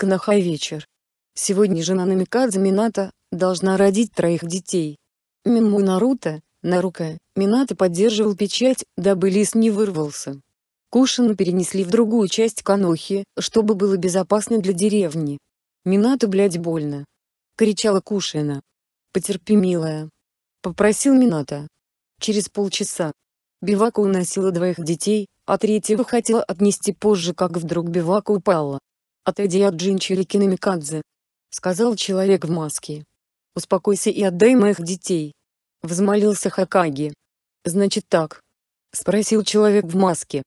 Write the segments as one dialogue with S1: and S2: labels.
S1: Кнаха вечер. Сегодня жена Намикадзе Мината должна родить троих детей. Миму Наруто, Нарука, Мината поддерживал печать, дабы лис не вырвался. Кушина перенесли в другую часть Канохи, чтобы было безопасно для деревни. «Минато, блядь, больно!» — кричала Кушина. «Потерпи, милая!» — попросил Минато. Через полчаса. Бивака уносила двоих детей, а третьего хотела отнести позже, как вдруг Бивака упала. «Отойди от Джинчирикина Микадзе!» — сказал человек в маске. «Успокойся и отдай моих детей!» — взмолился Хакаги. «Значит так?» — спросил человек в маске.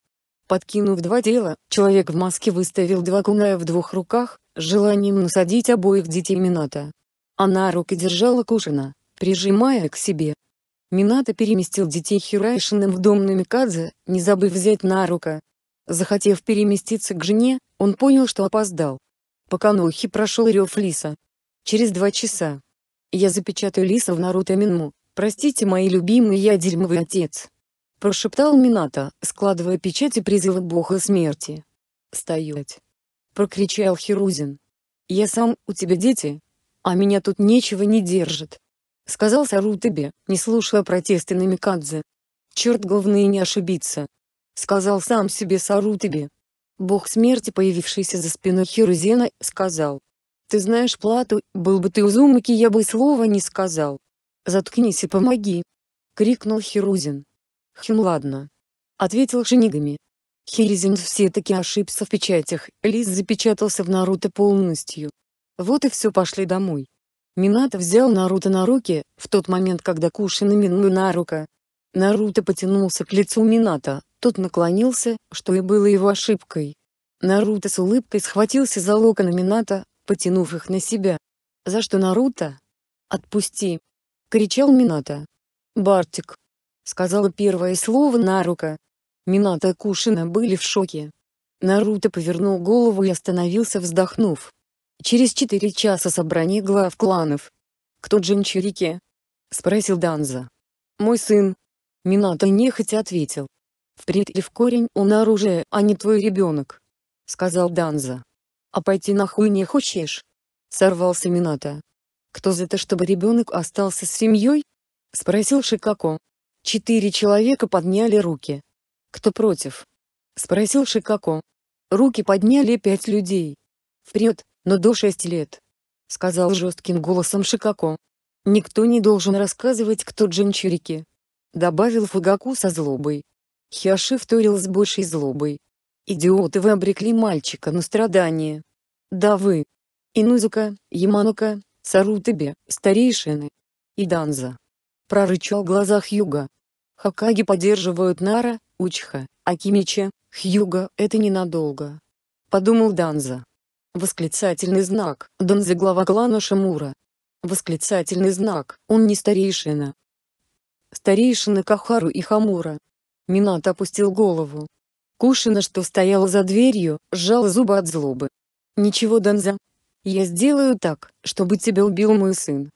S1: Подкинув два дела, человек в маске выставил два куная в двух руках, с желанием насадить обоих детей Мината. Она руки держала Кушина, прижимая к себе. Мината переместил детей Хирайшиным в дом Намикадзе, не забыв взять на руку, Захотев переместиться к жене, он понял, что опоздал. По Канохе прошел рев Лиса. Через два часа. Я запечатаю Лиса в Наруто Минму. Простите, мои любимые, я дерьмовый отец. Прошептал Мината, складывая печати призыва бога смерти. Стоять. Прокричал Хирузин. Я сам, у тебя дети. А меня тут нечего не держит. Сказал Сарутебе, не слушая протесты на Микадзе. Черт главное не ошибиться сказал сам себе Сарутаби. Бог смерти, появившийся за спиной Хирузена, сказал. «Ты знаешь плату, был бы ты Узумаки, я бы слова не сказал. Заткнись и помоги!» — крикнул Хирузин. «Хм, ладно!» — ответил Шинигами. Хиризин все-таки ошибся в печатях, лист запечатался в Наруто полностью. Вот и все пошли домой. Минато взял Наруто на руки, в тот момент когда Кушина минуя Нарука. Наруто потянулся к лицу Минато, тот наклонился, что и было его ошибкой. Наруто с улыбкой схватился за локоны Мината, потянув их на себя. «За что, Наруто?» «Отпусти!» — кричал Мината. «Бартик!» — сказала первое слово Нарука. Мината и Кушина были в шоке. Наруто повернул голову и остановился вздохнув. Через четыре часа собрание глав кланов. «Кто Джинчирике?» — спросил Данза. «Мой сын». Минато нехотя ответил. Впредь и в корень он оружие, а не твой ребенок. Сказал Данза. А пойти нахуй не хочешь? Сорвался Мината. Кто за то, чтобы ребенок остался с семьей? Спросил Шикако. Четыре человека подняли руки. Кто против? Спросил Шикако. Руки подняли пять людей. Вперед, но до шести лет. Сказал жестким голосом Шикако. Никто не должен рассказывать, кто джинчурики. Добавил Фугаку со злобой. Хиоши вторил с большей злобой. «Идиоты вы обрекли мальчика на страдания!» «Да вы!» «Инузука, Яманука, Сарутебе, старейшины!» «И Данза!» Прорычал в глазах Юга. «Хакаги поддерживают Нара, Учха, Акимича, Хьюга, это ненадолго!» Подумал Данза. Восклицательный знак, Данза глава клана Шамура. Восклицательный знак, он не старейшина. Старейшины Кахару и Хамура, Минат опустил голову. Кушина, что стояла за дверью, сжала зубы от злобы. «Ничего, Данза. Я сделаю так, чтобы тебя убил мой сын».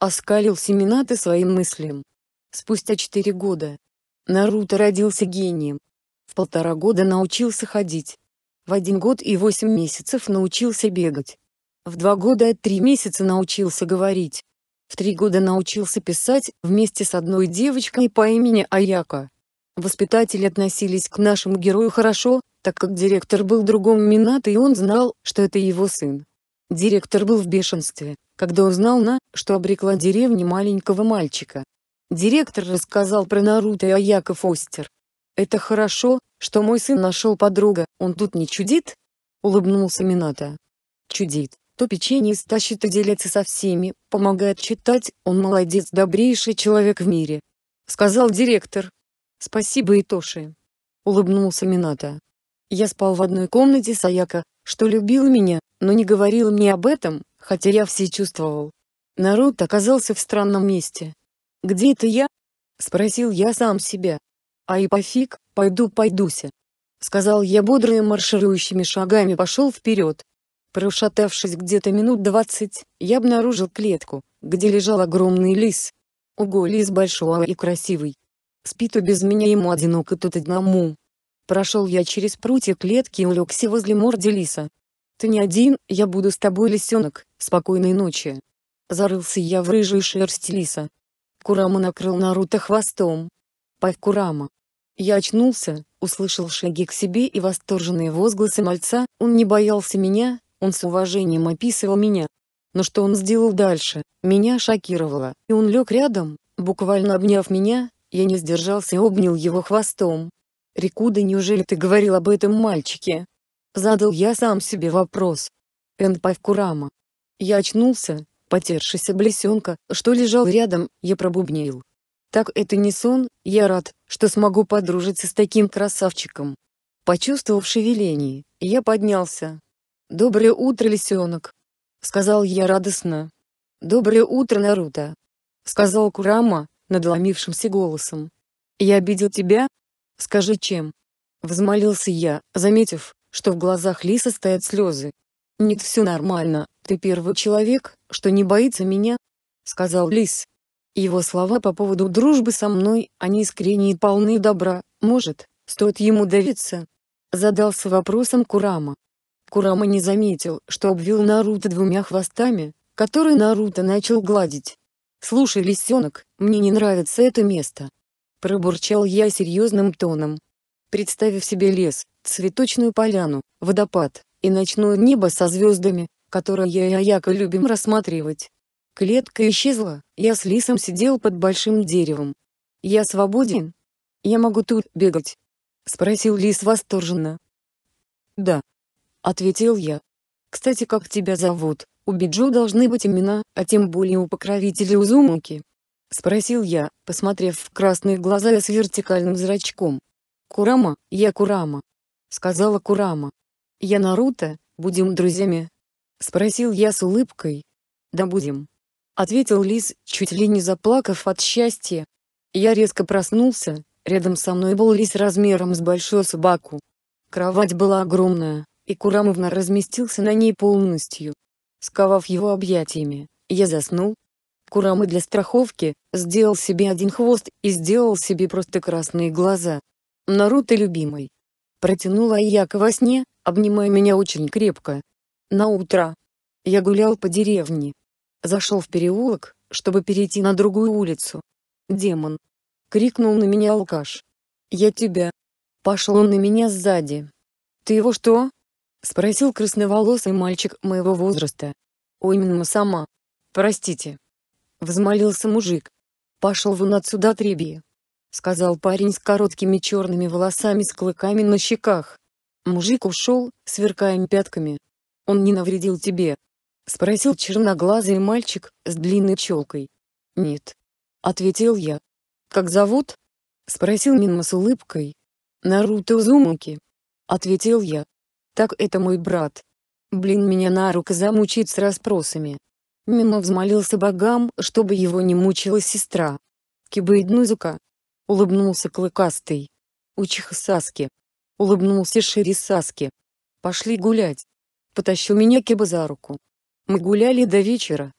S1: Оскалился Минат и своим мыслям. Спустя четыре года. Наруто родился гением. В полтора года научился ходить. В один год и восемь месяцев научился бегать. В два года и три месяца научился говорить. В три года научился писать, вместе с одной девочкой по имени Аяка. Воспитатели относились к нашему герою хорошо, так как директор был другом Мината и он знал, что это его сын. Директор был в бешенстве, когда узнал на, что обрекла деревня маленького мальчика. Директор рассказал про Наруто и Аяко Фостер. «Это хорошо, что мой сын нашел подруга, он тут не чудит?» Улыбнулся Мината. «Чудит, то печенье стащит и делится со всеми, помогает читать, он молодец, добрейший человек в мире», — сказал директор, «Спасибо, Итоши!» — улыбнулся Минато. «Я спал в одной комнате с Аяко, что любил меня, но не говорил мне об этом, хотя я все чувствовал. Народ оказался в странном месте. «Где это я?» — спросил я сам себя. «А и пофиг, пойду пойдуся!» — сказал я бодрыми марширующими шагами пошел вперед. Прошатавшись где-то минут двадцать, я обнаружил клетку, где лежал огромный лис. Ого, лис большой и красивый. Спит и без меня ему одиноко тут одному. Прошел я через прутья клетки и улегся возле морды лиса. «Ты не один, я буду с тобой, лисенок, спокойной ночи!» Зарылся я в рыжую шерсть лиса. Курама накрыл Наруто хвостом. «Пай, Курама!» Я очнулся, услышал шаги к себе и восторженные возгласы мальца, он не боялся меня, он с уважением описывал меня. Но что он сделал дальше, меня шокировало, и он лег рядом, буквально обняв меня, я не сдержался и обнял его хвостом. «Рикуда, неужели ты говорил об этом мальчике?» Задал я сам себе вопрос. Энпай Курама. Я очнулся, потершись облесенка, что лежал рядом, я пробубнил. Так это не сон, я рад, что смогу подружиться с таким красавчиком. Почувствовав шевеление, я поднялся. «Доброе утро, лисенок!» Сказал я радостно. «Доброе утро, Наруто!» Сказал Курама, надломившимся голосом. «Я обидел тебя? Скажи, чем?» Взмолился я, заметив, что в глазах Лисы стоят слезы. «Нет, все нормально, ты первый человек, что не боится меня», — сказал Лис. Его слова по поводу дружбы со мной, они искренние и полны добра, может, стоит ему давиться? Задался вопросом Курама. Курама не заметил, что обвил Наруто двумя хвостами, которые Наруто начал гладить. «Слушай, лисенок, мне не нравится это место». Пробурчал я серьезным тоном. Представив себе лес, цветочную поляну, водопад и ночное небо со звездами, которое я и Аяка любим рассматривать. Клетка исчезла, я с лисом сидел под большим деревом. «Я свободен? Я могу тут бегать?» — спросил лис восторженно. «Да», — ответил я. «Кстати, как тебя зовут?» У Биджу должны быть имена, а тем более у покровителя Узумаки. Спросил я, посмотрев в красные глаза с вертикальным зрачком. «Курама, я Курама», — сказала Курама. «Я Наруто, будем друзьями?» — спросил я с улыбкой. «Да будем», — ответил Лис, чуть ли не заплакав от счастья. Я резко проснулся, рядом со мной был лис размером с большую собаку. Кровать была огромная, и Курамовна разместился на ней полностью сковав его объятиями. Я заснул. Курамы для страховки, сделал себе один хвост и сделал себе просто красные глаза. Наруто любимый. Протянула Аяка во сне, обнимая меня очень крепко. На утро. Я гулял по деревне. Зашел в переулок, чтобы перейти на другую улицу. «Демон!» — крикнул на меня алкаш. «Я тебя!» Пошел он на меня сзади. «Ты его что, Спросил красноволосый мальчик моего возраста. «Ой, мама сама. Простите». Взмолился мужик. «Пошел вон отсюда, Треби!» Сказал парень с короткими черными волосами с клыками на щеках. Мужик ушел, сверкая пятками. «Он не навредил тебе?» Спросил черноглазый мальчик, с длинной челкой. «Нет». Ответил я. «Как зовут?» Спросил Минма с улыбкой. «Наруто Узумаки». Ответил я. Так это мой брат. Блин меня на руку замучит с расспросами. Мимо взмолился богам, чтобы его не мучила сестра. Кибаиднузука. Улыбнулся клыкастый. Учиха Саски. Улыбнулся Шири Саски. Пошли гулять. Потащил меня Киба за руку. Мы гуляли до вечера.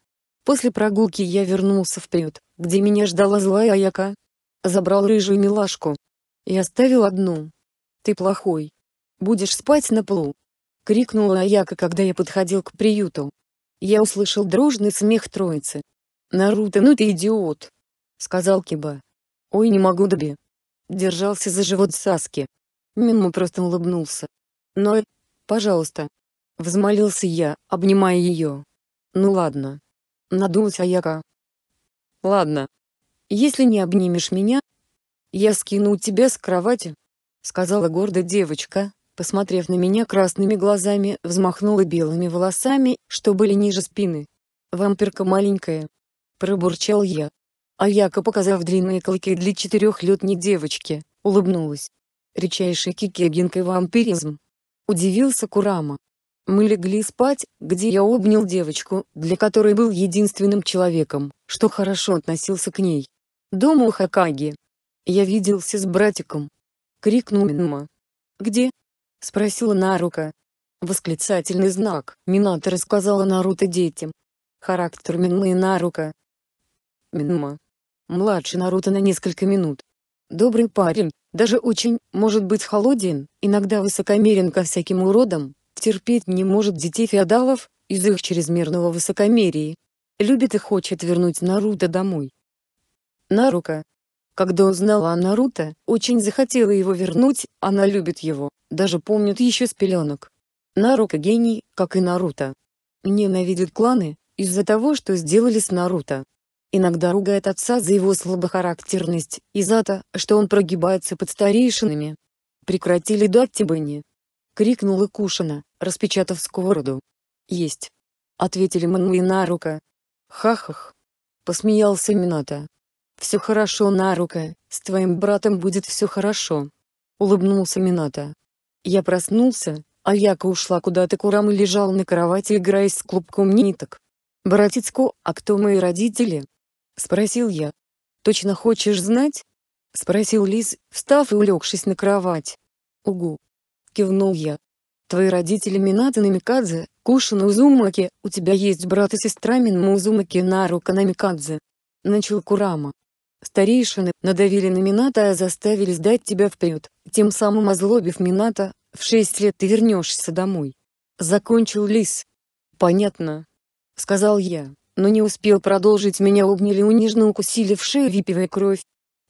S1: После прогулки я вернулся вперед, где меня ждала злая Аяка. Забрал рыжую милашку. И оставил одну. Ты плохой будешь спать на полу!» — крикнула Аяка, когда я подходил к приюту. Я услышал дружный смех троицы. «Наруто, ну ты идиот!» — сказал Киба. «Ой, не могу доби!» Держался за живот Саски. Мимо просто улыбнулся. Но, пожалуйста!» — взмолился я, обнимая ее. «Ну ладно!» — надулась Аяка. «Ладно. Если не обнимешь меня, я скину тебя с кровати», — сказала гордо девочка, посмотрев на меня красными глазами, взмахнула белыми волосами, что были ниже спины. «Вампирка маленькая!» — пробурчал я. А яко, показав длинные клыки для четырехлетней девочки, улыбнулась. Редчайший кикегинг и вампиризм. Удивился Курама. Мы легли спать, где я обнял девочку, для которой был единственным человеком, что хорошо относился к ней. Дома у Хакаги. Я виделся с братиком. Крикнул Минма. «Где?» — спросила Нарука. Восклицательный знак. Минато рассказала Наруто детям. Характер Минмы и Нарука. Минма. Младше Наруто на несколько минут. Добрый парень, даже очень, может быть холоден, иногда высокомерен ко всяким уродам, терпеть не может детей феодалов, из за их чрезмерного высокомерия. Любит и хочет вернуть Наруто домой. Нарука. Когда узнала о Наруто, очень захотела его вернуть, она любит его, даже помнит еще с пеленок. Наруто гений, как и Наруто. Ненавидит кланы, из-за того, что сделали с Наруто. Иногда ругает отца за его слабохарактерность и за то, что он прогибается под старейшинами. «Прекратили дать Тибани!» — крикнула Кушина, распечатав сковороду. «Есть!» — ответили Ману и Нарука. «Ха-хах!» — посмеялся Минато. «Все хорошо, Нарука, с твоим братом будет все хорошо», — улыбнулся Минато. Я проснулся, а Яка ушла куда-то Курам и лежал на кровати, играя с клубком ниток. «Братицку, а кто мои родители?» — спросил я. «Точно хочешь знать?» — спросил Лис, встав и улегшись на кровать. «Угу!» — кивнул я. «Твои родители Минато Намикадзе, Кушина Узумаки, у тебя есть брат и сестра Минму Узумаки Нарука Намикадзе». Начал Курама. Старейшины надавили на Мината, и а заставили сдать тебя вперед, тем самым озлобив Мината, в шесть лет ты вернешься домой. Закончил Лис. Понятно. Сказал я, но не успел продолжить меня обняли унижно укусили в шею випивая кровь.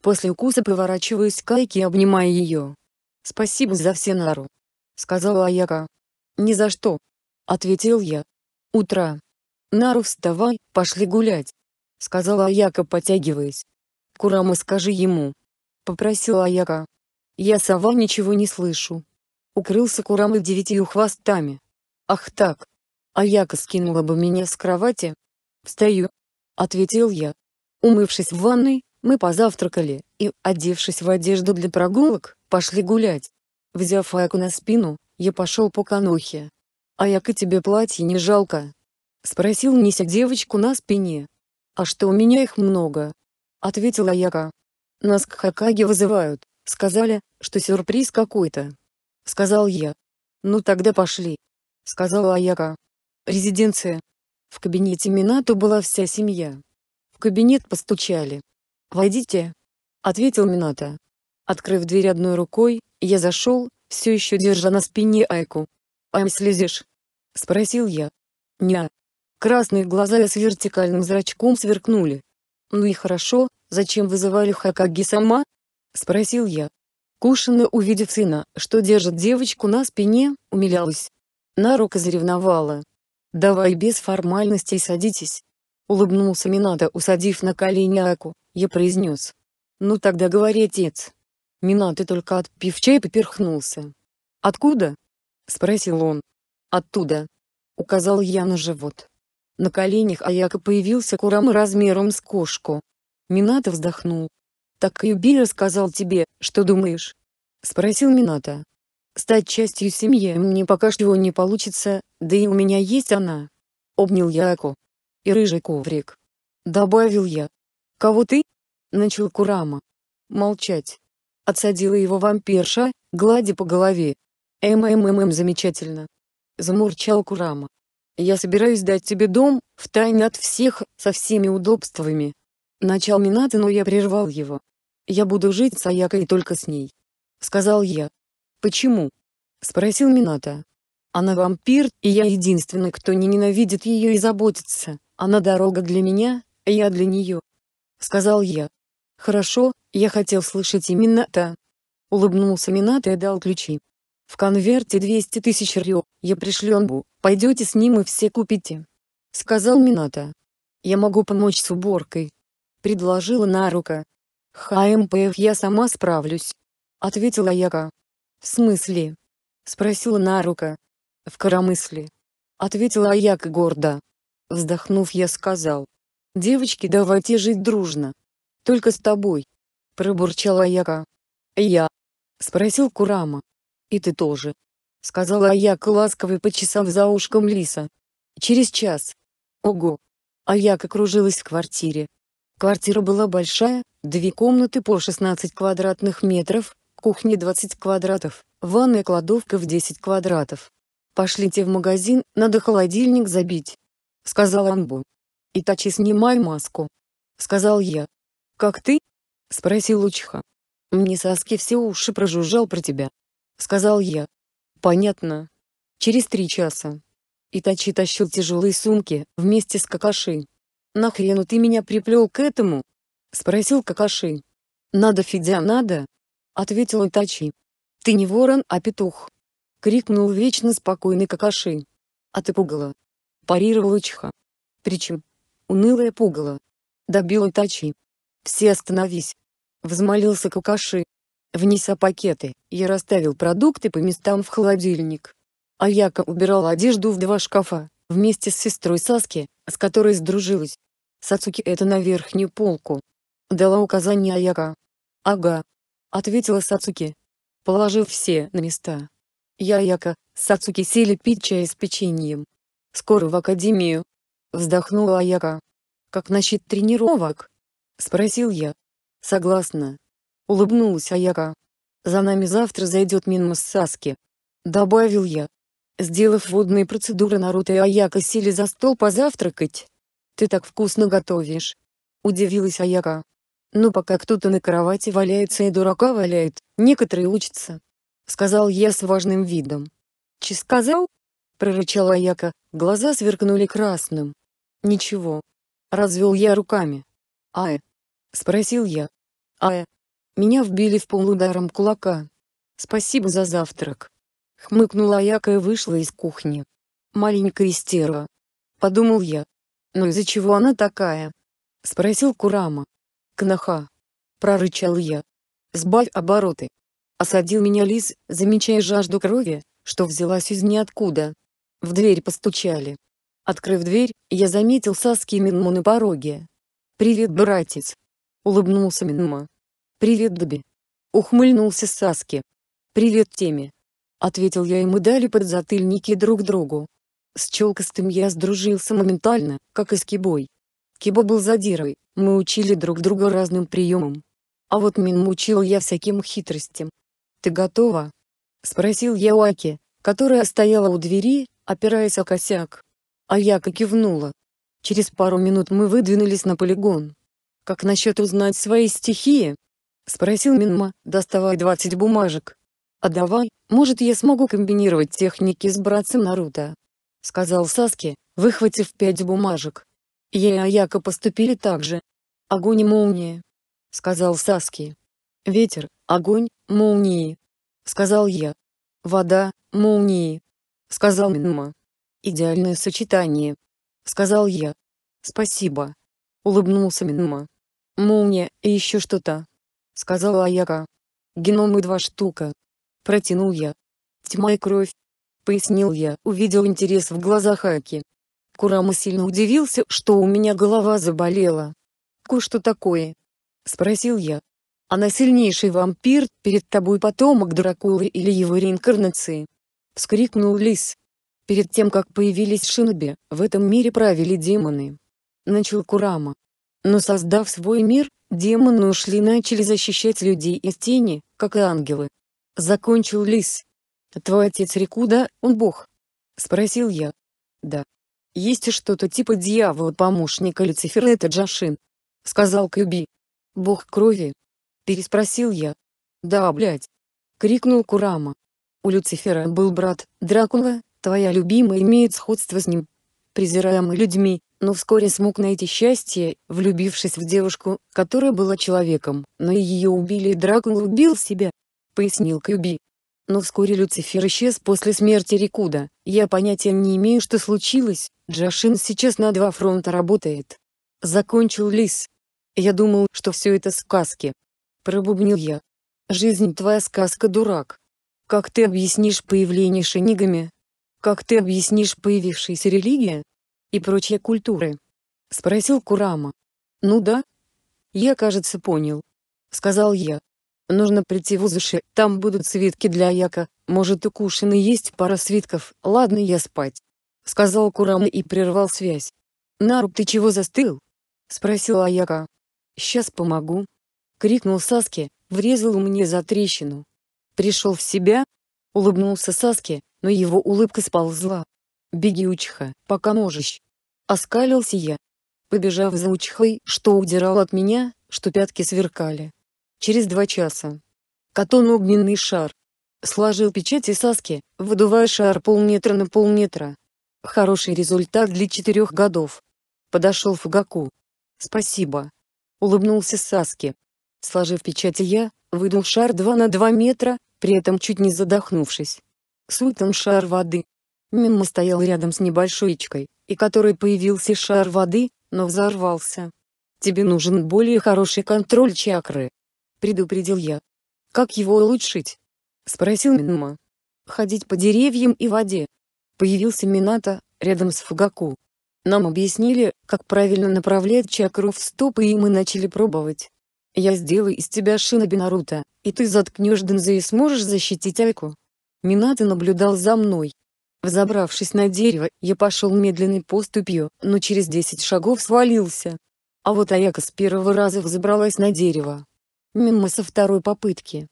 S1: После укуса поворачиваюсь к Айке и обнимая ее. «Спасибо за все нару», — сказала Аяка. «Ни за что», — ответил я. «Утро. Нару вставай, пошли гулять», — сказала Аяка потягиваясь. «Курама, скажи ему!» — попросил Аяка. «Я сова ничего не слышу». Укрылся Курама девятью хвостами. «Ах так!» Аяка скинула бы меня с кровати. «Встаю!» — ответил я. Умывшись в ванной, мы позавтракали и, одевшись в одежду для прогулок, пошли гулять. Взяв Аяку на спину, я пошел по канохе. «Аяка тебе платье не жалко?» — спросил неся девочку на спине. «А что у меня их много?» ответила Яка. Нас к Хакаге вызывают, сказали, что сюрприз какой-то. Сказал я. Ну тогда пошли. Сказала Аяка. Резиденция. В кабинете Минато была вся семья. В кабинет постучали. «Войдите», — ответил Минато. Открыв дверь одной рукой, я зашел, все еще держа на спине Айку. «Ам, слезешь?» — спросил я. «Ня». Красные глаза с вертикальным зрачком сверкнули. «Ну и хорошо, «Зачем вызывали Хакаги сама?» — спросил я. Кушина, увидев сына, что держит девочку на спине, умилялась. Нарука заревновала. «Давай без формальностей садитесь». Улыбнулся Минато, усадив на колени Аку, я произнес. «Ну тогда говори, отец». Минато только отпив чай поперхнулся. «Откуда?» — спросил он. «Оттуда», — указал я на живот. На коленях Аяка появился курам размером с кошку, Минато вздохнул. «Так Юби рассказал тебе, что думаешь?» Спросил Минато. «Стать частью семьи мне пока что не получится, да и у меня есть она». Обнял я «И рыжий коврик». Добавил я. «Кого ты?» Начал Курама. «Молчать». Отсадила его вампирша, гладя по голове. эм замечательно Замурчал Курама. «Я собираюсь дать тебе дом, втайне от всех, со всеми удобствами, Начал Минато, но я прервал его. «Я буду жить с Аякой только с ней», — сказал я. «Почему?» — спросил Минато. «Она вампир, и я единственный, кто не ненавидит ее и заботится. Она дорога для меня, и а я для нее», — сказал я. «Хорошо, я хотел слышать именно это». Улыбнулся Минато и дал ключи. «В конверте 200 тысяч рё, я пришлю Бу, пойдете с ним и все купите», — сказал Минато. «Я могу помочь с уборкой, предложила Нарука. «ХМПФ я сама справлюсь», — ответила Яка. «В смысле?» — спросила Нарука. «В коромысли», — ответила Аяка гордо. Вздохнув я сказал. «Девочки давайте жить дружно. Только с тобой», — пробурчала Аяка. «Я?» — спросил Курама. «И ты тоже», — сказала Аяка ласково почесав за ушком лиса. «Через час». «Ого!» Аяка кружилась в квартире. Квартира была большая, две комнаты по 16 квадратных метров, кухня 20 квадратов, ванная кладовка в 10 квадратов. «Пошлите в магазин, надо холодильник забить», — сказал Амбу. «Итачи, снимай маску», — сказал я. «Как ты?» — спросил Учха. «Мне Саски все уши прожужжал про тебя», — сказал я. «Понятно. Через три часа». Итачи тащил тяжелые сумки, вместе с Какаши. «Нахрену ну ты меня приплел к этому?» — спросил Какаши. «Надо, Федя, надо!» — ответил Итачи. «Ты не ворон, а петух!» — крикнул вечно спокойный Какаши. «А ты пугало!» — парировал Ичиха. «Причем?» — унылое пугало. Добил Итачи. «Все остановись!» — взмолился Какаши. Внеся пакеты, я расставил продукты по местам в холодильник. А Яка убирал одежду в два шкафа, вместе с сестрой Саски, с которой сдружилась. «Сацуки это на верхнюю полку». Дала указание Аяка. «Ага». Ответила Сацуки. Положив все на места. Я Аяка, Сацуки сели пить чай с печеньем. «Скоро в академию». Вздохнула Аяка. «Как насчет тренировок?» Спросил я. «Согласна». Улыбнулась Аяка. «За нами завтра зайдет Минма Саски». Добавил я. Сделав водные процедуры Наруто и Аяка сели за стол позавтракать ты так вкусно готовишь!» Удивилась Аяка. «Ну пока кто-то на кровати валяется и дурака валяет, некоторые учатся!» Сказал я с важным видом. Че сказал?» Прорычала Аяка, глаза сверкнули красным. «Ничего!» Развел я руками. «Ай!» Спросил я. «Ай!» Меня вбили в полударом кулака. «Спасибо за завтрак!» Хмыкнула Аяка и вышла из кухни. «Маленькая истера!» Подумал я, «Но из-за чего она такая?» — спросил Курама. «Кнаха!» — прорычал я. «Сбавь обороты!» Осадил меня лис, замечая жажду крови, что взялась из ниоткуда. В дверь постучали. Открыв дверь, я заметил Саски и Минму на пороге. «Привет, братец!» — улыбнулся Минма. «Привет, Доби!» — ухмыльнулся Саски. «Привет, Теми. – ответил я и мы дали подзатыльники друг другу. С Челкостым я сдружился моментально, как и с Кибой. Кибо был задирой, мы учили друг друга разным приемам. А вот Мин учил я всяким хитростям. «Ты готова?» — спросил я у Аки, которая стояла у двери, опираясь о косяк. А Аяка кивнула. Через пару минут мы выдвинулись на полигон. «Как насчет узнать свои стихии?» — спросил Минма, доставая 20 бумажек. «А давай, может я смогу комбинировать техники с братцем Наруто?» сказал Саски, выхватив пять бумажек. Я и Аяка поступили так же. Огонь и молния, сказал Саски. Ветер, огонь, молнии, сказал я. Вода, молнии, сказал Минма. Идеальное сочетание, сказал я. Спасибо, улыбнулся Минма. Молния и еще что-то, сказала Аяка. Геномы два штука, протянул я. Тьма и кровь, пояснил я, увидел интерес в глазах Аки. Курама сильно удивился, что у меня голова заболела. «Ку что такое?» — спросил я. «Она сильнейший вампир, перед тобой потомок Дракулы или его реинкарнации!» — вскрикнул Лис. «Перед тем, как появились шиноби, в этом мире правили демоны». Начал Курама. Но создав свой мир, демоны ушли и начали защищать людей из тени, как и ангелы. Закончил Лис. «Твой отец Рикуда, он бог?» — спросил я. «Да. Есть что-то типа дьявола-помощника Люцифера это Джашин», — сказал Кюби. «Бог крови?» — переспросил я. «Да, блядь!» — крикнул Курама. «У Люцифера был брат, Дракула, твоя любимая имеет сходство с ним. Презираемый людьми, но вскоре смог найти счастье, влюбившись в девушку, которая была человеком, но и ее убили и Дракула убил себя», — пояснил Кюби. Но вскоре Люцифер исчез после смерти Рикуда. Я понятия не имею, что случилось. Джашин сейчас на два фронта работает. Закончил Лис. Я думал, что все это сказки. Пробубнил я. Жизнь твоя сказка, дурак. Как ты объяснишь появление шинигами? Как ты объяснишь появившаяся религия? И прочие культуры? Спросил Курама. Ну да. Я, кажется, понял. Сказал я. Нужно прийти в Узыши, там будут свитки для Яка, может у Кушины есть пара свитков, ладно я спать. Сказал Курама и прервал связь. Наруб ты чего застыл? Спросил Аяка. Сейчас помогу. Крикнул Саски, врезал мне за трещину. Пришел в себя? Улыбнулся Саски, но его улыбка сползла. Беги, Учиха, пока можешь. Оскалился я. Побежав за Учихой, что удирал от меня, что пятки сверкали, Через два часа. Катон огненный шар. Сложил печати Саски, выдувая шар полметра на полметра. Хороший результат для четырех годов. Подошел Фугаку. Спасибо. Улыбнулся Саски. Сложив печати я, выдул шар 2 на 2 метра, при этом чуть не задохнувшись. Сутан шар воды. Мимо стоял рядом с небольшой ячкой, и которой появился шар воды, но взорвался. Тебе нужен более хороший контроль чакры предупредил я. Как его улучшить? Спросил Минма. Ходить по деревьям и воде. Появился Мината, рядом с Фугаку. Нам объяснили, как правильно направлять чакру в стопы и мы начали пробовать. Я сделаю из тебя шиноби Наруто, и ты заткнешь Дензе и сможешь защитить Айку. Минато наблюдал за мной. Взобравшись на дерево, я пошел медленной поступью, но через десять шагов свалился. А вот Аяка с первого раза взобралась на дерево мимо со второй попытки.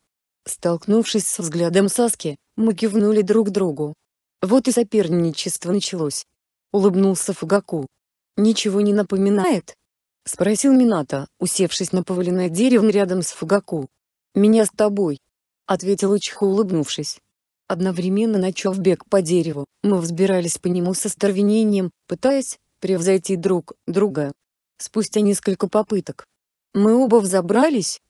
S1: Столкнувшись со взглядом Саски, мы кивнули друг другу. Вот и соперничество началось. Улыбнулся Фугаку. «Ничего не напоминает?» — спросил Минато, усевшись на поваленное дерево рядом с Фугаку. «Меня с тобой», — ответил Учиха, улыбнувшись. Одновременно начав бег по дереву, мы взбирались по нему со сторвенением, пытаясь превзойти друг друга. Спустя несколько попыток мы оба взобрались,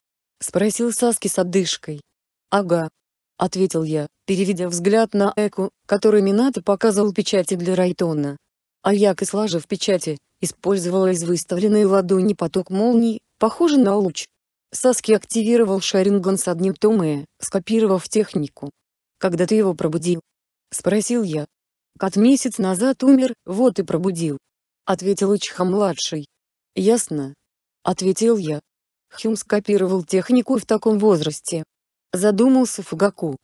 S1: Спросил Саски с отдышкой. «Ага», — ответил я, переведя взгляд на Эку, который Минато показывал печати для Райтона. А я, сложив печати, использовала из выставленной ладони поток молний, похожий на луч. Саски активировал Шаринган с одним Томе, скопировав технику. «Когда ты его пробудил?» — спросил я. «Кот месяц назад умер, вот и пробудил», — ответил Ичха-младший. «Ясно», — ответил я, Хюм скопировал технику в таком возрасте. Задумался Фугаку.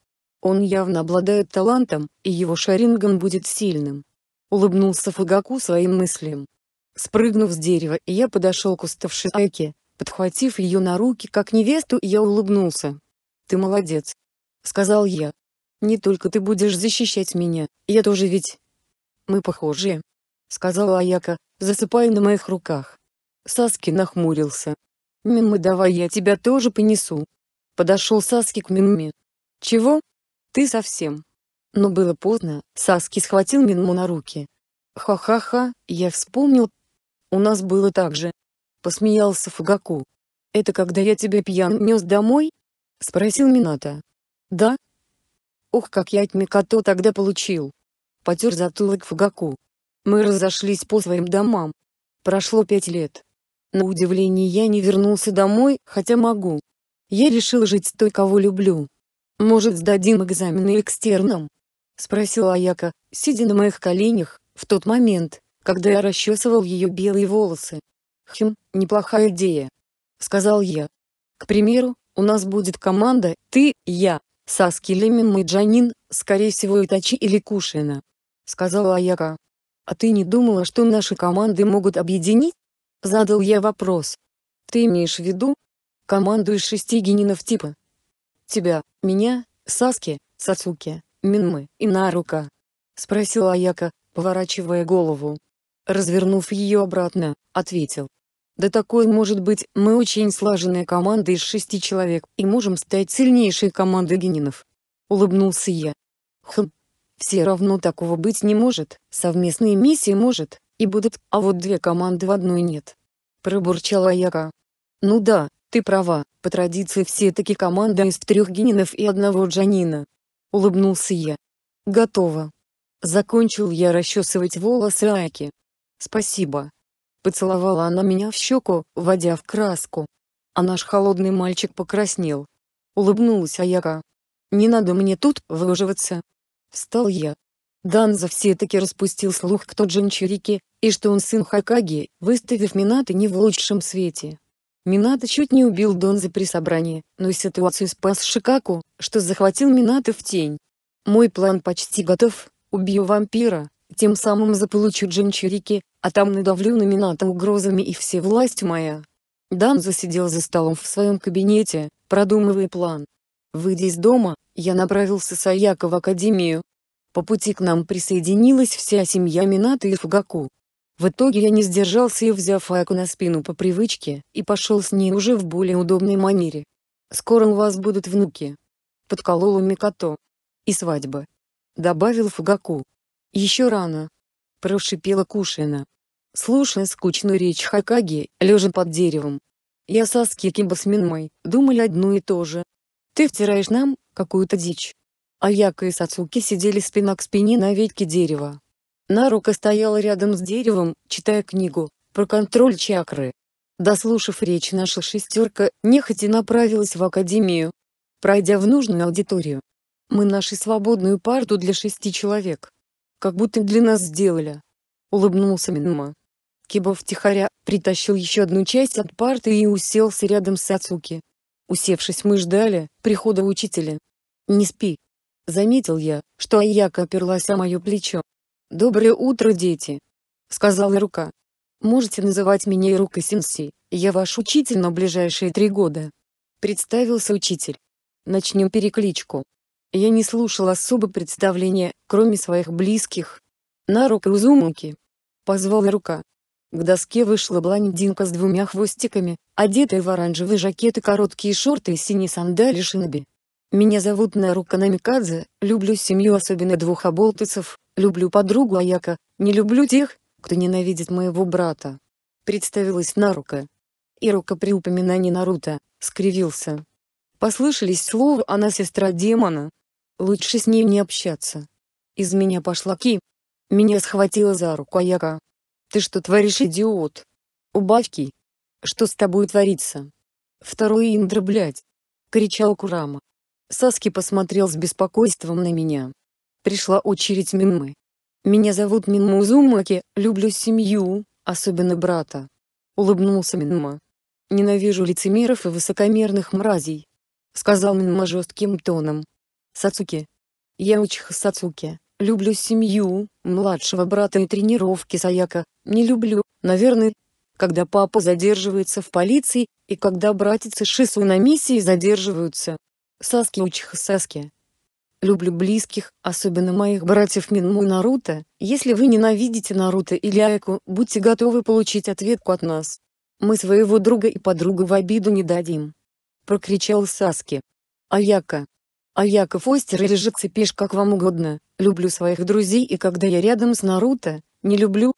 S1: Он явно обладает талантом, и его шаринган будет сильным. Улыбнулся Фугаку своим мыслям. Спрыгнув с дерева, я подошел к уставшейке, подхватив ее на руки как невесту, я улыбнулся. «Ты молодец», — сказал я. «Не только ты будешь защищать меня, я тоже ведь...» «Мы похожие», — сказала Аяка, засыпая на моих руках. Саски нахмурился, Мимы, давай я тебя тоже понесу. Подошел Саски к Минме. Чего? Ты совсем. Но было поздно, Саски схватил Минму на руки. Ха-ха-ха, я вспомнил. У нас было так же. Посмеялся Фугаку. Это когда я тебя пьян нес домой? Спросил Мината. Да? Ох, как я от Микато тогда получил. Потер затылок Фугаку. Мы разошлись по своим домам. Прошло пять лет. На удивление я не вернулся домой, хотя могу. Я решил жить с той, кого люблю. Может, сдадим экзамены экстерном? Спросила Аяка, сидя на моих коленях, в тот момент, когда я расчесывал ее белые волосы. Хм, неплохая идея. Сказал я. К примеру, у нас будет команда, ты, я, Саски Лемин и Джанин, скорее всего Итачи или Кушина. Сказала Аяка. А ты не думала, что наши команды могут объединить? Задал я вопрос. Ты имеешь в виду? Команду из шести генинов типа. Тебя, меня, Саски, Сацуки, Минмы и Нарука. Спросил Аяка, поворачивая голову. Развернув ее обратно, ответил. Да такой может быть, мы очень слаженная команда из шести человек и можем стать сильнейшей командой генинов. Улыбнулся я. Хм. Все равно такого быть не может, совместные миссии может, и будут, а вот две команды в одной нет. Пробурчала Яка. Ну да, ты права, по традиции все-таки команда из трех генинов и одного джанина. Улыбнулся я. Готово. Закончил я расчесывать волосы Аки. Спасибо. Поцеловала она меня в щеку, вводя в краску. А наш холодный мальчик покраснел. Улыбнулась Аяка. «Не надо мне тут выживаться». Встал я, Данза все-таки распустил слух кто Джинчирики, и что он сын Хакаги, выставив Минато не в лучшем свете. Минато чуть не убил Донза при собрании, но ситуацию спас Шикаку, что захватил Минато в тень. «Мой план почти готов, убью вампира, тем самым заполучу Джинчирики, а там надавлю на Минато угрозами и все власть моя». Данза сидел за столом в своем кабинете, продумывая план. Выйдя из дома, я направился с Аяко в академию, по пути к нам присоединилась вся семья Минаты и Фугаку. В итоге я не сдержался и, взяв Айку на спину по привычке, и пошел с ней уже в более удобной манере. «Скоро у вас будут внуки», — подколола Микото. «И свадьба», — добавил Фугаку. «Еще рано», — прошипела Кушина. Слушая скучную речь Хакаги, лежа под деревом. Я со Скики Басминмой думали одно и то же. «Ты втираешь нам, какую-то дичь, Аяка и Сацуки сидели спина к спине на ветке дерева. Нарука стояла рядом с деревом, читая книгу про контроль чакры. Дослушав речь, наша шестерка нехотя направилась в академию, пройдя в нужную аудиторию. Мы нашли свободную парту для шести человек. Как будто для нас сделали. Улыбнулся Минма. Кибо втихаря притащил еще одну часть от парты и уселся рядом с Сацуки. Усевшись мы ждали прихода учителя. «Не спи», Заметил я, что Аяка оперлась о мое плечо. «Доброе утро, дети!» — сказала Рука. «Можете называть меня Рука Сенсей, я ваш учитель на ближайшие три года». Представился учитель. «Начнем перекличку». Я не слушал особо представления, кроме своих близких. «Нарука Узумуки!» — позвала Рука. К доске вышла блондинка с двумя хвостиками, одетая в оранжевый жакет и короткие шорты и синие сандали шиноби. Меня зовут Нарука Намикадзе, люблю семью особенно двух оболтыцев, люблю подругу Аяка, не люблю тех, кто ненавидит моего брата. Представилась Нарука. И Рука при упоминании Наруто, скривился. Послышались слова «она сестра демона». Лучше с ней не общаться. Из меня пошла Ки. Меня схватила за руку Аяка. Ты что творишь, идиот? Убавь Ки. Что с тобой творится? Второй Индра, блядь. Кричал Курама. Саски посмотрел с беспокойством на меня. Пришла очередь Минмы. «Меня зовут Минма Узумаки, люблю семью, особенно брата». Улыбнулся Минма. «Ненавижу лицемеров и высокомерных мразей», — сказал Минма жестким тоном. «Сацуки. Я Учиха Сацуки, люблю семью, младшего брата и тренировки Саяка, не люблю, наверное, когда папа задерживается в полиции, и когда братец и Шису на миссии задерживаются, Саски учиха Саски. Люблю близких, особенно моих братьев Минму и Наруто. Если вы ненавидите Наруто или Айку, будьте готовы получить ответку от нас. Мы своего друга и подругу в обиду не дадим. Прокричал Саски. Аяка. Аяка Фостер или же цепишь как вам угодно. Люблю своих друзей и когда я рядом с Наруто, не люблю,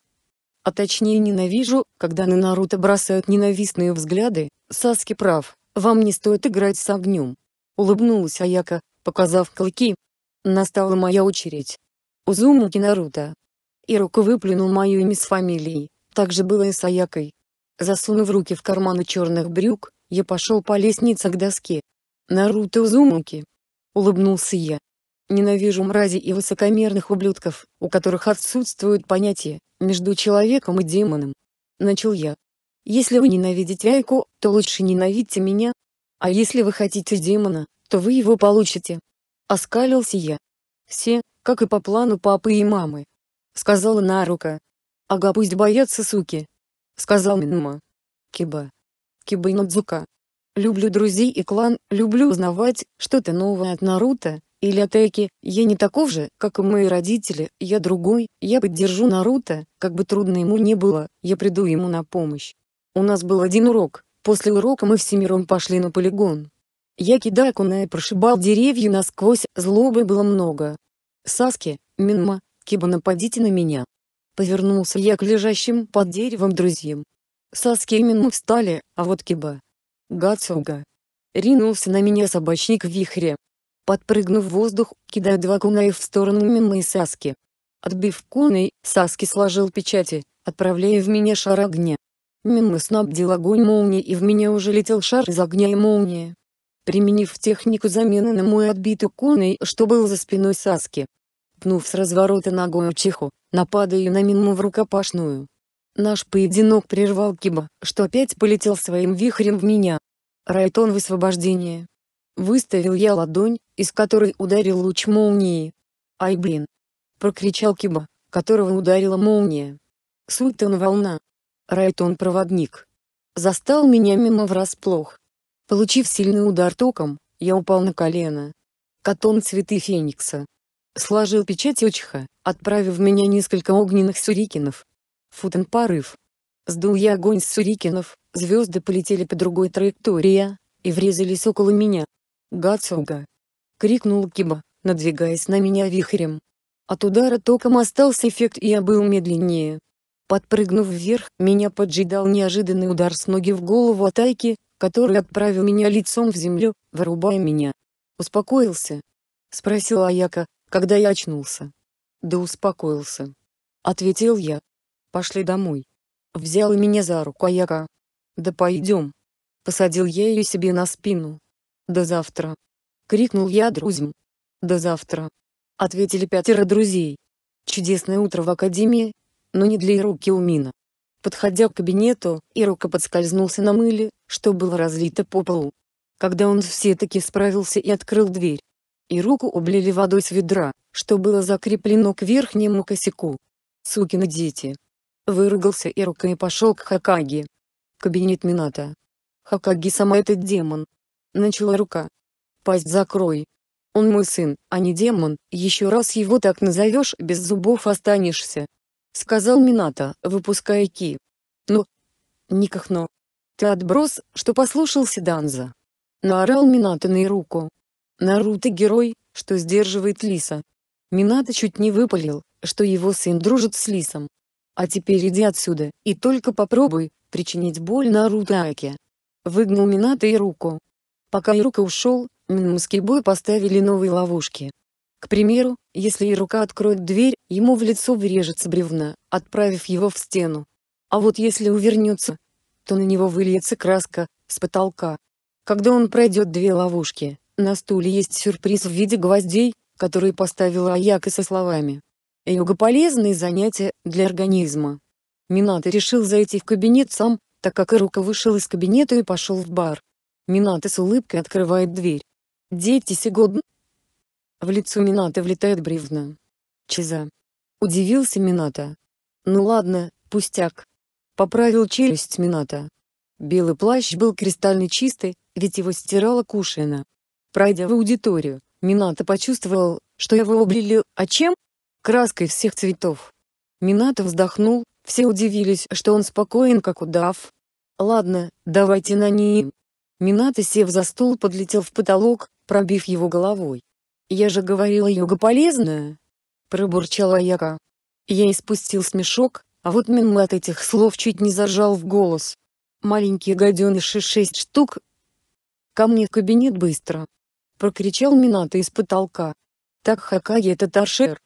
S1: а точнее ненавижу, когда на Наруто бросают ненавистные взгляды, Саски прав, вам не стоит играть с огнем улыбнулась Аяка, показав клыки. Настала моя очередь. Узумуки Наруто. Ироку выплюнул мою имя с фамилией, так же было и с Аякой. Засунув руки в карманы черных брюк, я пошел по лестнице к доске. «Наруто Узумуки!» — улыбнулся я. «Ненавижу мрази и высокомерных ублюдков, у которых отсутствует понятие между человеком и демоном». Начал я. «Если вы ненавидите Айку, то лучше ненавидьте меня, а если вы хотите демона, то вы его получите. Оскалился я. Все, как и по плану папы и мамы. Сказала Нарука. Ага пусть боятся суки. Сказал Минма. Киба. Киба и Надзука. Люблю друзей и клан, люблю узнавать что-то новое от Наруто, или Атеки, я не таков же, как и мои родители, я другой, я поддержу Наруто, как бы трудно ему не было, я приду ему на помощь. У нас был один урок, После урока мы всемиром пошли на полигон. Я кидая куна и прошибал деревья насквозь, злобы было много. Саски, Минма, Киба нападите на меня. Повернулся я к лежащим под деревом друзьям. Саски и Минма встали, а вот Киба. Гацуга. Ринулся на меня собачник в вихре. Подпрыгнув в воздух, кидая два куна в сторону Минмы и Саски. Отбив куной, Саски сложил печати, отправляя в меня шар огня. Мимо снабдил огонь молнии и в меня уже летел шар из огня и молнии. Применив технику замены на мой отбитый коной, что был за спиной Саски. Пнув с разворота ногой учиху, нападаю на Минму в рукопашную. Наш поединок прервал Киба, что опять полетел своим вихрем в меня. Райтон высвобождение. Выставил я ладонь, из которой ударил луч молнии. «Ай блин!» — прокричал Киба, которого ударила молния. Сультан волна, Райтон-проводник. Застал меня мимо врасплох. Получив сильный удар током, я упал на колено. Катон цветы феникса. Сложил печать очха, отправив в меня несколько огненных сюрикинов. Футен порыв. Сдул я огонь с сюрикинов, звезды полетели по другой траектории, и врезались около меня. «Гацуга!» — крикнул Киба, надвигаясь на меня вихрем. От удара током остался эффект и я был медленнее. Подпрыгнув вверх, меня поджидал неожиданный удар с ноги в голову Атайки, который отправил меня лицом в землю, вырубая меня. «Успокоился?» — Спросил Аяка, когда я очнулся. «Да успокоился», — ответил я. «Пошли домой». Взял меня за руку Аяка. «Да пойдем». Посадил я ее себе на спину. «До завтра!» — крикнул я друзьям. «До завтра!» — ответили пятеро друзей. Чудесное утро в Академии, но не для руки у Мина. Подходя к кабинету, Ирука подскользнулся на мыле, что было разлито по полу. Когда он все-таки справился и открыл дверь, и руку облили водой с ведра, что было закреплено к верхнему косяку. «Сукины дети!» Выругался Ирука и пошел к Хакаги. Кабинет Мината. «Хакаги сама этот демон!» Начала рука. «Пасть закрой!» «Он мой сын, а не демон, еще раз его так назовешь, без зубов останешься!» — сказал Минато, выпуская Ки. «Ну?» «Никахно. Ты отброс, что послушался Данза». Наорал Минато на руку. Наруто герой, что сдерживает Лиса. Минато чуть не выпалил, что его сын дружит с Лисом. А теперь иди отсюда, и только попробуй, причинить боль Наруто Аке. Выгнал Минато и руку. Пока Ирука ушел, Минмаскибой поставили новые ловушки. К примеру, если рука откроет дверь, ему в лицо врежется бревна, отправив его в стену. А вот если увернется, то на него выльется краска, с потолка. Когда он пройдет две ловушки, на стуле есть сюрприз в виде гвоздей, которые поставила Аяка со словами. Йога – полезные занятия для организма. Минато решил зайти в кабинет сам, так как Ирука вышел из кабинета и пошел в бар. Минато с улыбкой открывает дверь. «Дети Сигодн, в лицо Мината влетает бревна. Чиза. Удивился Мината. Ну ладно, пустяк. Поправил челюсть Мината. Белый плащ был кристально чистый, ведь его стирала Кушина. Пройдя в аудиторию, Минато почувствовал, что его облили, а чем? Краской всех цветов. Минато вздохнул, все удивились, что он спокоен как удав. Ладно, давайте на ней. Минато сев за стол подлетел в потолок, пробив его головой. «Я же говорила йога полезная!» Пробурчала Яка. Я испустил смешок, а вот Мимма от этих слов чуть не зажал в голос. «Маленькие гаденыши шесть штук!» «Ко мне в кабинет быстро!» Прокричал Минато из потолка. «Так Хакаги это торшер!»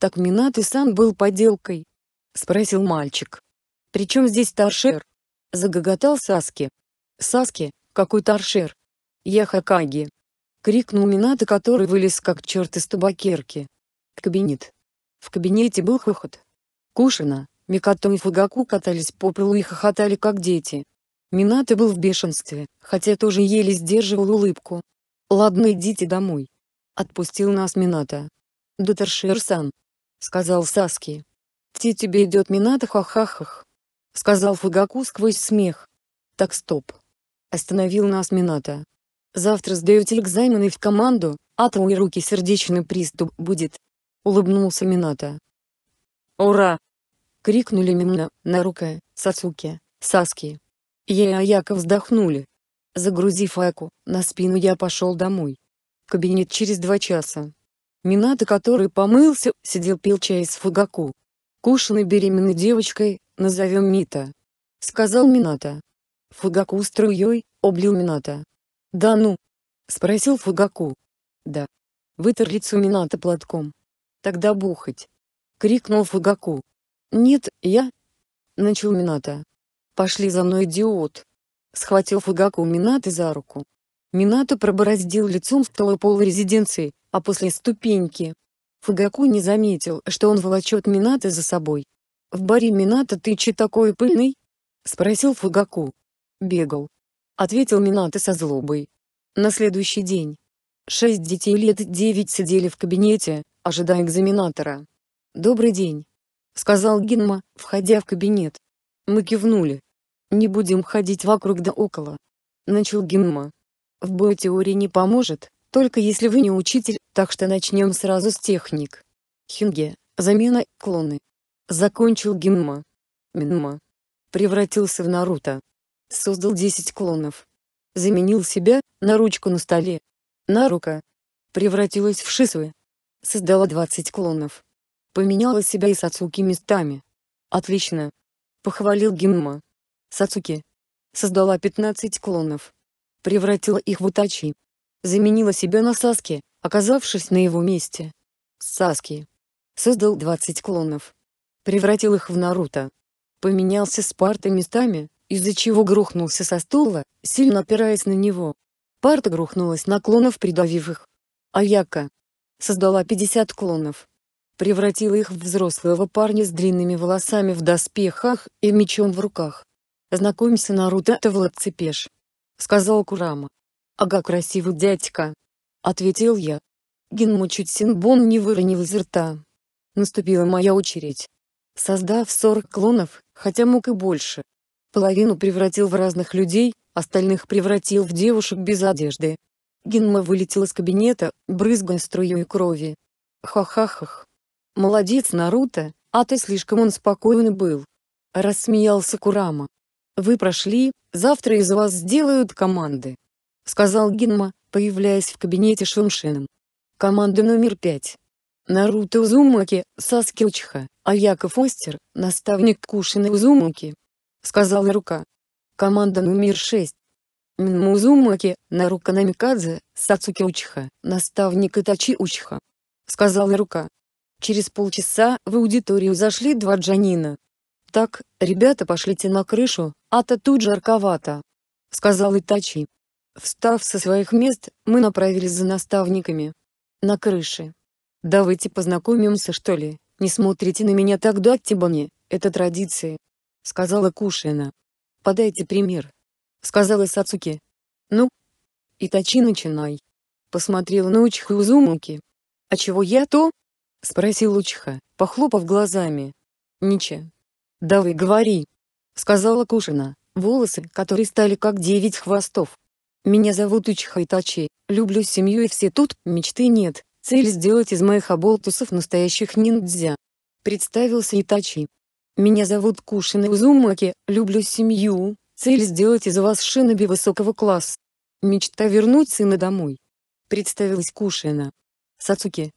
S1: «Так Минато сам был поделкой!» Спросил мальчик. «При чем здесь торшер?» Загоготал Саски. «Саски, какой торшер?» «Я Хакаги!» — крикнул Минато, который вылез как черт из табакерки. «Кабинет!» В кабинете был хохот. Кушина, Микато и Фугаку катались по полу и хохотали как дети. Минато был в бешенстве, хотя тоже еле сдерживал улыбку. «Ладно, идите домой». Отпустил нас Минато. «Дотер Шерсан», — сказал Саски. «Ти тебе идет Минато ха-ха-хах», — сказал Фугаку сквозь смех. «Так стоп». Остановил нас Минато. Завтра сдаете экзамены в команду, а то и руки сердечный приступ будет. Улыбнулся Мината. Ура! Крикнули Мимна, Нарука, Сасуки, Саски. Я и Аяка вздохнули. Загрузив Аку, на спину я пошел домой. Кабинет через два часа. Мината, который помылся, сидел пил чай с фугаку. «Кушанной беременной девочкой, назовем Мита», — сказал Минато. Фугаку струей, облил Мината. «Да ну?» — спросил Фугаку. «Да». Вытер лицо Минато платком. «Тогда бухать!» — крикнул Фугаку. «Нет, я...» — начал Минато. «Пошли за мной, идиот!» — схватил Фугаку Минато за руку. Минато пробороздил лицом столы пол резиденции, а после ступеньки. Фугаку не заметил, что он волочет Минато за собой. «В баре Минато ты че такой пыльный?» — спросил Фугаку. «Бегал», — ответил Минато со злобой. На следующий день. Шесть детей лет девять сидели в кабинете, ожидая экзаменатора. «Добрый день», — сказал Гинма, входя в кабинет. Мы кивнули. «Не будем ходить вокруг да около», — начал Гинма. «В бою теории не поможет, только если вы не учитель, так что начнем сразу с техник. Хинге, замена, клоны. Закончил Гинма. Минма. Превратился в Наруто создал 10 клонов. Заменил себя на ручку на столе. На рука превратилась в Шисуэ. Создала 20 клонов. Поменяла себя и Сацуки местами. Отлично. Похвалил Гимма. Сацуки. Создала 15 клонов. Превратила их в Утачи. Заменила себя на Саски, оказавшись на его месте. Саски. Создал 20 клонов. Превратил их в Наруто. Поменялся с Спарта местами, из-за чего грохнулся со стула, сильно опираясь на него. Парта грохнулась на клонов, придавив их. Аяка создала 50 клонов. Превратила их в взрослого парня с длинными волосами в доспехах и мечом в руках. «Знакомься, Наруто, это Влад Цепеш», — сказал Курама. «Ага, красивый дядька», — ответил я. Генмучу Синбон не выронил изо рта. Наступила моя очередь. Создав 40 клонов, хотя мог и больше, Половину превратил в разных людей, остальных превратил в девушек без одежды. Гинма вылетел из кабинета, брызгая струей крови. Ха-ха-хах. Молодец, Наруто, а ты слишком он спокойный был. Рассмеялся Курама. Вы прошли, завтра из вас сделают команды. Сказал Гинма, появляясь в кабинете Шуншином. Команда номер пять. Наруто Узумаки, Саски Учиха, Аяко Фостер, наставник Кушина Узумаки, сказала рука. Команда номер шесть. Музумаки, Нарука Намикадзе, Сацуки Учиха, наставник Итачи Учиха. Сказала рука. Через полчаса в аудиторию зашли два джанина. «Так, ребята, пошлите на крышу, а-то тут жарковато», — сказал Итачи. Встав со своих мест, мы направились за наставниками. На крыше. «Давайте познакомимся, что ли, не смотрите на меня так, Даттибани, это традиции», — сказала Кушина. «Подайте пример», — сказала Сацуки. «Ну?» «Итачи, начинай», — посмотрела на Учиха Узумаки. «А чего я-то?» — спросил Учиха, похлопав глазами. «Ниче». «Давай говори», — сказала Кушина, волосы, которые стали как девять хвостов. «Меня зовут Учиха Итачи, люблю семью и все тут, мечты нет, цель сделать из моих оболтусов настоящих ниндзя». Представился Итачи, меня зовут Кушина Узумаки, люблю семью, цель сделать из вас шиноби высокого класса. Мечта вернуть сына домой. Представилась Кушина. Сацуки.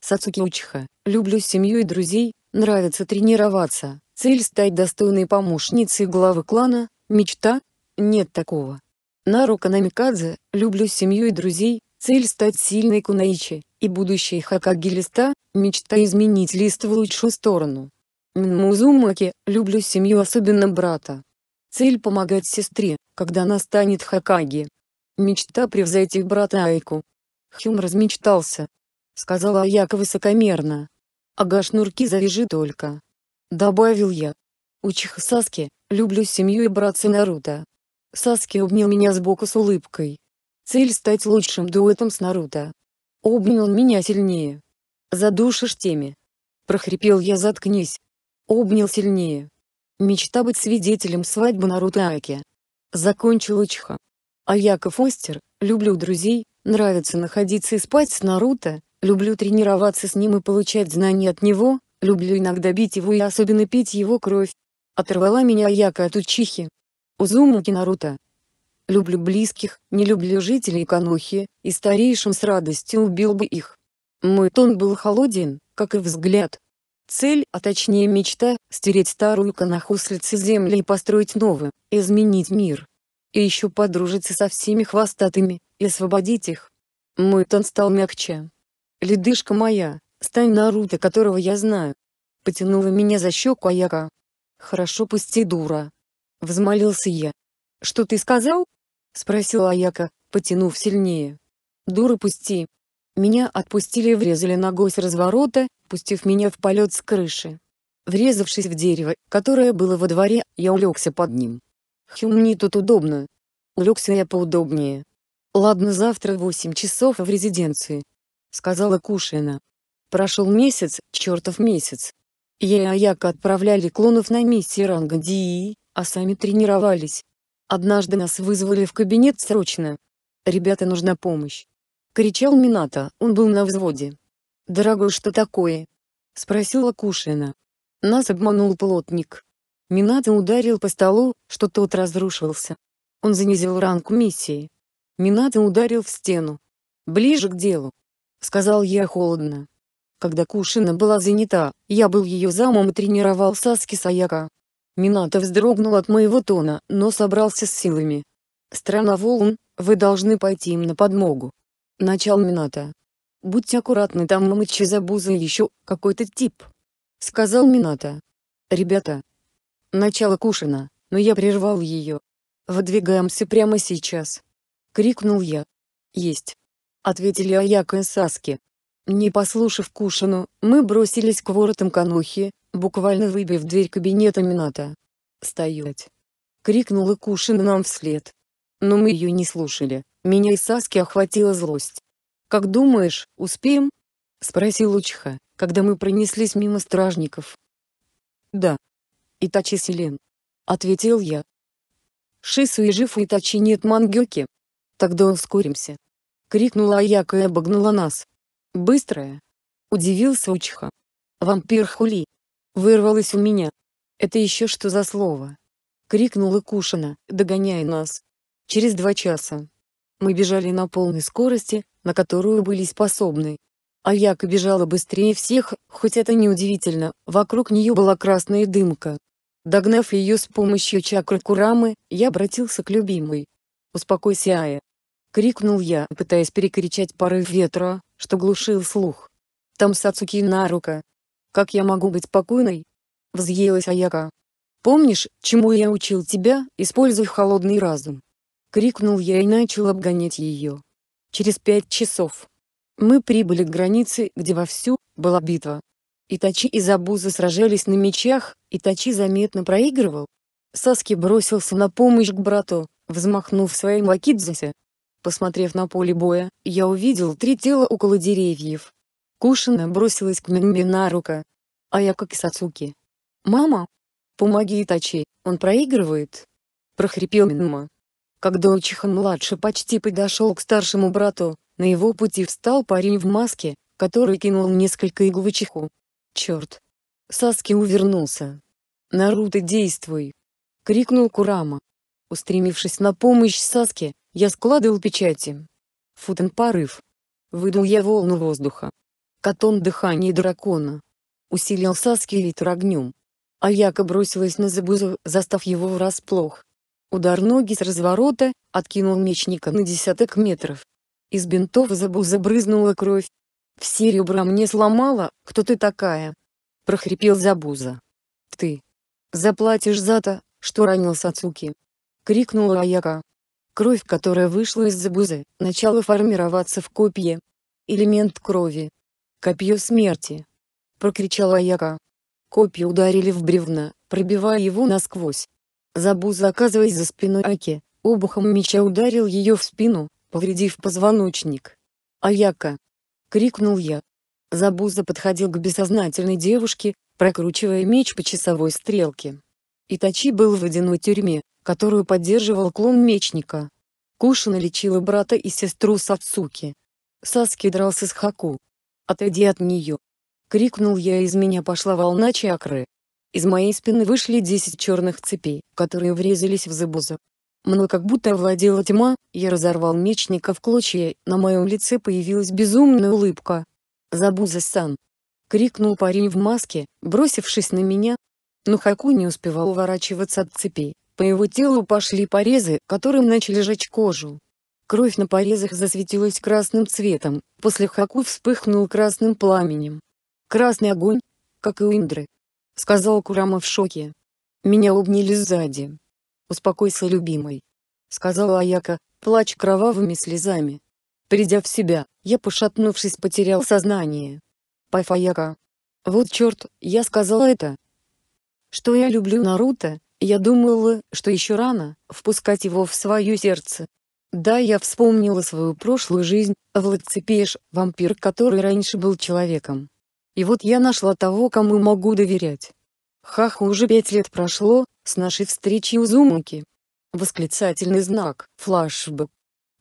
S1: Сацуки Учиха, люблю семью и друзей, нравится тренироваться, цель стать достойной помощницей главы клана, мечта? Нет такого. Нарука Намикадзе, люблю семью и друзей, цель стать сильной кунаичи, и будущей Хакаги мечта изменить лист в лучшую сторону. Музумаки, люблю семью, особенно брата. Цель помогать сестре, когда она станет Хакаги. Мечта превзойти брата Айку. Хюм размечтался. Сказала Аяка высокомерно. Ага шнурки завяжи только. Добавил я. Учиха Саски, люблю семью и братца Наруто. Саски обнял меня сбоку с улыбкой. Цель стать лучшим дуэтом с Наруто. Обнял меня сильнее. Задушишь теми. Прохрипел я заткнись, Обнял сильнее. Мечта быть свидетелем свадьбы Наруто Аки. Закончил Ичха. А Яков Остер, люблю друзей, нравится находиться и спать с Наруто, люблю тренироваться с ним и получать знания от него, люблю иногда бить его и особенно пить его кровь. Оторвала меня Аяка от Учихи. Узумуки Наруто. Люблю близких, не люблю жителей Канохи, и старейшим с радостью убил бы их. Мой тон был холоден, как и взгляд. Цель, а точнее мечта, стереть старую канаху с лица земли и построить новую, изменить мир. И еще подружиться со всеми хвостатыми, и освободить их. Мой тон стал мягче. «Ледышка моя, стань Наруто, которого я знаю». Потянула меня за щеку Аяка. «Хорошо, пусти, дура». Взмолился я. «Что ты сказал?» Спросила Аяка, потянув сильнее. «Дура, пусти, меня отпустили и врезали ногой с разворота, пустив меня в полет с крыши. Врезавшись в дерево, которое было во дворе, я улегся под ним. Хм, мне тут удобно. Улегся я поудобнее. «Ладно, завтра в восемь часов в резиденции», — сказала Кушина. Прошел месяц, чертов месяц. Я и Аяка отправляли клонов на миссии ранга ДИИ, а сами тренировались. Однажды нас вызвали в кабинет срочно. «Ребята, нужна помощь. — кричал Минато, он был на взводе. «Дорогой, что такое?» — спросила Кушина. «Нас обманул плотник». Минато ударил по столу, что тот разрушился. Он занизил ранг миссии. Минато ударил в стену. «Ближе к делу», — сказал я холодно. Когда Кушина была занята, я был ее замом и тренировал Саски Саяка. Минато вздрогнул от моего тона, но собрался с силами. «Страна волн, вы должны пойти им на подмогу. Начал Мината. «Будьте аккуратны, там мамыч из обуза еще какой-то тип», — сказал Мината. «Ребята». Начало Кушина, но я прервал ее. «Выдвигаемся прямо сейчас», — крикнул я. «Есть», — ответили Аяка и Саски. Не послушав Кушину, мы бросились к воротам канухи, буквально выбив дверь кабинета Мината. «Стоять!» — крикнула Кушина нам вслед. Но мы ее не слушали. Меня и Саски охватила злость. «Как думаешь, успеем?» — спросил Учха, когда мы пронеслись мимо стражников. «Да». «Итачи Селен», — ответил я. «Шису и Жифу Итачи нет мангёки. Тогда ускоримся». Крикнула Аяка и обогнула нас. «Быстрая!» — удивился Учха. «Вампир Хули!» — вырвалось у меня. «Это еще что за слово?» — крикнула Кушина, догоняя нас. Через два часа мы бежали на полной скорости, на которую были способны. А Яка бежала быстрее всех, хоть это неудивительно, вокруг нее была красная дымка. Догнав ее с помощью чакры Курамы, я обратился к любимой. «Успокойся, Ая!» — крикнул я, пытаясь перекричать порыв ветра, что глушил слух. «Там Сацуки Нарука! Как я могу быть спокойной?» — взъелась Аяка. «Помнишь, чему я учил тебя, используй холодный разум?» крикнул я и начал обгонять ее. Через пять часов мы прибыли к границе, где вовсю была битва. Итачи и Забуза сражались на мечах, Итачи заметно проигрывал. Саски бросился на помощь к брату, взмахнув своим вакидзусе. Посмотрев на поле боя, я увидел три тела около деревьев. Кушина бросилась к Мимми на рука. А я как и Сацуки. «Мама! Помоги Итачи, он проигрывает!» прохрипел Минма. Когда Дойчихан-младший почти подошел к старшему брату, на его пути встал парень в маске, который кинул несколько игл в Ичиху. «Черт!» Саски увернулся. «Наруто, действуй!» — крикнул Курама. Устремившись на помощь Саске, я складывал печати. Футон порыв. Выдал я волну воздуха. Катон дыхание дракона. Усилил Саски литр огнем. Аяка бросилась на Забузу, застав его врасплох. Удар ноги с разворота откинул мечника на десяток метров. Из бинтов и забуза брызнула кровь. «Все ребра мне сломала, кто ты такая?» — прохрипел Забуза. «Ты! Заплатишь за то, что ранил Сацуки!» — крикнула Аяка. Кровь, которая вышла из Забузы, начала формироваться в копье. Элемент крови. «Копье смерти!» — прокричала Аяка. Копья ударили в бревна, пробивая его насквозь. Забуза оказываясь за спиной Аки, обухом меча ударил ее в спину, повредив позвоночник. «Аяка!» — крикнул я. Забуза подходил к бессознательной девушке, прокручивая меч по часовой стрелке. Итачи был в водяной тюрьме, которую поддерживал клон мечника. Кушина лечила брата и сестру Сацуки. Саски дрался с Хаку. «Отойди от нее!» — крикнул я, из меня пошла волна чакры, из моей спины вышли десять черных цепей, которые врезались в Зыбуза. Мной как будто овладела тьма, я разорвал мечника в клочья, на моем лице появилась безумная улыбка. «Забуза-сан!» — крикнул парень в маске, бросившись на меня. Но Хаку не успевал уворачиваться от цепей. По его телу пошли порезы, которым начали жечь кожу. Кровь на порезах засветилась красным цветом, после Хаку вспыхнул красным пламенем. Красный огонь, как и у Индры, — сказал Курама в шоке. «Меня обняли сзади». «Успокойся, любимый», — сказала Аяка, плача кровавыми слезами. Придя в себя, я, пошатнувшись, потерял сознание. «Пайф Аяка». «Вот черт, я сказала это». «Что я люблю Наруто, я думала, что еще рано, впускать его в свое сердце». Да, я вспомнила свою прошлую жизнь, а Владцепеш, вампир, который раньше был человеком, и вот я нашла того, кому могу доверять. Ха-ха, уже пять лет прошло, с нашей встречи у Зумаки. Восклицательный знак, флашбэк.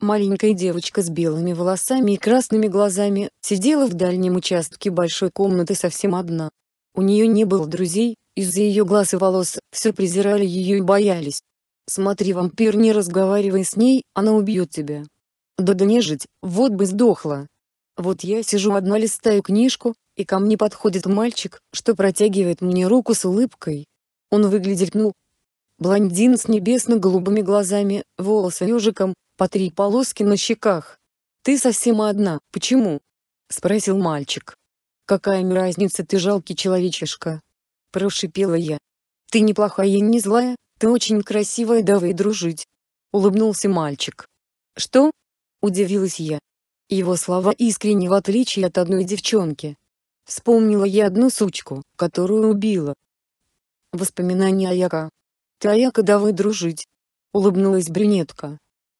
S1: Маленькая девочка с белыми волосами и красными глазами сидела в дальнем участке большой комнаты совсем одна. У нее не было друзей, из-за ее глаз и волос все презирали ее и боялись. «Смотри, вампир, не разговаривай с ней, она убьет тебя». «Да да нежить, вот бы сдохла». Вот я сижу одна листаю книжку, и ко мне подходит мальчик, что протягивает мне руку с улыбкой. Он выглядит ну... Блондин с небесно-голубыми глазами, волосы ежиком, по три полоски на щеках. «Ты совсем одна, почему?» — спросил мальчик. «Какая им разница, ты жалкий человечишка?» — прошипела я. «Ты неплохая и не злая, ты очень красивая, давай дружить!» — улыбнулся мальчик. «Что?» — удивилась я. Его слова искренне в отличие от одной девчонки. Вспомнила я одну сучку, которую убила. Воспоминание Аяка. Ты, Аяка, давай дружить. Улыбнулась брюнетка.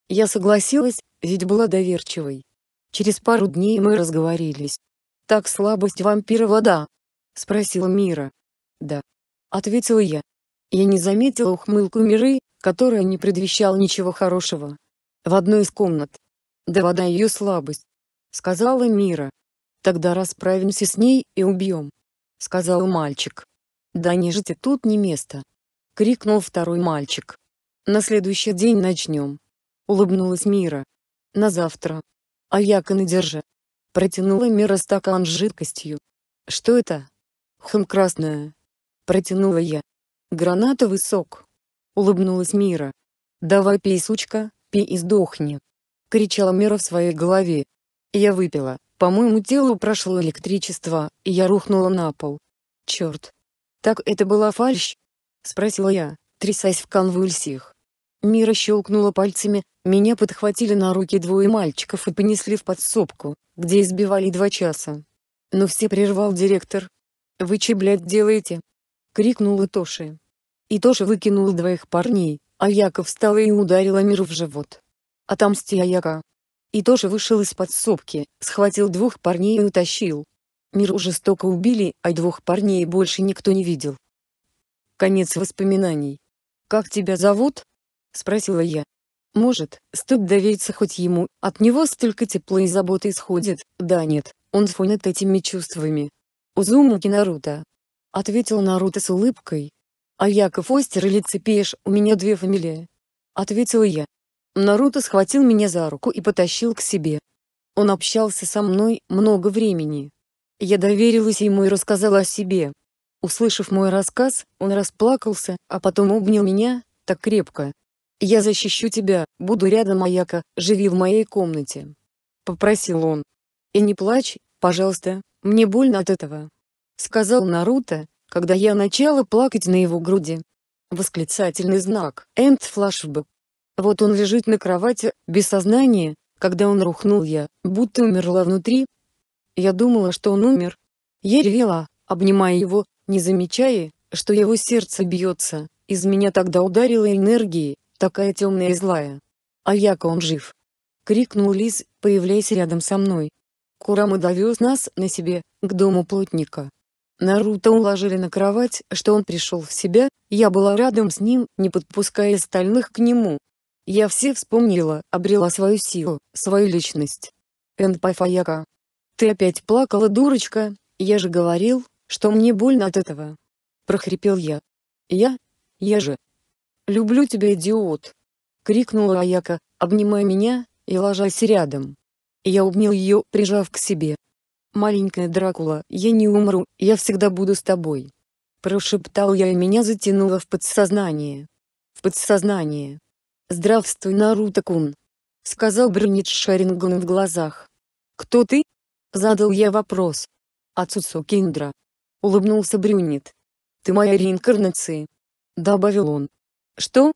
S1: Я согласилась, ведь была доверчивой. Через пару дней мы разговорились. Так слабость вампира вода? Спросила Мира. Да. Ответила я. Я не заметила ухмылку Миры, которая не предвещала ничего хорошего. В одной из комнат. Да вода ее слабость. Сказала Мира. «Тогда расправимся с ней и убьем», — сказал мальчик. «Да нежити тут не место», — крикнул второй мальчик. «На следующий день начнем», — улыбнулась Мира. «На завтра». «А яко держи». Протянула Мира стакан с жидкостью. «Что это?» «Хм красная». Протянула я. «Гранатовый сок». Улыбнулась Мира. «Давай пей, сучка, пей и сдохни!» — кричала Мира в своей голове. Я выпила. По моему телу прошло электричество, и я рухнула на пол. Черт. Так это была фальшь? Спросила я, трясясь в конвульсиях. Мира щелкнула пальцами, меня подхватили на руки двое мальчиков и понесли в подсобку, где избивали два часа. Но «Ну все прервал директор. «Вы че, блядь, делаете?» — крикнула Тоши. И Тоша выкинула двоих парней, а Яков встала и ударила Миру в живот. «Отомсти, Аяка!» и тоже вышел из подсобки, схватил двух парней и утащил. Миру жестоко убили, а двух парней больше никто не видел. Конец воспоминаний. «Как тебя зовут?» — спросила я. «Может, стоит довериться хоть ему, от него столько тепла и заботы исходит, да нет, он сфонит этими чувствами». «Узумаки Наруто», — ответил Наруто с улыбкой. «А Яков Остер или Цепеш, у меня две фамилии». Ответила я, Наруто схватил меня за руку и потащил к себе. Он общался со мной много времени. Я доверилась ему и рассказала о себе. Услышав мой рассказ, он расплакался, а потом обнял меня, так крепко. «Я защищу тебя, буду рядом, Аяка, живи в моей комнате», — попросил он. «И не плачь, пожалуйста, мне больно от этого», — сказал Наруто, когда я начала плакать на его груди. Восклицательный знак, энд флашбэк. Вот он лежит на кровати, без сознания, когда он рухнул я, будто умерла внутри. Я думала, что он умер. Я ревела, обнимая его, не замечая, что его сердце бьется, из меня тогда ударила энергии, такая темная и злая. А Яко он жив. Крикнул Лиз, появляясь рядом со мной. Курама довез нас на себе, к дому плотника. Наруто уложили на кровать, что он пришел в себя, я была рядом с ним, не подпуская остальных к нему, я все вспомнила, обрела свою силу, свою личность. Энпафаяка. Ты опять плакала, дурочка, я же говорил, что мне больно от этого. Прохрипел я. Я? Я же. Люблю тебя, идиот. Крикнула Аяка, обнимая меня, и ложась рядом. Я обнял ее, прижав к себе. «Маленькая Дракула, я не умру, я всегда буду с тобой». Прошептал я и меня затянуло в подсознание. В подсознание. «Здравствуй, Наруто-кун!» — сказал Брюнич Шаринган в глазах. «Кто ты?» — задал я вопрос. «Ацуцуки Индра!» — улыбнулся Брюнит. «Ты моя реинкарнация!» — добавил он. «Что?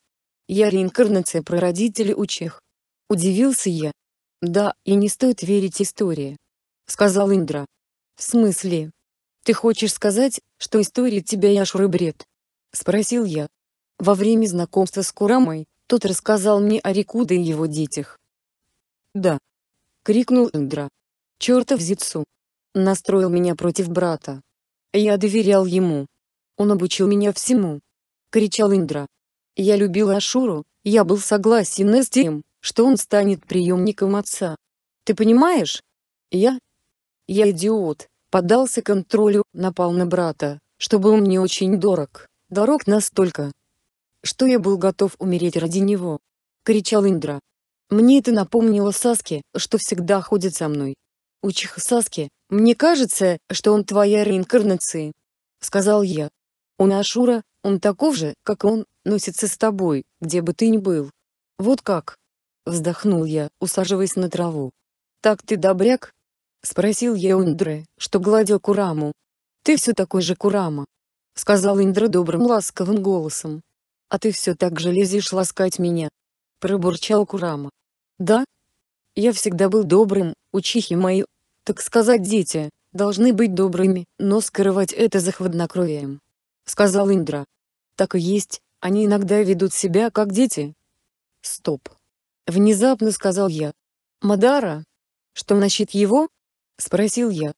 S1: Я реинкарнация прародителей учих!» Удивился я. «Да, и не стоит верить истории», — сказал Индра. «В смысле? Ты хочешь сказать, что история тебя Яшуры бред?» — спросил я. Во время знакомства с Курамой, тот рассказал мне о Рикуде и его детях. «Да!» — крикнул Индра. «Чертов Зицу!» Настроил меня против брата. Я доверял ему. Он обучил меня всему. Кричал Индра. Я любил Ашуру, я был согласен с тем, что он станет приемником отца. Ты понимаешь? Я... Я идиот, поддался контролю, напал на брата, чтобы он мне очень дорог. Дорог настолько, что я был готов умереть ради него!» — кричал Индра. «Мне это напомнило Саске, что всегда ходит со мной. Учиха Саске, мне кажется, что он твоя реинкарнация!» — сказал я. «Он Ашура, он таков же, как он, носится с тобой, где бы ты ни был». «Вот как?» — вздохнул я, усаживаясь на траву. «Так ты добряк?» — спросил я у Индры, что гладил Кураму. «Ты все такой же Курама», — сказал Индра добрым ласковым голосом. «А ты все так же лезешь ласкать меня!» — пробурчал Курама. «Да? Я всегда был добрым, учихи мои, так сказать, дети, должны быть добрыми, но скрывать это за хладнокровием», — сказал Индра. «Так и есть, они иногда ведут себя как дети». «Стоп!» — внезапно сказал я. «Мадара? Что насчет его?» — спросил я.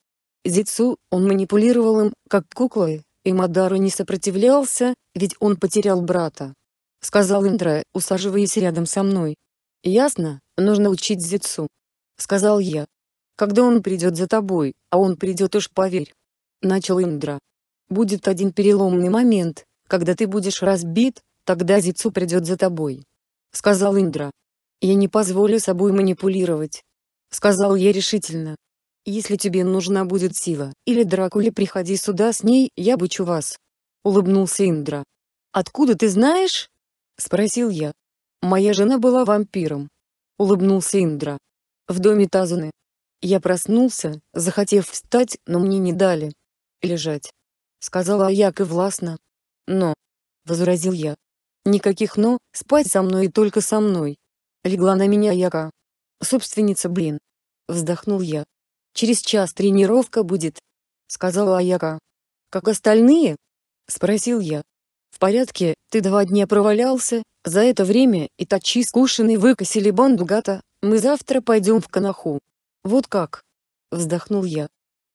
S1: Зицу, он манипулировал им, как куклой. И Мадару не сопротивлялся, ведь он потерял брата. Сказал Индра, усаживаясь рядом со мной. «Ясно, нужно учить дзюцу», — сказал я. «Когда он придет за тобой, а он придет уж поверь», — начал Индра. «Будет один переломный момент, когда ты будешь разбит, тогда дзюцу придет за тобой», — сказал Индра. «Я не позволю собой манипулировать», — сказал я решительно. Если тебе нужна будет сила, или Дракуле приходи сюда с ней, я бычу вас. Улыбнулся Индра. Откуда ты знаешь? Спросил я. Моя жена была вампиром. Улыбнулся Индра. В доме Тазуны. Я проснулся, захотев встать, но мне не дали. Лежать. Сказала Аяка властно. Но. Возразил я. Никаких «но», спать со мной и только со мной. Легла на меня яка. Собственница, блин. Вздохнул я. Через час тренировка будет, сказала Аяка. Как остальные? Спросил я. В порядке, ты два дня провалялся, за это время и тачи скушенный выкосили банду гата. мы завтра пойдем в Канаху. Вот как? Вздохнул я.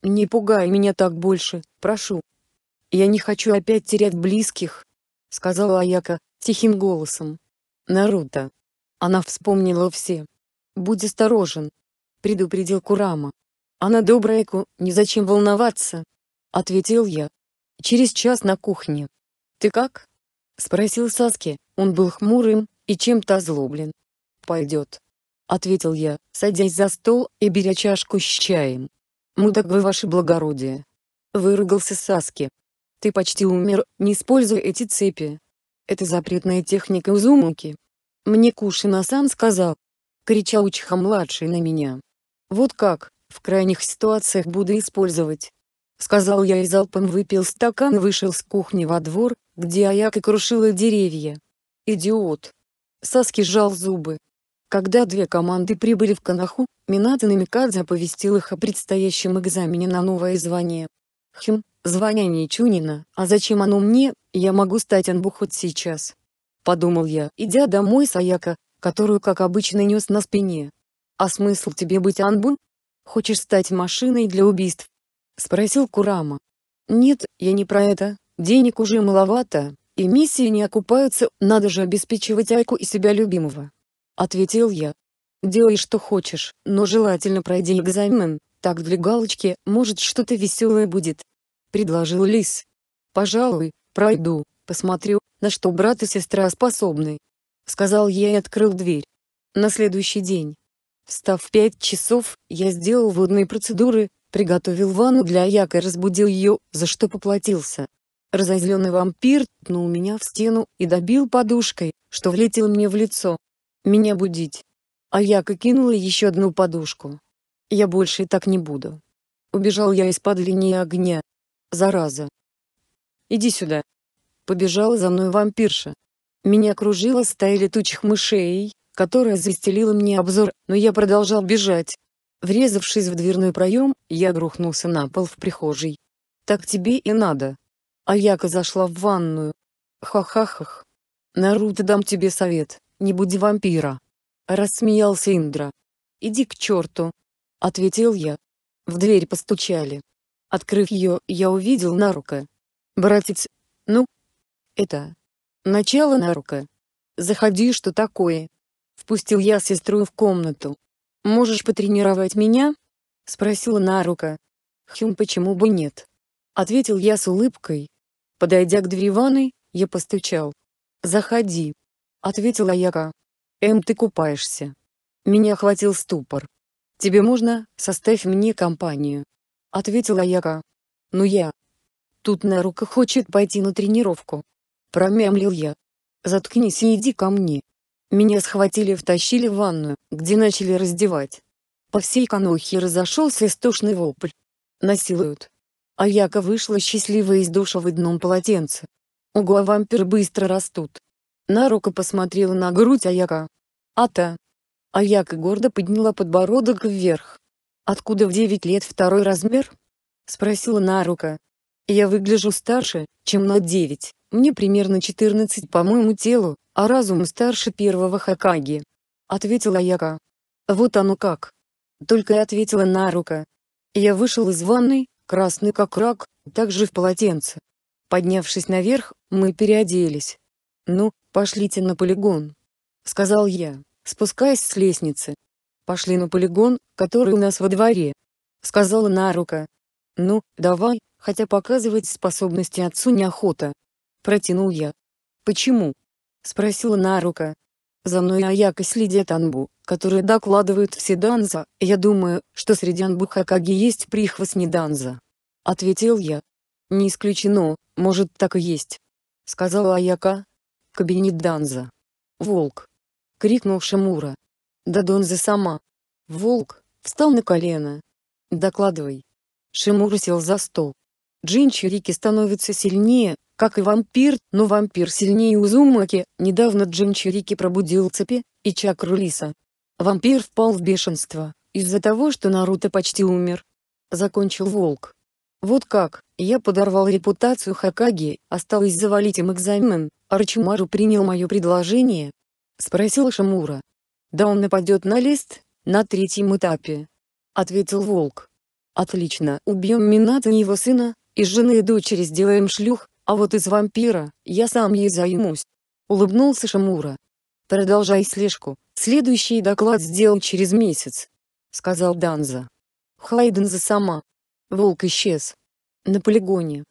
S1: Не пугай меня так больше, прошу. Я не хочу опять терять близких, сказала Аяка, тихим голосом. Наруто. Она вспомнила все. Будь осторожен. Предупредил Курама. «Она «А добрая, Ку, незачем волноваться», — ответил я. «Через час на кухне». «Ты как?» — спросил Саски. Он был хмурым и чем-то озлоблен. «Пойдет», — ответил я, садясь за стол и беря чашку с чаем. «Мудак «Ну вы, ваше благородие!» — выругался Саски. «Ты почти умер, не используя эти цепи. Это запретная техника Узумуки. Мне Кушина-сан сказал!» — кричал Учиха-младший на меня. «Вот как, в крайних ситуациях буду использовать. Сказал я и залпом выпил стакан и вышел с кухни во двор, где Аяка крушила деревья. Идиот. Саски сжал зубы. Когда две команды прибыли в Канаху, Минато Намикадзе оповестил их о предстоящем экзамене на новое звание. Хм, звание чунина, а зачем оно мне, я могу стать анбухот сейчас. Подумал я, идя домой с Аяка, которую как обычно нес на спине. А смысл тебе быть анбун? Хочешь стать машиной для убийств?» — спросил Курама. «Нет, я не про это, денег уже маловато, и миссии не окупаются, надо же обеспечивать Айку и себя любимого». Ответил я. «Делай что хочешь, но желательно пройди экзамен, так для галочки, может что-то веселое будет». Предложил Лис. «Пожалуй, пройду, посмотрю, на что брат и сестра способны». Сказал я и открыл дверь. На следующий день, Встав в пять часов, я сделал водные процедуры, приготовил ванну для Яка и разбудил ее, за что поплатился. Разозленный вампир ткнул меня в стену и добил подушкой, что влетело мне в лицо. Меня будить. А Яка кинула еще одну подушку. Я больше и так не буду. Убежал я из-под линии огня. Зараза. Иди сюда. Побежала за мной вампирша. Меня окружила стая летучих мышей, которая застелила мне обзор, но я продолжал бежать. Врезавшись в дверной проем, я грохнулся на пол в прихожей. Так тебе и надо. А Яка зашла в ванную. Ха-ха-хах. Наруто дам тебе совет, не буди вампира. Рассмеялся Индра. Иди к черту. Ответил я. В дверь постучали. Открыв ее, я увидел Нарука. Братец, ну? Это... Начало Нарука. Заходи, что такое? Впустил я сестру в комнату. «Можешь потренировать меня?» — спросила Нарука. «Хм, почему бы нет?» — ответил я с улыбкой. Подойдя к двери ванной, я постучал. «Заходи», — ответила Яка. «Эм, ты купаешься». Меня охватил ступор. «Тебе можно, составь мне компанию», — ответила Яка. «Ну я». «Тут Нарука хочет пойти на тренировку». Промямлил я. «Заткнись и иди ко мне». Меня схватили и втащили в ванную, где начали раздевать. По всей конохе разошелся истошный вопль. Насилуют. А Яка вышла счастливая из душа в одном полотенце. Ого, а вампир быстро растут. Нарука посмотрела на грудь Аяка. А Ата. А Аяка гордо подняла подбородок вверх. «Откуда в девять лет второй размер?» Спросила Нарука. «Я выгляжу старше, чем на девять, мне примерно четырнадцать по моему телу, а разум старше первого Хакаги. Ответила Яка. Вот оно как. Только и ответила Нарука. Я вышел из ванной, красный как рак, также в полотенце. Поднявшись наверх, мы переоделись. «Ну, пошлите на полигон», — сказал я, спускаясь с лестницы. «Пошли на полигон, который у нас во дворе», — сказала Нарука. «Ну, давай, хотя показывать способности отцу неохота». Протянул я. «Почему?» — спросила Нарука. «За мной Аяка следит Анбу, которые докладывают все Данза, я думаю, что среди Анбу Хакаги есть прихвостни Данза». Ответил я. «Не исключено, может так и есть», — сказала Аяка. «Кабинет Данза». «Волк!» — крикнул Шамура. «Да Донза сама!» Волк, встал на колено. «Докладывай». Шимура сел за стол. Джинчирики становятся сильнее, как и вампир, но вампир сильнее Узумаки, недавно Джин Чирики пробудил цепи и чакру лиса. Вампир впал в бешенство, из-за того, что Наруто почти умер. Закончил волк. Вот как, я подорвал репутацию Хакаги, осталось завалить им экзамен, Арчимару принял мое предложение? Спросил Шамура. Да он нападет на лист, на третьем этапе. Ответил волк. Отлично, убьем Мината и его сына, и жены и дочери сделаем шлюх, а вот из вампира, я сам ей займусь. Улыбнулся Шамура. Продолжай слежку, следующий доклад сделал через месяц. Сказал Данза. Хайденза сама. Волк исчез. На полигоне.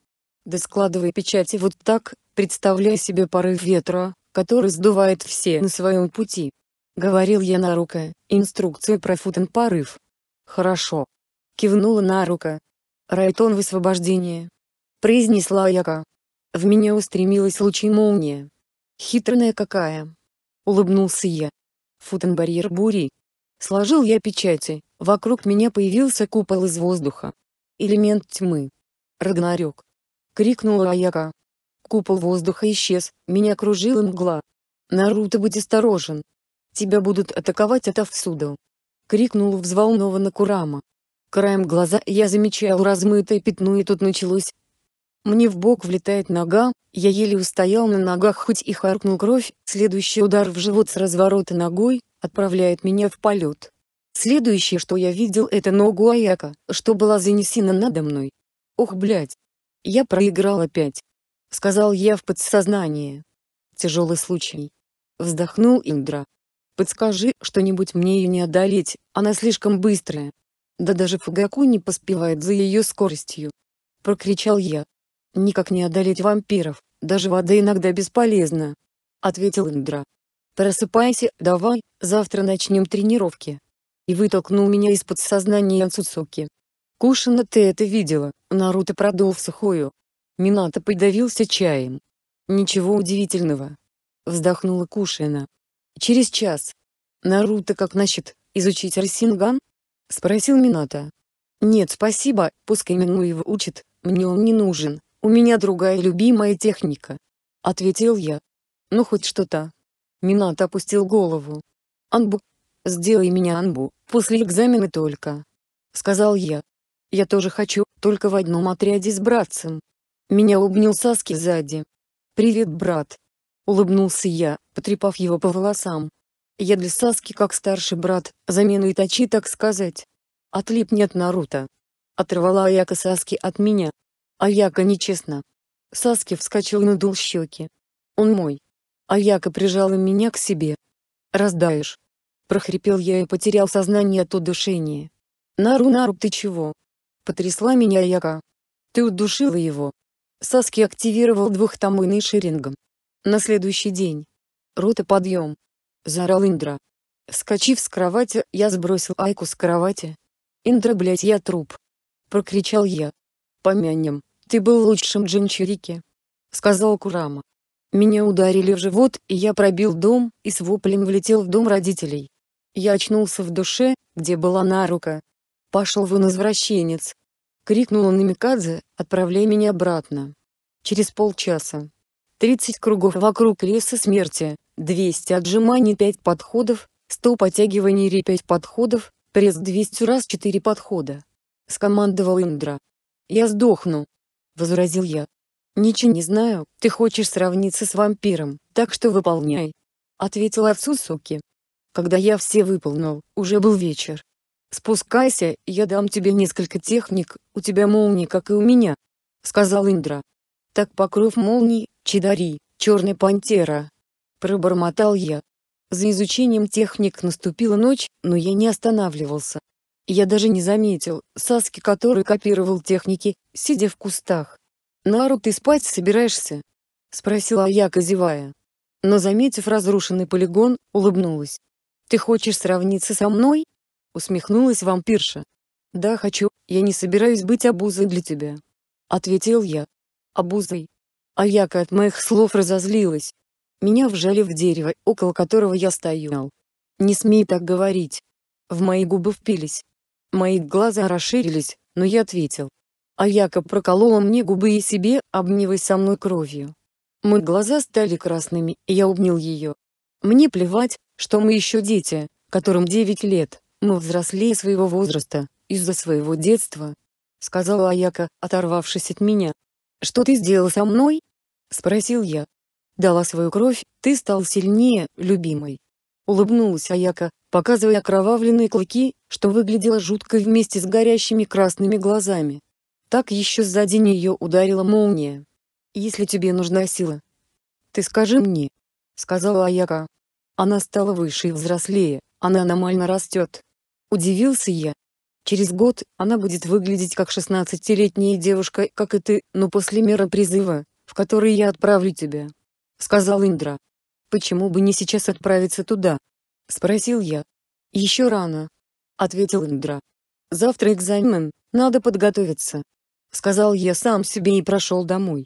S1: Да складывай печати вот так, представляя себе порыв ветра, который сдувает все на своем пути. Говорил я Нарука, инструкция про футен порыв. Хорошо. Кивнула Нарука. Райтон в освобождении. Произнесла Яка. В меня устремилась лучи молния. Хитрая какая. Улыбнулся я. Футенбарьер бури. Сложил я печати, вокруг меня появился купол из воздуха. Элемент тьмы. Рагнарёк. Крикнула Аяка. Купол воздуха исчез, меня кружила мгла. Наруто, будь осторожен. Тебя будут атаковать отовсюду. Крикнула взволнованно Курама. Краем глаза я замечал размытое пятно и тут началось, мне в бок влетает нога, я еле устоял на ногах хоть и харкнул кровь, следующий удар в живот с разворота ногой, отправляет меня в полет. Следующее, что я видел, это ногу Аяка, что была занесена надо мной. Ох, блядь. Я проиграл опять. Сказал я в подсознание. Тяжелый случай. Вздохнул Индра. Подскажи что-нибудь мне ее не одолеть, она слишком быстрая. Да даже Фугаку не поспевает за ее скоростью. Прокричал я. «Никак не одолеть вампиров, даже вода иногда бесполезна», — ответил Индра. «Просыпайся, давай, завтра начнем тренировки». И вытолкнул меня из подсознания Цуцуки. «Кушина ты это видела», — Наруто продул в сухую. Минато подавился чаем. «Ничего удивительного», — вздохнула Кушина. «Через час». «Наруто как насчет изучить Рассинган? спросил Минато. «Нет, спасибо, пускай Минуева учит, мне он не нужен», «У меня другая любимая техника», — ответил я. «Ну хоть что-то». Минат опустил голову. «Анбу, сделай меня Анбу, после экзамена только», — сказал я. «Я тоже хочу, только в одном отряде с братцем». Меня обнял Саски сзади. «Привет, брат», — улыбнулся я, потрепав его по волосам. «Я для Саски как старший брат, замену Итачи, так сказать». «Отлипни от Наруто», — оторвала Аяка Саски от меня. А яко нечестно. Саски вскочил и надул щеки. Он мой. А яко прижала меня к себе. Раздаешь. Прохрипел я и потерял сознание от удушения. Нару, Нару, ты чего? Потрясла меня яка. Ты удушила его. Саски активировал двухтомойный шерингом. На следующий день. Рота подъем. Заорал Индра. Скочив с кровати, я сбросил Айку с кровати. «Индра, блять я труп!» Прокричал я. «Помянем!» «Ты был лучшим джинчирике», — сказал Курама. Меня ударили в живот, и я пробил дом, и с воплем влетел в дом родителей. Я очнулся в душе, где была Нарука. «Пошел вон извращенец!» — крикнула Намикадзе, «отправляй меня обратно». Через полчаса. Тридцать кругов вокруг леса смерти, двести отжиманий пять подходов, сто подтягиваний ре пять подходов, пресс двести раз четыре подхода. Скомандовал Индра. Я сдохну, возразил я. «Ничего не знаю, ты хочешь сравниться с вампиром, так что выполняй», — ответила Цусуки. Когда я все выполнил, уже был вечер. «Спускайся, я дам тебе несколько техник, у тебя молнии, как и у меня», — сказал Индра. «Так покров молний, чидари, черная пантера». Пробормотал я. За изучением техник наступила ночь, но я не останавливался. Я даже не заметил Саски, который копировал техники, сидя в кустах. «Нару, ты спать собираешься?» — спросила Аяка, зевая. Но, заметив разрушенный полигон, улыбнулась. «Ты хочешь сравниться со мной?» — усмехнулась вампирша. «Да, хочу, я не собираюсь быть обузой для тебя», — ответил я. «Обузой?» Аяка от моих слов разозлилась. Меня вжали в дерево, около которого я стоял. «Не смей так говорить». В мои губы впились Мои глаза расширились, но я ответил. А Якоб проколола мне губы и себе, обниваясь со мной кровью. Мы глаза стали красными, и я обнял ее. Мне плевать, что мы еще дети, которым 9 лет, мы взрослее своего возраста, из-за своего детства. Сказала Аяка, оторвавшись от меня. «Что ты сделал со мной?» Спросил я. «Дала свою кровь, ты стал сильнее, любимый улыбнулась Аяка, показывая окровавленные клыки, что выглядело жутко вместе с горящими красными глазами. Так еще сзади нее ударила молния. «Если тебе нужна сила, ты скажи мне», — сказала Аяка. Она стала выше и взрослее, она аномально растет. Удивился я. Через год она будет выглядеть как шестнадцатилетняя девушка, как и ты, но после мера призыва, в который я отправлю тебя. Сказал Индра, «Почему бы не сейчас отправиться туда?» — спросил я. «Еще рано», — ответил Индра. «Завтра экзамен, надо подготовиться», — сказал я сам себе и прошел домой.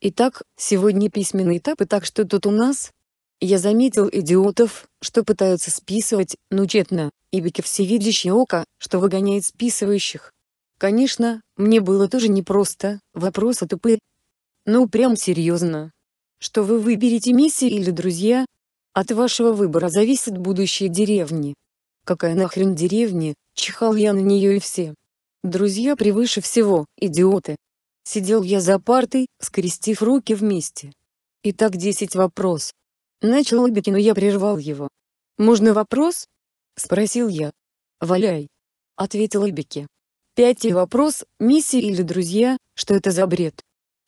S1: «Итак, сегодня письменный этап и так что тут у нас?» Я заметил идиотов, что пытаются списывать, но ну, тщетно, и Бекев всевидящее око, что выгоняет списывающих. Конечно, мне было тоже непросто, вопросы тупые. Ну прям серьезно, что вы выберете миссии или друзья? От вашего выбора зависит будущее деревни. Какая нахрен деревня, чихал я на нее и все. Друзья превыше всего, идиоты. Сидел я за партой, скрестив руки вместе. Итак, 10 вопрос. Начал Лобики, но я прервал его. «Можно вопрос?» — спросил я. «Валяй!» — ответил Лобики. Пятый вопрос, миссия или друзья, что это за бред?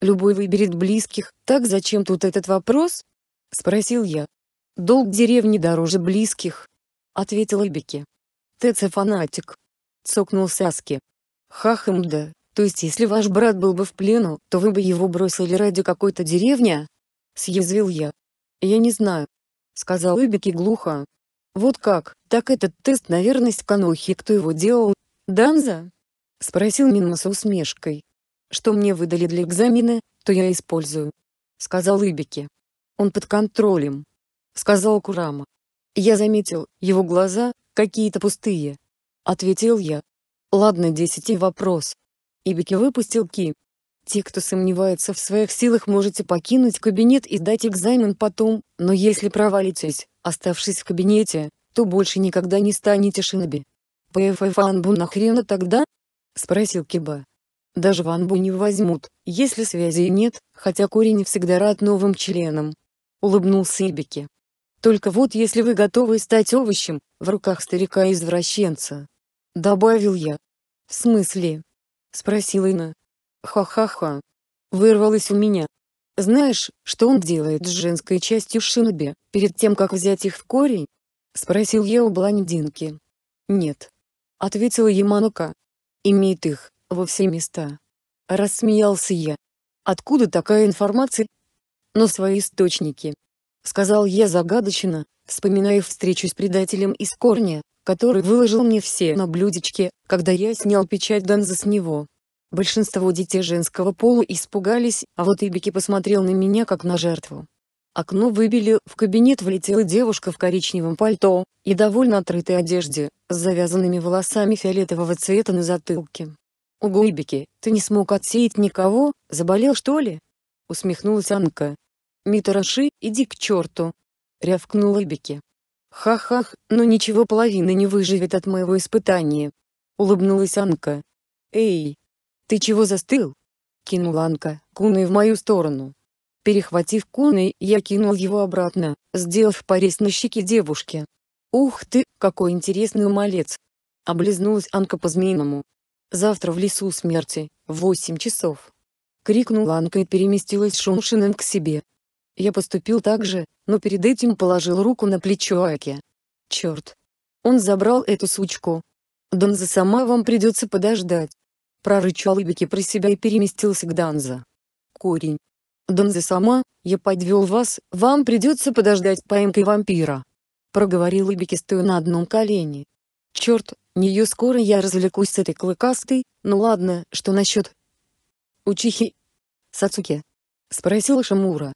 S1: Любой выберет близких. Так зачем тут этот вопрос? Спросил я. Долг деревни дороже близких. Ответил Эбике. ТЦ фанатик. Цокнул Саски. Хахамда, то есть если ваш брат был бы в плену, то вы бы его бросили ради какой-то деревни? Съязвил я. Я не знаю. Сказал Эбике глухо. Вот как, так этот тест на верность Канохи, кто его делал? Данза? Спросил Минма с усмешкой что мне выдали для экзамена, то я использую», — сказал Ибики. «Он под контролем», — сказал Курама. «Я заметил, его глаза какие-то пустые», — ответил я. «Ладно, десяти вопрос». Ибики выпустил Ки. Те, кто сомневается в своих силах, можете покинуть кабинет и дать экзамен потом, но если провалитесь, оставшись в кабинете, то больше никогда не станете шиноби. «ПФФ Анбу нахрена тогда?» — спросил Киба. Даже ванбу не возьмут, если связей нет, хотя корень всегда рад новым членам. Улыбнулся Ибики. Только вот если вы готовы стать овощем, в руках старика-извращенца. Добавил я. В смысле? Спросила Ина. Ха-ха-ха. Вырвалось у меня. Знаешь, что он делает с женской частью шиноби, перед тем как взять их в корень? Спросил я у блондинки. Нет. Ответила Яманука. Имеет их во все места. Рассмеялся я. Откуда такая информация? Но свои источники. Сказал я загадочно, вспоминая встречу с предателем из корня, который выложил мне все на блюдечке, когда я снял печать Данза с него. Большинство детей женского пола испугались, а вот Ибики посмотрел на меня как на жертву. Окно выбили, в кабинет влетела девушка в коричневом пальто и довольно отрытой одежде, с завязанными волосами фиолетового цвета на затылке. «У Гуйбики, ты не смог отсеять никого, заболел что ли?» Усмехнулась Анка. «Митараши, иди к черту!» Рявкнул Бики. «Ха-ха, но ничего половина не выживет от моего испытания!» Улыбнулась Анка. «Эй! Ты чего застыл?» Кинул Анка, куной в мою сторону. Перехватив куной, я кинул его обратно, сделав порез на щеке девушки. «Ух ты, какой интересный умолец! Облизнулась Анка по-змеиному. Завтра в лесу смерти, в восемь часов. Крикнул Ланка и переместилась Шумшиным к себе. Я поступил так же, но перед этим положил руку на плечо Аки. Черт. Он забрал эту сучку. Донза сама вам придется подождать. Прорычал Ибики про себя и переместился к Данза. Корень. Донза сама, я подвел вас, вам придется подождать поимкой вампира. Проговорил Ибики стоя на одном колене. Черт, нее скоро я развлекусь с этой клыкастой, ну ладно, что насчет... Учихи... Сацуки. Спросила Шамура.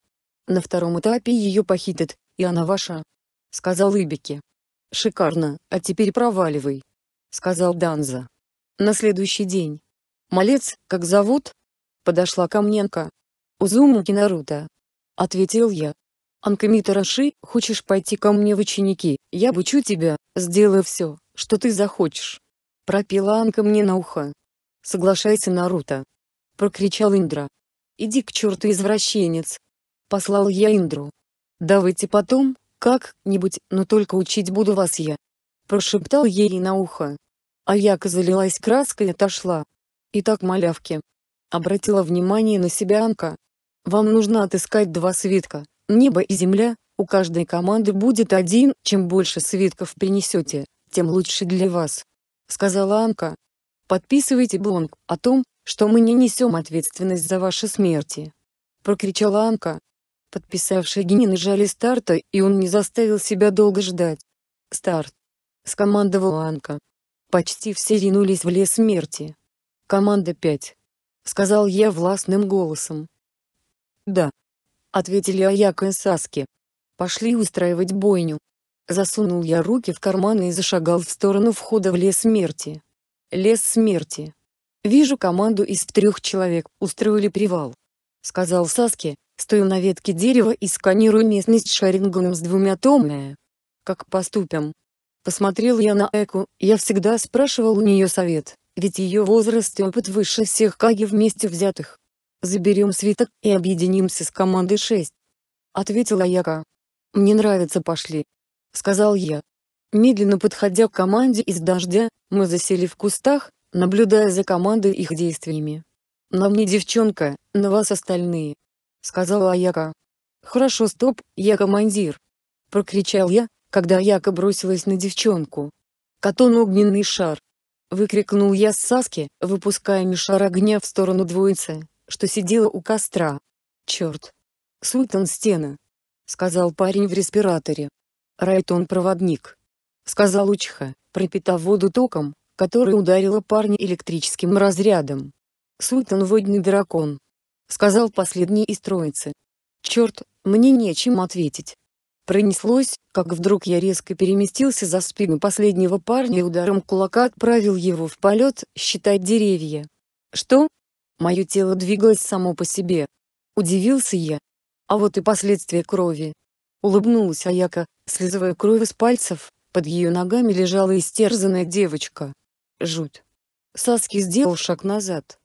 S1: На втором этапе ее похитят, и она ваша. Сказал Ибики. Шикарно, а теперь проваливай. Сказал Данза. На следующий день. Малец, как зовут? Подошла ко мне Анка. Узумуки Наруто. Ответил я. Анкамитараши, хочешь пойти ко мне в ученики, я обучу тебя, сделаю все, что ты захочешь. Пропела Анка мне на ухо. Соглашайся, Наруто. Прокричал Индра. Иди к черту, извращенец. Послал я Индру. Давайте потом, как-нибудь, но только учить буду вас я. Прошептал ей на ухо. А яка залилась краской и отошла. так малявки. Обратила внимание на себя Анка. Вам нужно отыскать два свитка, небо и земля, у каждой команды будет один, чем больше свитков принесете, тем лучше для вас», — сказала Анка. «Подписывайте блонг о том, что мы не несем ответственность за ваши смерти», — прокричала Анка. Подписавшие Гини нажали старта, и он не заставил себя долго ждать. «Старт!» — скомандовала Анка. Почти все ринулись в лес смерти. «Команда 5», — сказал я властным голосом. «Да», — ответили Аяка и Саски. «Пошли устраивать бойню». Засунул я руки в карманы и зашагал в сторону входа в лес смерти. Лес смерти. Вижу команду из трех человек, устроили привал. Сказал Саске, стою на ветке дерева и сканирую местность шарингоном с двумя томная. Как поступим? Посмотрел я на Эку, я всегда спрашивал у нее совет, ведь ее возраст и опыт выше всех Каги вместе взятых. Заберем свиток и объединимся с командой 6. Ответила Яка. Мне нравится пошли, сказал я. Медленно подходя к команде из дождя, мы засели в кустах, наблюдая за командой их действиями. «На мне девчонка, на вас остальные», — сказала Аяка. «Хорошо, стоп, я командир», — прокричал я, когда Аяка бросилась на девчонку. «Катон огненный шар!» — выкрикнул я с Саски, выпуская мишар огня в сторону двоицы, что сидела у костра. «Черт! Султан стена!» — сказал парень в респираторе. «Райтон-проводник», — сказал Учха, пропитав воду током, который ударила парня электрическим разрядом. Султан водный дракон», — сказал последний из троицы. «Черт, мне нечем ответить». Пронеслось, как вдруг я резко переместился за спину последнего парня и ударом кулака отправил его в полет, считать деревья. «Что?» Мое тело двигалось само по себе. Удивился я. А вот и последствия крови. Улыбнулась Аяка, слизывая кровь из пальцев, под ее ногами лежала истерзанная девочка. Жуть. Саски сделал шаг назад.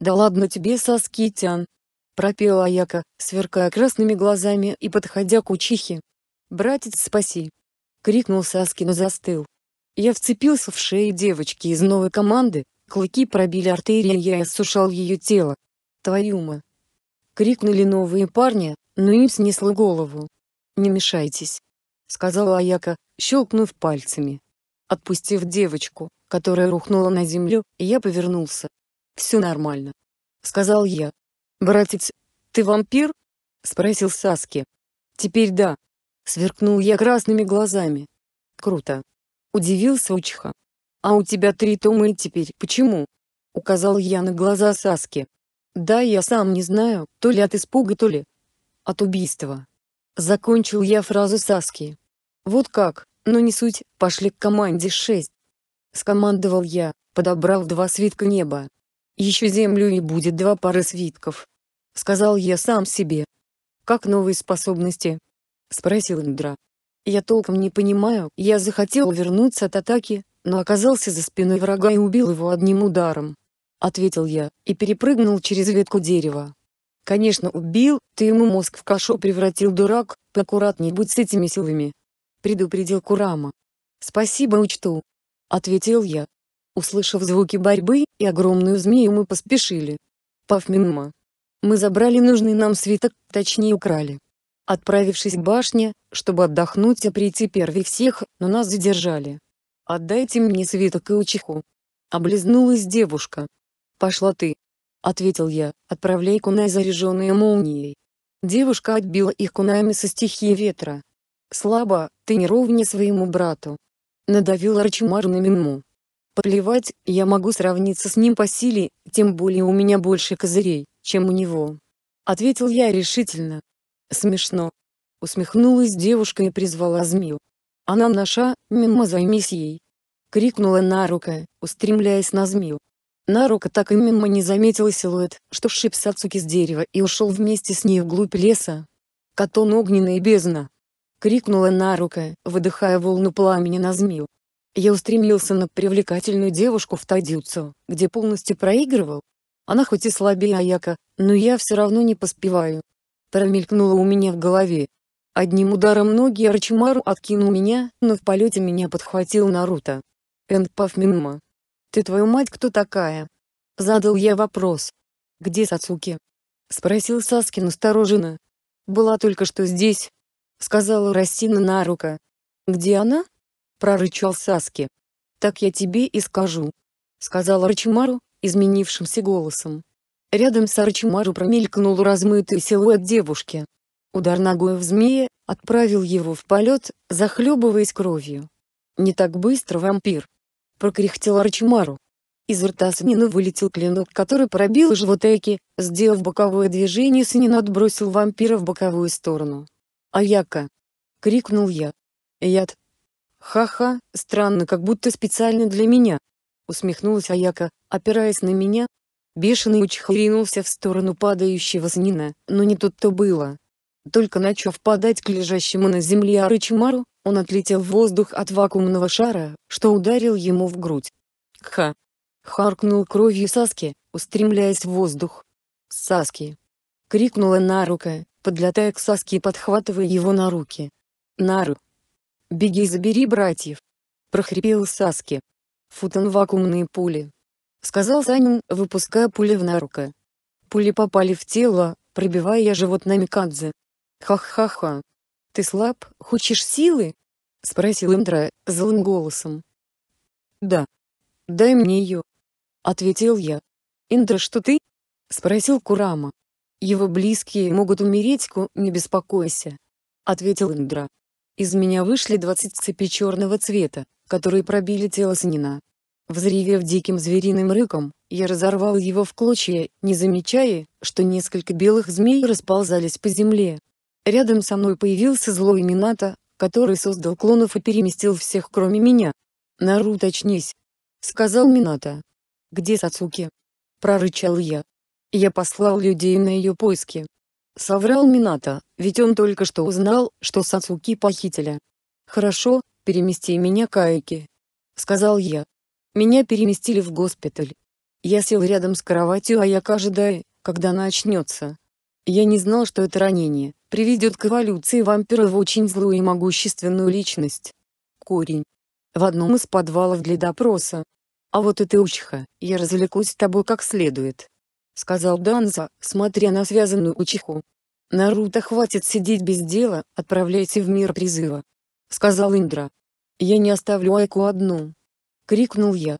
S1: «Да ладно тебе, Саски Тян!» Пропела Аяка, сверкая красными глазами и подходя к учихе. «Братец, спаси!» Крикнул Саски, но застыл. Я вцепился в шею девочки из новой команды, клыки пробили артерии, я осушал ее тело. «Твою ма!» Крикнули новые парни, но им снесло голову. «Не мешайтесь», — сказала Аяка, щелкнув пальцами. Отпустив девочку, которая рухнула на землю, я повернулся. «Все нормально», — сказал я. «Братец, ты вампир?» — спросил Саски. «Теперь да», — сверкнул я красными глазами. «Круто!» — удивился Учиха. «А у тебя три тома и теперь почему?» — указал я на глаза Саски. «Да я сам не знаю, то ли от испуга, то ли от убийства», Закончил я фразу Саски. Вот как, но не суть, пошли к команде 6. Скомандовал я, подобрав два свитка неба. Еще землю и будет два пары свитков. Сказал я сам себе. Как новые способности? Спросил Индра. Я толком не понимаю, я захотел вернуться от атаки, но оказался за спиной врага и убил его одним ударом. Ответил я, и перепрыгнул через ветку дерева. Конечно убил, ты ему мозг в кашу превратил дурак, поаккуратней будь с этими силами. Предупредил Курама. Спасибо учту. Ответил я. Услышав звуки борьбы и огромную змею мы поспешили. Пав Мы забрали нужный нам свиток, точнее украли. Отправившись к башне, чтобы отдохнуть и прийти первый всех, но нас задержали. «Отдайте мне свиток и учиху!» Облизнулась девушка. «Пошла ты!» Ответил я, отправляй кунай заряженные молнией. Девушка отбила их кунами со стихии ветра. Слабо, ты не ровня своему брату. Надавил Арчимар на Минму. Плевать, я могу сравниться с ним по силе, тем более у меня больше козырей, чем у него. Ответил я решительно. Смешно. Усмехнулась девушка и призвала змею. Она наша, минма займись ей. Крикнула нарука, устремляясь на змею. Нарука так и мимо не заметила силуэт, что шип Сацуки с дерева и ушел вместе с ней вглубь леса. «Катон огненная бездна!» — крикнула Нарука, выдыхая волну пламени на змею. Я устремился на привлекательную девушку в Тадюцу, где полностью проигрывал. Она хоть и слабее Аяка, но я все равно не поспеваю. Промелькнуло у меня в голове. Одним ударом ноги Арчимару откинул меня, но в полете меня подхватил Наруто. Энд пав мимо. «Ты твою мать кто такая?» Задал я вопрос. «Где Сацуки?» Спросил Саскин настороженно. «Была только что здесь», — сказала Растина Нарука. «Где она?» — прорычал Саски. «Так я тебе и скажу», — сказал Арчимару, изменившимся голосом. Рядом с Арчимару промелькнул размытый силуэт девушки. Удар ногой в змея отправил его в полет, захлебываясь кровью. «Не так быстро, вампир!» прокряхтел Арчимару. Из рта Санина вылетел клинок, который пробил живот Эки, сделав боковое движение Санин отбросил вампира в боковую сторону. «Аяка!» — крикнул я. «Яд!» «Ха-ха, странно, как будто специально для меня!» — усмехнулась Аяка, опираясь на меня. Бешеный Учх ринулся в сторону падающего Санина, но не тут-то было. Только начав падать к лежащему на земле Арычимару, он отлетел в воздух от вакуумного шара, что ударил ему в грудь. Ха! Харкнул кровью Саски, устремляясь в воздух. Саски! Крикнула Нарука, подлетая к Саски и подхватывая его на руки. Нару! Беги забери братьев! Прохрипел Саски. Футон вакуумные пули. Сказал Санин, выпуская пули в Нарука. Пули попали в тело, пробивая живот на Микадзе. Ха-ха-ха, «Ты слаб, хочешь силы?» — спросил Индра, злым голосом. «Да. Дай мне ее», — ответил я. «Индра, что ты?» — спросил Курама. «Его близкие могут умереть, Ку, не беспокойся», — ответил Индра. Из меня вышли двадцать цепи черного цвета, которые пробили тело Снина. Взревев диким звериным рыком, я разорвал его в клочья, не замечая, что несколько белых змей расползались по земле, Рядом со мной появился злой Минато, который создал клонов и переместил всех кроме меня. «Наруто, очнись!» — сказал Минато. «Где Сацуки?» — прорычал я. Я послал людей на ее поиски. Соврал Минато, ведь он только что узнал, что Сацуки похитили. «Хорошо, перемести меня к Айке», — сказал я. Меня переместили в госпиталь. Я сел рядом с кроватью Аяка, ожидая, когда она очнется. Я не знал, что это ранение приведет к эволюции вампира в очень злую и могущественную личность. Корень. В одном из подвалов для допроса. А вот это учиха, я развлекусь с тобой как следует. Сказал Данза, смотря на связанную учиху. Наруто хватит сидеть без дела, отправляйте в мир призыва. Сказал Индра. Я не оставлю Айку одну. Крикнул я.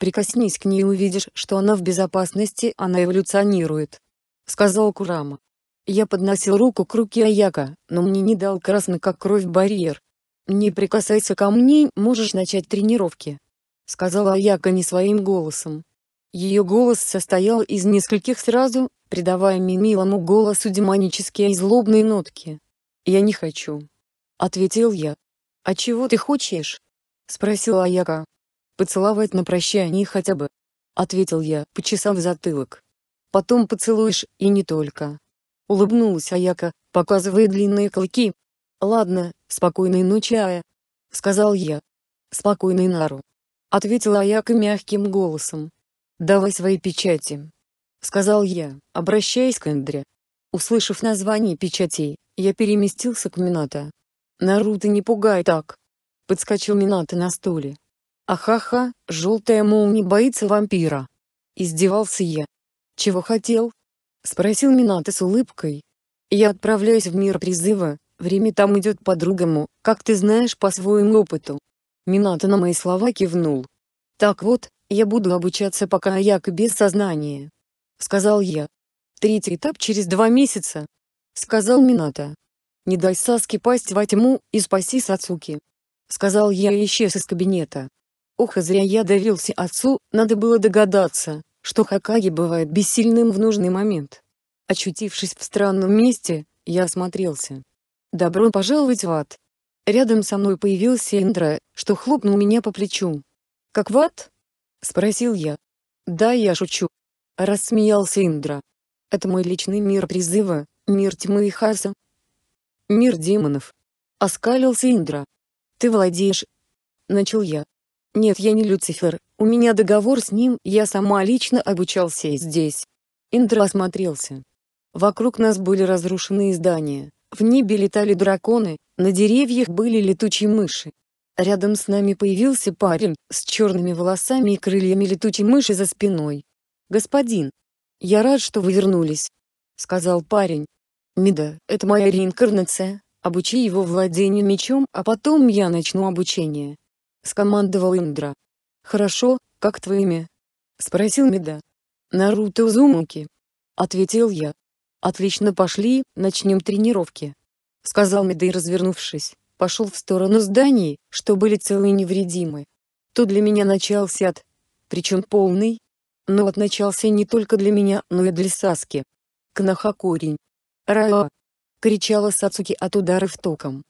S1: Прикоснись к ней и увидишь, что она в безопасности, она эволюционирует. — сказал Курама. Я подносил руку к руке Аяка, но мне не дал красный как кровь барьер. «Не прикасайся ко мне, можешь начать тренировки», — сказала Аяка не своим голосом. Ее голос состоял из нескольких сразу, придавая мимилому голосу демонические и злобные нотки. «Я не хочу», — ответил я. «А чего ты хочешь?» — спросила Аяка. «Поцеловать на прощание хотя бы», — ответил я, почесав затылок потом поцелуешь, и не только. Улыбнулась Аяка, показывая длинные клыки. Ладно, спокойной ночи, Ая. Сказал я. Спокойной Нару. Ответила Аяка мягким голосом. Давай свои печати. Сказал я, обращаясь к Эндре. Услышав название печатей, я переместился к Минато. Наруто не пугай так. Подскочил Минато на стуле. Ахаха, желтая молния боится вампира. Издевался я, «Чего хотел?» — спросил Минато с улыбкой. «Я отправляюсь в мир призыва, время там идет по-другому, как ты знаешь по своему опыту». Минато на мои слова кивнул. «Так вот, я буду обучаться пока Аяка без сознания», — сказал я. «Третий этап через два месяца», — сказал Минато. «Не дай Саске пасть во тьму и спаси Сацуки», — сказал я и исчез из кабинета. Ох, зря я давился отцу, надо было догадаться, что Хакаги бывает бессильным в нужный момент. Очутившись в странном месте, я осмотрелся. «Добро пожаловать в ад!» Рядом со мной появился Индра, что хлопнул меня по плечу. «Как в ад?» — спросил я. «Да, я шучу». Рассмеялся Индра. «Это мой личный мир призыва, мир тьмы и хаса». «Мир демонов». Оскалился Индра. «Ты владеешь?» Начал я. «Нет, я не Люцифер, у меня договор с ним, я сама лично обучался и здесь. Индра осмотрелся. Вокруг нас были разрушенные здания, в небе летали драконы, на деревьях были летучие мыши. Рядом с нами появился парень, с черными волосами и крыльями летучей мыши за спиной. «Господин, я рад, что вы вернулись», — сказал парень. «Мида, это моя реинкарнация, обучи его владению мечом, а потом я начну обучение», — скомандовал Индра. «Хорошо, как твое имя?» — спросил Меда. «Наруто Узумуки». Ответил я. «Отлично пошли, начнем тренировки», — сказал Меда и развернувшись, пошел в сторону зданий, что были целы и невредимы. Тут для меня начался ад, причем полный. Но от начался не только для меня, но и для Саски. Кнахакурень. Раа! кричала Сацуки от ударов током.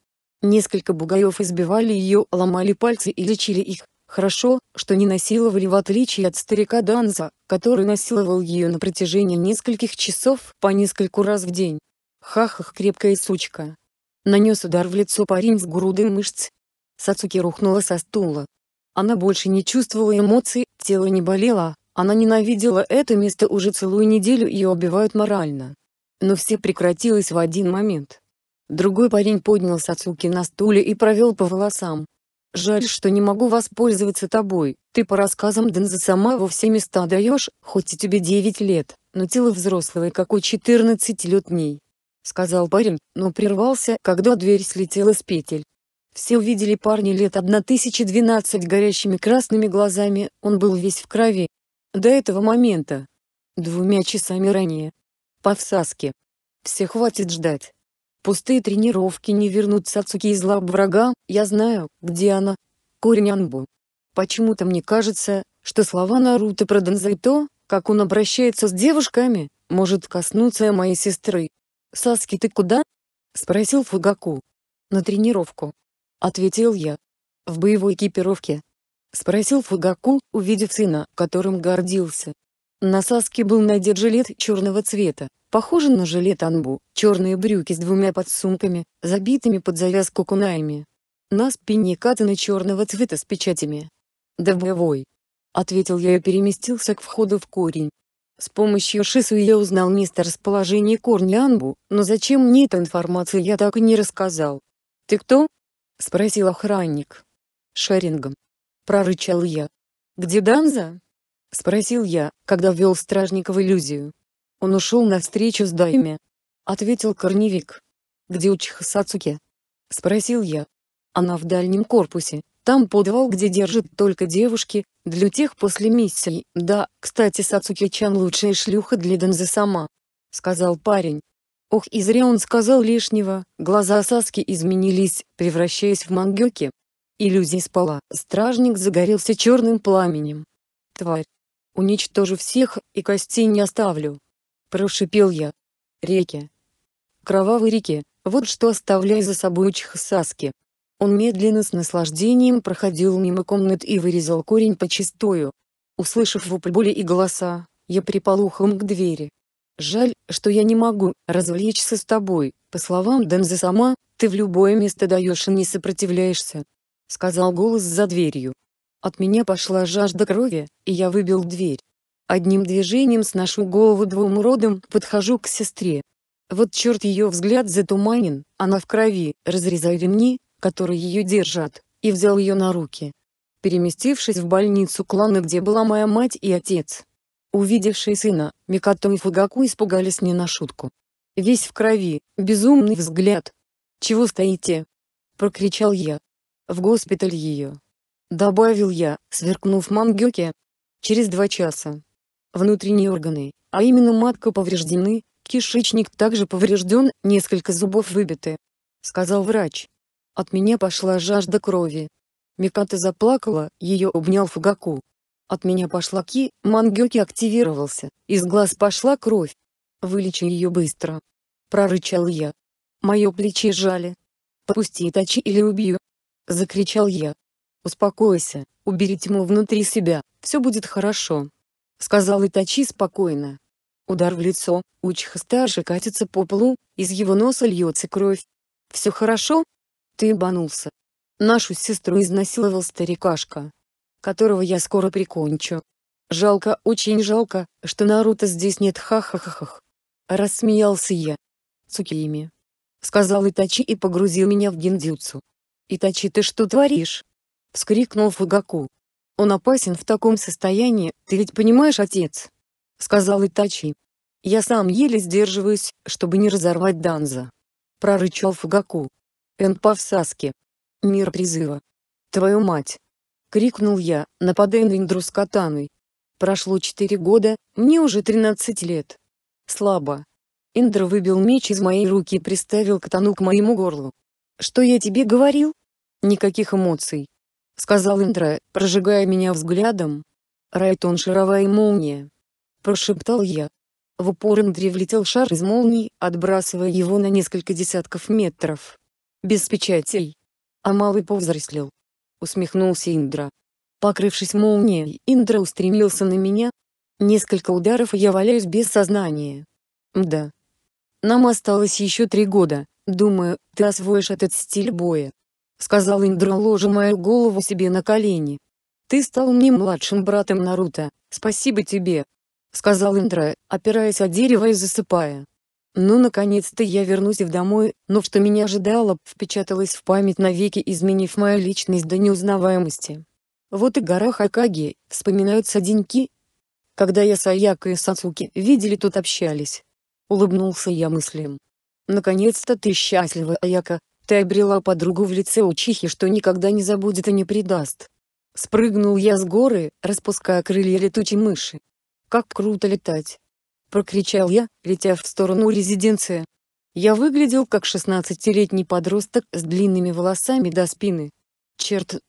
S1: Несколько бугаев избивали ее, ломали пальцы и лечили их. Хорошо, что не насиловали в отличие от старика Данза, который насиловал ее на протяжении нескольких часов по нескольку раз в день. Хахах крепкая сучка. Нанес удар в лицо парень с грудой мышц. Сацуки рухнула со стула. Она больше не чувствовала эмоций, тело не болело, она ненавидела это место уже целую неделю и убивают морально. Но все прекратилось в один момент. Другой парень поднял Сацуки на стуле и провел по волосам. Жаль, что не могу воспользоваться тобой. Ты по рассказам Дэнза сама во все места даешь, хоть и тебе 9 лет, но тело взрослое, как у 14-летней. Сказал парень, но прервался, когда дверь слетела с петель. Все увидели парня лет 1012 горящими красными глазами, он был весь в крови. До этого момента. Двумя часами ранее. По всаске. Все хватит ждать. Пустые тренировки не вернут Сацуки из лап врага, я знаю, где она. Корень Анбу. Почему-то мне кажется, что слова Наруто про Донзайто, как он обращается с девушками, может коснуться моей сестры. «Саски, ты куда?» — спросил Фугаку. «На тренировку», — ответил я. «В боевой экипировке?» — спросил Фугаку, увидев сына, которым гордился. На Саске был надет жилет черного цвета, Похоже на жилет анбу, черные брюки с двумя подсумками, забитыми под завязку кунаями. На спине катаны черного цвета с печатями. «Да боевой!» — ответил я и переместился к входу в корень. С помощью Шису я узнал месторасположение корня Анбу, но зачем мне эта информация я так и не рассказал. «Ты кто?» — спросил охранник. «Шарингом». Прорычал я. «Где Данза?» — спросил я, когда ввел стражника в иллюзию. Он ушел на встречу с Дайми. Ответил корневик. Где у Чихасацуки? Спросил я. Она в дальнем корпусе, там подвал, где держат только девушки, для тех после миссии. Да, кстати, Сацуки-чан лучшая шлюха для Дензы сама. Сказал парень. Ох, и зря он сказал лишнего, глаза Саски изменились, превращаясь в мангёки. Иллюзия спала, стражник загорелся черным пламенем. Тварь. Уничтожу всех, и костей не оставлю. Прошипел я. Реки. Кровавые реки, вот что оставляя за собой Чхасаски. Он медленно с наслаждением проходил мимо комнат и вырезал корень почистую. Услышав вопль боли и голоса, я припал ухом к двери. «Жаль, что я не могу развлечься с тобой, по словам Дензы сама, ты в любое место даешь и не сопротивляешься», — сказал голос за дверью. От меня пошла жажда крови, и я выбил дверь. Одним движением сношу голову двум родом, подхожу к сестре. Вот черт ее взгляд затуманен, она в крови, разрезаю ремни, которые ее держат, и взял ее на руки. Переместившись в больницу клана, где была моя мать и отец. Увидевшие сына, Микато и Фугаку испугались не на шутку. Весь в крови, безумный взгляд. «Чего стоите?» — прокричал я. «В госпиталь ее!» — добавил я, сверкнув Мангюке. Через два часа, внутренние органы, а именно матка повреждены, кишечник также поврежден, несколько зубов выбиты. Сказал врач. От меня пошла жажда крови. Миката заплакала, ее обнял Фугаку. От меня пошла ки, мангёки активировался, из глаз пошла кровь. Вылечи ее быстро. Прорычал я. Мое плечи жали. Попусти Итачи или убью. Закричал я. Успокойся, убери тьму внутри себя, все будет хорошо. — сказал Итачи спокойно. Удар в лицо, Учиха старше катится по полу, из его носа льется кровь. «Все хорошо?» «Ты ебанулся. Нашу сестру изнасиловал старикашка, которого я скоро прикончу. Жалко, очень жалко, что Наруто здесь нет ха-ха-ха-ха». Рассмеялся я. «Цукиями», — сказал Итачи и погрузил меня в гендюцу. «Итачи, ты что творишь?» — вскрикнул Фугаку. Он опасен в таком состоянии, ты ведь понимаешь, отец?» — сказал Итачи. «Я сам еле сдерживаюсь, чтобы не разорвать Данза», — прорычал Фугаку. «Энпа в Саске. Мир призыва. Твою мать!» — крикнул я, нападая на Индру с катаной. Прошло четыре года, мне уже тринадцать лет. Слабо. Индра выбил меч из моей руки и приставил катану к моему горлу. «Что я тебе говорил?» «Никаких эмоций. — сказал Индра, прожигая меня взглядом. «Райтон шаровая молния!» — прошептал я. В упор Индре влетел шар из молний, отбрасывая его на несколько десятков метров. Без печатей. А малый повзрослел. Усмехнулся Индра. Покрывшись молнией, Индра устремился на меня. Несколько ударов и я валяюсь без сознания. Да. Нам осталось еще три года, думаю, ты освоишь этот стиль боя. — сказал Индра ложа мою голову себе на колени. «Ты стал мне младшим братом Наруто, спасибо тебе!» — сказал Индра, опираясь о дерево и засыпая. «Ну наконец-то я вернусь в домой, но что меня ожидало, впечаталось в память навеки изменив мою личность до неузнаваемости. Вот и гора Хакаги, вспоминаются деньки, когда я с Аяко и Сацуки видели тут общались. Улыбнулся я мыслям. «Наконец-то ты счастлива, Аяка», ты обрела подругу в лице учихи, что никогда не забудет и не предаст. Спрыгнул я с горы, распуская крылья летучей мыши. Как круто летать! Прокричал я, летя в сторону резиденции. Я выглядел как шестнадцатилетний подросток с длинными волосами до спины. Черт!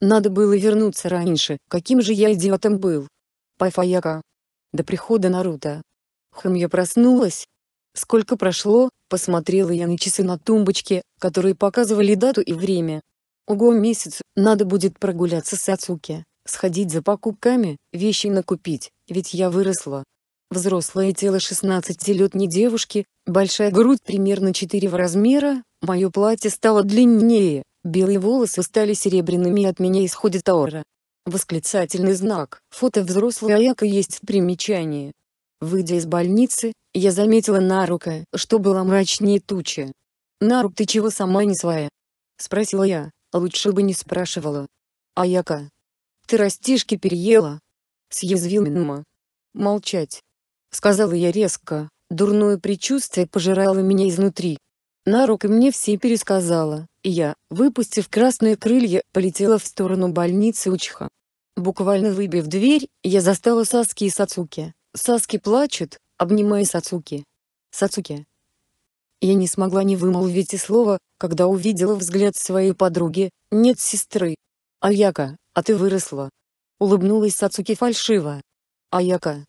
S1: Надо было вернуться раньше, каким же я идиотом был. Пайфаяка. До прихода Наруто. Хм я проснулась. Сколько прошло, посмотрела я на часы на тумбочке, которые показывали дату и время. Ого, месяц, надо будет прогуляться с Ацуки, сходить за покупками, вещи накупить, ведь я выросла. Взрослое тело 16-летней девушки, большая грудь примерно 4 в размера, мое платье стало длиннее, белые волосы стали серебряными и от меня исходит аура. Восклицательный знак. Фото взрослой Аяка есть в примечании. Выйдя из больницы, я заметила на рука, что была мрачнее тучи. «Нарук, ты чего сама не своя?» — спросила я, лучше бы не спрашивала. «Аяка, ты растишки переела?» — съязвил Минма. «Молчать!» — сказала я резко, дурное предчувствие пожирало меня изнутри. Нарук и мне все пересказала, и я, выпустив красные крылья, полетела в сторону больницы Учха. Буквально выбив дверь, я застала Саски и Сацуки. Саски плачет, обнимая Сацуки. «Сацуки, я не смогла не вымолвить и слова, когда увидела взгляд своей подруги, нет сестры. «Аяка, а ты выросла!» Улыбнулась Сацуки фальшиво. «Аяка!»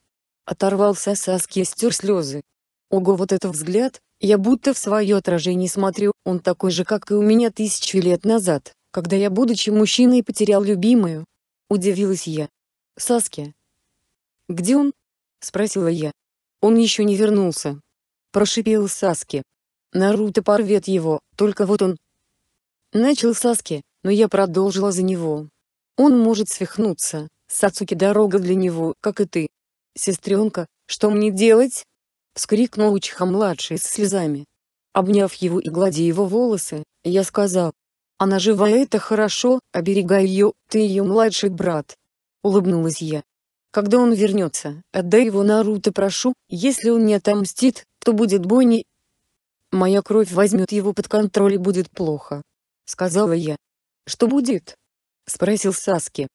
S1: Оторвался Саски и стер слезы. Ого, вот это взгляд, я будто в свое отражение смотрю, он такой же, как и у меня тысячи лет назад, когда я, будучи мужчиной, потерял любимую. Удивилась я. «Саски!» «Где он?» — спросила я. «Он еще не вернулся», — прошипел Саски. Наруто порвет его, только вот он... Начал Саски, но я продолжила за него. Он может свихнуться, Сацуки дорога для него, как и ты. Сестренка, что мне делать? Вскрикнул Учиха-младший с слезами. Обняв его и гладя его волосы, я сказал. Она живая это хорошо, оберегай ее, ты ее младший брат. Улыбнулась я. Когда он вернется, отдай его Наруто прошу, если он не отомстит, то будет Бонни, моя кровь возьмет его под контроль и будет плохо. Сказала я. Что будет? Спросил Саски.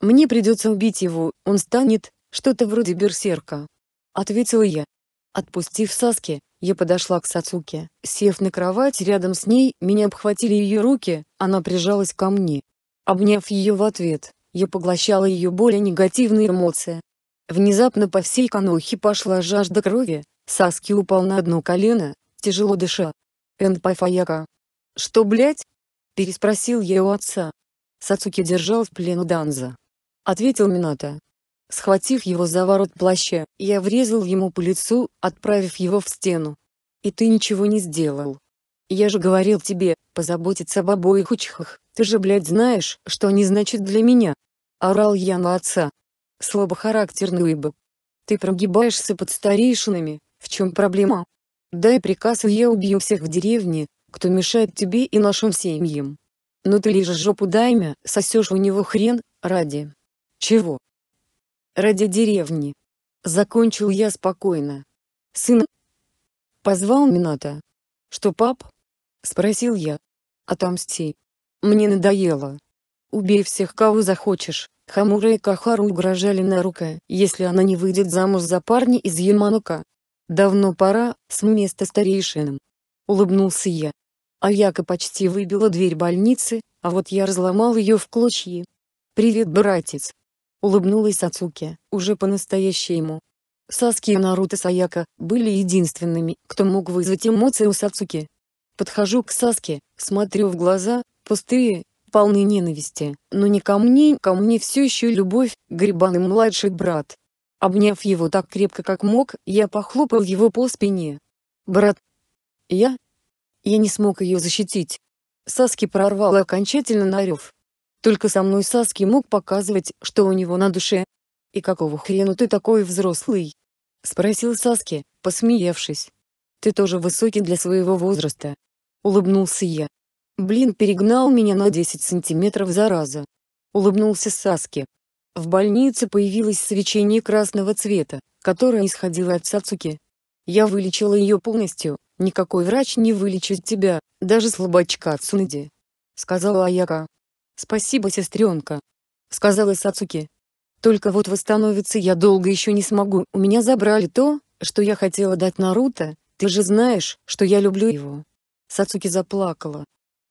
S1: Мне придется убить его, он станет, что-то вроде берсерка. Ответила я. Отпустив Саски, я подошла к Сацуке, сев на кровать рядом с ней, меня обхватили ее руки, она прижалась ко мне. Обняв ее в ответ, я поглощала ее более негативные эмоции. Внезапно по всей канохе пошла жажда крови, Саски упал на одно колено, тяжело дыша. «Энпайфаяка». «Что, блядь?» — переспросил я у отца. Сацуки держал в плену Данза. Ответил Минато. Схватив его за ворот плаща, я врезал ему по лицу, отправив его в стену. «И ты ничего не сделал. Я же говорил тебе, позаботиться об обоих учхах, ты же, блядь, знаешь, что они значат для меня!» Орал я на отца. Слабохарактерный уйба. «Ты прогибаешься под старейшинами, в чем проблема?» Дай приказ и я убью всех в деревне, кто мешает тебе и нашим семьям. Но ты лишь жопу даймя, сосешь у него хрен, ради... Чего? Ради деревни. Закончил я спокойно. Сын... Позвал Мината. Что, пап? Спросил я. Отомсти. Мне надоело. Убей всех, кого захочешь. Хамура и Кахару угрожали на рука, если она не выйдет замуж за парня из Яманука. Давно пора, с места старейшинам. Улыбнулся я. А яка почти выбила дверь больницы, а вот я разломал ее в клочья. «Привет, братец!» Улыбнулась Ацуки, уже по-настоящему. Саски и Наруто Саяка были единственными, кто мог вызвать эмоции у Сацуки. Подхожу к Саске, смотрю в глаза, пустые, полны ненависти, но не ко мне, ко мне все еще любовь, Грибан младший брат. Обняв его так крепко, как мог, я похлопал его по спине. «Брат!» «Я?» Я не смог ее защитить. Саски прорвало окончательно на рев. Только со мной Саски мог показывать, что у него на душе. «И какого хрена ты такой взрослый?» Спросил Саски, посмеявшись. «Ты тоже высокий для своего возраста». Улыбнулся я. Блин перегнал меня на 10 сантиметров зараза. Улыбнулся Саски. В больнице появилось свечение красного цвета, которое исходило от Сацуки. Я вылечила ее полностью, никакой врач не вылечит тебя, даже слабачка Цунади. Сказала Аяка. Спасибо, сестренка. Сказала Сацуки. Только вот восстановиться я долго еще не смогу, у меня забрали то, что я хотела дать Наруто, ты же знаешь, что я люблю его. Сацуки заплакала.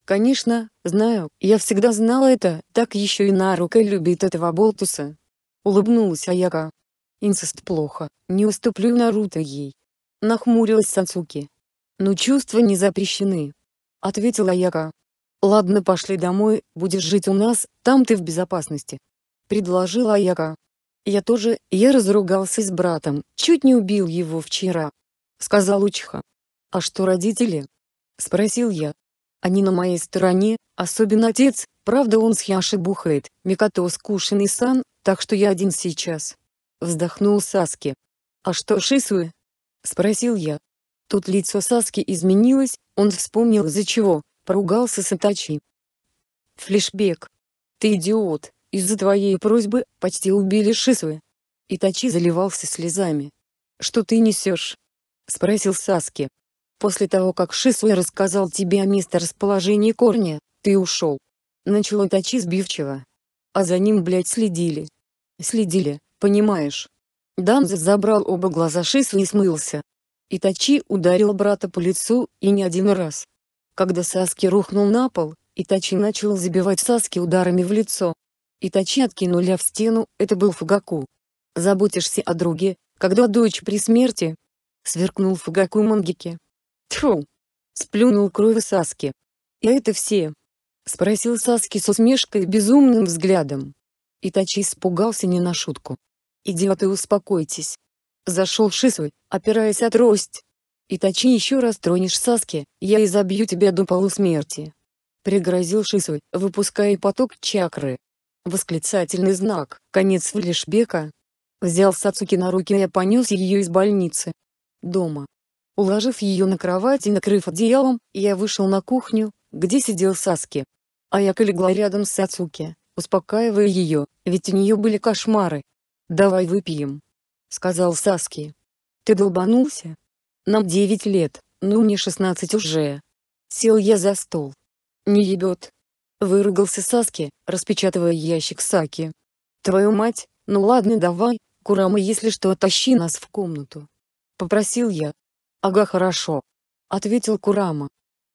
S1: «Конечно, знаю, я всегда знала это, так еще и Нарука любит этого болтуса». Улыбнулась Аяка. «Инцест плохо, не уступлю Наруто ей». Нахмурилась Сансуки. «Но чувства не запрещены», — ответила Аяка. «Ладно, пошли домой, будешь жить у нас, там ты в безопасности», — предложила Аяка. «Я тоже, я разругался с братом, чуть не убил его вчера», — сказал Учиха. «А что родители?» — спросил я. Они на моей стороне, особенно отец, правда он с Яши бухает, Микато скушенный сан, так что я один сейчас. Вздохнул Саски. А что Шисуэ? Спросил я. Тут лицо Саски изменилось, он вспомнил из-за чего, поругался с Итачи. Флешбек. Ты идиот, из-за твоей просьбы почти убили Шисуэ. Итачи заливался слезами. Что ты несешь? Спросил Саски. После того, как Шисуэ рассказал тебе о месторасположении корня, ты ушел. Начал Итачи сбивчиво. А за ним, блядь, следили. Следили, понимаешь? Данзе забрал оба глаза Шису и смылся. Итачи ударил брата по лицу, и не один раз. Когда Саски рухнул на пол, Итачи начал забивать Саски ударами в лицо. Итачи откинули в стену, это был Фугаку. «Заботишься о друге, когда дочь при смерти?» Сверкнул Фугаку Мангике. Тьфу! Сплюнул кровь Саски. И это все? Спросил Саски с усмешкой и безумным взглядом. Итачи испугался не на шутку. «Идиоты, успокойтесь!» Зашел Шисуй, опираясь от рость. «Итачи еще раз тронешь Саски, я изобью тебя до полусмерти!» Пригрозил Шисуй, выпуская поток чакры. Восклицательный знак, конец Флешбека. Взял Сацуки на руки и я понес ее из больницы. Дома. Уложив ее на кровать и накрыв одеялом, я вышел на кухню, где сидел Саски. А я легла рядом с Сацуки, успокаивая ее, ведь у нее были кошмары. «Давай выпьем», — сказал Саски. «Ты долбанулся? Нам девять лет, ну мне шестнадцать уже». Сел я за стол. «Не ебет». Выругался Саски, распечатывая ящик Саки. «Твою мать, ну ладно давай, Курама если что оттащи нас в комнату». Попросил я, «Ага, хорошо», — ответил Курама.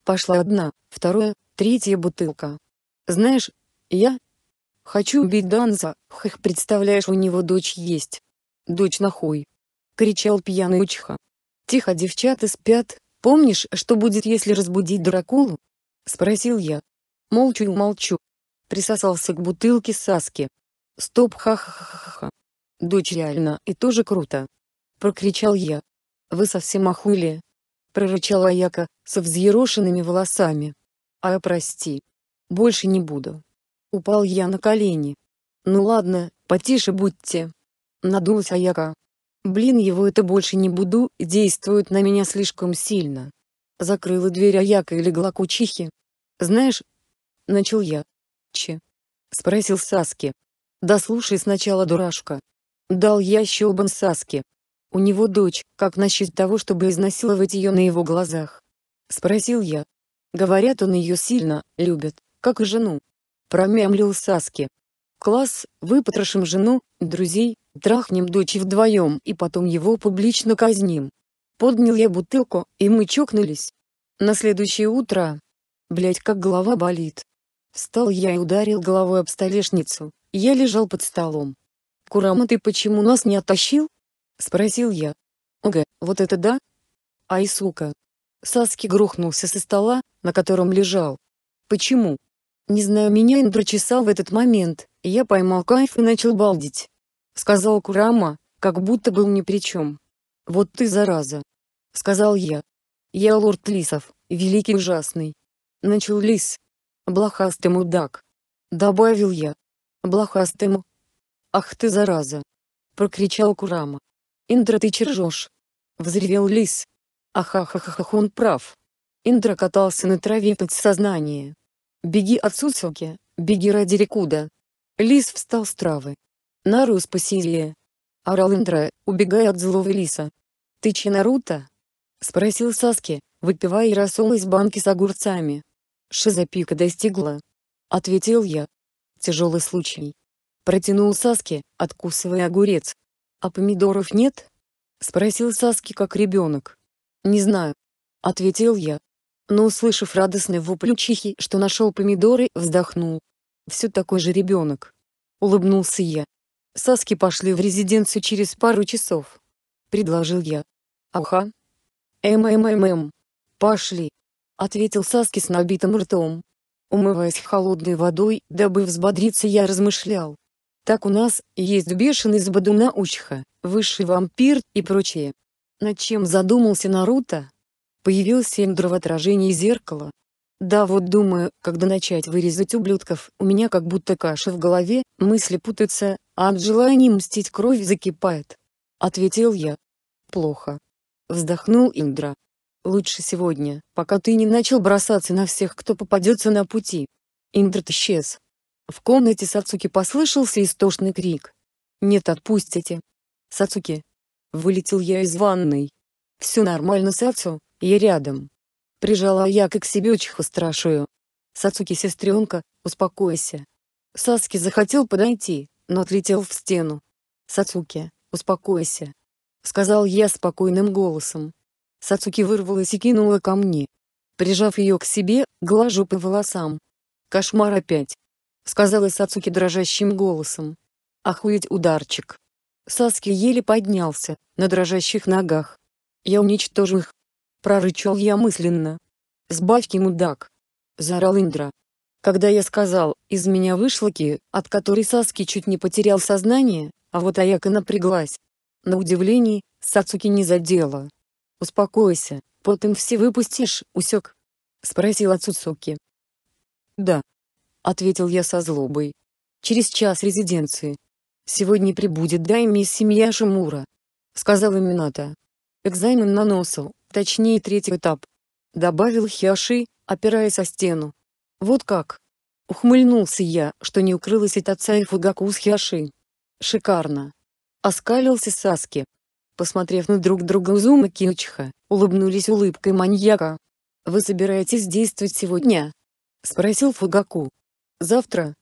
S1: «Пошла одна, вторая, третья бутылка. Знаешь, я хочу убить Данза, хх, представляешь, у него дочь есть. Дочь нахуй!» — кричал пьяный учха. «Тихо, девчата спят, помнишь, что будет, если разбудить Дракулу?» — спросил я. Молчу и молчу. Присосался к бутылке Саски. «Стоп, ха-ха-ха-ха! Дочь реально, и тоже круто!» — прокричал я. «Вы совсем охуели!» — прорычал Аяка со взъерошенными волосами. «А, прости. Больше не буду». Упал я на колени. «Ну ладно, потише будьте». Надулась Аяка. «Блин, его это больше не буду, действует на меня слишком сильно». Закрыла дверь Аяка и легла к кучихи. «Знаешь...» — начал я. «Че?» — спросил Саски. «Да слушай сначала, дурашка». Дал я щелбан Саски. У него дочь, как насчет того, чтобы изнасиловать ее на его глазах? Спросил я. Говорят, он ее сильно любит, как и жену. Промямлил Саски. Класс, выпотрошим жену, друзей, трахнем дочь вдвоем и потом его публично казним. Поднял я бутылку, и мы чокнулись. На следующее утро... Блять, как голова болит. Встал я и ударил головой об столешницу. Я лежал под столом. «Курама, ты почему нас не оттащил?» Спросил я. Ага, вот это да? Ай, сука. Саски грохнулся со стола, на котором лежал. Почему? Не знаю, меня Индра чесал в этот момент, и я поймал кайф и начал балдеть. Сказал Курама, как будто был ни при чем. Вот ты зараза. Сказал я. Я лорд Лисов, великий ужасный. Начал Лис. Блохастый мудак. Добавил я. Блохастый му... Ах ты зараза. Прокричал Курама. «Индра, ты чержешь!» — взревел лис. Ахахахахах он прав!» Индра катался на траве под сознание. «Беги от Сусоки, беги ради Рикуда!» Лис встал с травы. «Нару спасилие!» — орал Индра, убегая от злого лиса. «Ты че Наруто?» — спросил Саски, выпивая рассол из банки с огурцами. «Шизопика достигла!» — ответил я. «Тяжелый случай!» — протянул Саски, откусывая огурец. «А помидоров нет?» — спросил Саски как ребенок. «Не знаю», — ответил я. Но услышав радостный вопль чихи, что нашел помидоры, вздохнул. «Все такой же ребенок», — улыбнулся я. Саски пошли в резиденцию через пару часов. Предложил я. «Аха». — ответил Саски с набитым ртом. Умываясь холодной водой, дабы взбодриться, я размышлял. Так у нас есть бешеный с Бадуна Учха, высший вампир и прочее. Над чем задумался Наруто? Появился Эндра в отражении зеркала. Да вот думаю, когда начать вырезать ублюдков, у меня как будто каша в голове, мысли путаются, а от желания мстить кровь закипает. Ответил я. Плохо. Вздохнул Индра. Лучше сегодня, пока ты не начал бросаться на всех, кто попадется на пути. Индра исчез, в комнате Сацуки послышался истошный крик. «Нет, отпустите!» «Сацуки!» Вылетел я из ванной. «Все нормально, Сацу, я рядом!» Прижала я к себе чиху страшую. «Сацуки, сестренка, успокойся!» Саски захотел подойти, но отлетел в стену. «Сацуки, успокойся!» Сказал я спокойным голосом. Сацуки вырвалась и кинула ко мне. Прижав ее к себе, глажу по волосам. Кошмар опять сказала Сацуки дрожащим голосом. Охуеть ударчик. Саски еле поднялся, на дрожащих ногах. Я уничтожу их. Прорычал я мысленно. Сбавь мудак. Заорал Индра. Когда я сказал, из меня вышла Ки, от которой Саски чуть не потерял сознание, а вот Аяка напряглась. На удивление, Сацуки не задела. «Успокойся, потом все выпустишь, усек?» — спросила Цуцуки. «Да, — ответил я со злобой. «Через час резиденции. Сегодня прибудет дайми из семья Шимура», — сказал Мината. «Экзамен на носу, точнее третий этап», — добавил Хиаши, опираясь о стену. «Вот как!» — ухмыльнулся я, что не укрылась от отца и Фугаку с Хиаши. «Шикарно!» — оскалился Саски. Посмотрев на друг друга Узума и Киучиха, улыбнулись улыбкой маньяка. «Вы собираетесь действовать сегодня?» — спросил Фугаку завтра.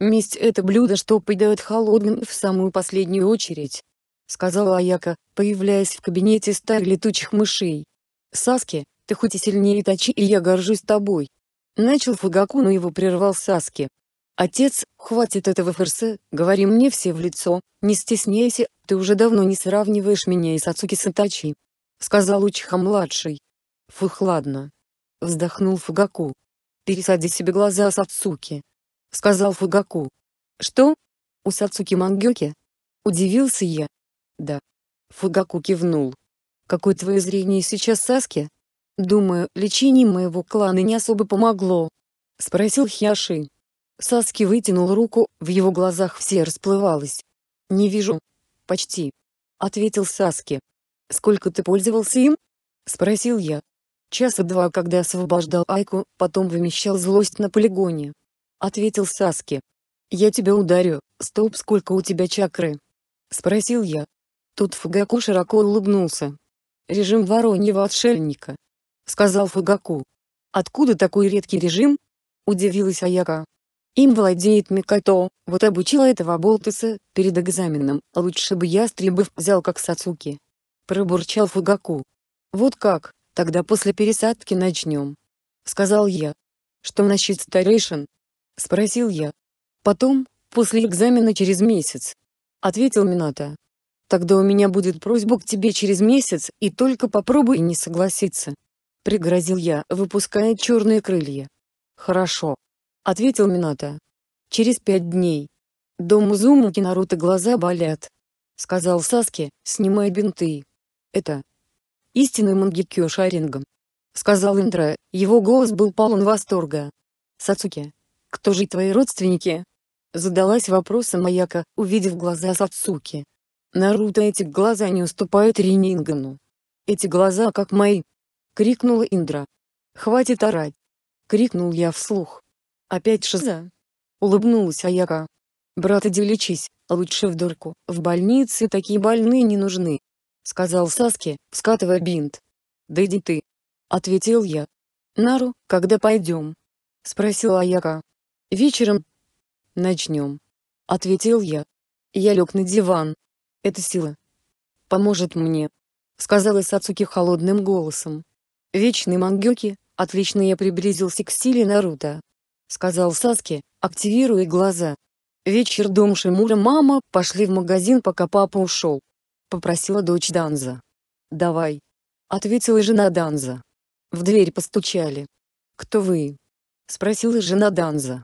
S1: Месть — это блюдо, что придает холодным в самую последнюю очередь. Сказала Аяка, появляясь в кабинете стаи летучих мышей. Саски, ты хоть и сильнее Тачи, и я горжусь тобой. Начал Фугаку, но его прервал Саски. Отец, хватит этого фарса, говори мне все в лицо, не стесняйся, ты уже давно не сравниваешь меня и Сацуки с Итачи. Сказал Учиха-младший. Фух, ладно. Вздохнул Фугаку пересадить себе глаза Сацуки. Сказал Фугаку. Что? У Сацуки Мангёки? Удивился я. Да. Фугаку кивнул. Какое твое зрение сейчас, Саски? Думаю, лечение моего клана не особо помогло. Спросил Хьяши. Саски вытянул руку, в его глазах все расплывалось. «Не вижу». «Почти», — ответил Саски. «Сколько ты пользовался им?» — спросил я. Часа два, когда освобождал Айку, потом вымещал злость на полигоне. Ответил Саски. «Я тебя ударю, стоп, сколько у тебя чакры?» Спросил я. Тут Фугаку широко улыбнулся. «Режим вороньего отшельника», — сказал Фугаку. «Откуда такой редкий режим?» — удивилась Аяка. «Им владеет Микото. вот обучила этого болтуса, перед экзаменом, лучше бы я ястребов взял как Сацуки». Пробурчал Фугаку. «Вот как?» Тогда после пересадки начнем. Сказал я. Что насчет старейшин? Спросил я. Потом, после экзамена через месяц. Ответил Мината. Тогда у меня будет просьба к тебе через месяц, и только попробуй не согласиться. Пригрозил я, выпуская черные крылья. Хорошо. Ответил Мината. Через пять дней. Дом Зумуки Наруто глаза болят. Сказал Саски, снимая бинты. Это, истинный мангикё Шарингом. Сказал Индра, его голос был полон восторга. Сацуки, кто же твои родственники? Задалась вопросом Маяка, увидев глаза Сацуки. Наруто эти глаза не уступают Ринингану. Эти глаза как мои. Крикнула Индра. Хватит орать. Крикнул я вслух. Опять шиза. Улыбнулась Аяка. Брат иди лечись, лучше в дурку, в больнице такие больные не нужны сказал Саски, скатывая бинт. «Да иди ты!» — ответил я. «Нару, когда пойдем?» — спросил Аяка. «Вечером?» «Начнем», — ответил я. Я лег на диван. «Это сила. Поможет мне», — сказала Сацуки холодным голосом. «Вечный мангёки, отлично я приблизился к стиле Наруто», — сказал Саски, активируя глаза. Вечер дом Шимура мама, пошли в магазин пока папа ушел попросила дочь Данза. «Давай!» — ответила жена Данза. В дверь постучали. «Кто вы?» — спросила жена Данза.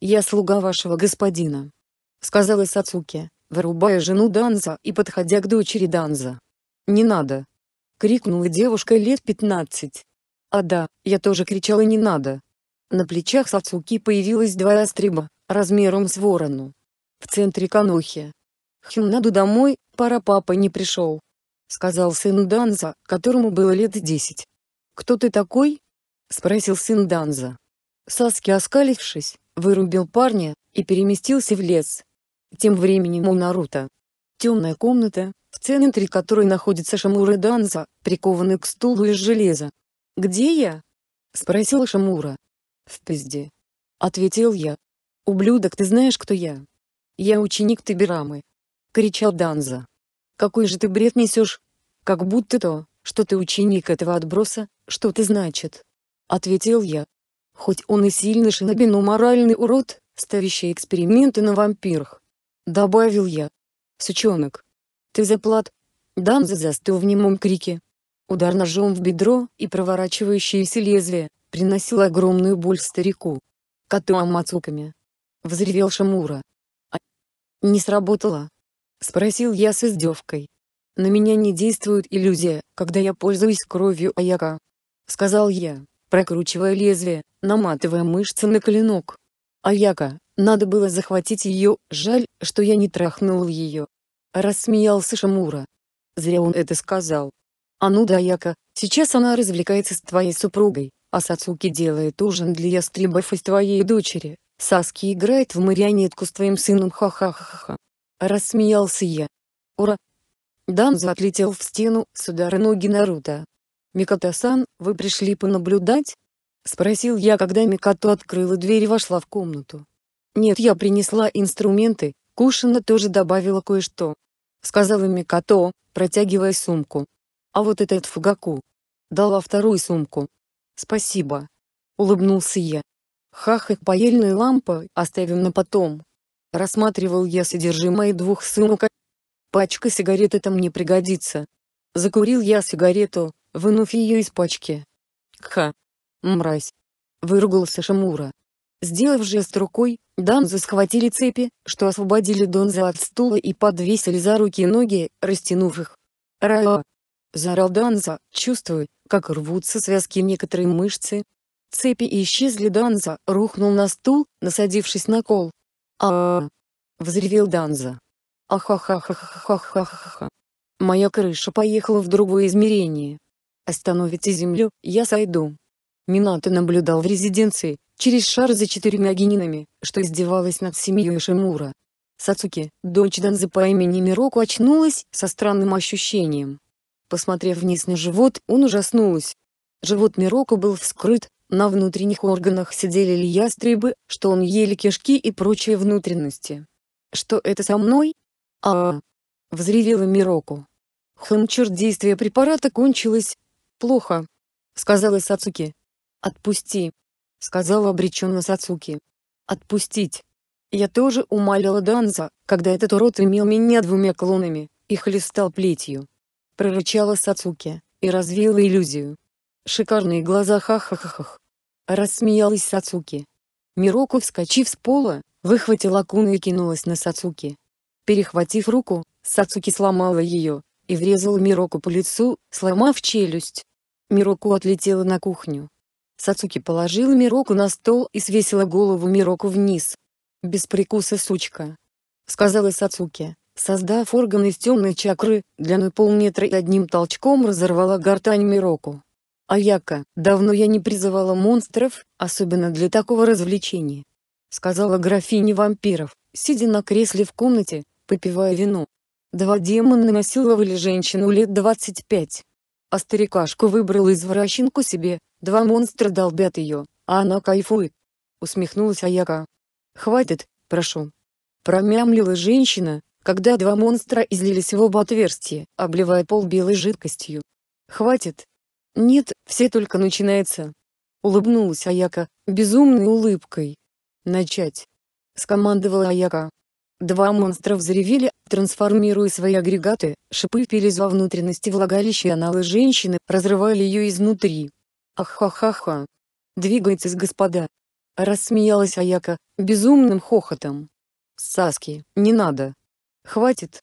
S1: «Я слуга вашего господина», — сказала Сацуки, вырубая жену Данза и подходя к дочери Данза. «Не надо!» — крикнула девушка лет пятнадцать. «А да, я тоже кричала «не надо!» На плечах Сацуки появилась два ястреба, размером с ворону. В центре Канохи, «Хм, надо домой, пора папа не пришел», — сказал сын Данза, которому было лет десять. «Кто ты такой?» — спросил сын Данза. Саски, оскалившись, вырубил парня и переместился в лес. Тем временем у Наруто. Темная комната, в центре которой находится Шамура Данза, прикованный к стулу из железа. «Где я?» — спросил Шамура. «В пизде», — ответил я. «Ублюдок, ты знаешь, кто я?» «Я ученик Тибирамы, кричал Данза. «Какой же ты бред несешь? Как будто то, что ты ученик этого отброса, что ты значит». Ответил я. Хоть он и сильный шиноби, но моральный урод, ставящий эксперименты на вампирах. Добавил я. «Сучонок, ты заплат!» Данза застыл в немом крике. Удар ножом в бедро и проворачивающееся лезвие приносило огромную боль старику. Коту Амацуками. Взревел Шамура. А... Не сработало. — спросил я с издевкой. «На меня не действует иллюзия, когда я пользуюсь кровью Аяка», — сказал я, прокручивая лезвие, наматывая мышцы на клинок. «Аяка, надо было захватить ее, жаль, что я не трахнул ее». Рассмеялся Шамура. Зря он это сказал. «А ну да, Аяка, сейчас она развлекается с твоей супругой, а Сацуки делает ужин для ястребов из твоей дочери, Саски играет в марионетку с твоим сыном ха-ха-ха-ха». Рассмеялся я. Ура! Данза отлетел в стену с удара ноги Наруто. «Микото-сан, вы пришли понаблюдать?» Спросил я, когда Микото открыла дверь и вошла в комнату. «Нет, я принесла инструменты, Кушина тоже добавила кое-что», — сказала Микото, протягивая сумку. «А вот этот Фугаку». Дала вторую сумку. «Спасибо», — улыбнулся я. «Хах, их паяльная лампа оставим на потом», Рассматривал я содержимое двух сумок. Пачка сигарет это мне пригодится. Закурил я сигарету, вынув ее из пачки. Ха! Мразь! Выругался Шамура. Сделав жест рукой, Данзу схватили цепи, что освободили Донза от стула и подвесили за руки и ноги, растянув их. «Ра!» — заорал Данза, чувствуя, как рвутся связки некоторые мышцы. Цепи исчезли Данза, рухнул на стул, насадившись на кол, а взревел Данза. «Ахахахахахахахаха! Моя крыша поехала в другое измерение! Остановите землю, я сойду!» Минато наблюдал в резиденции, через шар за четырьмя генинами, что издевалась над семьей Шимура. Сацуки, дочь Данзы по имени Мироку очнулась со странным ощущением. Посмотрев вниз на живот, он ужаснулась. Живот Мироку был вскрыт, на внутренних органах сидели ли ястребы, что он ели кишки и прочие внутренности. «Что это со мной?» а взревела Мироку. Хэмчер действие препарата кончилось. «Плохо», — сказала Сацуки. «Отпусти», — сказала обреченно Сацуки. «Отпустить». Я тоже умолила Данза, когда этот урод имел меня двумя клонами, и хлестал плетью. Прорычала Сацуки, и развеяла иллюзию. Шикарные глаза ха-ха-ха-ха. Рассмеялась Сацуки. Мироку, вскочив с пола, выхватила куну и кинулась на Сацуки. Перехватив руку, Сацуки сломала ее, и врезала Мироку по лицу, сломав челюсть. Мироку отлетела на кухню. Сацуки положила Мироку на стол и свесила голову Мироку вниз. «Без прикуса, сучка!» — сказала Сацуки, создав орган из темной чакры, длиной полметра и одним толчком разорвала гортань Мироку. «Аяка, давно я не призывала монстров, особенно для такого развлечения», — сказала графиня вампиров, сидя на кресле в комнате, попивая вино. Два демона насиловали женщину лет 25. А старикашку выбрал извращенку себе, два монстра долбят ее, а она кайфует. Усмехнулась Аяка. «Хватит, прошу». Промямлила женщина, когда два монстра излились в оба отверстия, обливая пол белой жидкостью. «Хватит, нет, все только начинается. Улыбнулась Аяка, безумной улыбкой. Начать. Скомандовала Аяка. Два монстра взревели, трансформируя свои агрегаты, шипы пились во внутренности влагалища и аналы женщины, разрывали ее изнутри. Ахахаха. Двигайтесь, господа. Рассмеялась Аяка, безумным хохотом. Саски, не надо. Хватит.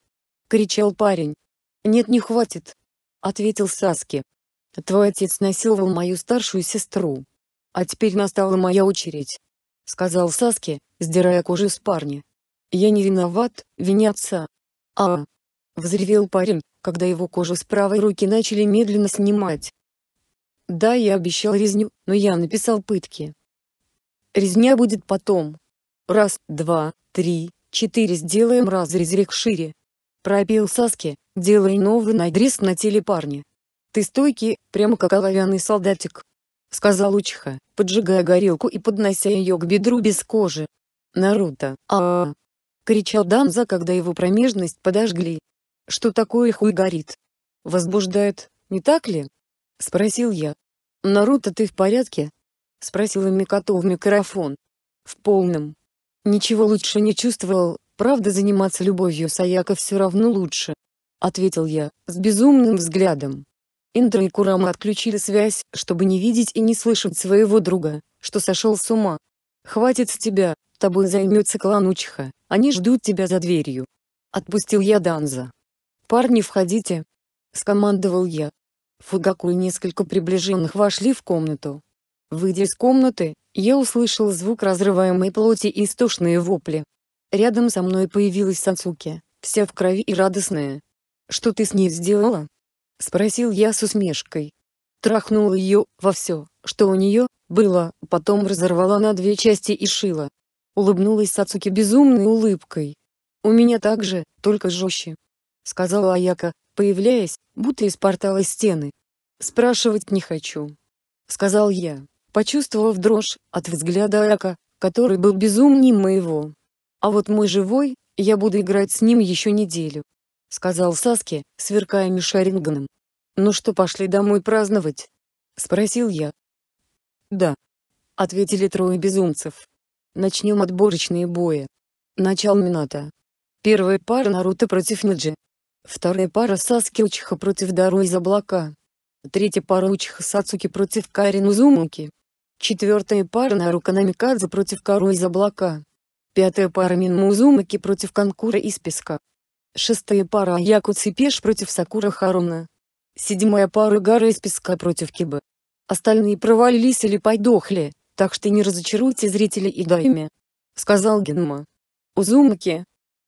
S1: Кричал парень. Нет, не хватит. Ответил Саски. Твой отец насиловал мою старшую сестру. А теперь настала моя очередь. Сказал Саски, сдирая кожу с парня. Я не виноват, вини отца. А, -а, -а Взревел парень, когда его кожу с правой руки начали медленно снимать. Да, я обещал резню, но я написал пытки. Резня будет потом. Раз, два, три, четыре сделаем разрез рек шире. Пробил Саски, делая новый надрез на теле парня. «Ты стойкий, прямо как оловянный солдатик», — сказал Учиха, поджигая горелку и поднося ее к бедру без кожи. «Наруто, а, -а, -а кричал Данза, когда его промежность подожгли. «Что такое хуй горит?» «Возбуждает, не так ли?» — спросил я. «Наруто, ты в порядке?» — спросила Микото в микрофон. «В полном. Ничего лучше не чувствовал, правда заниматься любовью Саяка все равно лучше», — ответил я, с безумным взглядом. Индра и Курама отключили связь, чтобы не видеть и не слышать своего друга, что сошел с ума. «Хватит с тебя, тобой займется клан Учиха, они ждут тебя за дверью». Отпустил я Данза. «Парни, входите!» — скомандовал я. Фугаку и несколько приближенных вошли в комнату. Выйдя из комнаты, я услышал звук разрываемой плоти и истошные вопли. Рядом со мной появилась Сацуки, вся в крови и радостная. «Что ты с ней сделала?» Спросил я с усмешкой. трахнул ее во все, что у нее было, потом разорвала на две части и шила. Улыбнулась Сацуки безумной улыбкой. «У меня так же, только жестче», — сказала Аяка, появляясь, будто из портала стены. «Спрашивать не хочу», — сказал я, почувствовав дрожь от взгляда Аяка, который был безумнее моего. «А вот мой живой, я буду играть с ним еще неделю сказал Саски, сверкая мишаринганом. «Ну что, пошли домой праздновать?» — спросил я. «Да», — ответили трое безумцев. «Начнем отборочные бои. Начал Мината. Первая пара Наруто против Ниджи. Вторая пара Саски Учиха против Дару из облака. Третья пара Учиха Сацуки против Карин Узумуки. Четвертая пара Нарука Намикадзе против Кару из облака. Пятая пара Минму Минмузумаки против Конкура из песка. Шестая пара Аяку Цепеш против Сакура Харуна. Седьмая пара Гара из Песка против Кибы. Остальные провалились или подохли, так что не разочаруйте зрителей и дайме. Сказал Генма. Узумаки.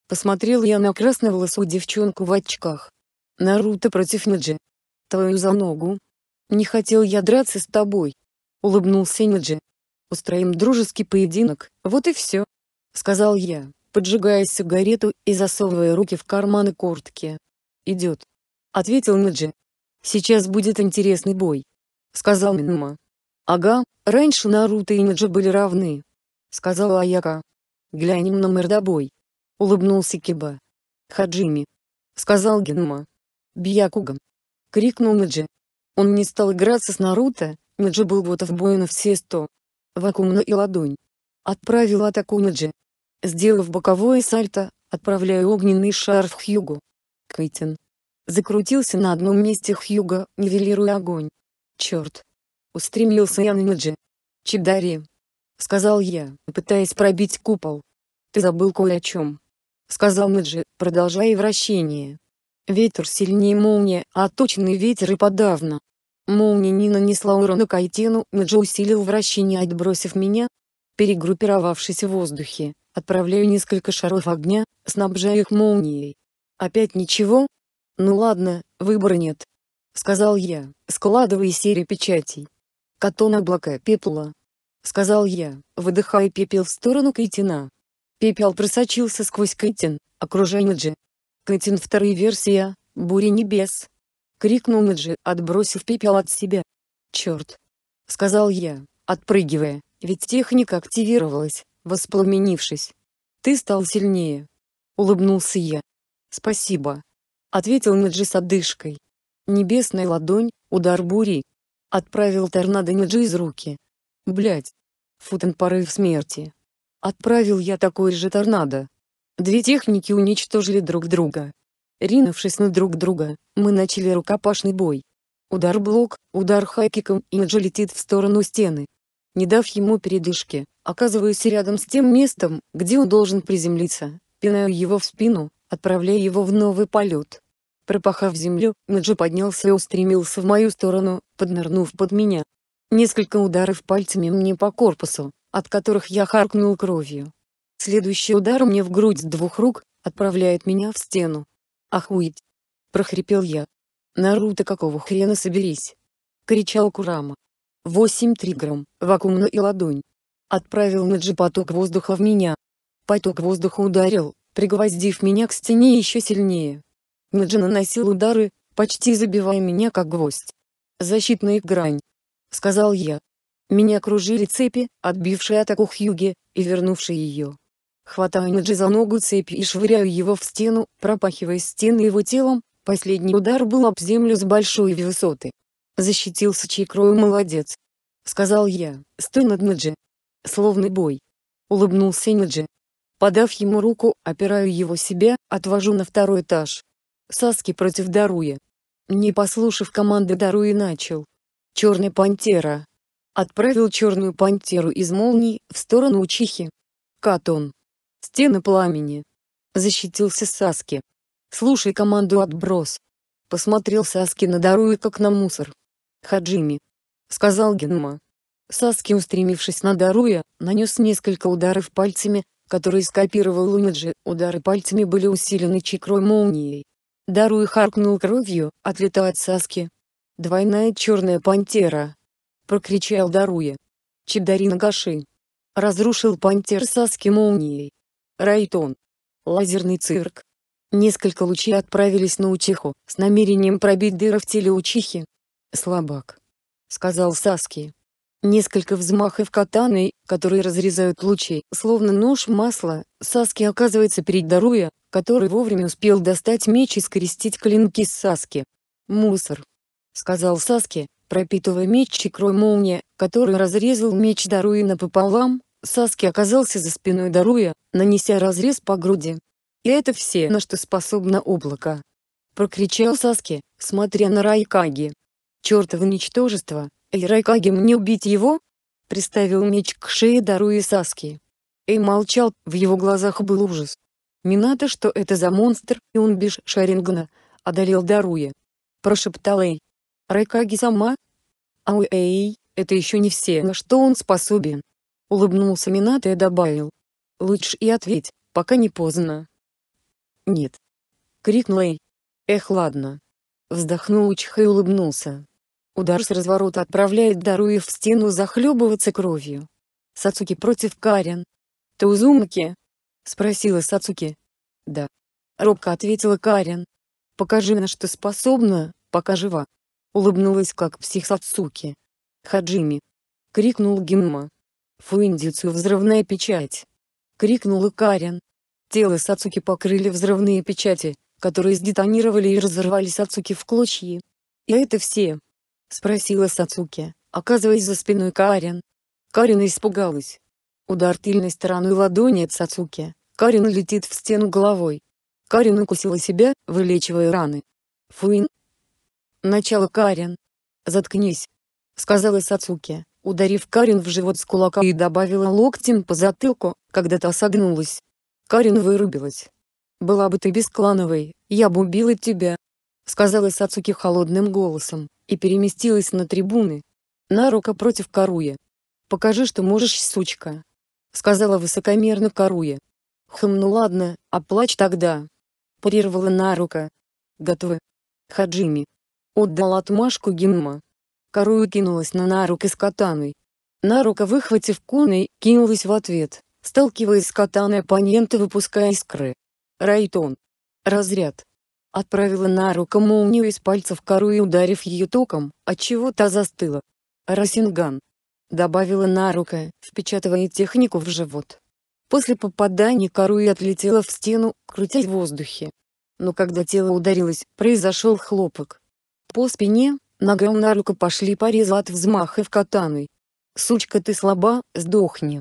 S1: Посмотрел я на красноволосую девчонку в очках. Наруто против Ниджи. Твою за ногу. Не хотел я драться с тобой. Улыбнулся Ниджи. Устроим дружеский поединок, вот и все. Сказал я поджигая сигарету и засовывая руки в карманы куртки. «Идет», — ответил Наджи. «Сейчас будет интересный бой», — сказал Минма. «Ага, раньше Наруто и Наджи были равны», — сказала Аяка. «Глянем на мордобой», — улыбнулся Киба. «Хаджими», — сказал Генма. «Бьякугам», — крикнул Наджи. Он не стал играться с Наруто, Наджи был готов бою на все сто. Вакуумно и ладонь. Отправил атаку Наджи, Сделав боковое сальто, отправляю огненный шар в Хьюгу. Кэтин. Закрутился на одном месте Хьюга, нивелируя огонь. Черт. Устремился я на Ниджи. Чидари. Сказал я, пытаясь пробить купол. Ты забыл кое о чем. Сказал Ниджи, продолжая вращение. Ветер сильнее молнии, а точный ветер и подавно. Молния не нанесла урона Кайтину, Ниджи усилил вращение отбросив меня, перегруппировавшись в воздухе. Отправляю несколько шаров огня, снабжая их молнией. Опять ничего? Ну ладно, выбора нет. Сказал я, складывая серию печатей. Катон облака пепла. Сказал я, выдыхая пепел в сторону Кайтина. Пепел просочился сквозь Кайтин, окружая Наджи. Кайтин вторая версия, буря небес. Крикнул Наджи, отбросив пепел от себя. Черт. Сказал я, отпрыгивая, ведь техника активировалась воспламенившись. «Ты стал сильнее!» — улыбнулся я. «Спасибо!» — ответил Наджи с отдышкой. Небесная ладонь, удар бури. Отправил торнадо Наджи из руки. Блять! Футен порыв смерти. Отправил я такой же торнадо. Две техники уничтожили друг друга. Ринувшись на друг друга, мы начали рукопашный бой. Удар блок, удар хайкиком и Наджи летит в сторону стены не дав ему передышки, оказываюсь рядом с тем местом, где он должен приземлиться, пинаю его в спину, отправляя его в новый полет. Пропахав землю, Наджи поднялся и устремился в мою сторону, поднырнув под меня. Несколько ударов пальцами мне по корпусу, от которых я харкнул кровью. Следующий удар мне в грудь с двух рук, отправляет меня в стену. «Охуеть!» — прохрипел я. «Наруто, какого хрена соберись!» — кричал Курама. 8 триграмм вакуумную ладонь. Отправил Наджи поток воздуха в меня. Поток воздуха ударил, пригвоздив меня к стене еще сильнее. Наджи наносил удары, почти забивая меня как гвоздь. «Защитная грань», — сказал я. Меня кружили цепи, отбившие атаку Хьюги, и вернувшие ее. Хватаю Наджи за ногу цепи и швыряю его в стену, пропахивая стены его телом, последний удар был об землю с большой высоты. Защитился Чикрой молодец. Сказал я, стой над Наджи. словный бой. Улыбнулся Наджи. Подав ему руку, опираю его себе, отвожу на второй этаж. Саски против Даруя. Не послушав команды Даруи начал. Черная пантера. Отправил черную пантеру из молний в сторону Учихи. Катон. Стены пламени. Защитился Саски. Слушай команду отброс. Посмотрел Саски на Даруи как на мусор. Хаджими. Сказал Генма. Саски, устремившись на Даруя, нанес несколько ударов пальцами, которые скопировал Лунаджи, удары пальцами были усилены чикрой молнией. Даруя харкнул кровью, отлетая от Саски. «Двойная черная пантера!» — прокричал Даруя. Чидари Нагаши. Разрушил пантер Саски молнией. Райтон. Лазерный цирк. Несколько лучей отправились на Учиху, с намерением пробить дыры в теле Учихи, «Слабак», — сказал Саски. Несколько взмахов катаны, которые разрезают лучи, словно нож масла, Саски оказывается перед Даруя, который вовремя успел достать меч и скрестить клинки с Саски. «Мусор», — сказал Саски, пропитывая меч икрой молнии, который разрезал меч Даруя напополам, Саски оказался за спиной Даруя, нанеся разрез по груди. «И это все, на что способно облако!» — прокричал Саски, смотря на Райкаги чертово ничтожество, и Райкаги мне убить его?» Приставил меч к шее Даруи Саски. Эй молчал, в его глазах был ужас. «Минато, что это за монстр, и он бишь Шарингана?» — одолел Даруя. Прошептал Эй. «Райкаги сама?» «Ау эй, это еще не все, на что он способен». Улыбнулся Минато и добавил. «Лучше и ответь, пока не поздно». «Нет!» — крикнул Эй. «Эх, ладно!» Вздохнул Учиха и улыбнулся. Удар с разворота отправляет Даруев в стену захлебываться кровью. «Сацуки против Карен». «Ты Узумаки?» — спросила Сацуки. «Да». Робко ответила Карен. «Покажи, на что способна, пока жива». Улыбнулась как псих Сацуки. «Хаджими!» — крикнул Гимма. «Фуиндицу взрывная печать!» — крикнула Карен. Тело Сацуки покрыли взрывные печати, которые сдетонировали и разорвали Сацуки в клочья. И это все. — спросила Сацуки, оказываясь за спиной Карен. Карен испугалась. Удар тыльной стороной ладони от Сацуки, Карен летит в стену головой. Карен укусила себя, вылечивая раны. Фуин. Начало Карен. Заткнись. Сказала Сацуки, ударив Карен в живот с кулака и добавила локтем по затылку, когда та согнулась. Карен вырубилась. «Была бы ты бесклановой, я бы убила тебя», — сказала Сацуки холодным голосом и переместилась на трибуны. Нарука против Каруя. «Покажи, что можешь, сучка!» Сказала высокомерно Каруя. «Хм, ну ладно, оплачь а тогда!» Прервала Нарука. «Готовы!» Хаджими. Отдал отмашку Гимма. Каруя кинулась на Нарука с катаной. Нарука, выхватив коной, кинулась в ответ, сталкиваясь с катаной оппонента выпуская искры. Райтон. Разряд отправила Нару молнию из пальцев кору и ударив ее током, отчего та застыла. «Расинган!» — добавила Нарука, впечатывая технику в живот. После попадания Каруи отлетела в стену, крутясь в воздухе. Но когда тело ударилось, произошел хлопок. По спине, ногам Нарука пошли порезы от взмахов катаной. «Сучка ты слаба, сдохни!»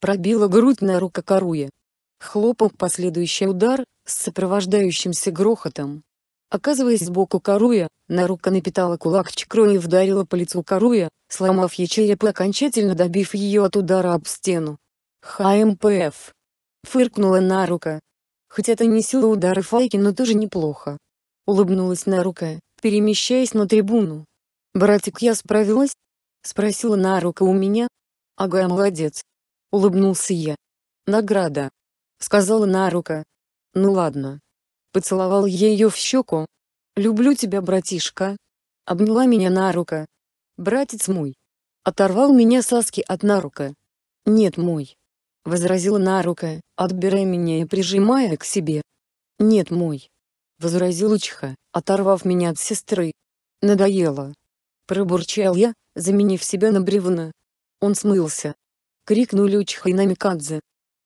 S1: Пробила грудь Нарука Каруя, Хлопок последующий удар, с сопровождающимся грохотом. Оказываясь сбоку Каруя, Нарука напитала кулак Чикро и вдарила по лицу Каруя, сломав ей череп и окончательно добив ее от удара об стену. ХМПФ. Фыркнула Нарука. Хоть это не сила удара Файки, но тоже неплохо. Улыбнулась Нарука, перемещаясь на трибуну. «Братик, я справилась?» Спросила Нарука у меня. «Ага, молодец». Улыбнулся я. Награда сказала Нарука. «Ну ладно». Поцеловал я ее в щеку. «Люблю тебя, братишка». Обняла меня Нарука. «Братец мой». Оторвал меня Саски от Нарука. «Нет, мой». Возразила Нарука, отбирая меня и прижимая к себе. «Нет, мой». Возразил Учиха, оторвав меня от сестры. «Надоело». Пробурчал я, заменив себя на бревна. Он смылся. Крикнули Учиха и Намикадзе.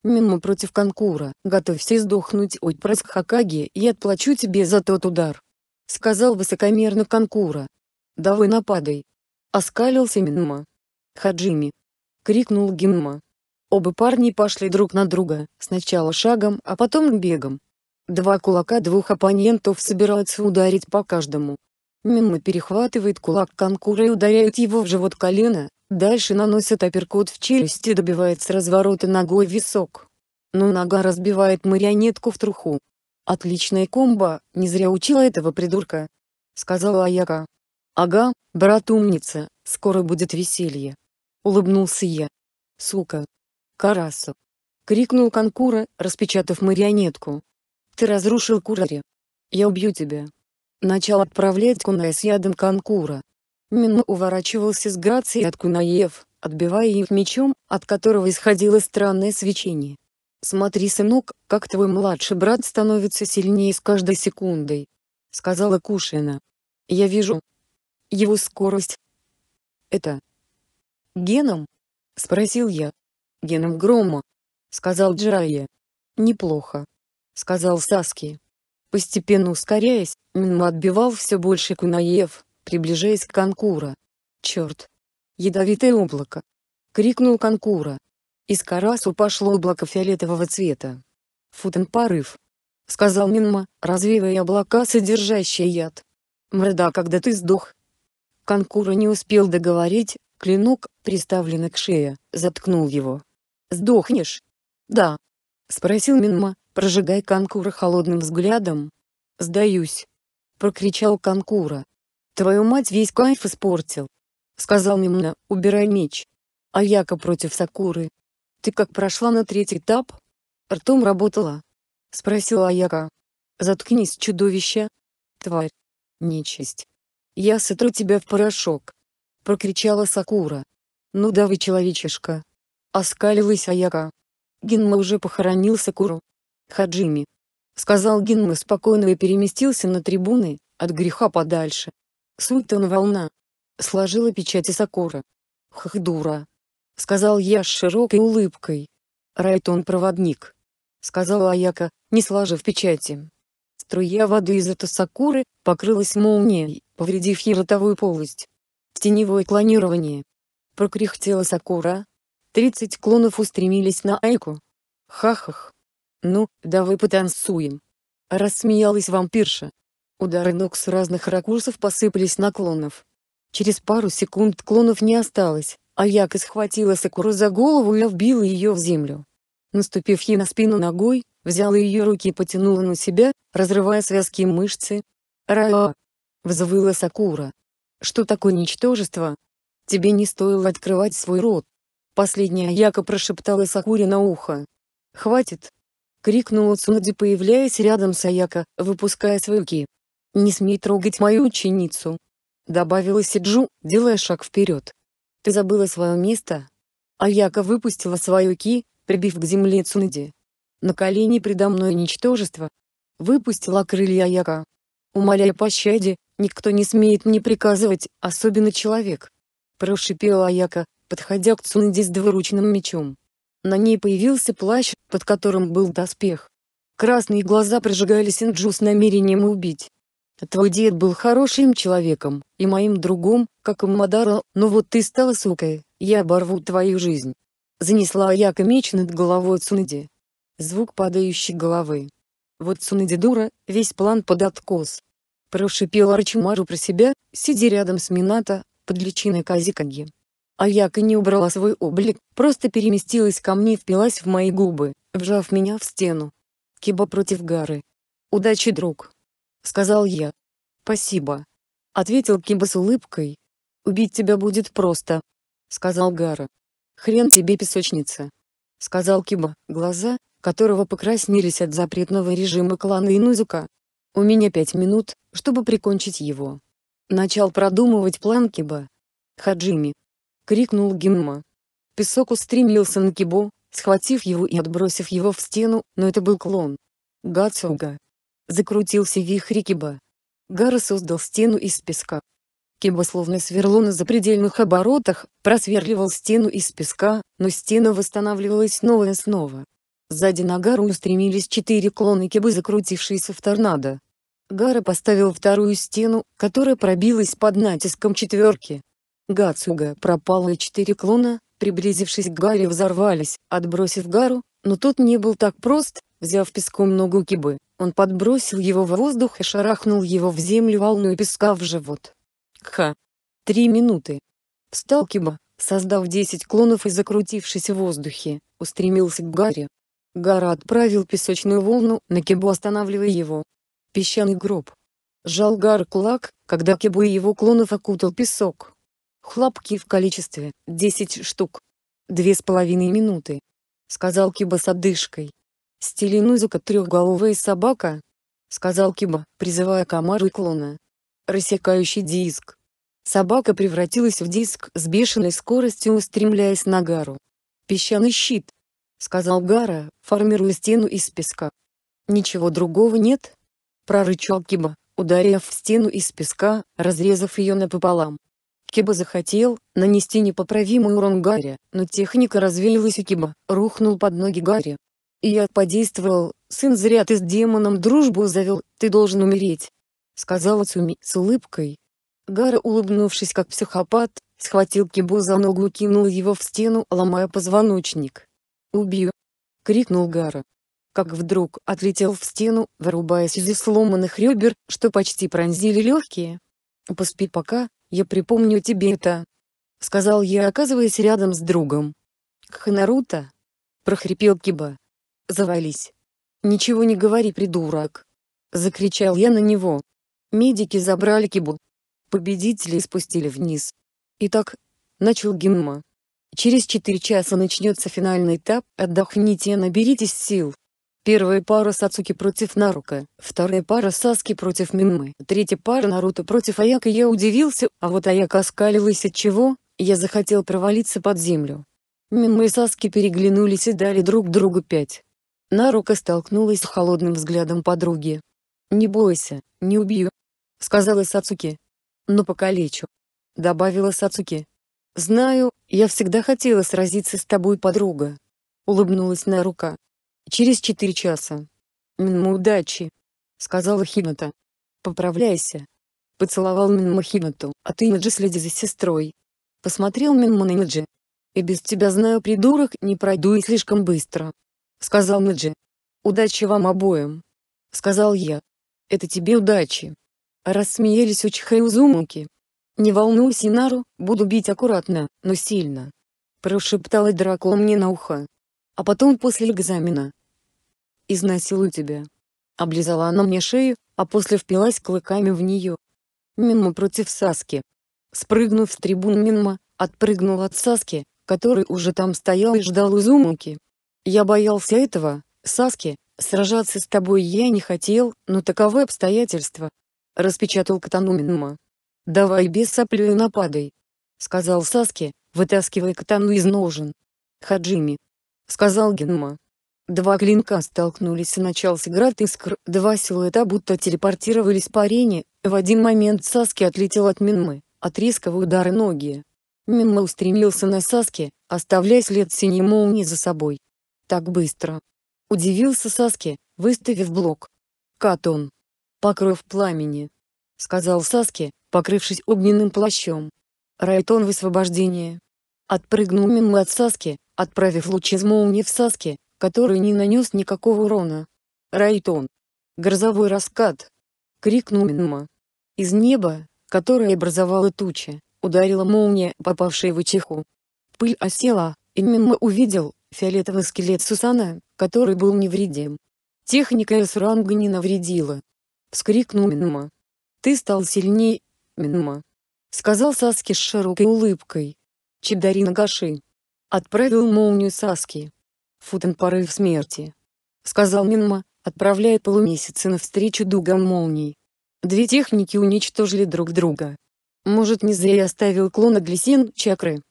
S1: Минму против Конкура, готовься сдохнуть от Хакаги и отплачу тебе за тот удар. Сказал высокомерно Конкура. Давай нападай. Оскалился Минма. Хаджими. Крикнул Гинма. Оба парни пошли друг на друга, сначала шагом, а потом бегом. Два кулака двух оппонентов собираются ударить по каждому. Минма перехватывает кулак Конкура и ударяет его в живот колено, Дальше наносит апперкот в челюсть и добивает разворота ногой висок. Но нога разбивает марионетку в труху. «Отличная комба, не зря учила этого придурка», — сказала Аяка. «Ага, брат умница, скоро будет веселье». Улыбнулся я. «Сука!» «Карасу!» — крикнул Конкура, распечатав марионетку. «Ты разрушил Курари! Я убью тебя!» Начал отправлять Куная с ядом Конкура. Мину уворачивался с грацией от кунаев, отбивая их мечом, от которого исходило странное свечение. «Смотри, сынок, как твой младший брат становится сильнее с каждой секундой», — сказала Кушина. «Я вижу. Его скорость». «Это... геном?» — спросил я. «Геном грома», — сказал Джирайя. «Неплохо», — сказал Саски. Постепенно ускоряясь, Минма отбивал все больше кунаев, приближаясь к Конкура. «Черт! Ядовитое облако!» — крикнул Конкура. Из Карасу пошло облако фиолетового цвета. «Футен порыв!» — сказал Минма, развивая облака, содержащие яд. «Мрда, когда ты сдох!» Конкура не успел договорить, клинок, приставленный к шее, заткнул его. «Сдохнешь?» «Да», — спросил Минма, прожигая Конкура холодным взглядом. «Сдаюсь!» — прокричал Конкура, «Твою мать весь кайф испортил!» — сказал Мимна, Убирай меч. «А Яка против Сакуры. Ты как прошла на третий этап?» «Ртом работала?» — спросила Аяка. «Заткнись, чудовище!» «Тварь! Нечисть! Я сотру тебя в порошок!» — прокричала Сакура. «Ну да вы человечишка!» — оскалилась Аяка. Гинма уже похоронил Сакуру. «Хаджими!» — сказал Гинма спокойно и переместился на трибуны, от греха подальше. Султан волна. Сложила печать Сакура. Хах дура. Сказал я с широкой улыбкой. Райтон проводник. Сказала Аяка, не сложив печати. Струя воды из этой Сакуры покрылась молнией, повредив ей ротовую полость. Теневое клонирование. Прокряхтела Сакура. Тридцать клонов устремились на Айку. Ха-хах. Ну, давай потанцуем. Рассмеялась вампирша. Удары ног с разных ракурсов посыпались на клонов. Через пару секунд клонов не осталось, а Яка схватила Сакуру за голову и вбила ее в землю. Наступив ей на спину ногой, взяла ее руки и потянула на себя, разрывая связки мышцы. «Раа!» — взвыла Сакура. «Что такое ничтожество? Тебе не стоило открывать свой рот!» Последняя Яка прошептала Сакуре на ухо. «Хватит!» — крикнула Цунади, появляясь рядом с Аяка, выпуская свой ки. «Не смей трогать мою ученицу!» Добавила Сиджу, делая шаг вперед. «Ты забыла свое место?» Аяка выпустила свою ки, прибив к земле Цунади. «На колени предо мной ничтожество!» Выпустила крылья Аяка. «Умоляя пощаде, никто не смеет мне приказывать, особенно человек!» Прошипела Аяка, подходя к Цунади с двуручным мечом. На ней появился плащ, под которым был доспех. Красные глаза прожигали Синджу с намерением убить. Твой дед был хорошим человеком, и моим другом, как и Мадара, но вот ты стала сукой, я оборву твою жизнь. Занесла я меч над головой Цунади. Звук падающей головы. Вот Цунади дура, весь план под откос. Прошипел Арчимару про себя, сидя рядом с Мината под личиной Казикаги. Аяка не убрала свой облик, просто переместилась ко мне и впилась в мои губы, вжав меня в стену. Киба против Гары. Удачи, друг. — сказал я. «Спасибо», — ответил Кимба с улыбкой. «Убить тебя будет просто», — сказал Гара. «Хрен тебе песочница», — сказал Киба, глаза, которого покраснелись от запретного режима клана Инузука. «У меня пять минут, чтобы прикончить его». Начал продумывать план Киба. «Хаджими!» — крикнул Гимма. Песок устремился на Кибо, схватив его и отбросив его в стену, но это был клон. Гацуга. Закрутился вихрь Киба. Гара создал стену из песка. Киба словно сверло на запредельных оборотах, просверливал стену из песка, но стена восстанавливалась снова и снова. Сзади на Гару устремились четыре клона Кибы, закрутившиеся в торнадо. Гара поставил вторую стену, которая пробилась под натиском четверки. Гацуга пропала и четыре клона, приблизившись к Гаре взорвались, отбросив Гару, но тот не был так прост, Взяв песком ногу кибы, он подбросил его в воздух и шарахнул его в землю волну песка в живот. Ха. Три минуты. Встал киба, создав десять клонов и закрутившись в воздухе, устремился к Гаре. Гара отправил песочную волну на кибу останавливая его. Песчаный гроб. Жал Гар кулак, когда кибу и его клонов окутал песок. Хлопки в количестве десять штук. Две с половиной минуты. Сказал киба с одышкой. «Стеленузика трехголовая собака», — сказал Киба, призывая комару и клона. Рассекающий диск. Собака превратилась в диск с бешеной скоростью устремляясь на Гару. «Песчаный щит», — сказал Гара, формируя стену из песка. «Ничего другого нет?» — прорычал Киба, ударив в стену из песка, разрезав ее напополам. Киба захотел нанести непоправимый урон Гаре, но техника развеялась и Киба рухнул под ноги Гаре. И я подействовал, сын зря ты с демоном дружбу завел, ты должен умереть. Сказала Цуми с улыбкой. Гара, улыбнувшись как психопат, схватил Кибо за ногу и кинул его в стену, ломая позвоночник. «Убью!» — крикнул Гара. Как вдруг отлетел в стену, вырубаясь из сломанных ребер, что почти пронзили легкие. «Поспи пока, я припомню тебе это!» — сказал я, оказываясь рядом с другом. «К Ханаруто!» — прохрипел Киба завались. «Ничего не говори, придурок!» — закричал я на него. Медики забрали кибу. Победителей спустили вниз. Итак, начал Гимма. Через четыре часа начнется финальный этап, отдохните и наберитесь сил. Первая пара Сацуки против Нарука, вторая пара Саски против Минмы, третья пара Наруто против Аяка. Я удивился, а вот Аяка оскалилась от чего, я захотел провалиться под землю. Минмы и Саски переглянулись и дали друг другу пять. Нарука столкнулась с холодным взглядом подруги. «Не бойся, не убью», — сказала Сацуки. «Но покалечу», — добавила Сацуки. «Знаю, я всегда хотела сразиться с тобой, подруга», — улыбнулась Нарука. «Через четыре часа». «Ну, удачи», — сказала Хината. «Поправляйся». Поцеловал Минма Хинату, а ты, Наджи, следи за сестрой. Посмотрел Минма на Наджи. «И без тебя знаю, придурок, не пройду и слишком быстро», сказал Наджи. «Удачи вам обоим!» — сказал я. «Это тебе удачи!» Рассмеялись Учиха и Узумуки. «Не волнуйся, Нару, буду бить аккуратно, но сильно!» Прошептала Драко мне на ухо. «А потом после экзамена...» «Изнасилую тебя!» Облизала она мне шею, а после впилась клыками в нее. Минма против Саски. Спрыгнув с трибун Минма, отпрыгнул от Саски, который уже там стоял и ждал Узумуки. Я боялся этого, Саски, сражаться с тобой я не хотел, но таковы обстоятельства. Распечатал Катану Давай без соплю и нападай. Сказал Саски, вытаскивая катану из ножен. Хаджими. Сказал Генма. Два клинка столкнулись и начался град искр, два силуэта будто телепортировались по арене, в один момент Саски отлетел от Минмы, от резкого удара ноги. Минма устремился на Саски, оставляя след синей молнии за собой так быстро?» — удивился Саски, выставив блок. «Катон! Покров пламени!» — сказал Саски, покрывшись огненным плащом. Райтон высвобождение. Отпрыгнул мимо от Саски, отправив луч из молнии в Саски, который не нанес никакого урона. Райтон. Грозовой раскат. Крикнул Минма. Из неба, которое образовало туча, ударила молния, попавшая в чеху. Пыль осела, и Минма увидел, фиолетовый скелет Сусана, который был невредим. Техника С-ранга не навредила. Вскрикнул Минма. «Ты стал сильнее, Минма!» Сказал Саски с широкой улыбкой. Чидари Нагаши. Отправил молнию Саски. Футен порыв смерти. Сказал Минма, отправляя полумесяцы навстречу дугам молний. Две техники уничтожили друг друга. Может не зря я оставил клона Глисин чакры?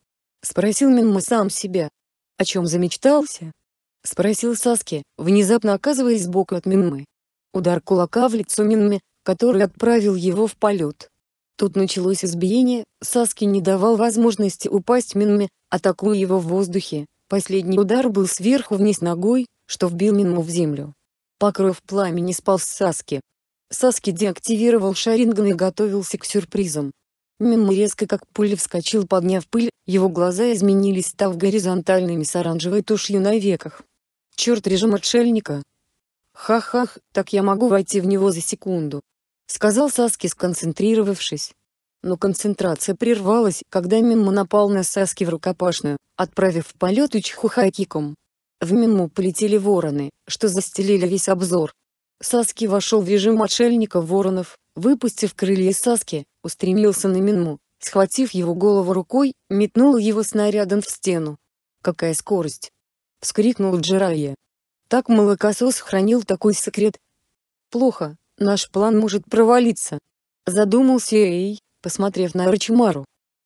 S1: Спросил Минма сам себя о чем замечтался?» — спросил Саски, внезапно оказываясь сбоку от Минмы. Удар кулака в лицо Минмы, который отправил его в полет. Тут началось избиение, Саски не давал возможности упасть Минме, атакуя его в воздухе. Последний удар был сверху вниз ногой, что вбил Минму в землю. Покров пламени спал с Саски. Саски деактивировал Шаринган и готовился к сюрпризам. Мимо резко как пуля вскочил, подняв пыль, его глаза изменились, став горизонтальными с оранжевой тушью на веках. Черт режим отшельника. Ха-ха, ха так я могу войти в него за секунду. Сказал Саски, сконцентрировавшись. Но концентрация прервалась, когда Мимо напал на Саски в рукопашную, отправив в полет Учхуха В Миму полетели вороны, что застелили весь обзор. Саски вошел в режим отшельника воронов, выпустив крылья Саски, устремился на Минму, схватив его голову рукой, метнул его снарядом в стену. «Какая скорость!» — вскрикнул Джирайя. «Так молокосос хранил такой секрет!» «Плохо, наш план может провалиться!» Задумался Эй, посмотрев на Рачимару.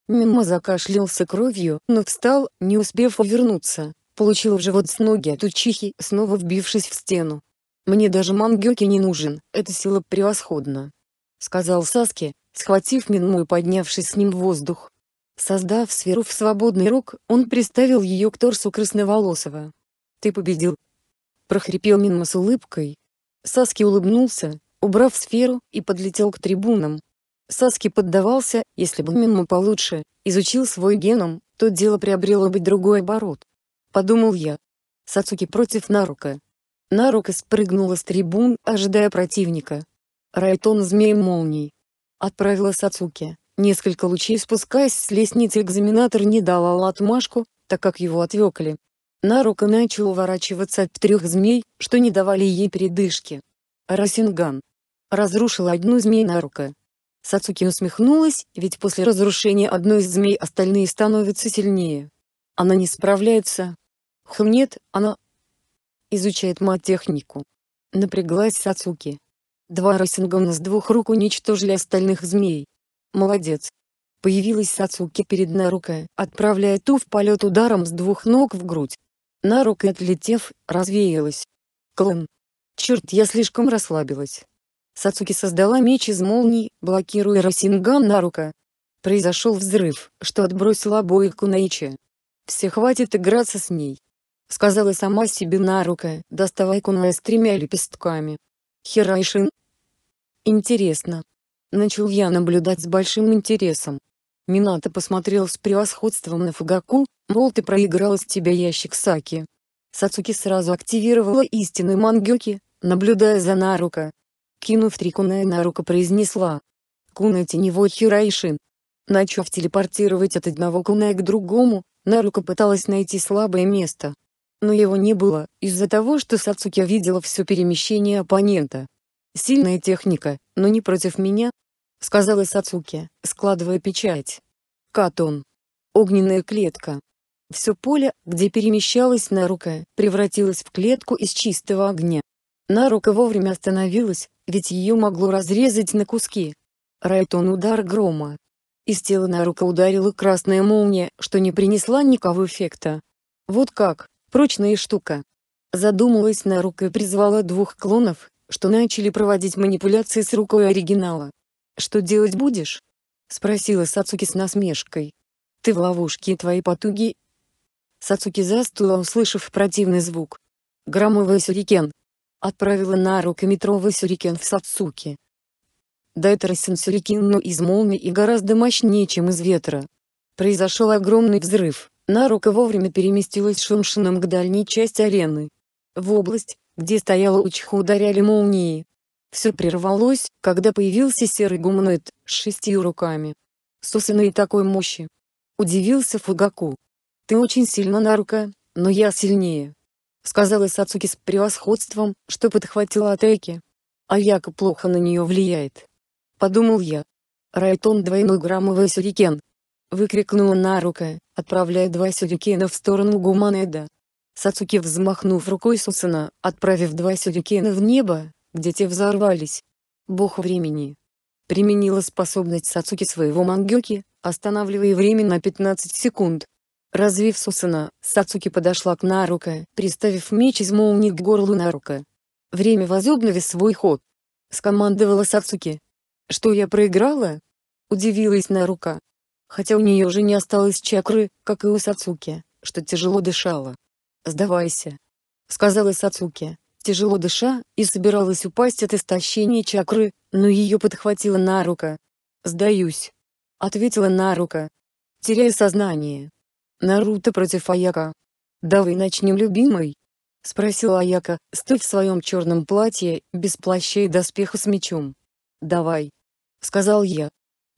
S1: Минма закашлялся кровью, но встал, не успев увернуться, получил в живот с ноги от учихи, снова вбившись в стену. «Мне даже мангёки не нужен, эта сила превосходна!» сказал Саски, схватив Минму и поднявшись с ним в воздух. Создав сферу в свободный рук, он приставил ее к торсу красноволосого. «Ты победил!» прохрипел Минма с улыбкой. Саски улыбнулся, убрав сферу, и подлетел к трибунам. Саски поддавался, если бы Минма получше изучил свой геном, то дело приобрело бы другой оборот. Подумал я. Сацуки против Нарука. Нарука спрыгнула с трибун, ожидая противника. Райтон змей молний. Отправила Сацуки. Несколько лучей спускаясь с лестницы экзаменатор не давал отмашку, так как его отвлекли. Нарука начал уворачиваться от трех змей, что не давали ей передышки. Расинган. разрушил одну змей Нарука. Сацуки усмехнулась, ведь после разрушения одной из змей остальные становятся сильнее. Она не справляется. Хм нет, она изучает мат-технику. Напряглась Сацуки. Два росингона с двух рук уничтожили остальных змей. Молодец. Появилась Сацуки перед Нарука, отправляя ту в полет ударом с двух ног в грудь. Нарука отлетев, развеялась. Клон. Черт, я слишком расслабилась. Сацуки создала меч из молний, блокируя Росинган Нарука. Произошел взрыв, что отбросил обоих Кунаичи. «Все хватит играться с ней», — сказала сама себе Нарука, доставая Куная с тремя лепестками. Хирайшин, Интересно. Начал я наблюдать с большим интересом. Минато посмотрел с превосходством на Фугаку, мол ты проиграл из тебя ящик Саки. Сацуки сразу активировала истинный мангёки, наблюдая за Нарука. Кинув три куна Нарука произнесла. Куна теневой Хирайшин. Начав телепортировать от одного куна к другому, Нарука пыталась найти слабое место. Но его не было, из-за того, что Сацуки видела все перемещение оппонента. Сильная техника, но не против меня, сказала Сацуки, складывая печать. Катон. Огненная клетка. Все поле, где перемещалась Нарука, превратилось в клетку из чистого огня. Нарука вовремя остановилась, ведь ее могло разрезать на куски. Райтон удар грома. Из тела Нарука ударила красная молния, что не принесла никакого эффекта. Вот как, прочная штука. Задумалась Нарука и призвала двух клонов, что начали проводить манипуляции с рукой оригинала. «Что делать будешь?» — спросила Сацуки с насмешкой. «Ты в ловушке и твои потуги...» Сацуки застыла, услышав противный звук. Громовый сюрикен. Отправила на руку метровый сюрикен в Сацуки. Да это Рассен сюрикен, но из молнии и гораздо мощнее, чем из ветра. Произошел огромный взрыв, Нарука вовремя переместилась шумшином к дальней части арены. В область, где стояла Учху ударяли молнии. Все прервалось, когда появился серый гуманоид, с шестью руками. Сусаной такой мощи. Удивился Фугаку. «Ты очень сильно Нарука, но я сильнее», — сказала Сацуки с превосходством, что подхватила Атеки. «А Яка плохо на нее влияет», — подумал я. «Райтон двойной граммовый сюрикен», — выкрикнула Нарука, отправляя два сюрикена в сторону Гуманеда. Сацуки взмахнув рукой Сусана, отправив два сюрикена в небо, где те взорвались. Бог времени. Применила способность Сацуки своего мангёки, останавливая время на 15 секунд. Развив Сусана, Сацуки подошла к Нарука, приставив меч из молнии к горлу Нарука. Время возобнови свой ход. Скомандовала Сацуки. «Что я проиграла?» Удивилась Нарука. Хотя у нее уже не осталось чакры, как и у Сацуки, что тяжело дышала. «Сдавайся», — сказала Сацуки, тяжело дыша, и собиралась упасть от истощения чакры, но ее подхватила Нарука. «Сдаюсь», — ответила Нарука, теряя сознание. «Наруто против Аяка». «Давай начнем, любимый», — спросила Аяка, стоя в своем черном платье, без плаща и доспеха с мечом. «Давай», — сказал я.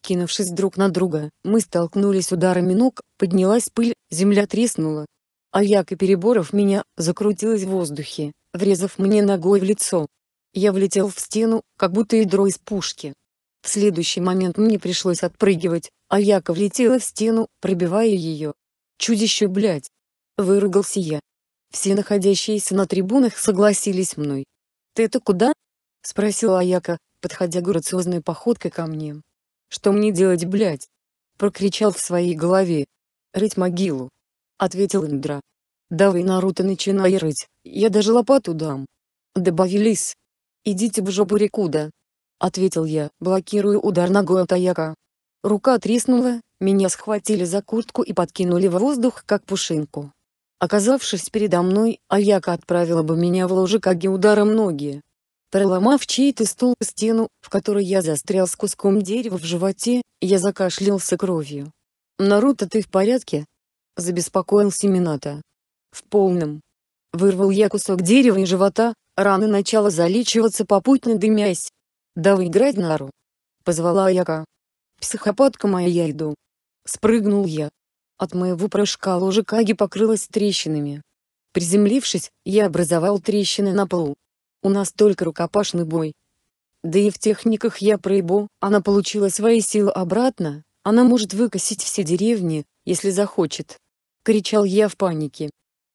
S1: Кинувшись друг на друга, мы столкнулись ударами ног, поднялась пыль, земля треснула, а яко переборов меня, закрутилась в воздухе, врезав мне ногой в лицо. Я влетел в стену, как будто ядро из пушки. В следующий момент мне пришлось отпрыгивать, а яка влетела в стену, пробивая ее. «Чудище, блядь!» — выругался я. Все находящиеся на трибунах согласились мной. «Ты-то это — спросила Аяка, подходя грациозной походкой ко мне. «Что мне делать, блядь?» — прокричал в своей голове. «Рыть могилу». — ответил Индра. «Давай, Наруто, начинай рыть, я даже лопату дам». Добавились. «Идите в жопу Рикуда!» — ответил я, блокируя удар ногой от Аяка. Рука треснула, меня схватили за куртку и подкинули в воздух, как пушинку. Оказавшись передо мной, Аяка отправила бы меня в ложе каги ударом ноги. Проломав чей-то стул и стену, в которой я застрял с куском дерева в животе, я закашлялся кровью. «Наруто, ты в порядке?» Забеспокоился Минато. В полном. Вырвал я кусок дерева и живота, рана начала залечиваться попутно дымясь. «Давай играть нару!» Позвала Яка. «Психопатка моя, я иду!» Спрыгнул я. От моего прыжка ложа Каги покрылась трещинами. Приземлившись, я образовал трещины на полу. У нас только рукопашный бой. Да и в техниках я проебу, она получила свои силы обратно, она может выкосить все деревни, если захочет. — кричал я в панике.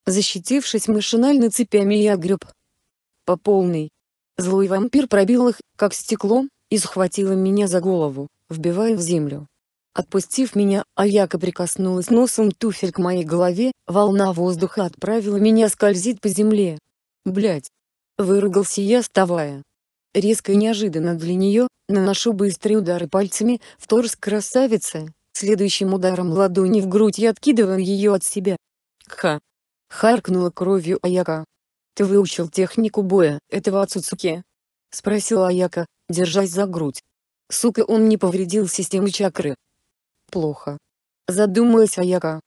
S1: Защитившись машинально цепями, я греб. По полной. Злой вампир пробил их, как стекло, и схватила меня за голову, вбивая в землю. Отпустив меня, Аяка прикоснулась носом туфель к моей голове, волна воздуха отправила меня скользить по земле. Блять! Выругался я, вставая. Резко и неожиданно для нее, наношу быстрые удары пальцами в торс красавицы, Следующим ударом ладони в грудь я откидываю ее от себя. Ха! Харкнула кровью Аяка. «Ты выучил технику боя этого Ацуцуки?» Спросила Аяка, держась за грудь. «Сука, он не повредил систему чакры». «Плохо». Задумалась Аяка.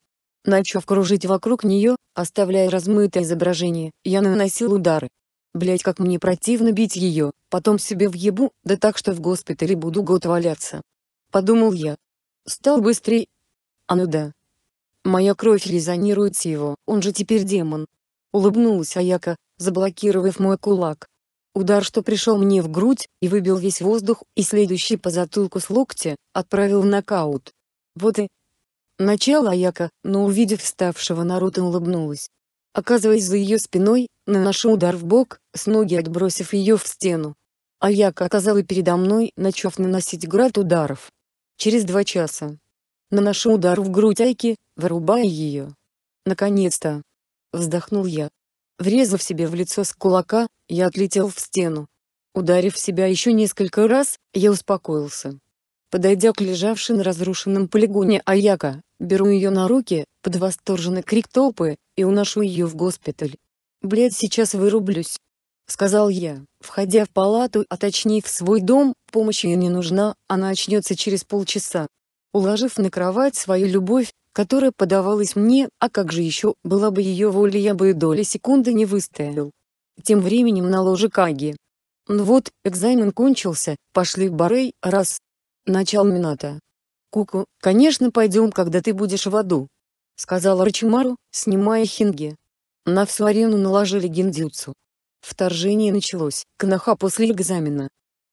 S1: Начав кружить вокруг нее, оставляя размытое изображение, я наносил удары. Блять, как мне противно бить ее, потом себе в ебу, да так что в госпитале буду год валяться. Подумал я, Стал быстрей. А ну да. Моя кровь резонирует с его, он же теперь демон. Улыбнулась Аяка, заблокировав мой кулак. Удар, что пришел мне в грудь, и выбил весь воздух, и следующий по затылку с локтя, отправил в нокаут. Вот и... Начало Аяка, но увидев вставшего Наруто улыбнулась. Оказываясь за ее спиной, наношу удар в бок, с ноги отбросив ее в стену. Аяка оказала передо мной, начав наносить град ударов. Через два часа. Наношу удар в грудь Айки, вырубая ее. Наконец-то. Вздохнул я. Врезав себе в лицо с кулака, я отлетел в стену. Ударив себя еще несколько раз, я успокоился. Подойдя к лежавшей на разрушенном полигоне Аяка, беру ее на руки, под восторженный крик толпы, и уношу ее в госпиталь. Блядь, сейчас вырублюсь. — сказал я, входя в палату, а точнее в свой дом, помощи ей не нужна, она очнется через полчаса. Уложив на кровать свою любовь, которая подавалась мне, а как же еще, была бы ее воля, я бы и доли секунды не выстоял. Тем временем на ложе Каги. Ну вот, экзамен кончился, пошли в барей, раз. Начал мината. Куку, конечно пойдем, когда ты будешь в аду. Сказал Рачимару, снимая хинги. На всю арену наложили гендюцу. Вторжение началось, кнаха после экзамена.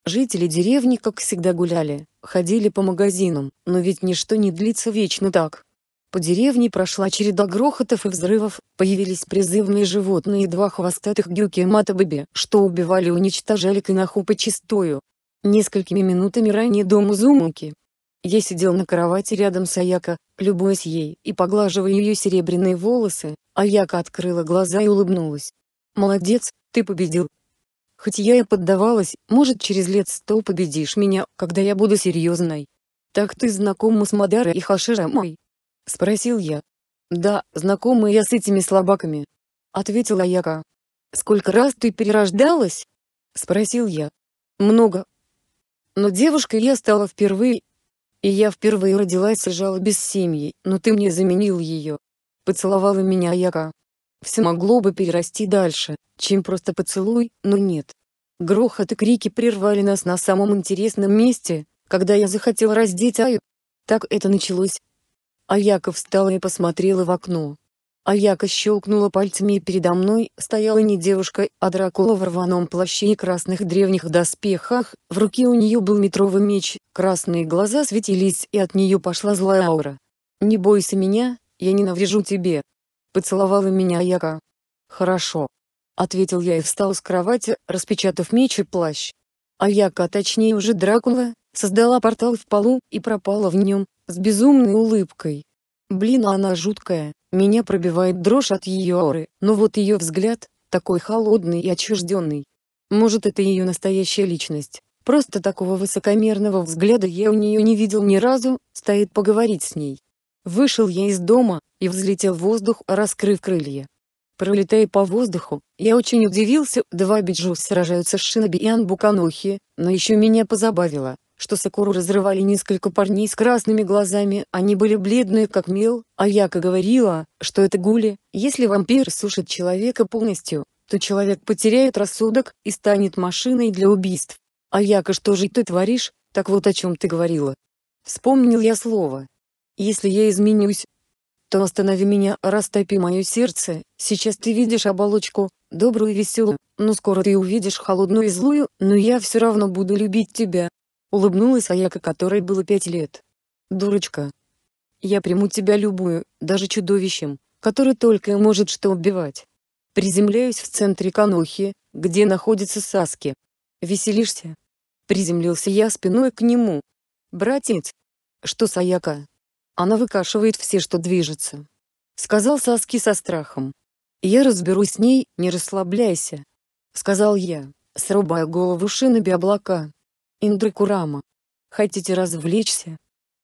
S1: Жители деревни как всегда гуляли, ходили по магазинам, но ведь ничто не длится вечно так. По деревне прошла череда грохотов и взрывов, появились призывные животные и два хвостатых гюки и матабаби, что убивали и уничтожали канаху почистую. Несколькими минутами ранее дом Узумуки. Я сидел на кровати рядом с Аяко, любуясь ей и поглаживая ее серебряные волосы, Аяка открыла глаза и улыбнулась. «Молодец, ты победил. Хоть я и поддавалась, может через лет сто победишь меня, когда я буду серьезной. Так ты знакома с Мадарой и Хаширамой? Спросил я. Да, знакома я с этими слабаками. Ответила Яка. Сколько раз ты перерождалась? Спросил я. Много. Но девушкой я стала впервые. И я впервые родилась и жила без семьи, но ты мне заменил ее. Поцеловала меня Яка. Все могло бы перерасти дальше, чем просто поцелуй, но нет. Грохот и крики прервали нас на самом интересном месте, когда я захотел раздеть Аю. Так это началось. Аяка встала и посмотрела в окно. Аяка щелкнула пальцами и передо мной стояла не девушка, а Дракула в рваном плаще и красных древних доспехах, в руке у нее был метровый меч, красные глаза светились и от нее пошла злая аура. «Не бойся меня, я не наврежу тебе», поцеловала меня а Яка. «Хорошо», — ответил я и встал с кровати, распечатав меч и плащ. А Яка, точнее уже Дракула, создала портал в полу и пропала в нем, с безумной улыбкой. Блин, она жуткая, меня пробивает дрожь от ее ауры, но вот ее взгляд, такой холодный и отчужденный. Может это ее настоящая личность, просто такого высокомерного взгляда я у нее не видел ни разу, стоит поговорить с ней. Вышел я из дома и взлетел в воздух, раскрыв крылья. Пролетая по воздуху, я очень удивился, два биджу сражаются с Шиноби и Анбуканохи, но еще меня позабавило, что Сакуру разрывали несколько парней с красными глазами, они были бледные как мел, а Яка говорила, что это гули, если вампир сушит человека полностью, то человек потеряет рассудок и станет машиной для убийств. А Яка что же ты творишь, так вот о чем ты говорила. Вспомнил я слово, если я изменюсь, то останови меня, растопи мое сердце, сейчас ты видишь оболочку, добрую и веселую, но скоро ты увидишь холодную и злую, но я все равно буду любить тебя. Улыбнулась Аяка, которой было пять лет. Дурочка. Я приму тебя любую, даже чудовищем, который только и может что убивать. Приземляюсь в центре Канохи, где находится Саски. Веселишься? Приземлился я спиной к нему. Братец. Что аяка? Она выкашивает все, что движется. Сказал Саски со страхом. Я разберусь с ней, не расслабляйся. Сказал я, срубая голову шиноби облака. Индры Курама. Хотите развлечься?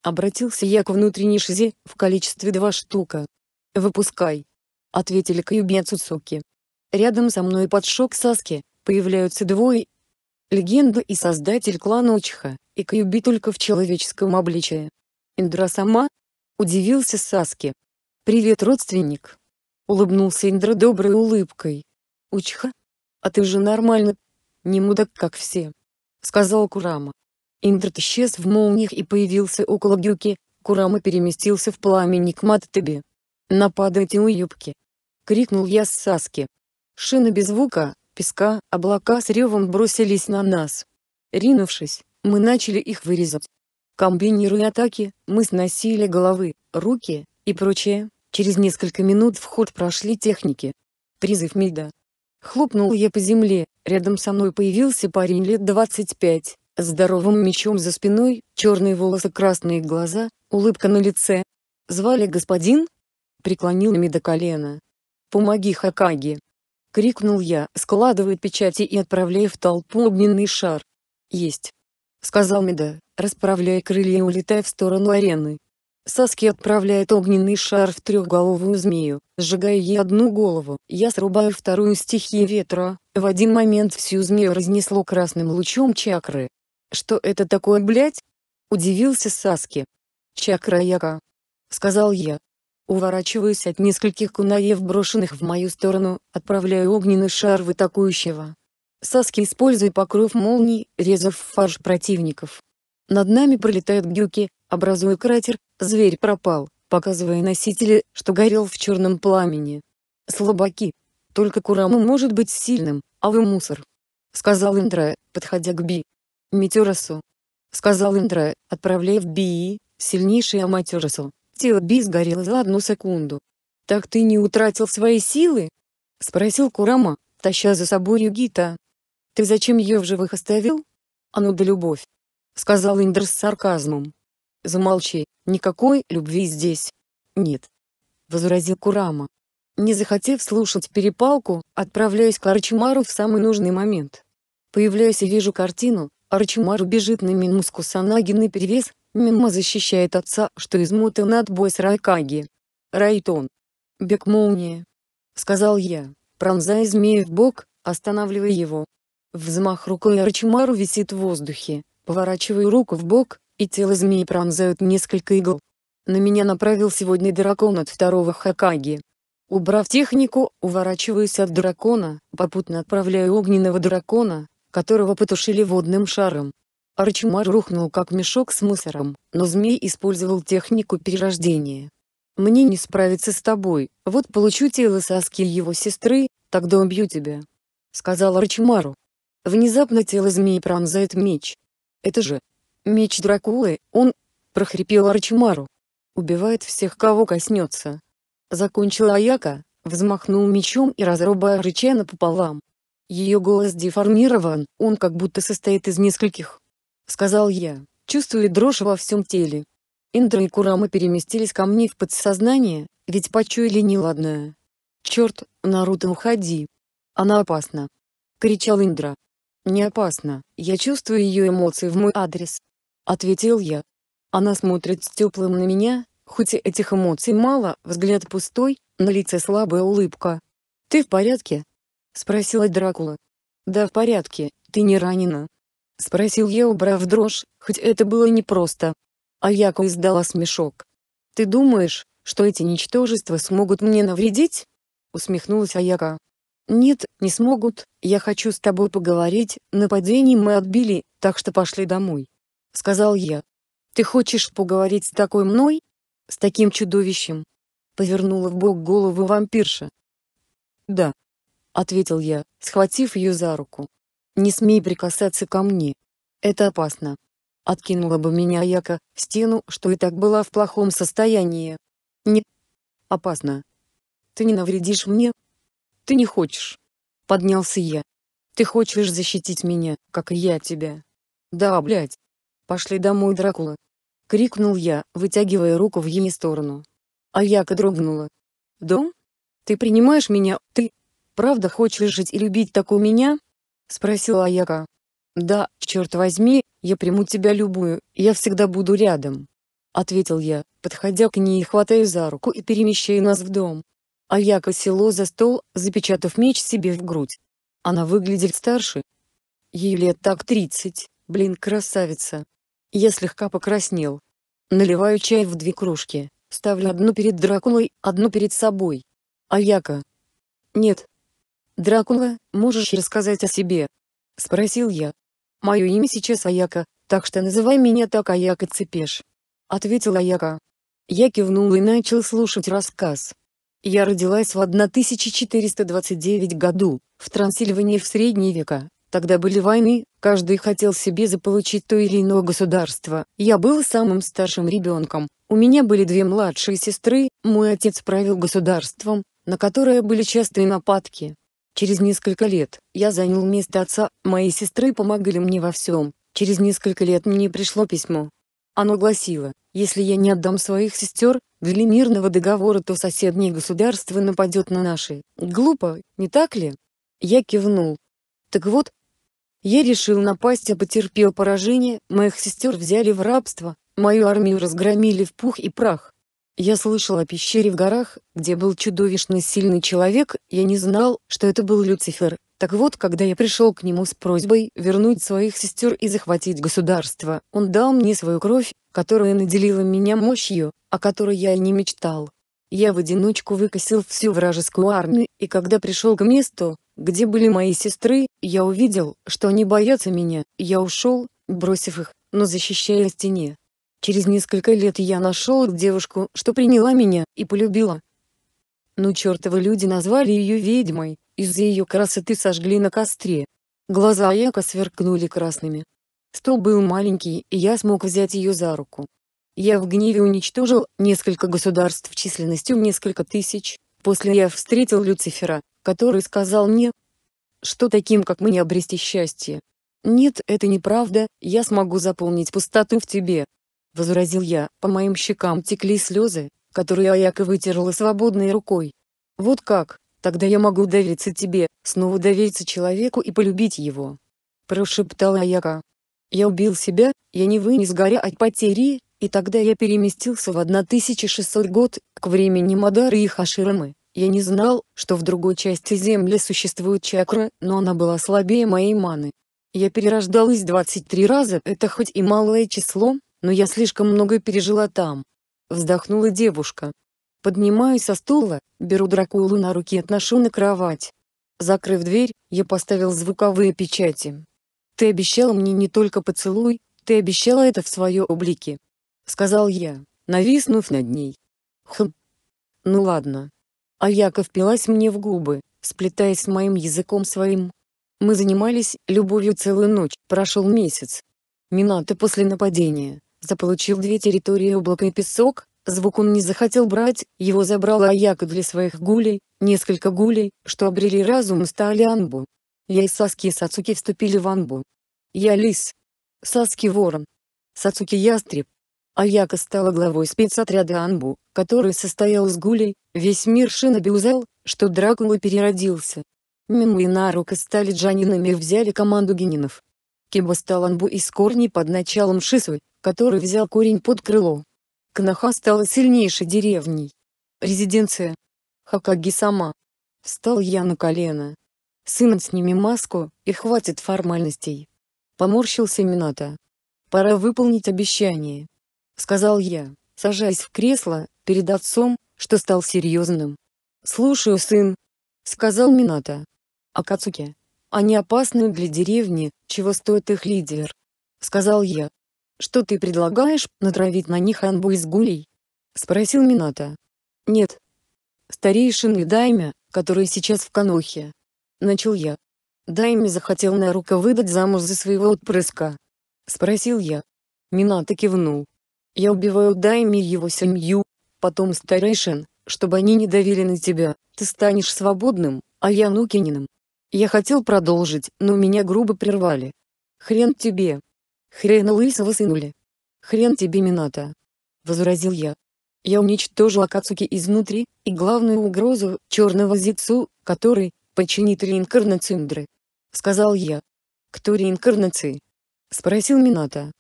S1: Обратился я к внутренней шизе, в количестве два штука. «Выпускай», — ответили Кьюбе Цуцуки. Рядом со мной под шок Саски, появляются двое. Легенда и создатель клана Учиха, и каюби только в человеческом обличье. Индра сама, Удивился Саски. «Привет, родственник!» Улыбнулся Индра доброй улыбкой. «Учха, а ты же нормально, не мудак, как все!» Сказал Курама. Индра исчез в молниях и появился около Гюки, Курама переместился в пламени к Маттебе. «Нападайте у юбки!» Крикнул я с Саски. Шины без звука, песка, облака с ревом бросились на нас. Ринувшись, мы начали их вырезать. Комбинируя атаки, мы сносили головы, руки и прочее. Через несколько минут в ход прошли техники. Призыв МИДа. Хлопнул я по земле, рядом со мной появился парень лет 25, здоровым мечом за спиной, черные волосы, красные глаза, улыбка на лице. «Звали господин?» Преклонил до колено. «Помоги Хакаги!» Крикнул я, складывая печати и отправляя в толпу огненный шар. «Есть!» Сказал Меда расправляя крылья и улетая в сторону арены. Саски отправляет огненный шар в трехголовую змею, сжигая ей одну голову. Я срубаю вторую стихии ветра. В один момент всю змею разнесло красным лучом чакры. «Что это такое, блядь?» – удивился Саски. «Чакра Яка», – сказал я. Уворачиваюсь от нескольких кунаев, брошенных в мою сторону, отправляю огненный шар в атакующего. Саски используя покров молний, резав фарш противников. Над нами пролетают гюки, образуя кратер, зверь пропал, показывая носители, что горел в черном пламени. Слабаки. Только Курама может быть сильным, а вы мусор. Сказал Индра, подходя к Би. Метерасу. Сказал Индра, отправляя в Би, сильнейший Аматерасу. Тело Би сгорело за одну секунду. «Так ты не утратил свои силы?» — спросил Курама, таща за собой Югита. «Ты зачем ее в живых оставил?» «А ну да любовь!» — сказал Индер с сарказмом. «Замолчи, никакой любви здесь нет», — возразил Курама. Не захотев слушать перепалку, отправляюсь к Арчимару в самый нужный момент. Появляюсь и вижу картину, Арчимар бежит на Минуску Санаги перевес, Минма защищает отца, что измотан от бой с Райкаги. «Райтон! Бег молния. сказал я, пронзая змею в бок, останавливая его. Взмах рукой Арчимару висит в воздухе, Поворачиваю руку в бок, и тело змеи пронзают несколько игл. На меня направил сегодня дракон от второго Хакаги. Убрав технику, уворачиваюсь от дракона, попутно отправляю огненного дракона, которого потушили водным шаром. Арчимар рухнул как мешок с мусором, но змей использовал технику перерождения. «Мне не справиться с тобой, вот получу тело саски и его сестры, тогда убью тебя», — сказал Арчимару. Внезапно тело змеи пронзает меч, это же меч Дракулы, он прохрипел Арчимару. Убивает всех, кого коснется. Закончил Аяка, взмахнул мечом и разрубая Рычена пополам. Ее голос деформирован, он как будто состоит из нескольких. Сказал я, чувствуя дрожь во всем теле. Индра и Курама переместились ко мне в подсознание, ведь почуяли неладное. «Черт, Наруто, уходи! Она опасна!» — кричал Индра. «Не опасно, я чувствую ее эмоции в мой адрес», — ответил я. Она смотрит с теплым на меня, хоть и этих эмоций мало, взгляд пустой, на лице слабая улыбка. «Ты в порядке?» — спросила Дракула. «Да в порядке, ты не ранена?» — спросил я, убрав дрожь, хоть это было непросто. Аяко издала смешок. «Ты думаешь, что эти ничтожества смогут мне навредить?» — усмехнулась Аяка. «Нет, не смогут, я хочу с тобой поговорить, нападение мы отбили, так что пошли домой», — сказал я. «Ты хочешь поговорить с такой мной? С таким чудовищем?» — повернула в бок голову вампирша. «Да», — ответил я, схватив ее за руку. «Не смей прикасаться ко мне. Это опасно». Откинула бы меня Яка в стену, что и так была в плохом состоянии. «Не опасно. Ты не навредишь мне, «Ты не хочешь!» — поднялся я. «Ты хочешь защитить меня, как и я тебя!» «Да, блядь! Пошли домой, Дракула!» — крикнул я, вытягивая руку в ими сторону. А яка дрогнула. «Дом? Ты принимаешь меня, ты? Правда хочешь жить и любить так у меня?» — спросила Аяка. «Да, черт возьми, я приму тебя любую, я всегда буду рядом», — ответил я, подходя к ней и хватая за руку и перемещая нас в дом а я косило за стол, запечатав меч себе в грудь. Она выглядит старше. Ей лет так тридцать, блин, красавица. Я слегка покраснел. Наливаю чай в две кружки, ставлю одну перед Дракулой, одну перед собой. Аяка. Нет. Дракула, можешь рассказать о себе? Спросил я. Мое имя сейчас Аяка, так что называй меня так Аяка Цепеш. Ответила Аяка. Я кивнул и начал слушать рассказ. Я родилась в 1429 году, в Трансильвании в средние века. Тогда были войны, каждый хотел себе заполучить то или иное государство. Я был самым старшим ребенком. У меня были две младшие сестры, мой отец правил государством, на которое были частые нападки. Через несколько лет я занял место отца, мои сестры помогали мне во всем. Через несколько лет мне пришло письмо, оно гласило, если я не отдам своих сестер, для мирного договора то соседнее государство нападет на наши. Глупо, не так ли? Я кивнул. Так вот, я решил напасть, а потерпел поражение, моих сестер взяли в рабство, мою армию разгромили в пух и прах. Я слышал о пещере в горах, где был чудовищно сильный человек, я не знал, что это был Люцифер. Так вот, когда я пришел к нему с просьбой вернуть своих сестер и захватить государство, он дал мне свою кровь, которая наделила меня мощью, о которой я и не мечтал. Я в одиночку выкосил всю вражескую армию, и когда пришел к месту, где были мои сестры, я увидел, что они боятся меня, я ушел, бросив их, но защищая стене. Через несколько лет я нашел девушку, что приняла меня и полюбила. Ну чертовы люди назвали ее ведьмой, из-за ее красоты сожгли на костре. Глаза Эко сверкнули красными. Стол был маленький, и я смог взять ее за руку. Я в гневе уничтожил несколько государств численностью в несколько тысяч, после я встретил Люцифера, который сказал мне, что таким как мы не обрести счастье. Нет, это неправда, я смогу заполнить пустоту в тебе, возразил я, по моим щекам текли слезы, которые Аяка вытерла свободной рукой. Вот как, тогда я могу довериться тебе, снова довериться человеку и полюбить его. Прошептал Аяка. Я убил себя, я не вынес горя от потери, и тогда я переместился в 1600 год, к времени Мадары и Хаширамы. Я не знал, что в другой части Земли существует чакра, но она была слабее моей маны. Я перерождалась 23 раза, это хоть и малое число, но я слишком многое пережила там. Вздохнула девушка. Поднимаюсь со стула, беру Дракулу на руки и отношу на кровать. Закрыв дверь, я поставил звуковые печати. «Ты обещала мне не только поцелуй, ты обещала это в свое облике», — сказал я, нависнув над ней. «Хм. Ну ладно». А Яка впилась мне в губы, сплетаясь с моим языком своим. Мы занимались любовью целую ночь, прошел месяц. Минато после нападения заполучил две территории облака и песок, звук он не захотел брать, его забрала Аяка для своих гулей, несколько гулей, что обрели разум стали Анбу. Я и Саски и Сацуки вступили в Анбу. Я лис. Саски ворон. Сацуки ястреб. Аяка стала главой спецотряда Анбу, который состоял из гулей, весь мир Шиноби узнал, что Дракула переродился. Миму и Нарука стали джанинами и взяли команду генинов. Киба стал Анбу из корней под началом Шисвы, который взял корень под крыло. Кнаха стала сильнейшей деревней. Резиденция. Хакаги сама. Встал я на колено. Сыном сними маску, и хватит формальностей. Поморщился Мината. Пора выполнить обещание. Сказал я, сажаясь в кресло, перед отцом, что стал серьезным. «Слушаю, сын», — сказал Мината. «Акацуки, они опасны для деревни, чего стоит их лидер», — сказал я, «Что ты предлагаешь, натравить на них анбу из гулей?» — спросил Минато. «Нет. Старейшины Дайме, который сейчас в Канохе». Начал я. Дайме захотел на руку выдать замуж за своего отпрыска. Спросил я. Минато кивнул. «Я убиваю Дайме и его семью, потом старейшин, чтобы они не давили на тебя, ты станешь свободным, а я Нукининым». Я хотел продолжить, но меня грубо прервали. «Хрен тебе, «Хрена лысого сынули! Хрен тебе Минато!» — возразил я. Я уничтожила Кацуки изнутри, и главную угрозу — черного Зицу, который подчинит реинкарнацию Сказал я. «Кто реинкарнации?» — спросил Минато.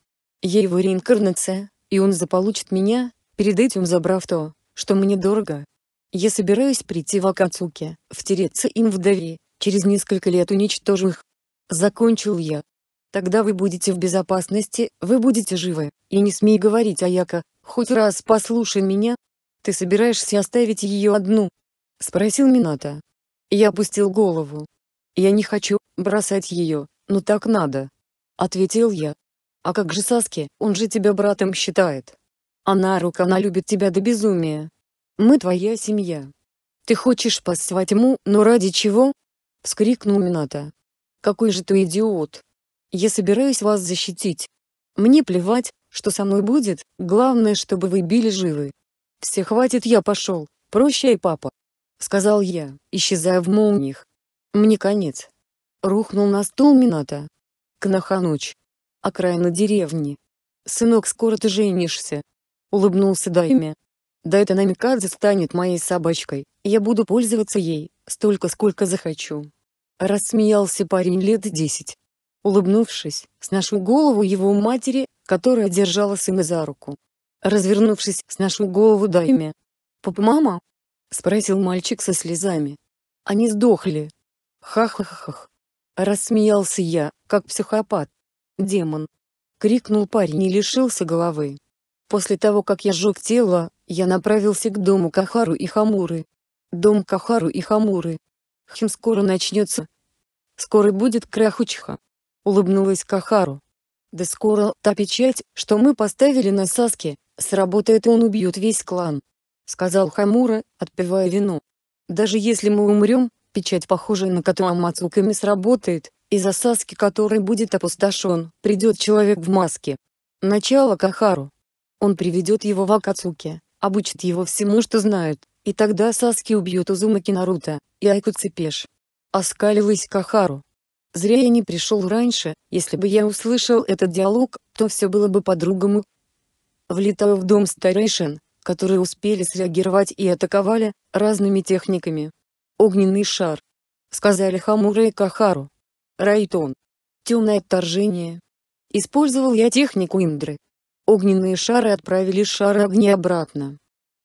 S1: «Я его реинкарнация, и он заполучит меня, перед этим забрав то, что мне дорого. Я собираюсь прийти в Акацуки, втереться им в доверие, через несколько лет уничтожу их». Закончил я. Тогда вы будете в безопасности, вы будете живы, и не смей говорить Аяка, хоть раз послушай меня. Ты собираешься оставить ее одну?» — спросил Мината. Я опустил голову. «Я не хочу бросать ее, но так надо», — ответил я. «А как же Саски, он же тебя братом считает. Она рука, она любит тебя до безумия. Мы твоя семья. Ты хочешь пасти ему, но ради чего?» — вскрикнул Мината. «Какой же ты идиот!» Я собираюсь вас защитить. Мне плевать, что со мной будет, главное, чтобы вы били живы. Все хватит, я пошел, прощай, папа. Сказал я, исчезая в молниях. Мне конец. Рухнул на стол Мината. Кнахануч. Окраина деревни. Сынок, скоро ты женишься. Улыбнулся Дайме. Да это Намикадзе станет моей собачкой, я буду пользоваться ей, столько сколько захочу. Рассмеялся парень лет десять. Улыбнувшись, сношу голову его матери, которая держала сына за руку. Развернувшись, сношу голову Дайме. «Папа, мама?» — спросил мальчик со слезами. «Они сдохли». «Ха-ха-ха-ха!» Рассмеялся я, как психопат. «Демон!» — крикнул парень и лишился головы. После того, как я сжег тело, я направился к дому Кахару и Хамуры. Дом Кахару и Хамуры. Хим скоро начнется. Скоро будет крахучха улыбнулась Кахару. Да скоро та печать, что мы поставили на Саске, сработает и он убьет весь клан, сказал Хамура, отпивая вино. Даже если мы умрем, печать, похожая на коту Амацуками, сработает, и за Саски, который будет опустошен, придет человек в маске. Начало Кахару. Он приведет его в Акацуки, обучит его всему, что знает, и тогда Саски убьет Узумаки Наруто, и Айку Цепеш. Оскалилась Кахару. Зря я не пришел раньше, если бы я услышал этот диалог, то все было бы по-другому. Влетаю в дом старейшин, которые успели среагировать и атаковали, разными техниками. Огненный шар. Сказали Хамура и Кахару. Райтон. Темное отторжение. Использовал я технику Индры. Огненные шары отправили шар огня обратно.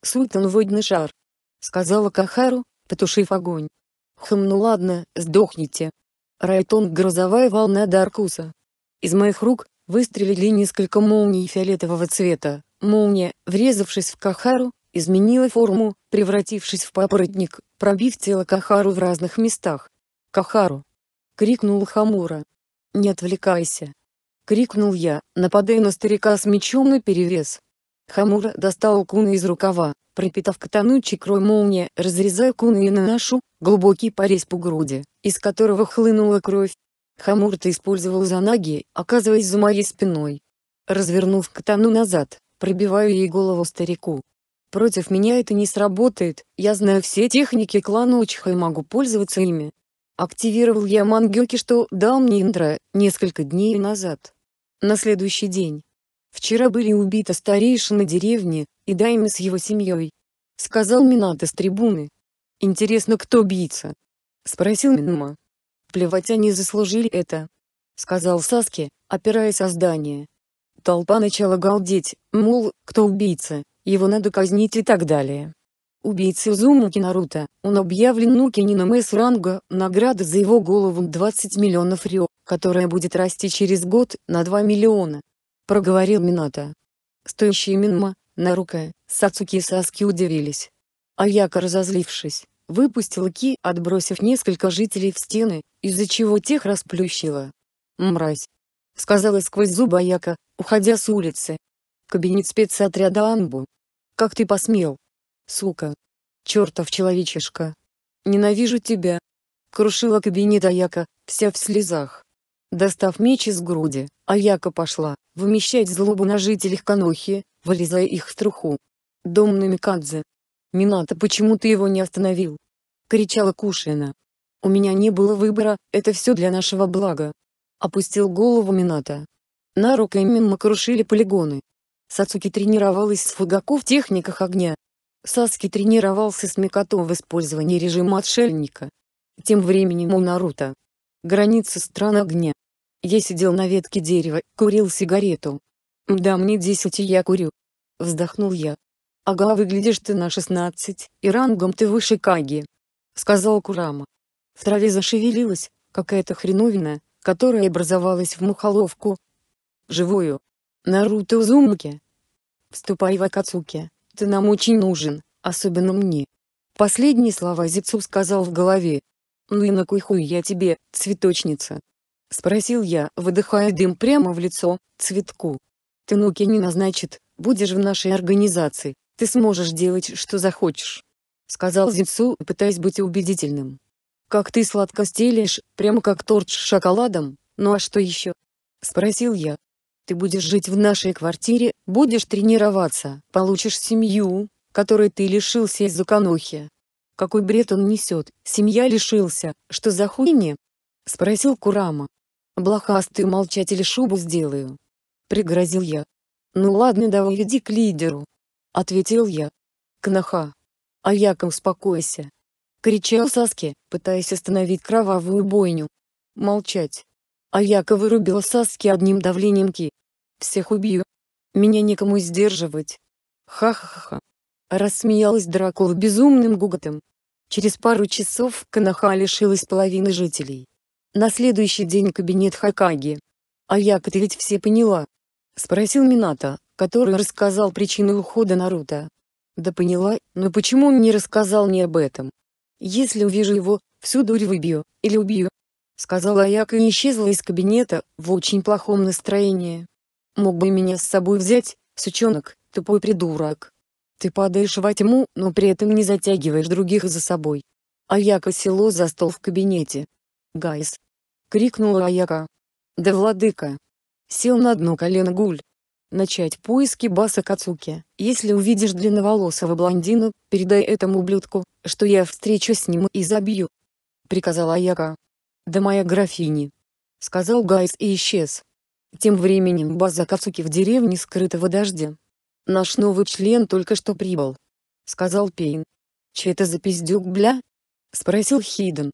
S1: Султан водный шар. Сказала Кахару, потушив огонь. Хм ну ладно, сдохните. Райтон «Грозовая волна Даркуса». Из моих рук выстрелили несколько молний фиолетового цвета. Молния, врезавшись в Кахару, изменила форму, превратившись в папоротник, пробив тело Кахару в разных местах. «Кахару!» — крикнул Хамура. «Не отвлекайся!» — крикнул я, нападая на старика с мечом наперевес. Хамура достал куна из рукава, пропитав катанучий чекрой молния, разрезая куна и наношу глубокий порез по груди, из которого хлынула кровь. Хамур-то использовал занаги, оказываясь за моей спиной. Развернув катану назад, пробиваю ей голову старику. Против меня это не сработает, я знаю все техники клана Учха и могу пользоваться ими. Активировал я мангёки, что дал мне Индра, несколько дней назад. На следующий день, Вчера были убиты старейшины деревни, и Дайми с его семьей. Сказал Минато с трибуны. Интересно, кто убийца? – Спросил Минма. Плевать они заслужили это. Сказал Саски, опираясь о здание. Толпа начала галдеть, мол, кто убийца, его надо казнить и так далее. Убийца Узумуки Наруто, он объявлен Нукинином С ранга, награда за его голову 20 миллионов рио, которая будет расти через год на 2 миллиона проговорил Минато. Стоящие мимо, Нарука, Сацуки и Саски удивились. Аяка, разозлившись, выпустил ки, отбросив несколько жителей в стены, из-за чего тех расплющило. «Мразь!» — сказала сквозь зубы Аяка, уходя с улицы. «Кабинет спецотряда Анбу! Как ты посмел? Сука! Чертов человечишка! Ненавижу тебя!» Крушила кабинет Аяка, вся в слезах достав меч из груди, а яко пошла, вымещать злобу на жителях Канохи, вылезая их в труху. «Дом на Микадзе! Минато, почему ты его не остановил?» — кричала Кушина. «У меня не было выбора, это все для нашего блага!» — опустил голову Минато. На и Мимма крушили полигоны. Сацуки тренировалась с Фугаку в техниках огня. Саски тренировался с Микото в использовании режима отшельника. Тем временем у Наруто. граница стран огня. Я сидел на ветке дерева, курил сигарету. «Да мне десять и я курю». Вздохнул я. «Ага, выглядишь ты на шестнадцать, и рангом ты выше Каги», — сказал Курама. В траве зашевелилась какая-то хреновина, которая образовалась в мухоловку. Живую. Наруто Узумаки. Вступай в Акацуки, ты нам очень нужен, особенно мне. Последние слова Зицу сказал в голове. Ну и на кой хуй я тебе, цветочница. — спросил я, выдыхая дым прямо в лицо, цветку. «Ты Нукинина значит, будешь в нашей организации, ты сможешь делать, что захочешь», — сказал Зинсу, пытаясь быть убедительным. «Как ты сладко стелишь, прямо как торт с шоколадом, ну а что еще?» — спросил я. «Ты будешь жить в нашей квартире, будешь тренироваться, получишь семью, которой ты лишился из-за конохи». «Какой бред он несет, семья лишился, что за хуйня?» — спросил Курама блохастый молчатель шубу сделаю. Пригрозил я. Ну ладно, давай иди к лидеру. Ответил я. Кнаха. А Яка успокойся. Кричал Саски, пытаясь остановить кровавую бойню. Молчать. А Яка вырубил Саски одним давлением ки. Всех убью. Меня некому сдерживать. Ха-ха-ха. Рассмеялась Дракула безумным гуготом. Через пару часов Канаха лишилась половины жителей. На следующий день кабинет Хакаги. «А як ты ведь все поняла?» — спросил Минато, который рассказал причину ухода Наруто. «Да поняла, но почему он не рассказал мне об этом? Если увижу его, всю дурь выбью, или убью?» — сказала Аяка и исчезла из кабинета, в очень плохом настроении. «Мог бы меня с собой взять, сучонок, тупой придурок. Ты падаешь во тьму, но при этом не затягиваешь других за собой». Аяка село за стол в кабинете, «Гайс!» — крикнула Аяка. «Да владыка!» Сел на дно колено Гуль. Начать поиски Баса Кацуки. Если увидишь длинноволосого блондина, передай этому ублюдку, что я встречу с ним и забью. Приказала Аяка. Да моя графини. Сказал Гайс и исчез. Тем временем база Кацуки в деревне скрыта в дожде. Наш новый член только что прибыл. Сказал Пейн. Че это за пиздюк, бля? Спросил Хиден.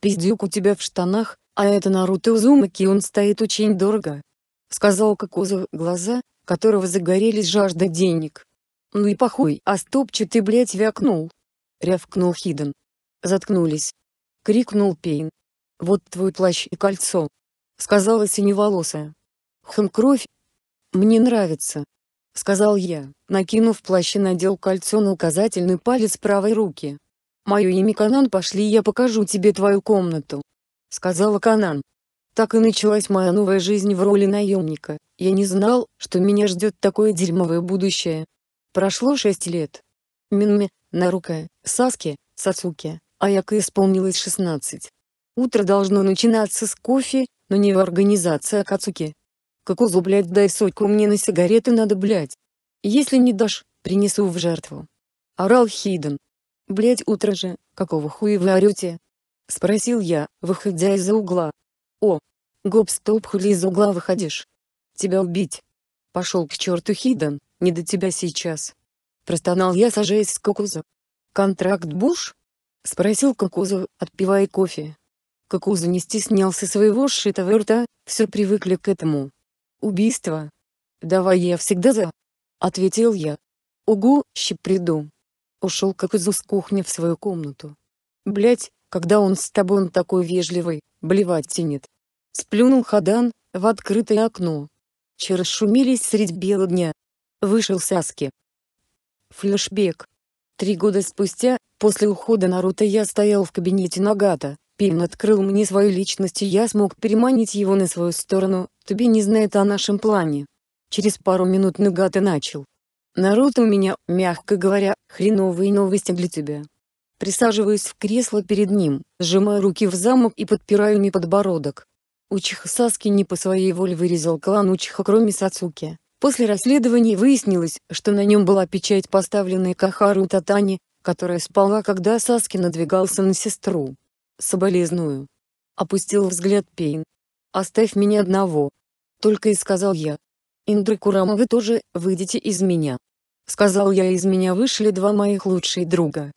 S1: «Пиздюк у тебя в штанах, а это Наруто Узумаки он стоит очень дорого», — сказал Кокузу, глаза которого загорелись жажда денег. «Ну и похуй, а стопчатый, блять вякнул!» — рявкнул Хиден. «Заткнулись!» — крикнул Пейн. «Вот твой плащ и кольцо!» — сказала синеволосая. «Хм, кровь! Мне нравится!» — сказал я, накинув плащ и надел кольцо на указательный палец правой руки. «Мое имя Канан, пошли я покажу тебе твою комнату», — сказала Канан. Так и началась моя новая жизнь в роли наемника, я не знал, что меня ждет такое дерьмовое будущее. Прошло шесть лет. Минме, Нарука, Саски, Сацуки, Аяка исполнилось 16. Утро должно начинаться с кофе, но не в организации Акацуки. Какузу, блядь, дай сотку мне на сигареты надо, блядь. Если не дашь, принесу в жертву. Орал Хиден. «Блядь, утро же, какого хуя вы орете?» — спросил я, выходя из-за угла. «О! Гоп-стоп, хули из угла выходишь? Тебя убить!» «Пошел к черту Хидден, не до тебя сейчас!» Простонал я, сажаясь с Кокуза. «Контракт Буш?» — спросил Кокузу, отпивая кофе. Кокузу не стеснялся своего сшитого рта, все привыкли к этому. «Убийство?» «Давай я всегда за...» — ответил я. «Угу, щи приду!» Ушел как из уст кухни в свою комнату. Блять, когда он с тобой он такой вежливый, блевать тянет. Сплюнул Хадан в открытое окно. Через шумились средь бела дня. Вышел Саски. Флешбек. Три года спустя, после ухода Наруто я стоял в кабинете Нагата, Пин открыл мне свою личность и я смог переманить его на свою сторону, тебе не знает о нашем плане. Через пару минут Нагата начал. Народ у меня, мягко говоря, хреновые новости для тебя. Присаживаюсь в кресло перед ним, сжимаю руки в замок и подпираю ими подбородок. Учиха Саски не по своей воле вырезал клан Учиха кроме Сацуки. После расследования выяснилось, что на нем была печать, поставленная Кахару Татани, которая спала, когда Саски надвигался на сестру. Соболезную. Опустил взгляд Пейн. «Оставь меня одного». Только и сказал я, Индры Курама вы тоже выйдете из меня. Сказал я из меня вышли два моих лучших друга.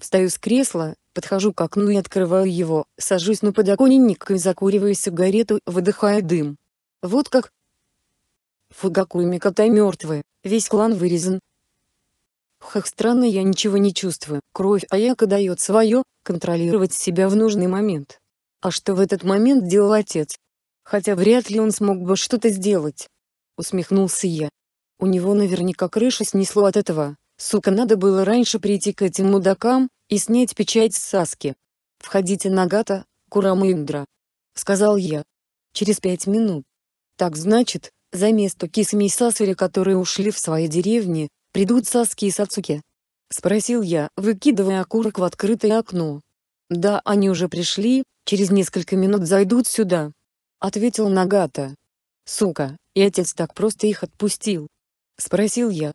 S1: Встаю с кресла, подхожу к окну и открываю его, сажусь на подоконник и закуриваю сигарету, выдыхая дым. Вот как... Фугаку и Микота мертвы, весь клан вырезан. Хах, странно я ничего не чувствую, кровь Аяка дает свое, контролировать себя в нужный момент. А что в этот момент делал отец? Хотя вряд ли он смог бы что-то сделать усмехнулся я. У него наверняка крыша снесло от этого. Сука, надо было раньше прийти к этим мудакам и снять печать с Саски. «Входите, Нагата, Курама сказал я. «Через пять минут». «Так значит, за место Кисами и Сасури, которые ушли в свои деревни, придут Саски и Сацуки?» — спросил я, выкидывая окурок в открытое окно. «Да, они уже пришли, через несколько минут зайдут сюда», — ответил Нагата. Сука, и отец так просто их отпустил. Спросил я.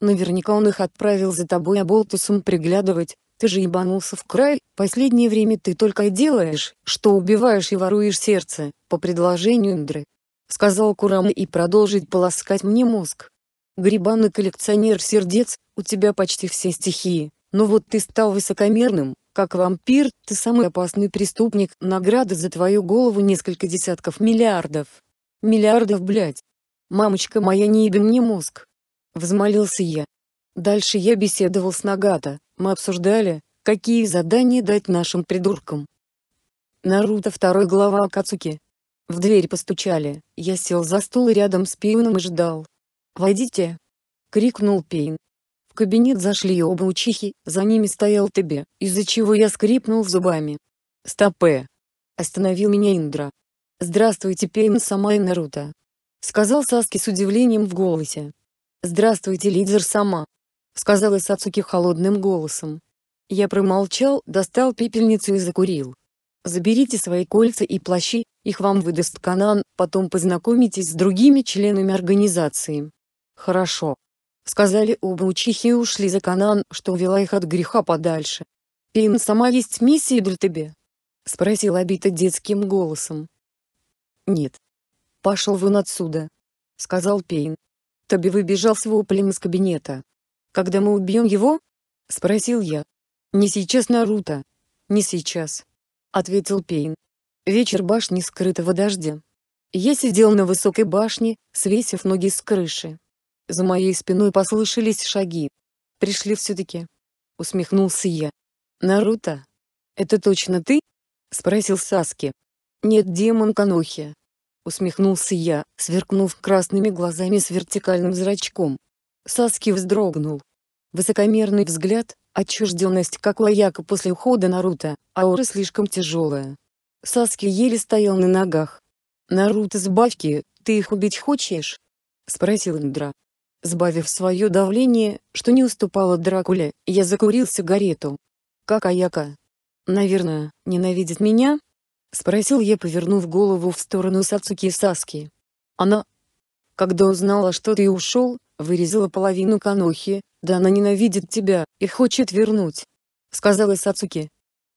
S1: Наверняка он их отправил за тобой оболтусом а приглядывать, ты же ебанулся в край, последнее время ты только и делаешь, что убиваешь и воруешь сердце, по предложению Индры. Сказал Курама и продолжить полоскать мне мозг. Грибаны коллекционер сердец, у тебя почти все стихии, но вот ты стал высокомерным, как вампир, ты самый опасный преступник, награда за твою голову несколько десятков миллиардов. Миллиардов, блядь. Мамочка моя, не еби мне мозг. Взмолился я. Дальше я беседовал с Нагата, мы обсуждали, какие задания дать нашим придуркам. Наруто второй глава Акацуки. В дверь постучали, я сел за стул рядом с Пейном и ждал. «Войдите!» — крикнул Пейн. В кабинет зашли оба учихи, за ними стоял Тебе, из-за чего я скрипнул зубами. «Стопе!» — остановил меня Индра. «Здравствуйте, Пейн Сама Наруто!» — сказал Саски с удивлением в голосе. «Здравствуйте, лидер Сама!» — сказала Сацуки холодным голосом. Я промолчал, достал пепельницу и закурил. «Заберите свои кольца и плащи, их вам выдаст Канан, потом познакомитесь с другими членами организации». «Хорошо», — сказали оба учихи и ушли за Канан, что увела их от греха подальше. «Пейн сама есть миссия для тебя?» — спросил Абита детским голосом. «Нет. Пошел вон отсюда!» — сказал Пейн. Тоби выбежал с воплем из кабинета. «Когда мы убьем его?» — спросил я. «Не сейчас, Наруто. Не сейчас», — ответил Пейн. Вечер башни скрытого дождя. Я сидел на высокой башне, свесив ноги с крыши. За моей спиной послышались шаги. «Пришли все-таки», — усмехнулся я. «Наруто, это точно ты?» — спросил Саски. «Нет, демон Канохи!» Усмехнулся я, сверкнув красными глазами с вертикальным зрачком. Саски вздрогнул. Высокомерный взгляд, отчужденность, как у Аяка после ухода Наруто, аура слишком тяжелая. Саски еле стоял на ногах. «Наруто с Баки, ты их убить хочешь?» — спросил Индра. Сбавив свое давление, что не уступало Дракуле, я закурил сигарету. «Как Аяка?» «Наверное, ненавидит меня?» — спросил я, повернув голову в сторону Сацуки и Саски. «Она...» «Когда узнала, что ты ушел, вырезала половину Канохи, да она ненавидит тебя и хочет вернуть», — сказала Сацуки.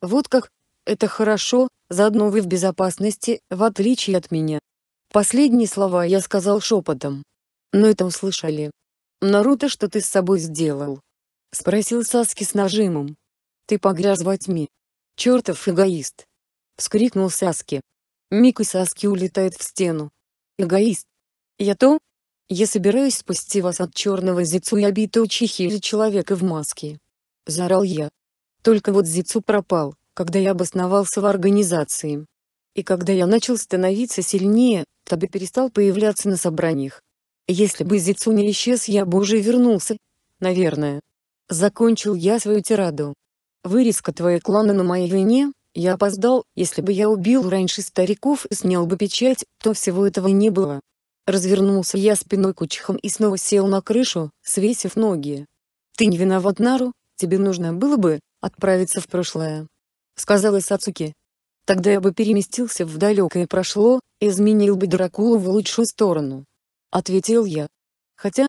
S1: «Вот как? Это хорошо, заодно вы в безопасности, в отличие от меня». Последние слова я сказал шепотом. Но это услышали. «Наруто, что ты с собой сделал?» — спросил Саски с нажимом. «Ты погряз во тьме. Чертов эгоист!» Вскрикнул Саски. Мик и Саски улетает в стену. Эгоист. Я то? Я собираюсь спасти вас от черного зицу и обитого чехили человека в маске. Заорал я. Только вот зицу пропал, когда я обосновался в организации. И когда я начал становиться сильнее, Таби перестал появляться на собраниях. Если бы Зицу не исчез, я бы уже вернулся. Наверное. Закончил я свою тираду. Вырезка твоей клана на моей вине? Я опоздал, если бы я убил раньше стариков и снял бы печать, то всего этого не было. Развернулся я спиной к учхам и снова сел на крышу, свесив ноги. «Ты не виноват, Нару, тебе нужно было бы отправиться в прошлое», — сказала Сацуки. «Тогда я бы переместился в далекое прошло, изменил бы Дракулу в лучшую сторону», — ответил я. «Хотя...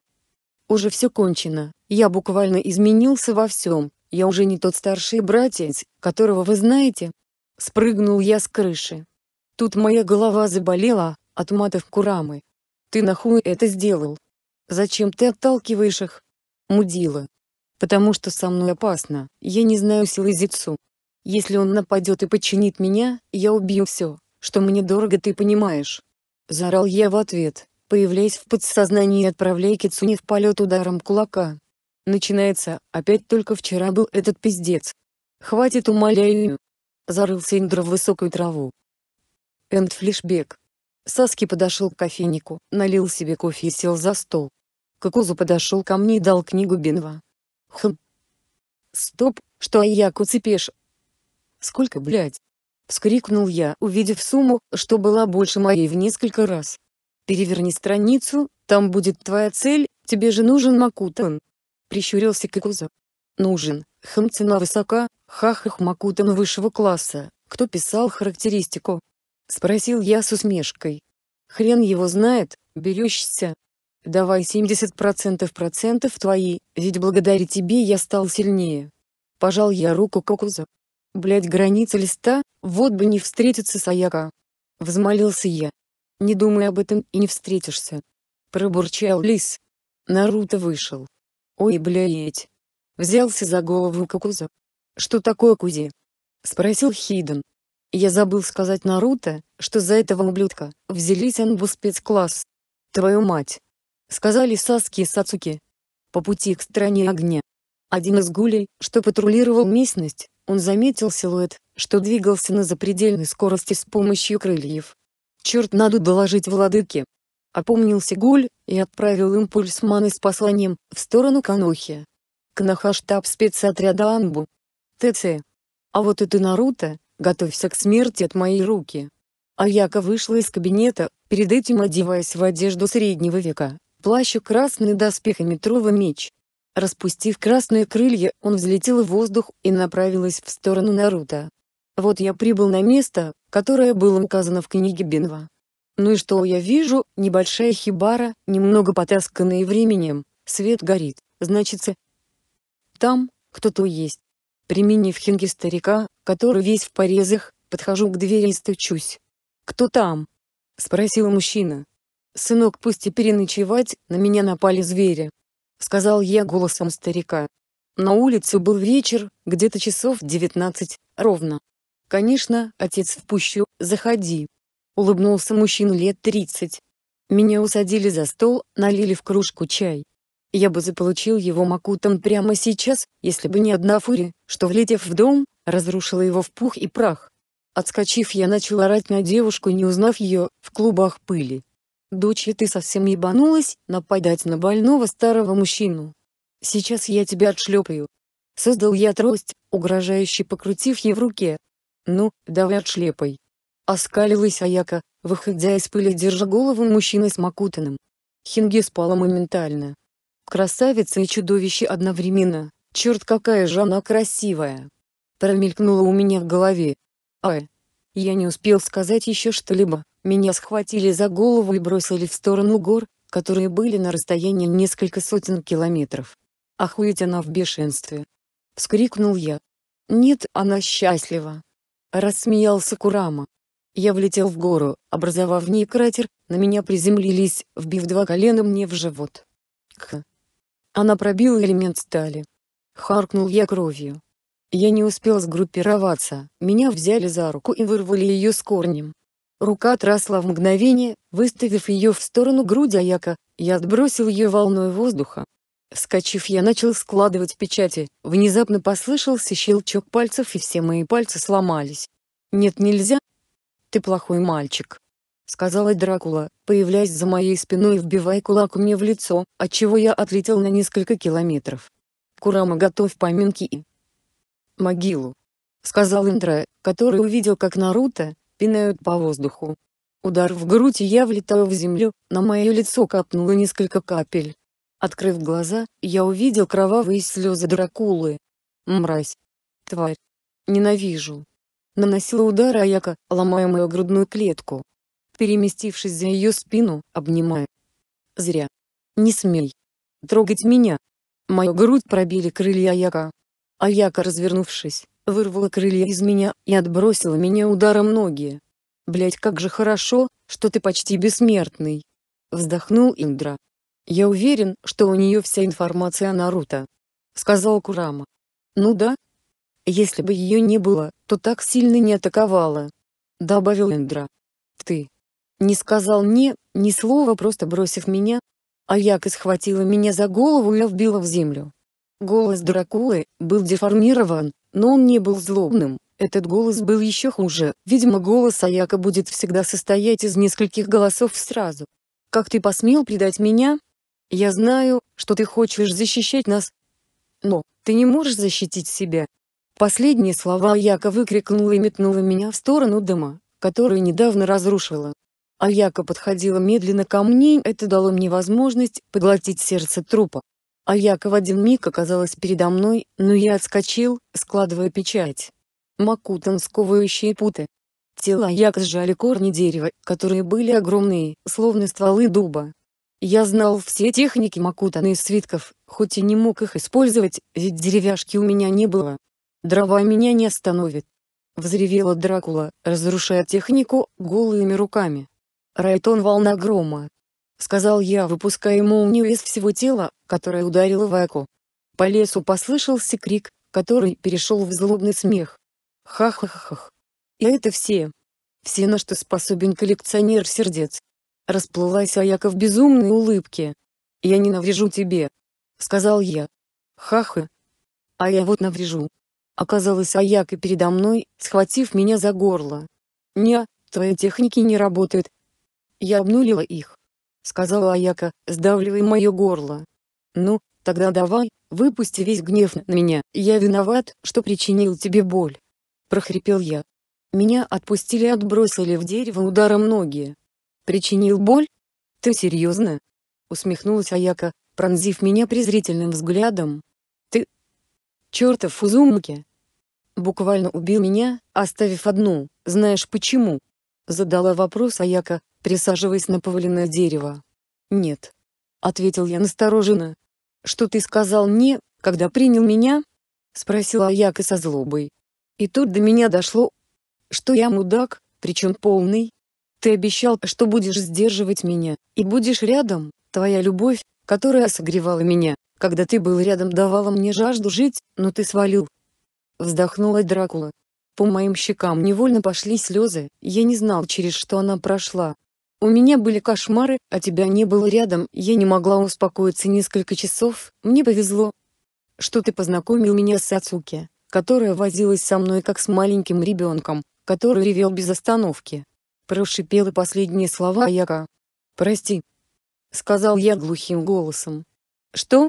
S1: уже все кончено, я буквально изменился во всем, я уже не тот старший братец, которого вы знаете. Спрыгнул я с крыши. Тут моя голова заболела от матов Курамы. Ты нахуй это сделал? Зачем ты отталкиваешь их? Мудила. Потому что со мной опасно, я не знаю силы Зицу. Если он нападет и подчинит меня, я убью все, что мне дорого ты понимаешь. Заорал я в ответ, появляясь в подсознании и отправляя Кицуни в полет ударом кулака. Начинается, опять только вчера был этот пиздец. Хватит умоляю. Зарылся Индра в высокую траву. Энд флешбек. Саски подошел к кофейнику, налил себе кофе и сел за стол. Кукузу подошел ко мне и дал книгу Бенва. Хм. Стоп, что я цепешь? Сколько, блядь? Вскрикнул я, увидев сумму, что была больше моей в несколько раз. Переверни страницу, там будет твоя цель, тебе же нужен Макутан прищурился Кикуза. Нужен, хм цена высока, хахах макутан высшего класса, кто писал характеристику? Спросил я с усмешкой. Хрен его знает, берешься. Давай 70% процентов твои, ведь благодаря тебе я стал сильнее. Пожал я руку Кокуза. Блять, граница листа, вот бы не встретиться с Аяка. Взмолился я. Не думай об этом и не встретишься. Пробурчал лис. Наруто вышел. «Ой, блядь!» Взялся за голову Кукуза. «Что такое Кузи?» Спросил Хиден. «Я забыл сказать Наруто, что за этого ублюдка взялись анбу спецкласс. Твою мать!» Сказали Саски и Сацуки. По пути к стране огня. Один из гулей, что патрулировал местность, он заметил силуэт, что двигался на запредельной скорости с помощью крыльев. «Черт, надо доложить владыке!» Опомнился Гуль, и отправил импульс маны с посланием, в сторону Канохи. Канаха штаб спецотряда Анбу. ТЦ. А вот это Наруто, готовься к смерти от моей руки. Аяка вышла из кабинета, перед этим одеваясь в одежду среднего века, плащ красный доспех и метровый меч. Распустив красные крылья, он взлетел в воздух и направилась в сторону Наруто. Вот я прибыл на место, которое было указано в книге Бенва. Ну и что я вижу, небольшая хибара, немного потасканная временем, свет горит, значится. Там, кто-то есть. Применив хинги старика, который весь в порезах, подхожу к двери и стучусь. «Кто там?» — спросил мужчина. «Сынок, пусть переночевать, на меня напали звери», — сказал я голосом старика. На улице был вечер, где-то часов девятнадцать, ровно. «Конечно, отец впущу, заходи», улыбнулся мужчина лет тридцать. Меня усадили за стол, налили в кружку чай. Я бы заполучил его макутом прямо сейчас, если бы не одна фурия, что, влетев в дом, разрушила его в пух и прах. Отскочив, я начал орать на девушку, не узнав ее, в клубах пыли. «Дочь, ты совсем ебанулась, нападать на больного старого мужчину. Сейчас я тебя отшлепаю». Создал я трость, угрожающе покрутив ей в руке. «Ну, давай отшлепай». Оскалилась Аяка, выходя из пыли держа голову мужчины с Макутаном. Хинги спала моментально. Красавица и чудовище одновременно, черт какая же она красивая. Промелькнула у меня в голове. Ай. Я не успел сказать еще что-либо, меня схватили за голову и бросили в сторону гор, которые были на расстоянии несколько сотен километров. Охуеть она в бешенстве. Вскрикнул я. Нет, она счастлива. Рассмеялся Курама. Я влетел в гору, образовав в ней кратер, на меня приземлились, вбив два колена мне в живот. Кх. Она пробила элемент стали. Харкнул я кровью. Я не успел сгруппироваться, меня взяли за руку и вырвали ее с корнем. Рука трясла в мгновение, выставив ее в сторону груди Аяка, я отбросил ее волной воздуха. Скачив я начал складывать печати, внезапно послышался щелчок пальцев и все мои пальцы сломались. Нет, нельзя, «Ты плохой мальчик», — сказала Дракула, появляясь за моей спиной и вбивая кулак мне в лицо, отчего я отлетел на несколько километров. «Курама готовь поминки и...» «Могилу», — сказал Индра, который увидел, как Наруто, пинают по воздуху. Удар в грудь и я влетаю в землю, на мое лицо капнуло несколько капель. Открыв глаза, я увидел кровавые слезы Дракулы. Мразь. Тварь. Ненавижу наносила удары Аяка, ломая мою грудную клетку. Переместившись за ее спину, обнимая. Зря. Не смей. Трогать меня. Мою грудь пробили крылья Аяка. Аяка, развернувшись, вырвала крылья из меня и отбросила меня ударом ноги. Блять, как же хорошо, что ты почти бессмертный. Вздохнул Индра. Я уверен, что у нее вся информация о Наруто. Сказал Курама. Ну да, если бы ее не было, то так сильно не атаковала. Добавил Эндра. Ты. Не сказал мне, ни слова просто бросив меня. А Яка схватила меня за голову и вбила в землю. Голос Дракулы был деформирован, но он не был злобным. Этот голос был еще хуже, видимо голос Аяка будет всегда состоять из нескольких голосов сразу. «Как ты посмел предать меня? Я знаю, что ты хочешь защищать нас. Но, ты не можешь защитить себя, Последние слова Аяка выкрикнула и метнула меня в сторону дома, который недавно разрушила. Аяка подходила медленно ко мне, это дало мне возможность поглотить сердце трупа. Аяка в один миг оказалась передо мной, но я отскочил, складывая печать. Макутан сковывающие путы. Тело Аяка сжали корни дерева, которые были огромные, словно стволы дуба. Я знал все техники Макутана из свитков, хоть и не мог их использовать, ведь деревяшки у меня не было. «Дрова меня не остановит!» — взревела Дракула, разрушая технику голыми руками. «Райтон волна грома!» — сказал я, выпуская молнию из всего тела, которая ударила в Аку. По лесу послышался крик, который перешел в злобный смех. «Ха-ха-ха-ха!» И это все. Все, на что способен коллекционер сердец. Расплылась Аяка в безумной улыбке. «Я не наврежу тебе», — сказал я. «Ха-ха. А я вот наврежу оказалась Аяка передо мной, схватив меня за горло. «Не, твои техники не работают». «Я обнулила их», — сказала Аяка, сдавливая мое горло. «Ну, тогда давай, выпусти весь гнев на меня, я виноват, что причинил тебе боль». Прохрипел я. Меня отпустили и отбросили в дерево ударом ноги. «Причинил боль? Ты серьезно?» Усмехнулась Аяка, пронзив меня презрительным взглядом. «Ты... чертов Фузумки!» буквально убил меня, оставив одну, знаешь почему?» Задала вопрос Аяка, присаживаясь на поваленное дерево. «Нет». Ответил я настороженно. «Что ты сказал мне, когда принял меня?» Спросила Аяка со злобой. И тут до меня дошло, что я мудак, причем полный. Ты обещал, что будешь сдерживать меня, и будешь рядом, твоя любовь, которая согревала меня, когда ты был рядом давала мне жажду жить, но ты свалил, Вздохнула Дракула. По моим щекам невольно пошли слезы, я не знал через что она прошла. У меня были кошмары, а тебя не было рядом, я не могла успокоиться несколько часов, мне повезло, что ты познакомил меня с Ацуки, которая возилась со мной как с маленьким ребенком, который ревел без остановки. Прошипела последние слова Аяка. «Прости», — сказал я глухим голосом. «Что?»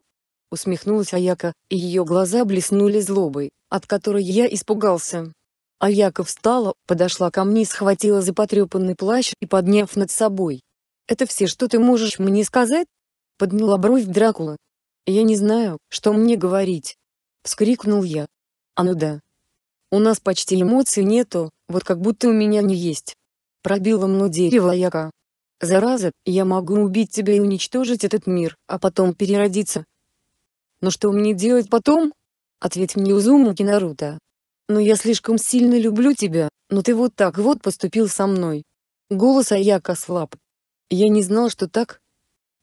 S1: усмехнулась Аяка, и ее глаза блеснули злобой, от которой я испугался. Аяка встала, подошла ко мне, схватила за потрепанный плащ и подняв над собой. «Это все, что ты можешь мне сказать?» Подняла бровь Дракула. «Я не знаю, что мне говорить!» Вскрикнул я. «А ну да! У нас почти эмоций нету, вот как будто у меня не есть!» Пробила мну дерево Аяка. «Зараза, я могу убить тебя и уничтожить этот мир, а потом переродиться, но что мне делать потом? Ответь мне узумуки Наруто. Но я слишком сильно люблю тебя, но ты вот так вот поступил со мной. Голос Аяка слаб. Я не знал, что так.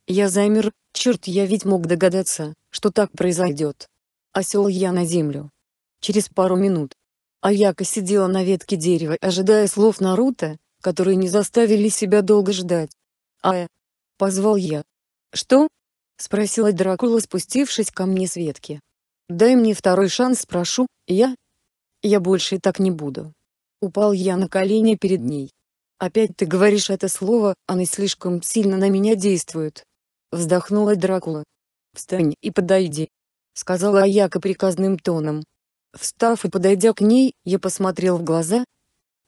S1: Я замер, черт, я ведь мог догадаться, что так произойдет. Осел я на землю. Через пару минут. Аяка сидела на ветке дерева, ожидая слов Наруто, которые не заставили себя долго ждать. «Ая!» — позвал я. «Что?» — спросила Дракула, спустившись ко мне с ветки. «Дай мне второй шанс, прошу, я...» «Я больше так не буду». Упал я на колени перед ней. «Опять ты говоришь это слово, оно слишком сильно на меня действует». Вздохнула Дракула. «Встань и подойди», — сказала Аяка приказным тоном. Встав и подойдя к ней, я посмотрел в глаза,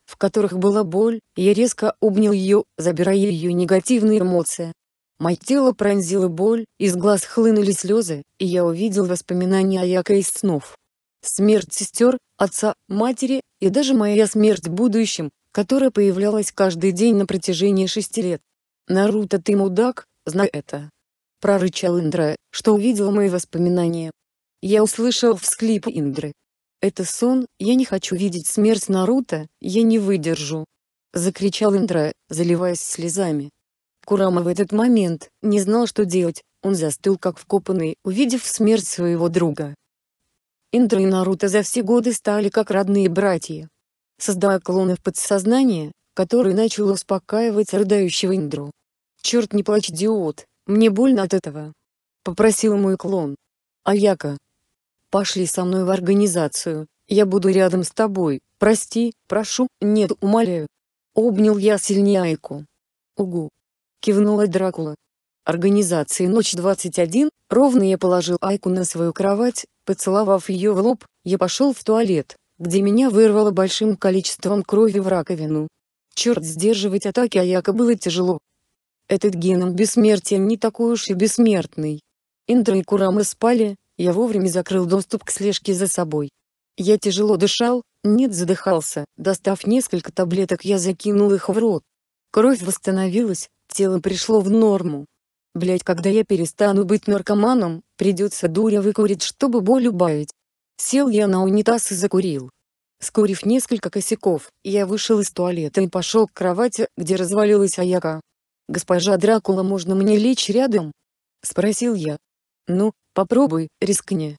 S1: в которых была боль, и я резко обнял ее, забирая ее негативные эмоции, Мое тело пронзило боль, из глаз хлынули слезы, и я увидел воспоминания о яко из снов. Смерть сестер, отца, матери, и даже моя смерть в будущем, которая появлялась каждый день на протяжении шести лет. «Наруто, ты мудак, знай это!» Прорычал Индра, что увидел мои воспоминания. Я услышал всхлип Индры. «Это сон, я не хочу видеть смерть Наруто, я не выдержу!» Закричал Индра, заливаясь слезами. Курама в этот момент не знал, что делать, он застыл как вкопанный, увидев смерть своего друга. Индра и Наруто за все годы стали как родные братья. Создавая клонов подсознания, который начал успокаивать рыдающего Индру. «Черт не плачь, идиот, мне больно от этого!» — попросил мой клон. «Аяка, пошли со мной в организацию, я буду рядом с тобой, прости, прошу, нет, умоляю!» Обнял я сильнее Айку. «Угу, кивнула Дракула. Организации «Ночь-21» ровно я положил Айку на свою кровать, поцеловав ее в лоб, я пошел в туалет, где меня вырвало большим количеством крови в раковину. Черт, сдерживать атаки Аяка было тяжело. Этот геном бессмертия не такой уж и бессмертный. Индра и Курама спали, я вовремя закрыл доступ к слежке за собой. Я тяжело дышал, нет задыхался, достав несколько таблеток я закинул их в рот. Кровь восстановилась, Тело пришло в норму. Блять, когда я перестану быть наркоманом, придется дуря выкурить, чтобы боль убавить. Сел я на унитаз и закурил. Скурив несколько косяков, я вышел из туалета и пошел к кровати, где развалилась Аяка. «Госпожа Дракула, можно мне лечь рядом?» — спросил я. «Ну, попробуй, рискни».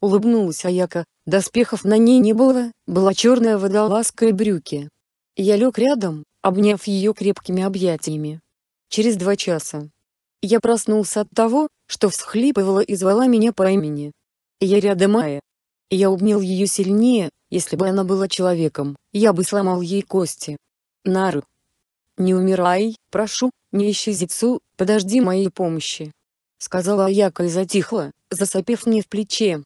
S1: Улыбнулась Аяка, доспехов на ней не было, была черная водолазка и брюки. Я лег рядом, обняв ее крепкими объятиями. Через два часа. Я проснулся от того, что всхлипывала и звала меня по имени. Я рядом Ая. Я обнял ее сильнее, если бы она была человеком, я бы сломал ей кости. Нару. «Не умирай, прошу, не ищи Зицу, подожди моей помощи», — сказала Аяка и затихла, засопев мне в плече.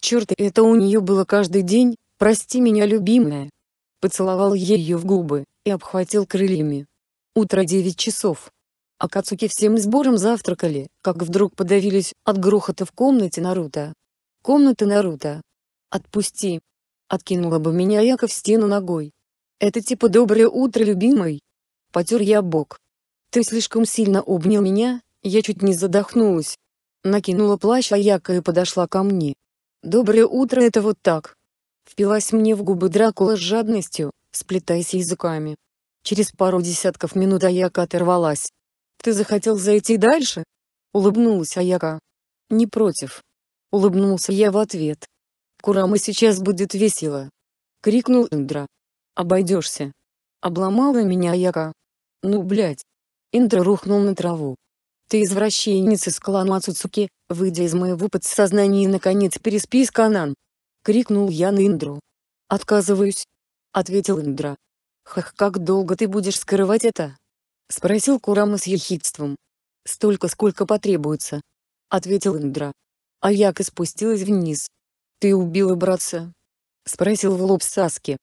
S1: «Черт, это у нее было каждый день, прости меня, любимая». Поцеловал ее в губы и обхватил крыльями. Утро девять часов. Акацуки всем сбором завтракали, как вдруг подавились от грохота в комнате Наруто. «Комната Наруто! Отпусти!» Откинула бы меня Яко в стену ногой. «Это типа доброе утро, любимый!» Потер я бок. «Ты слишком сильно обнял меня, я чуть не задохнулась!» Накинула плащ Аяка и подошла ко мне. «Доброе утро, это вот так!» Впилась мне в губы Дракула с жадностью, сплетаясь языками. Через пару десятков минут Аяка оторвалась. «Ты захотел зайти дальше?» — улыбнулась Аяка. «Не против». Улыбнулся я в ответ. «Курама сейчас будет весело!» — крикнул Индра. «Обойдешься!» Обломала меня Аяка. «Ну блядь!» Индра рухнул на траву. «Ты извращенец из клана Цуцуки, выйди из моего подсознания и наконец переспи с Канан!» — крикнул я на Индру. «Отказываюсь!» — ответил Индра. «Хах, как долго ты будешь скрывать это?» — спросил Курама с ехидством. «Столько, сколько потребуется», — ответил Индра. А Аяка спустилась вниз. «Ты убила братца?» — спросил в лоб Саски.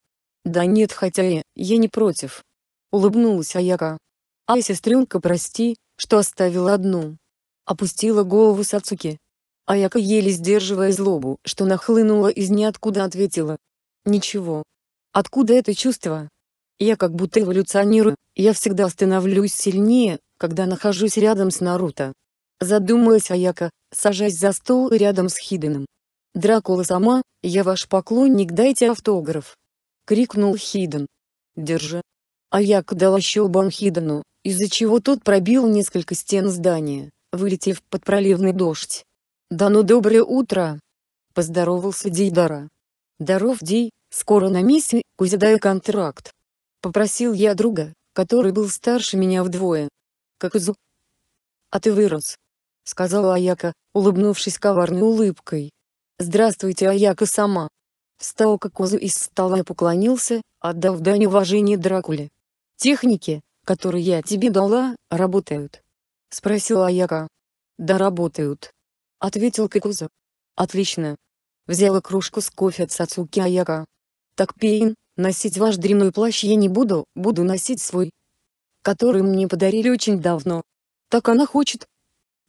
S1: «Да нет, хотя я, я не против». Улыбнулась Аяка. «Ай, сестренка, прости, что оставила одну». Опустила голову Сацуки. Аяка, еле сдерживая злобу, что нахлынула из ниоткуда, ответила. «Ничего. Откуда это чувство?» Я как будто эволюционирую, я всегда становлюсь сильнее, когда нахожусь рядом с Наруто. Задумалась Аяка, сажась за стол рядом с Хиденом. «Дракула сама, я ваш поклонник, дайте автограф!» — крикнул Хиден. «Держи!» Аяка дала щелбан Хидену, из-за чего тот пробил несколько стен здания, вылетев под проливный дождь. «Да ну доброе утро!» — поздоровался Дейдара. «Даров Дей, скоро на миссии, узидая контракт, Попросил я друга, который был старше меня вдвое. Как изу. А ты вырос. Сказала Аяка, улыбнувшись коварной улыбкой. Здравствуйте, Аяка сама. Встал Кокозу из стола и поклонился, отдав дань уважения Дракуле. Техники, которые я тебе дала, работают. Спросила Аяка. Да работают. Ответил Кокозу. Отлично. Взяла кружку с кофе от Сацуки Аяка. Так пейн, Носить ваш дрянной плащ я не буду, буду носить свой. Который мне подарили очень давно. Так она хочет.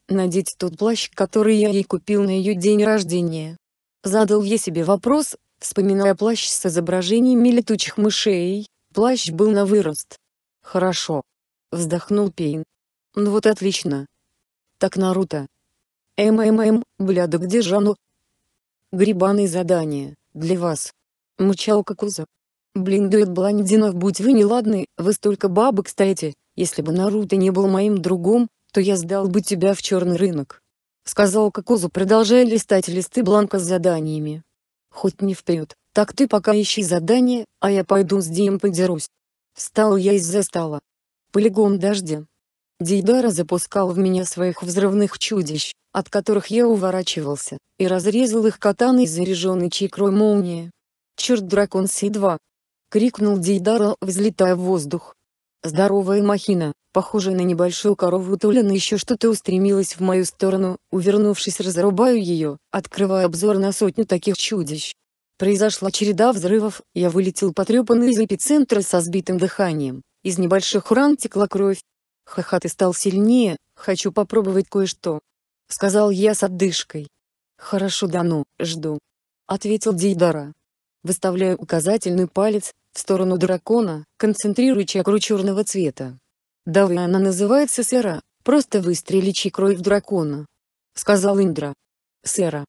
S1: Надеть тот плащ, который я ей купил на ее день рождения. Задал я себе вопрос, вспоминая плащ с изображениями летучих мышей. Плащ был на вырост. Хорошо. Вздохнул Пейн. Ну вот отлично. Так Наруто. МММ, бляда где же оно? Грибаны задание, для вас. Мычал Кокуза. Блин, дует Блондинов, будь вы неладны, вы столько бабы, кстати, если бы Наруто не был моим другом, то я сдал бы тебя в черный рынок. Сказал Кокозу, продолжая листать листы бланка с заданиями. Хоть не вперед, так ты пока ищи задание, а я пойду с Дием подерусь. Встал я из-за стола. Полигон дождя. Дейдара запускал в меня своих взрывных чудищ, от которых я уворачивался, и разрезал их катаной, заряженной чикрой молнии. Черт дракон Си-2, крикнул Дейдара, взлетая в воздух. Здоровая махина, похожая на небольшую корову Толяна еще что-то устремилась в мою сторону, увернувшись разрубаю ее, открывая обзор на сотню таких чудищ. Произошла череда взрывов, я вылетел потрепанный из эпицентра со сбитым дыханием, из небольших ран текла кровь. Хохот и стал сильнее, хочу попробовать кое-что. Сказал я с отдышкой. Хорошо дано, ну, жду. Ответил Дейдара. Выставляю указательный палец, в сторону дракона, концентрируя чакру черного цвета. «Да вы, она называется Сера, просто выстрели чакрой в дракона», — сказал Индра. «Сера».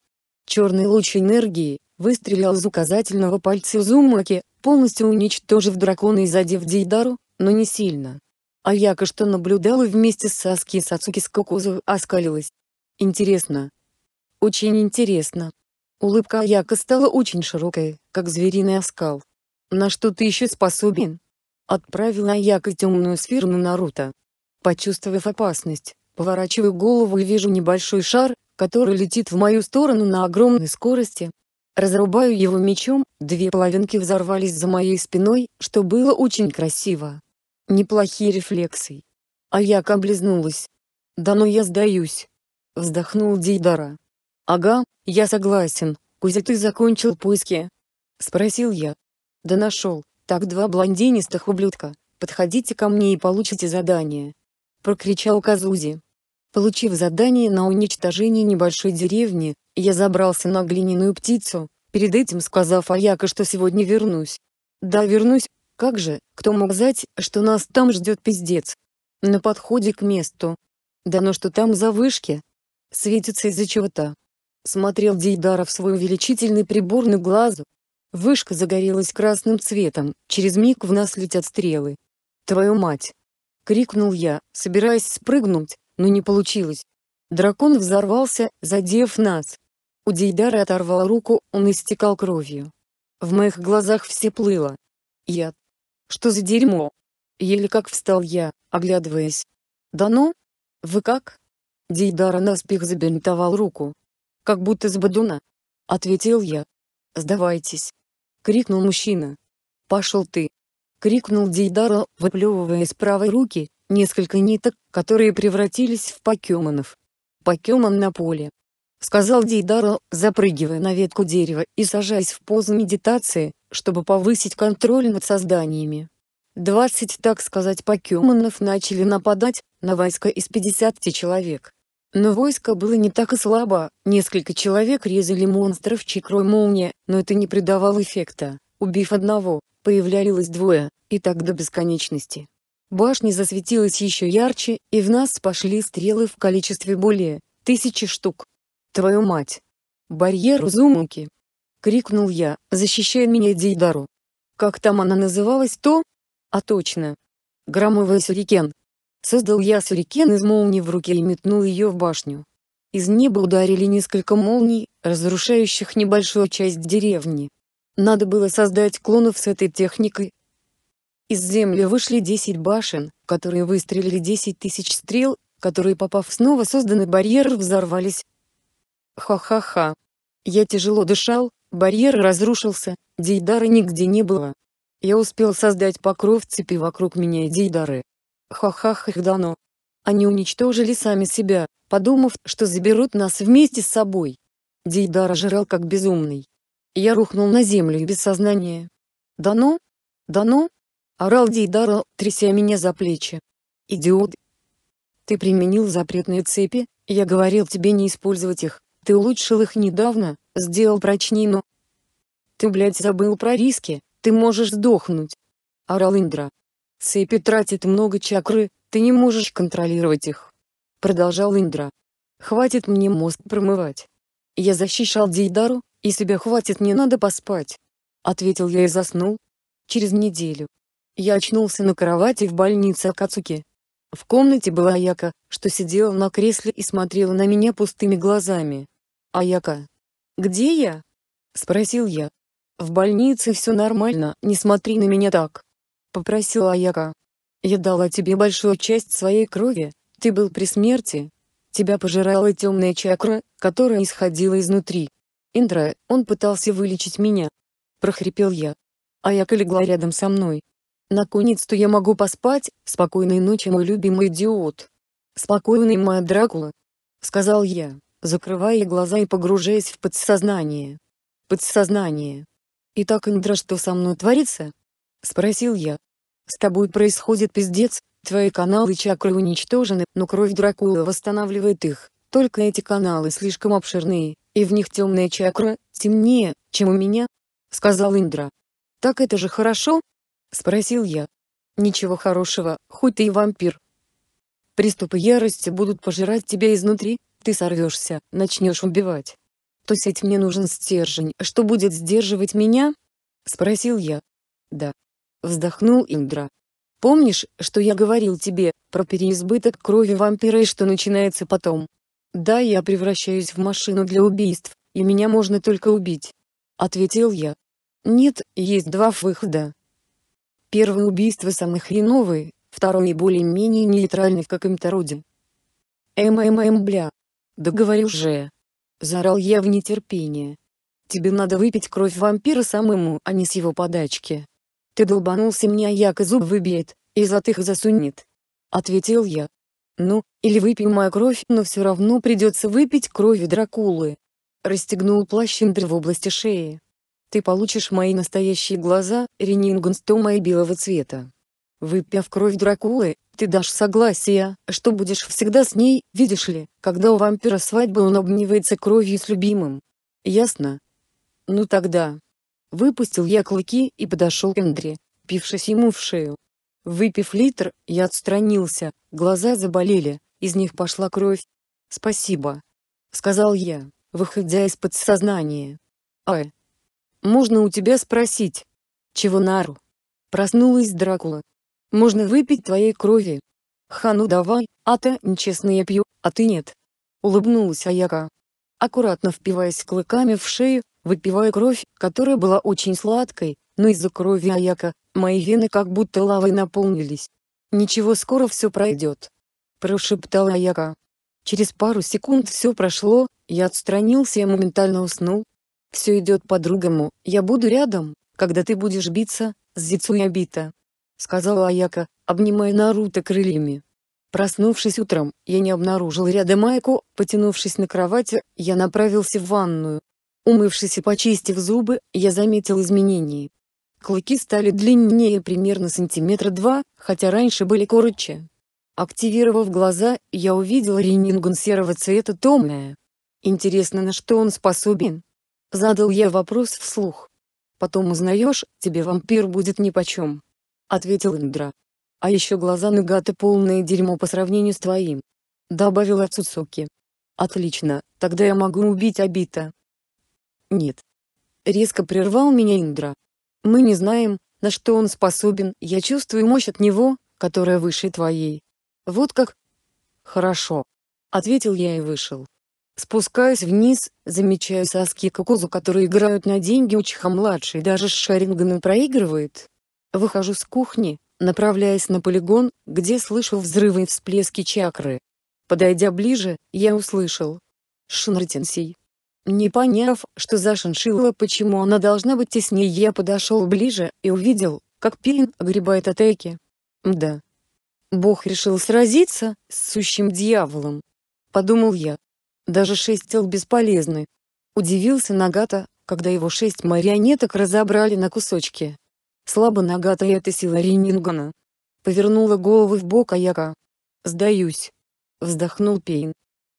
S1: Черный луч энергии, выстрелил из указательного пальца Зумаки, полностью уничтожив дракона и задев Дейдару, но не сильно. Аяка, что наблюдала вместе с Саски и Сацуки с Кокузу, оскалилась. «Интересно. Очень интересно». Улыбка Аяка стала очень широкой, как звериный оскал. «На что ты еще способен?» Отправил я темную сферу на Наруто. Почувствовав опасность, поворачиваю голову и вижу небольшой шар, который летит в мою сторону на огромной скорости. Разрубаю его мечом, две половинки взорвались за моей спиной, что было очень красиво. Неплохие рефлексы. А я облизнулась. «Да ну я сдаюсь!» Вздохнул Дидара. «Ага, я согласен, Кузя ты закончил поиски?» Спросил я, да нашел. Так два блондинистых ублюдка. Подходите ко мне и получите задание. Прокричал Казузи. Получив задание на уничтожение небольшой деревни, я забрался на глиняную птицу, перед этим сказав Аяко, что сегодня вернусь. Да, вернусь. Как же, кто мог знать, что нас там ждет пиздец? На подходе к месту. Да ну что там за вышки? Светится из-за чего-то. Смотрел Дейдара в свой увеличительный прибор на глазу, Вышка загорелась красным цветом, через миг в нас летят стрелы. «Твою мать!» — крикнул я, собираясь спрыгнуть, но не получилось. Дракон взорвался, задев нас. У Дейдара оторвал руку, он истекал кровью. В моих глазах все плыло. Я... Что за дерьмо? Еле как встал я, оглядываясь. Да ну? Вы как? Дейдара наспех забинтовал руку. Как будто с бадуна. Ответил я, Сдавайтесь!» — крикнул мужчина. «Пошел ты!» — крикнул Дейдара, выплевывая из правой руки несколько ниток, которые превратились в покемонов. «Покемон на поле!» — сказал Дейдара, запрыгивая на ветку дерева и сажаясь в позу медитации, чтобы повысить контроль над созданиями. Двадцать, так сказать, покемонов начали нападать на войска из 50 человек. Но войско было не так и слабо, несколько человек резали монстров чикрой молния, но это не придавало эффекта. Убив одного, появлялись двое, и так до бесконечности. Башня засветилась еще ярче, и в нас пошли стрелы в количестве более тысячи штук. «Твою мать! Барьер Узумуки!» — крикнул я, защищая меня Дейдару. Как там она называлась то? А точно. Громовая сюрикен, Создал я сюрикен из молнии в руке и метнул ее в башню. Из неба ударили несколько молний, разрушающих небольшую часть деревни. Надо было создать клонов с этой техникой. Из земли вышли 10 башен, которые выстрелили 10 тысяч стрел, которые попав снова созданный барьер взорвались. Ха-ха-ха. Я тяжело дышал, барьер разрушился, Дейдара нигде не было. Я успел создать покров цепи вокруг меня и Дейдары, Ха-ха-ха их дано. Они уничтожили сами себя, подумав, что заберут нас вместе с собой. Дейдар ожирал как безумный. Я рухнул на землю и без сознания. «Да ну? Да ну?» — орал Дейдара, тряся меня за плечи. «Идиот! Ты применил запретные цепи, я говорил тебе не использовать их, ты улучшил их недавно, сделал прочнее. Но Ты, блядь, забыл про риски, ты можешь сдохнуть!» — орал Индра, Цепи тратит много чакры, ты не можешь контролировать их. Продолжал Индра. Хватит мне мозг промывать. Я защищал Дейдару, и себя хватит, не надо поспать. Ответил я и заснул. Через неделю. Я очнулся на кровати в больнице Акацуки. В комнате была Аяка, что сидела на кресле и смотрела на меня пустыми глазами. «Аяка! Где я?» — спросил я. «В больнице все нормально, не смотри на меня так попросила Аяка. «Я дала тебе большую часть своей крови, ты был при смерти. Тебя пожирала темная чакра, которая исходила изнутри. Индра, он пытался вылечить меня». прохрипел я. Аяка легла рядом со мной. «Наконец-то я могу поспать, спокойной ночи мой любимый идиот!» «Спокойной моя Дракула!» Сказал я, закрывая глаза и погружаясь в подсознание. «Подсознание!» «Итак, Индра, что со мной творится?» Спросил я, с тобой происходит пиздец, твои каналы чакры уничтожены, но кровь Дракулы восстанавливает их. Только эти каналы слишком обширные, и в них темная чакра, темнее, чем у меня», — сказал Индра. «Так это же хорошо?» — спросил я. «Ничего хорошего, хоть ты и вампир. Приступы ярости будут пожирать тебя изнутри, ты сорвешься, начнешь убивать. То есть мне нужен стержень, что будет сдерживать меня?» — спросил я. «Да, Вздохнул Индра. Помнишь, что я говорил тебе про переизбыток крови вампира и что начинается потом? Да, я превращаюсь в машину для убийств, и меня можно только убить. Ответил я. Нет, есть два выхода. Первое убийство самый хреновый, второй более-менее нейтральный в каком-то роде. МММ бля. Да говорю же. Заорал я в нетерпение. Тебе надо выпить кровь вампира самому, а не с его подачки. «Ты долбанулся меня, як и зуб выбьет, и затых засунет!» Ответил я. «Ну, или выпей мою кровь, но все равно придется выпить крови Дракулы!» Расстегнул плащ Индр в области шеи. «Ты получишь мои настоящие глаза, ренингенстома и белого цвета!» Выпив кровь Дракулы, ты дашь согласие, что будешь всегда с ней, видишь ли, когда у вампира свадьба он обнивается кровью с любимым. Ясно? Ну тогда. Выпустил я клыки и подошел к Эндре, пившись ему в шею. Выпив литр, я отстранился, глаза заболели, из них пошла кровь. «Спасибо», — сказал я, выходя из подсознания. «Ай, можно у тебя спросить?» «Чего нару?» Проснулась Дракула. «Можно выпить твоей крови?» «Хану давай, а-то нечестно я пью, а ты нет». Улыбнулась Аяка. Аккуратно впиваясь клыками в шею, выпивая кровь, которая была очень сладкой, но из-за крови Аяка, мои вены как будто лавой наполнились. «Ничего, скоро все пройдет», – прошептал Аяка. Через пару секунд все прошло, я отстранился и моментально уснул. «Все идет по-другому, я буду рядом, когда ты будешь биться, с Зицуя бита», — сказала Аяка, обнимая Наруто крыльями. Проснувшись утром, я не обнаружил рядом Айку, потянувшись на кровати, я направился в ванную, Умывшись и почистив зубы, я заметил изменения. Клыки стали длиннее примерно сантиметра два, хотя раньше были короче. Активировав глаза, я увидел рининган серого цвета томная. Интересно, на что он способен? Задал я вопрос вслух. Потом узнаешь, тебе вампир будет нипочем. Ответил Индра. А еще глаза Нагаты полное дерьмо по сравнению с твоим. Добавила Цуцуки. Отлично, тогда я могу убить Абита. Нет. Резко прервал меня Индра. Мы не знаем, на что он способен, я чувствую мощь от него, которая выше твоей. Вот как? Хорошо. Ответил я и вышел. Спускаюсь вниз, замечаю Саски и Кукузу, которые играют на деньги Учиха-младший даже с Шаринганом проигрывает. Выхожу с кухни, направляясь на полигон, где слышал взрывы и всплески чакры. Подойдя ближе, я услышал. Шнартенсий. Не поняв, что за шиншилла почему она должна быть теснее я подошел ближе и увидел, как Пин огребает атаки. Да. Бог решил сразиться с сущим дьяволом. Подумал я. Даже шесть тел бесполезны. Удивился Нагата, когда его шесть марионеток разобрали на кусочки. Слабо Нагата и эта сила Ринингана. Повернула голову в бок Аяка. «Сдаюсь!» Вздохнул Пейн.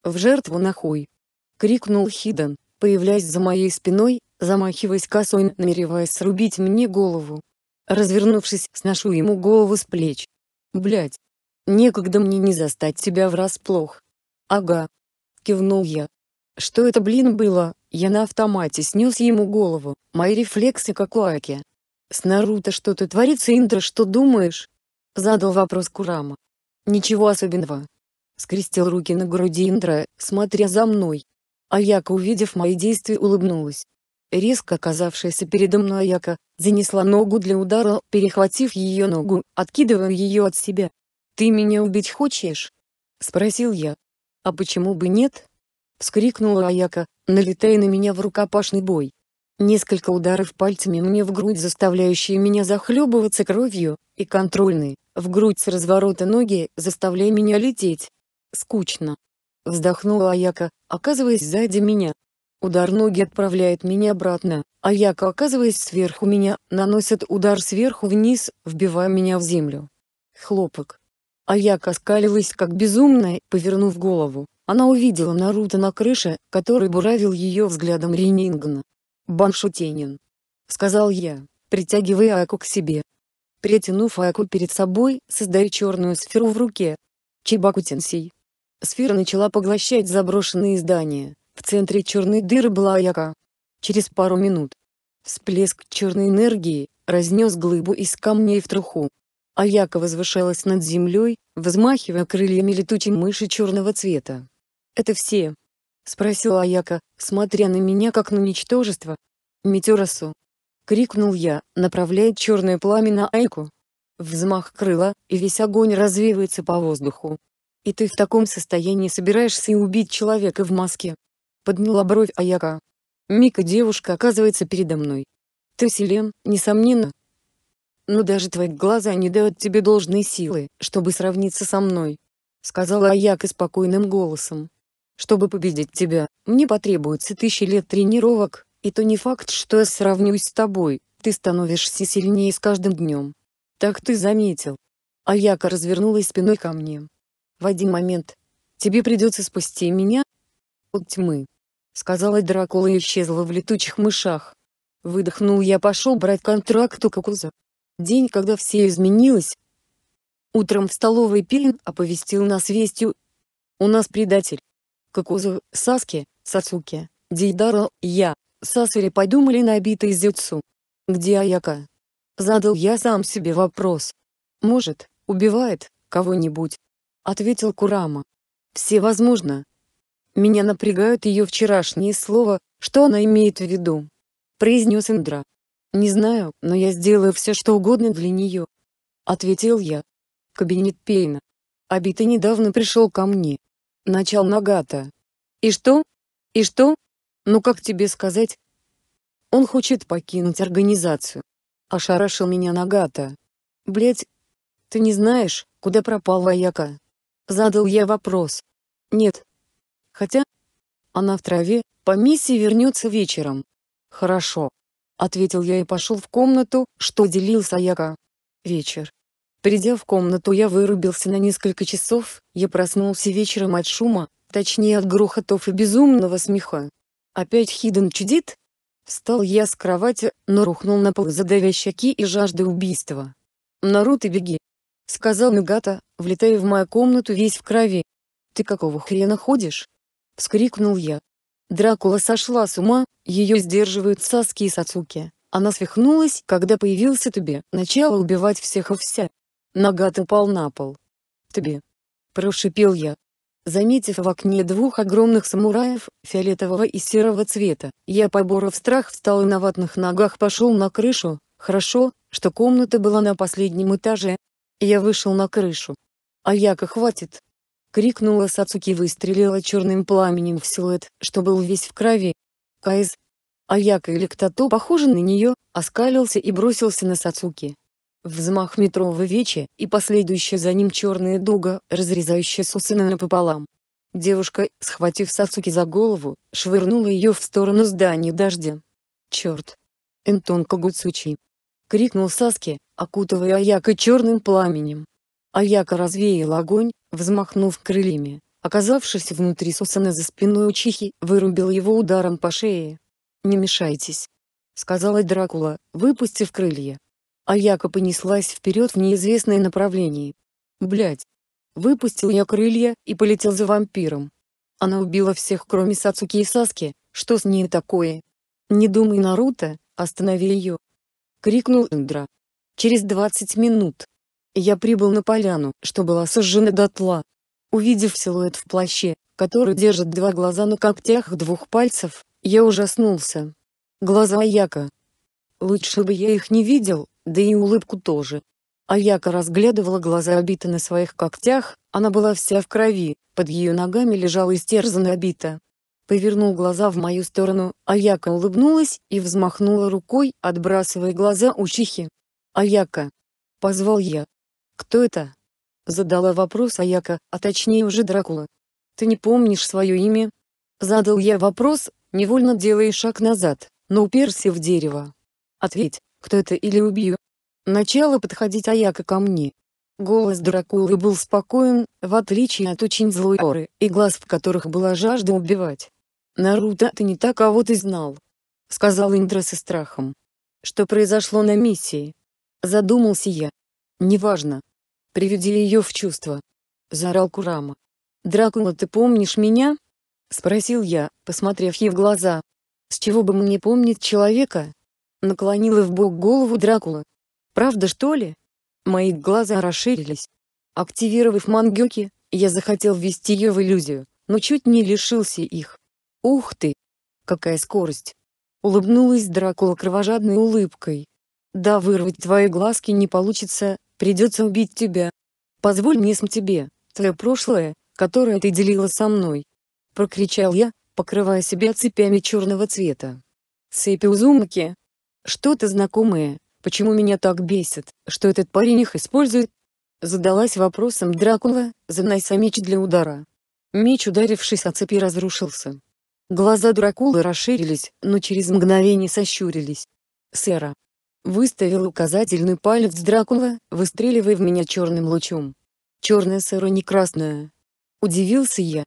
S1: «В жертву нахуй!» — крикнул Хиден, появляясь за моей спиной, замахиваясь косой, намереваясь срубить мне голову. Развернувшись, сношу ему голову с плеч. Блять. Некогда мне не застать тебя врасплох. Ага. Кивнул я. Что это, блин, было? Я на автомате снес ему голову, мои рефлексы как лайки. С Наруто что-то творится, Индра, что думаешь? Задал вопрос Курама. Ничего особенного. Скрестил руки на груди Индра, смотря за мной. Аяка, увидев мои действия, улыбнулась. Резко оказавшаяся передо мной Аяка, занесла ногу для удара, перехватив ее ногу, откидывая ее от себя. «Ты меня убить хочешь?» — спросил я. «А почему бы нет?» — вскрикнула Аяка, налетая на меня в рукопашный бой. Несколько ударов пальцами мне в грудь, заставляющие меня захлебываться кровью, и контрольные в грудь с разворота ноги, заставляя меня лететь. Скучно. Вздохнула Аяка, оказываясь сзади меня. Удар ноги отправляет меня обратно, Аяка Яка, оказываясь сверху меня, наносит удар сверху вниз, вбивая меня в землю. Хлопок. Аяка скалилась как безумная, повернув голову. Она увидела Наруто на крыше, который буравил ее взглядом Ренингана. «Баншутенин!» — сказал я, притягивая Аяку к себе. Притянув Аяку перед собой, создаю черную сферу в руке. чебаку Сфера начала поглощать заброшенные здания. В центре черной дыры была Аяка. Через пару минут. Всплеск черной энергии разнес глыбу из камней в труху. Аяка возвышалась над землей, взмахивая крыльями летучей мыши черного цвета. «Это все?» — спросила Аяка, смотря на меня как на ничтожество. «Метеросу!» — крикнул я, направляя черное пламя на Айку. Взмах крыла, и весь огонь развеивается по воздуху. И ты в таком состоянии собираешься и убить человека в маске? Подняла бровь Аяка. Мика девушка оказывается передо мной. Ты силен, несомненно. Но даже твои глаза не дают тебе должной силы, чтобы сравниться со мной. Сказала Аяка спокойным голосом. Чтобы победить тебя, мне потребуется тысячи лет тренировок, и то не факт, что я сравнюсь с тобой, ты становишься сильнее с каждым днем. Так ты заметил. Аяка развернулась спиной ко мне. В один момент. «Тебе придется спасти меня от тьмы», — сказала Дракула и исчезла в летучих мышах. Выдохнул я пошел брать контракт у Кокуза. День, когда все изменилось. Утром в столовой Пилин оповестил нас вестью. У нас предатель. Кокуза, Саски, Сасуки, Дейдара, я, Сасури подумали на обитой Зюцу. Где Аяка? Задал я сам себе вопрос. Может, убивает кого-нибудь, ответил Курама. «Все возможно. Меня напрягают ее вчерашние слова, что она имеет в виду?» произнес Индра. «Не знаю, но я сделаю все, что угодно для нее», — ответил я. Кабинет Пейна. Абита недавно пришел ко мне. Начал Нагата. «И что? И что? Ну как тебе сказать?» «Он хочет покинуть организацию». Ошарашил меня Нагата. Блять, ты не знаешь, куда пропала Аяка?» Задал я вопрос. Нет. Хотя... Она в траве, по миссии вернется вечером. Хорошо. Ответил я и пошел в комнату, что делил Саяка. Вечер. Придя в комнату я вырубился на несколько часов, я проснулся вечером от шума, точнее от грохотов и безумного смеха. Опять Хиден чудит? Встал я с кровати, но рухнул на пол из-за и жажды убийства. Наруто беги сказал Мегата, влетая в мою комнату весь в крови. «Ты какого хрена ходишь?» — вскрикнул я. Дракула сошла с ума, ее сдерживают Саски и Сацуки. Она свихнулась, когда появился тебе, начала убивать всех и вся. Нагата упал на пол. «Тебе!» — прошипел я. Заметив в окне двух огромных самураев, фиолетового и серого цвета, я, поборов страх, встал и на ватных ногах пошел на крышу. Хорошо, что комната была на последнем этаже, я вышел на крышу. «Аяка, хватит!» — крикнула Сацуки и выстрелила черным пламенем в силуэт, что был весь в крови. Кайз. Аяка или кто-то похожий на нее, оскалился и бросился на Сацуки. Взмах метровой вечи и последующая за ним черная дуга, разрезающая Сусана напополам. Девушка, схватив Сацуки за голову, швырнула ее в сторону здания дождя. «Черт!» «Энтон Кагуцучи!» — крикнул Саске окутывая Аяка черным пламенем. Аяка развеял огонь, взмахнув крыльями, оказавшись внутри Сусана за спиной Учихи, вырубил его ударом по шее. «Не мешайтесь», — сказала Дракула, выпустив крылья. Аяка понеслась вперед в неизвестное направление. Блять! Выпустил я крылья и полетел за вампиром. Она убила всех кроме Сацуки и Саски, что с ней такое? Не думай, Наруто, останови ее! Крикнул Индра. Через 20 минут я прибыл на поляну, что была сожжена дотла. Увидев силуэт в плаще, который держит два глаза на когтях двух пальцев, я ужаснулся. Глаза Аяка. Лучше бы я их не видел, да и улыбку тоже. Аяка разглядывала глаза Абита на своих когтях, она была вся в крови, под ее ногами лежала истерзанная Абита. Повернул глаза в мою сторону, Аяка улыбнулась и взмахнула рукой, отбрасывая глаза у учихи. «Аяка!» — позвал я. «Кто это?» — задала вопрос Аяка, а точнее уже Дракула. «Ты не помнишь свое имя?» Задал я вопрос, невольно делая шаг назад, но уперся в дерево. «Ответь, кто это или убью?» Начало подходить Аяка ко мне. Голос Дракулы был спокоен, в отличие от очень злой оры, и глаз в которых была жажда убивать. «Наруто, ты не так, а вот и знал», — сказал Индра со страхом. «Что произошло на миссии?» Задумался я. Неважно. Приведи ее в чувство. Заорал Курама. «Дракула, ты помнишь меня?» Спросил я, посмотрев ей в глаза. «С чего бы мне помнить человека?» Наклонила в бок голову Дракула. «Правда что ли?» Мои глаза расширились. Активировав мангёки, я захотел ввести ее в иллюзию, но чуть не лишился их. «Ух ты! Какая скорость!» Улыбнулась Дракула кровожадной улыбкой. Да вырвать твои глазки не получится, придется убить тебя. Позволь мне см тебе, твое прошлое, которое ты делила со мной. Прокричал я, покрывая себя цепями черного цвета. Цепи Узумаки. Что-то знакомое, почему меня так бесит, что этот парень их использует? Задалась вопросом Дракула, занося меч для удара. Меч, ударившись о цепи, разрушился. Глаза Дракулы расширились, но через мгновение сощурились. «Сэра, выставил указательный палец Дракула, выстреливая в меня черным лучом. Черное сыро не красное. Удивился я.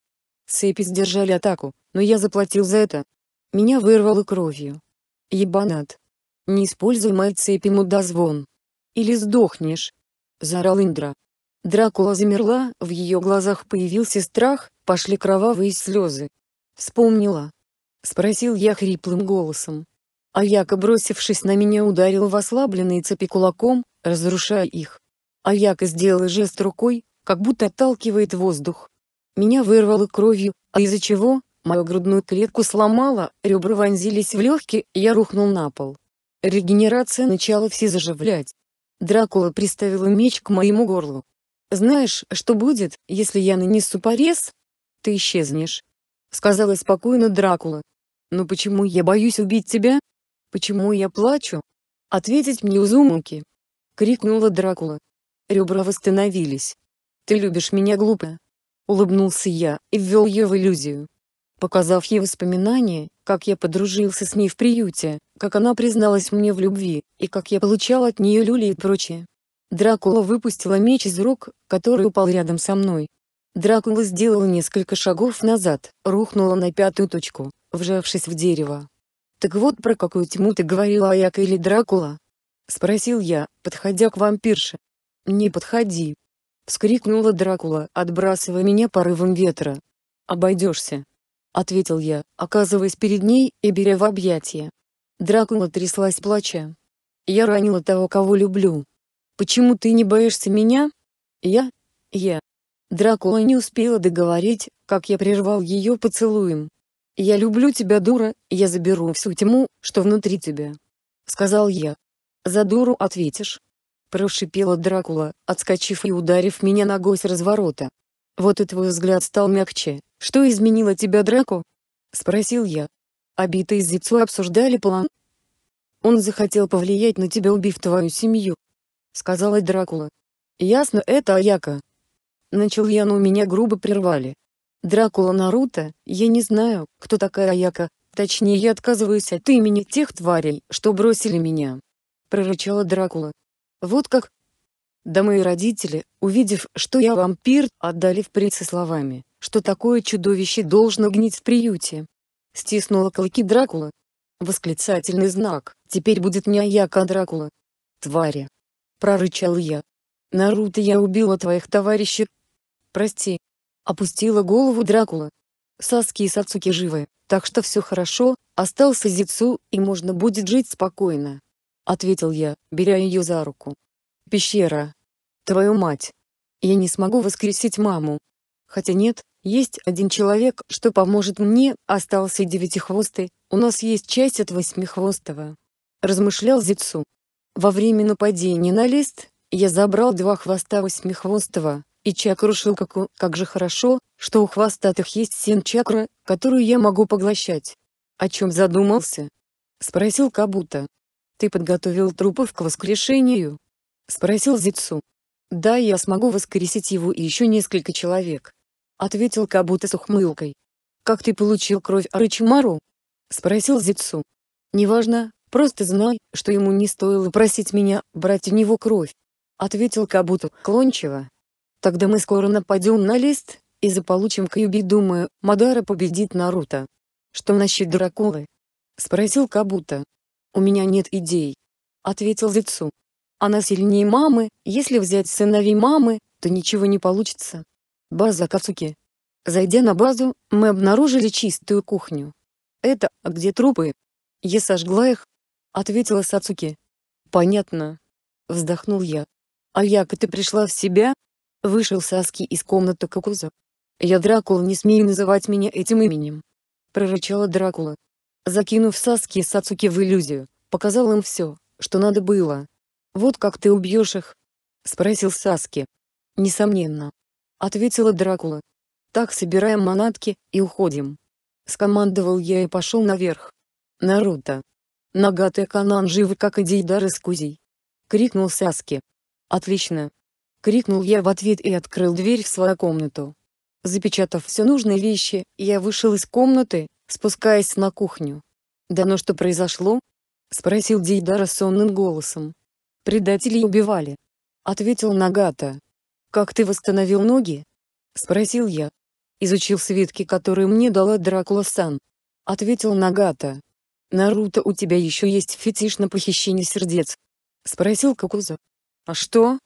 S1: Цепи сдержали атаку, но я заплатил за это. Меня вырвало кровью. Ебанат. Не используй мои цепи мудозвон. Или сдохнешь. Заорал Индра. Дракула замерла, в ее глазах появился страх, пошли кровавые слезы. Вспомнила. Спросил я хриплым голосом. А Яко, бросившись на меня, ударил в ослабленные цепи кулаком, разрушая их. А Яко сделал жест рукой, как будто отталкивает воздух. Меня вырвало кровью, а из-за чего, мою грудную клетку сломало, ребра вонзились в легкие, я рухнул на пол. Регенерация начала все заживлять. Дракула приставила меч к моему горлу. «Знаешь, что будет, если я нанесу порез? Ты исчезнешь», — сказала спокойно Дракула. «Но почему я боюсь убить тебя?» «Почему я плачу?» «Ответить мне Узумуки!» — крикнула Дракула. Ребра восстановились. «Ты любишь меня глупо!» Улыбнулся я и ввел ее в иллюзию. Показав ей воспоминания, как я подружился с ней в приюте, как она призналась мне в любви, и как я получал от нее люли и прочее. Дракула выпустила меч из рук, который упал рядом со мной. Дракула сделала несколько шагов назад, рухнула на пятую точку, вжавшись в дерево. «Так вот про какую тьму ты говорила, Аяк или Дракула?» — спросил я, подходя к вампирше. «Не подходи!» — вскрикнула Дракула, отбрасывая меня порывом ветра. «Обойдешься!» — ответил я, оказываясь перед ней и беря в объятия. Дракула тряслась плача. «Я ранила того, кого люблю. Почему ты не боишься меня?» «Я? Я!» Дракула не успела договорить, как я прервал ее поцелуем. «Я люблю тебя, дура, я заберу всю тьму, что внутри тебя», — сказал я. «За дуру ответишь?» — прошипела Дракула, отскочив и ударив меня ногой с разворота. «Вот и твой взгляд стал мягче. Что изменило тебя, Драку?» — спросил я. Обита и Зицу обсуждали план. «Он захотел повлиять на тебя, убив твою семью», — сказала Дракула. «Ясно это, Аяка». Начал я, но меня грубо прервали. Дракула Наруто, я не знаю, кто такая Аяка. точнее я отказываюсь от имени тех тварей, что бросили меня. Прорычала Дракула. Вот как? Да мои родители, увидев, что я вампир, отдали в принце словами, что такое чудовище должно гнить в приюте. Стиснула клыки Дракула. Восклицательный знак, теперь будет не Аяка, а Дракула. Твари. Прорычал я. Наруто я убила твоих товарищей. Прости, Опустила голову Дракула. Саски и Сацуки живы, так что все хорошо, остался Зицу, и можно будет жить спокойно. Ответил я, беря ее за руку. Пещера. Твою мать. Я не смогу воскресить маму. Хотя нет, есть один человек, что поможет мне, остался девятихвостый, у нас есть часть от восьмихвостого. Размышлял Зицу. Во время нападения на лист, я забрал два хвоста восьмихвостого, и чакру Шилкаку. Как же хорошо, что у хвостатых есть син-чакра, которую я могу поглощать. О чем задумался? Спросил Кабута. Ты подготовил трупов к воскрешению? Спросил Зицу. Да, я смогу воскресить его и еще несколько человек. Ответил Кабута с ухмылкой. Как ты получил кровь Арычимару? Спросил Зицу. Неважно, просто знай, что ему не стоило просить меня брать у него кровь. Ответил Кабуту клончиво. Тогда мы скоро нападем на лист, и заполучим Кьюби думаю, Мадара победит Наруто. Что насчет Дракулы? Спросил Кабута. У меня нет идей. Ответил Зицу. Она сильнее мамы, если взять сыновей мамы, то ничего не получится. База Кацуки. Зайдя на базу, мы обнаружили чистую кухню. Это, а где трупы? Я сожгла их. Ответила Сацуки. Понятно. Вздохнул я. А яко ты пришла в себя, Вышел Саски из комнаты Кокуза. «Я Дракула, не смей называть меня этим именем!» Прорычала Дракула. Закинув Саски и Сацуки в иллюзию, показал им все, что надо было. «Вот как ты убьешь их?» Спросил Саски. «Несомненно», — ответила Дракула. «Так собираем манатки и уходим». Скомандовал я и пошел наверх. «Наруто! Нагата Канан живы, как и Дейдара с Кузей!» — крикнул Саски. «Отлично!» — крикнул я в ответ и открыл дверь в свою комнату. Запечатав все нужные вещи, я вышел из комнаты, спускаясь на кухню. «Да ну что произошло?» — спросил Дейдара сонным голосом. «Предателей убивали», — ответил Нагата. «Как ты восстановил ноги?» — спросил я. «Изучил свитки, которые мне дала Дракула-сан», — ответил Нагата. «Наруто, у тебя еще есть фетиш на похищение сердец?» — спросил Кокуза. «А что?»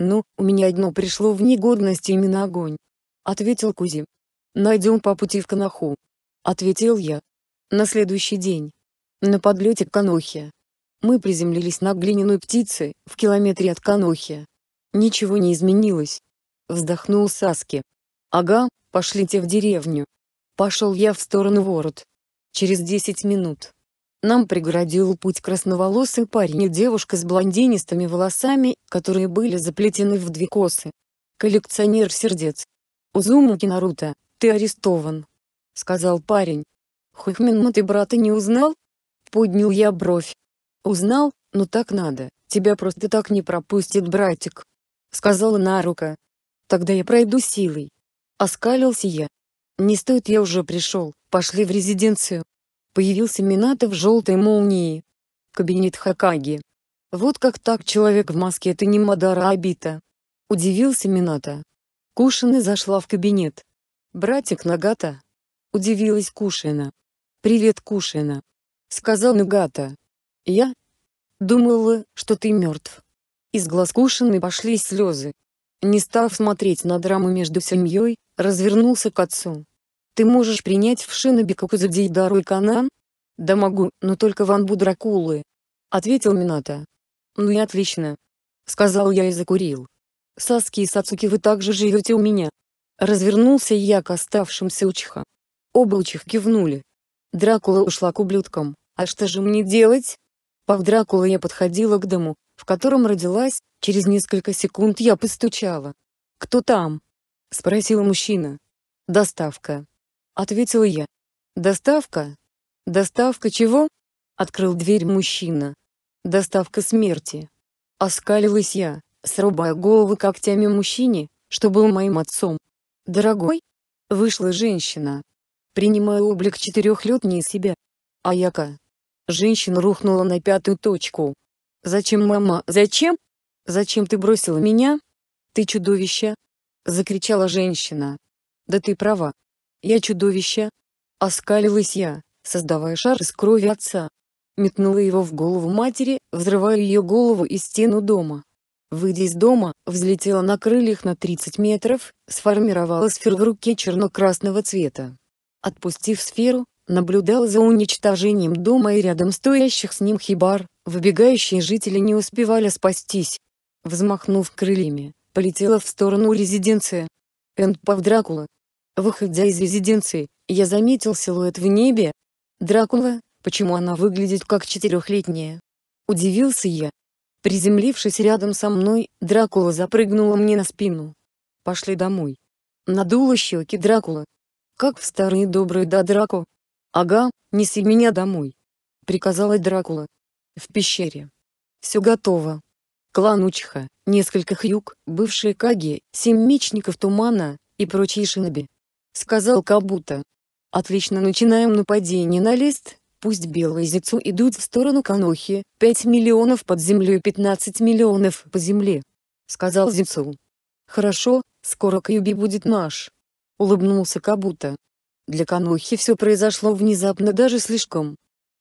S1: «Ну, у меня одно пришло в негодность именно огонь», — ответил Кузи. «Найдем по пути в Канаху», — ответил я. На следующий день. На подлете к Канохе. Мы приземлились на глиняной птице, в километре от Канохи. Ничего не изменилось. Вздохнул Саски. «Ага, пошлите в деревню». Пошел я в сторону ворот. Через десять минут. Нам преградил путь красноволосый парень и девушка с блондинистыми волосами, которые были заплетены в две косы. Коллекционер сердец. «Узумаки Наруто, ты арестован», — сказал парень. «Хохминма ну ты брата не узнал?» Поднял я бровь. «Узнал, но так надо, тебя просто так не пропустит братик», — сказала Нарука. «Тогда я пройду силой». Оскалился я. «Не стоит, я уже пришел, пошли в резиденцию» появился Минато в желтой молнии. Кабинет Хакаги. Вот как так человек в маске это не Мадара Абита. Удивился Минато. Кушина зашла в кабинет. «Братик Нагата?» Удивилась Кушина. «Привет, Кушина!» Сказал Нагата. «Я?» «Думала, что ты мертв». Из глаз Кушины пошли слезы. Не став смотреть на драму между семьей, развернулся к отцу. Ты можешь принять в Шинобику Кузадзейдару и Канан? Да могу, но только в Анбу Дракулы. Ответил Мината. Ну и отлично. Сказал я и закурил. Саски и Сацуки вы также живете у меня. Развернулся я к оставшимся учиха. Оба учих кивнули. Дракула ушла к ублюдкам. А что же мне делать? Пав Дракула я подходила к дому, в котором родилась, через несколько секунд я постучала. «Кто там?» — спросил мужчина. «Доставка», ответил я. Доставка? Доставка чего? Открыл дверь мужчина. Доставка смерти. Оскалилась я, срубая головы когтями мужчине, что был моим отцом. Дорогой? Вышла женщина. Принимая облик четырехлетней себя. А яка? Женщина рухнула на пятую точку. «Зачем, мама, зачем? Зачем ты бросила меня? Ты чудовище!» Закричала женщина. «Да ты права, «Я чудовище!» Оскалилась я, создавая шар из крови отца. Метнула его в голову матери, взрывая ее голову и стену дома. Выйдя из дома, взлетела на крыльях на 30 метров, сформировала сферу в руке черно-красного цвета. Отпустив сферу, наблюдала за уничтожением дома и рядом стоящих с ним хибар, выбегающие жители не успевали спастись. Взмахнув крыльями, полетела в сторону резиденции. Энпав Дракула, Выходя из резиденции, я заметил силуэт в небе. Дракула, почему она выглядит как четырехлетняя? Удивился я. Приземлившись рядом со мной, Дракула запрыгнула мне на спину. Пошли домой. Надула щеки Дракула. Как в старые добрые да Драко. Ага, неси меня домой. Приказала Дракула. В пещере. Все готово. Клан Учха, несколько хьюг, бывшие каги, семь мечников тумана и прочие шиноби сказал Кабута. Отлично начинаем нападение на лист, пусть белые зицу идут в сторону Канохи, 5 миллионов под землей и 15 миллионов по земле. Сказал зицу. Хорошо, скоро Кьюби будет наш. Улыбнулся Кабута. Для Канохи все произошло внезапно даже слишком.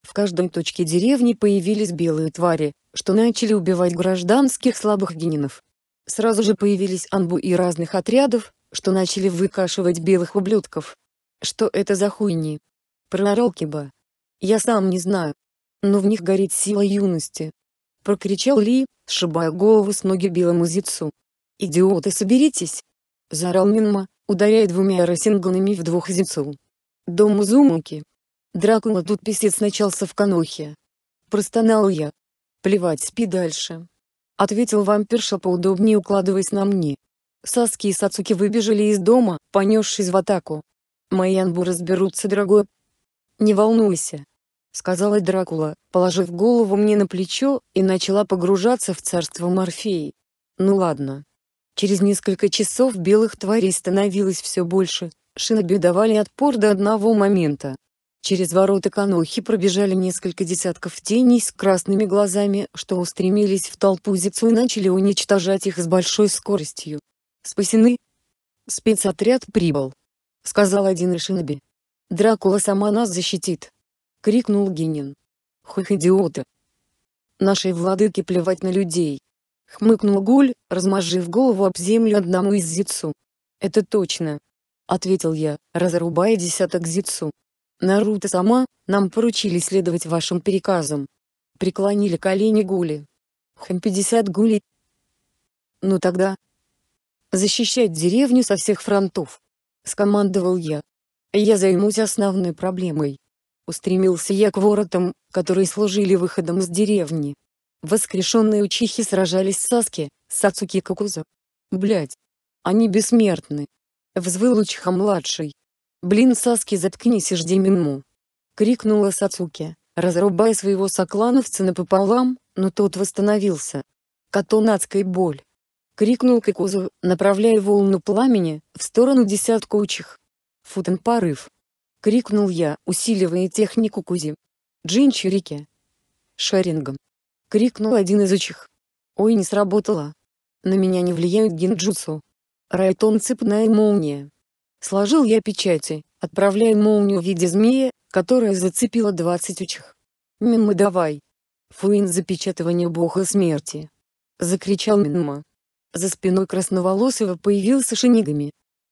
S1: В каждой точке деревни появились белые твари, что начали убивать гражданских слабых генинов. Сразу же появились анбу и разных отрядов, что начали выкашивать белых ублюдков. Что это за хуйни? Про бы, Я сам не знаю. Но в них горит сила юности. Прокричал Ли, шибая голову с ноги белому зицу. «Идиоты, соберитесь!» Заорал Минма, ударяя двумя росинганами в двух зицу. Дом Узумуки. Дракула тут писец начался в Канохе. Простонал я. Плевать, спи дальше. Ответил вампирша поудобнее укладываясь на мне. Саски и Сацуки выбежали из дома, понесшись в атаку. Мои анбу разберутся, дорогой. Не волнуйся, сказала Дракула, положив голову мне на плечо и начала погружаться в царство Морфеи. Ну ладно. Через несколько часов белых тварей становилось все больше, шиноби давали отпор до одного момента. Через ворота Канохи пробежали несколько десятков теней с красными глазами, что устремились в толпу зицу и начали уничтожать их с большой скоростью спасены. Спецотряд прибыл. Сказал один из шиноби. Дракула сама нас защитит. Крикнул Гинин. Хух, идиоты. Нашей владыке плевать на людей. Хмыкнул Гуль, размажив голову об землю одному из зицу. Это точно. Ответил я, разрубая десяток зицу. Наруто сама, нам поручили следовать вашим переказам. Преклонили колени Гули. Хм 50 Гули. Ну тогда, «Защищать деревню со всех фронтов!» — скомандовал я. «Я займусь основной проблемой». Устремился я к воротам, которые служили выходом из деревни. Воскрешенные учихи сражались с Саски, Сацуки кокуза. Блять. Они бессмертны. Взвыл учиха-младший. «Блин, Саски, заткнись и жди Минму!» — крикнула Сацуки, разрубая своего соклановца напополам, но тот восстановился. Катонацкой боль крикнул Кикозу, направляя волну пламени в сторону десятка учих. Футен порыв. крикнул я, усиливая технику Кузи. Джинчурики. Шарингом. крикнул один из учих. Ой, не сработало. На меня не влияют гинджутсу. Райтон цепная молния. Сложил я печати, отправляя молнию в виде змея, которая зацепила двадцать учих. Мимо давай. Фуин запечатывание бога смерти. Закричал Минма. За спиной красноволосого появился Шинигами.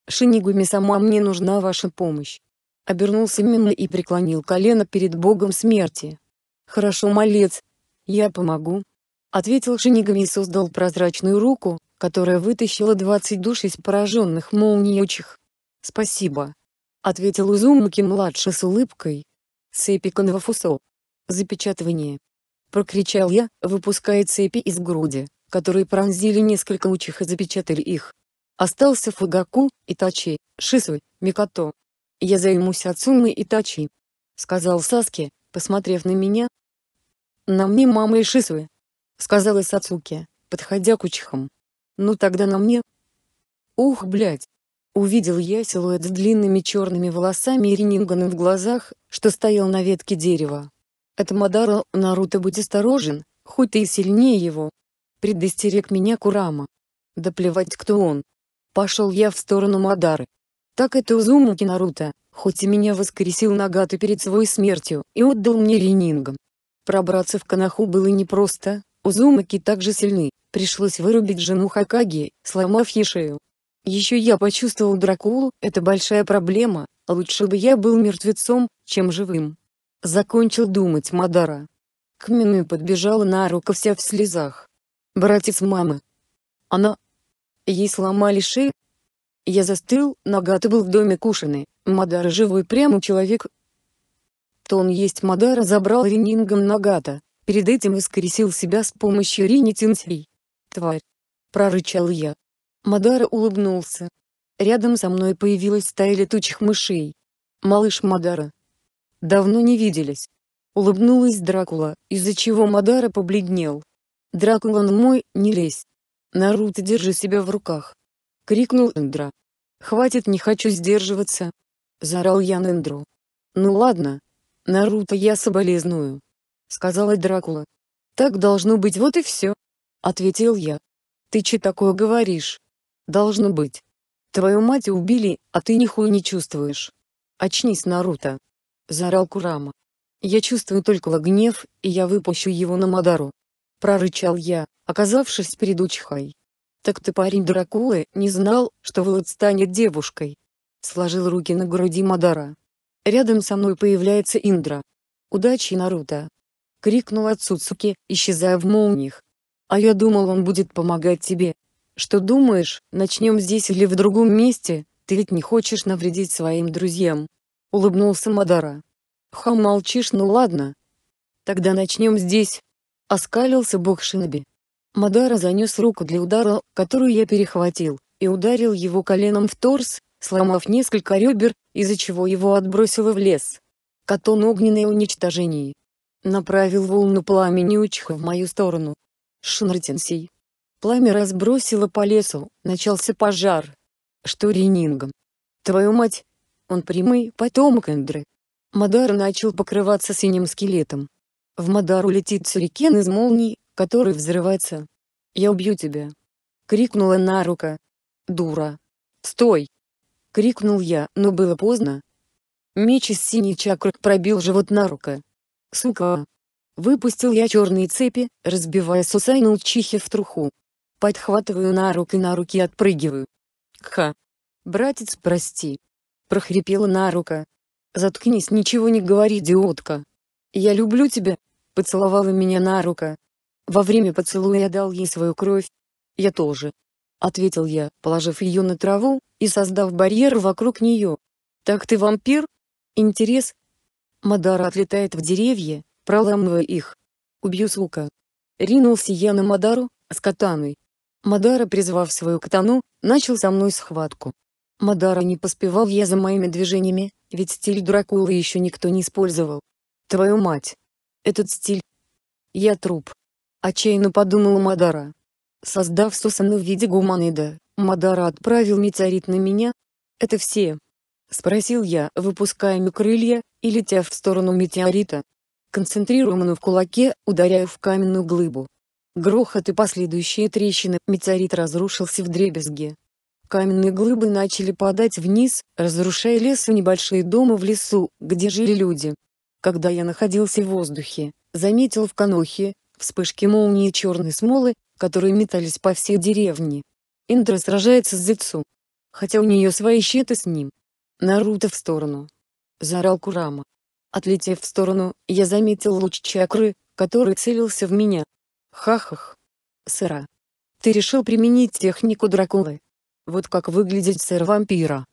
S1: «Шинигами сама мне нужна ваша помощь». Обернулся Минна и преклонил колено перед богом смерти. «Хорошо, малец. Я помогу», — ответил Шинигами и создал прозрачную руку, которая вытащила 20 душ из пораженных молниечих. «Спасибо», — ответил Узумаки-младший с улыбкой. «Цепи конвафусо. Запечатывание!» — прокричал я, выпуская цепи из груди которые пронзили несколько учих и запечатали их. Остался Фугаку, Итачи, Шису, Микото. «Я займусь Ацумой Тачи, сказал Саске, посмотрев на меня. «На мне мама и Шису», — сказала Сацуки, подходя к учихам. «Ну тогда на мне». «Ух, блядь!» Увидел я силуэт с длинными черными волосами и ренинганом в глазах, что стоял на ветке дерева. Это Мадара, Наруто будь осторожен, хоть ты и сильнее его, предостерег меня Курама. Да плевать кто он. Пошел я в сторону Мадары. Так это Узумаки Наруто, хоть и меня воскресил нагату перед своей смертью и отдал мне Ренингом. Пробраться в Канаху было непросто, Узумаки также сильны, пришлось вырубить жену Хакаги, сломав ей шею. Еще я почувствовал Дракулу, это большая проблема, лучше бы я был мертвецом, чем живым. Закончил думать Мадара. К Мину подбежала Нарука вся в слезах. Братец мамы. Она... Ей сломали шею. Я застыл, Нагата был в доме Кушины, Мадара живой прямо человек. То он есть Мадара забрал ринингом Нагата, перед этим искоресил себя с помощью Ринитинсей. Тварь. Прорычал я. Мадара улыбнулся. Рядом со мной появилась стая летучих мышей. Малыш Мадара. Давно не виделись. Улыбнулась Дракула, из-за чего Мадара побледнел. «Дракулан мой, не лезь!» «Наруто, держи себя в руках!» — крикнул Эндра. «Хватит, не хочу сдерживаться!» — заорал я на Эндру. «Ну ладно, Наруто, я соболезную!» — сказала Дракула. «Так должно быть, вот и все!» — ответил я. «Ты че такое говоришь?» «Должно быть. Твою мать убили, а ты нихуя не чувствуешь!» «Очнись, Наруто!» — заорал Курама. «Я чувствую только гнев, и я выпущу его на Мадару. — прорычал я, оказавшись перед Учхой. «Так ты, парень Дракулы, не знал, что Влад станет девушкой?» Сложил руки на груди Мадара. Рядом со мной появляется Индра. «Удачи, Наруто!» — крикнул Ацуцуки, исчезая в молниях. «А я думал, он будет помогать тебе. Что думаешь, начнем здесь или в другом месте? Ты ведь не хочешь навредить своим друзьям?» — улыбнулся Мадара. «Ха, молчишь, ну ладно. Тогда начнем здесь, Оскалился бог Шиноби. Мадара занес руку для удара, которую я перехватил, и ударил его коленом в торс, сломав несколько ребер, из-за чего его отбросило в лес. Катон огненное уничтожение. Направил волну пламени Учха в мою сторону. Шинртенсий. Пламя разбросило по лесу, начался пожар. Что Ренингом? Твою мать! Он прямой потомок Эндры. Мадара начал покрываться синим скелетом. В Мадару летит сюрикен из молний, который взрывается. «Я убью тебя!» — крикнула Нарука. «Дура! Стой!» — крикнул я, но было поздно. Меч из синей чакры пробил живот Нарука. «Сука!» Выпустил я черные цепи, разбивая Сусайну Учихи в труху. Подхватываю на руки на руки отпрыгиваю. «Ха! Братец, прости!» — прохрипела Нарука. «Заткнись, ничего не говори, идиотка! Я люблю тебя!» поцеловала меня на руку. Во время поцелуя я дал ей свою кровь. Я тоже. Ответил я, положив ее на траву и создав барьер вокруг нее. Так ты вампир? Интерес? Мадара отлетает в деревья, проламывая их. Убью сука. Ринулся я на Мадару, с катаной. Мадара, призвав свою катану, начал со мной схватку. Мадара не поспевал я за моими движениями, ведь стиль Дракулы еще никто не использовал. Твою мать! Этот стиль. Я труп. Отчаянно подумала Мадара. Создав Сусана в виде гуманоида Мадара отправил метеорит на меня? Это все? Спросил я, выпуская крылья, и летя в сторону метеорита. Концентрированную в кулаке, ударяю в каменную глыбу. Грохот и последующие трещины, метеорит разрушился в дребезге. Каменные глыбы начали падать вниз, разрушая лес и небольшие дома в лесу, где жили люди когда я находился в воздухе, заметил в Канохе вспышки молнии черной смолы, которые метались по всей деревне. Индра сражается с Зицу. Хотя у нее свои щиты с ним. Наруто в сторону. Заорал Курама. Отлетев в сторону, я заметил луч чакры, который целился в меня. ха ха Сыра. Ты решил применить технику Дракулы. Вот как выглядит сэр-вампира.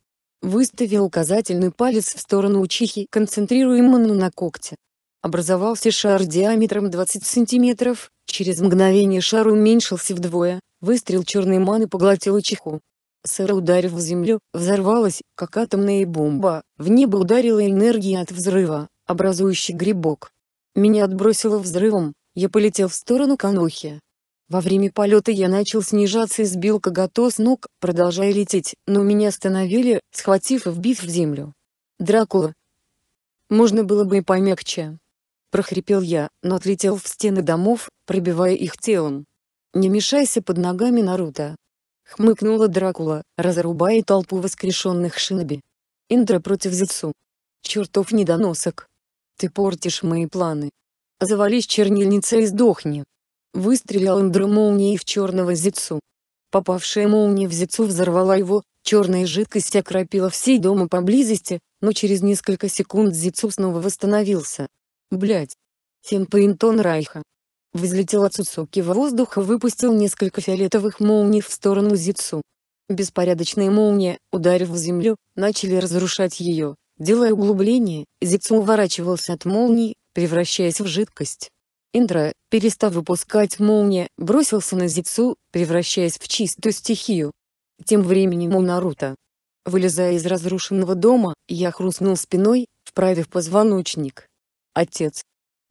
S1: Выставил указательный палец в сторону учихи, концентрируемо на когте. Образовался шар диаметром 20 сантиметров. через мгновение шар уменьшился вдвое, выстрел черной маны поглотил учиху. Сара, ударив в землю, взорвалась, как атомная бомба, в небо ударила энергия от взрыва, образующий грибок. Меня отбросило взрывом, я полетел в сторону Канохи. Во время полета я начал снижаться и сбил когото с ног, продолжая лететь, но меня остановили, схватив и вбив в землю. «Дракула!» «Можно было бы и помягче!» Прохрипел я, но отлетел в стены домов, пробивая их телом. «Не мешайся под ногами Наруто!» Хмыкнула Дракула, разрубая толпу воскрешенных шиноби. Индра против Зицу. «Чертов недоносок! Ты портишь мои планы! Завались чернильница и сдохни!» Выстрелил Индра молнией в черного зицу. Попавшая молния в зицу взорвала его, черная жидкость окропила всей дома поблизости, но через несколько секунд зицу снова восстановился. Блять. Тенпейнтон Райха. Взлетел от Цуцуки в воздух и выпустил несколько фиолетовых молний в сторону Зицу. Беспорядочные молнии, ударив в землю, начали разрушать ее. Делая углубление, Зицу уворачивался от молний, превращаясь в жидкость. Индра, перестав выпускать молнии, бросился на Зицу, превращаясь в чистую стихию. Тем временем у Наруто. Вылезая из разрушенного дома, я хрустнул спиной, вправив позвоночник. Отец.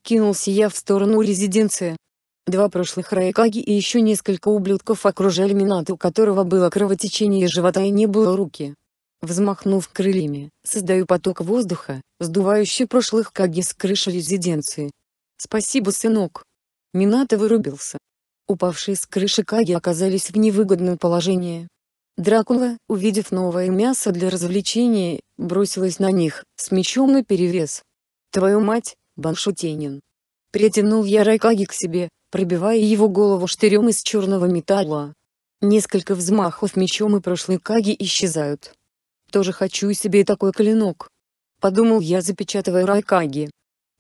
S1: Кинулся я в сторону резиденции. Два прошлых Райкаги и еще несколько ублюдков окружали Минату, у которого было кровотечение живота и не было руки. Взмахнув крыльями, создаю поток воздуха, сдувающий прошлых Каги с крыши резиденции. «Спасибо, сынок!» Минато вырубился. Упавшие с крыши Каги оказались в невыгодном положении. Дракула, увидев новое мясо для развлечения, бросилась на них, с мечом наперевес. «Твою мать, Баншутенин!» Притянул я каги к себе, пробивая его голову штырем из черного металла. Несколько взмахов мечом и прошлые Каги исчезают. «Тоже хочу себе такой клинок!» Подумал я, запечатывая Райкаги.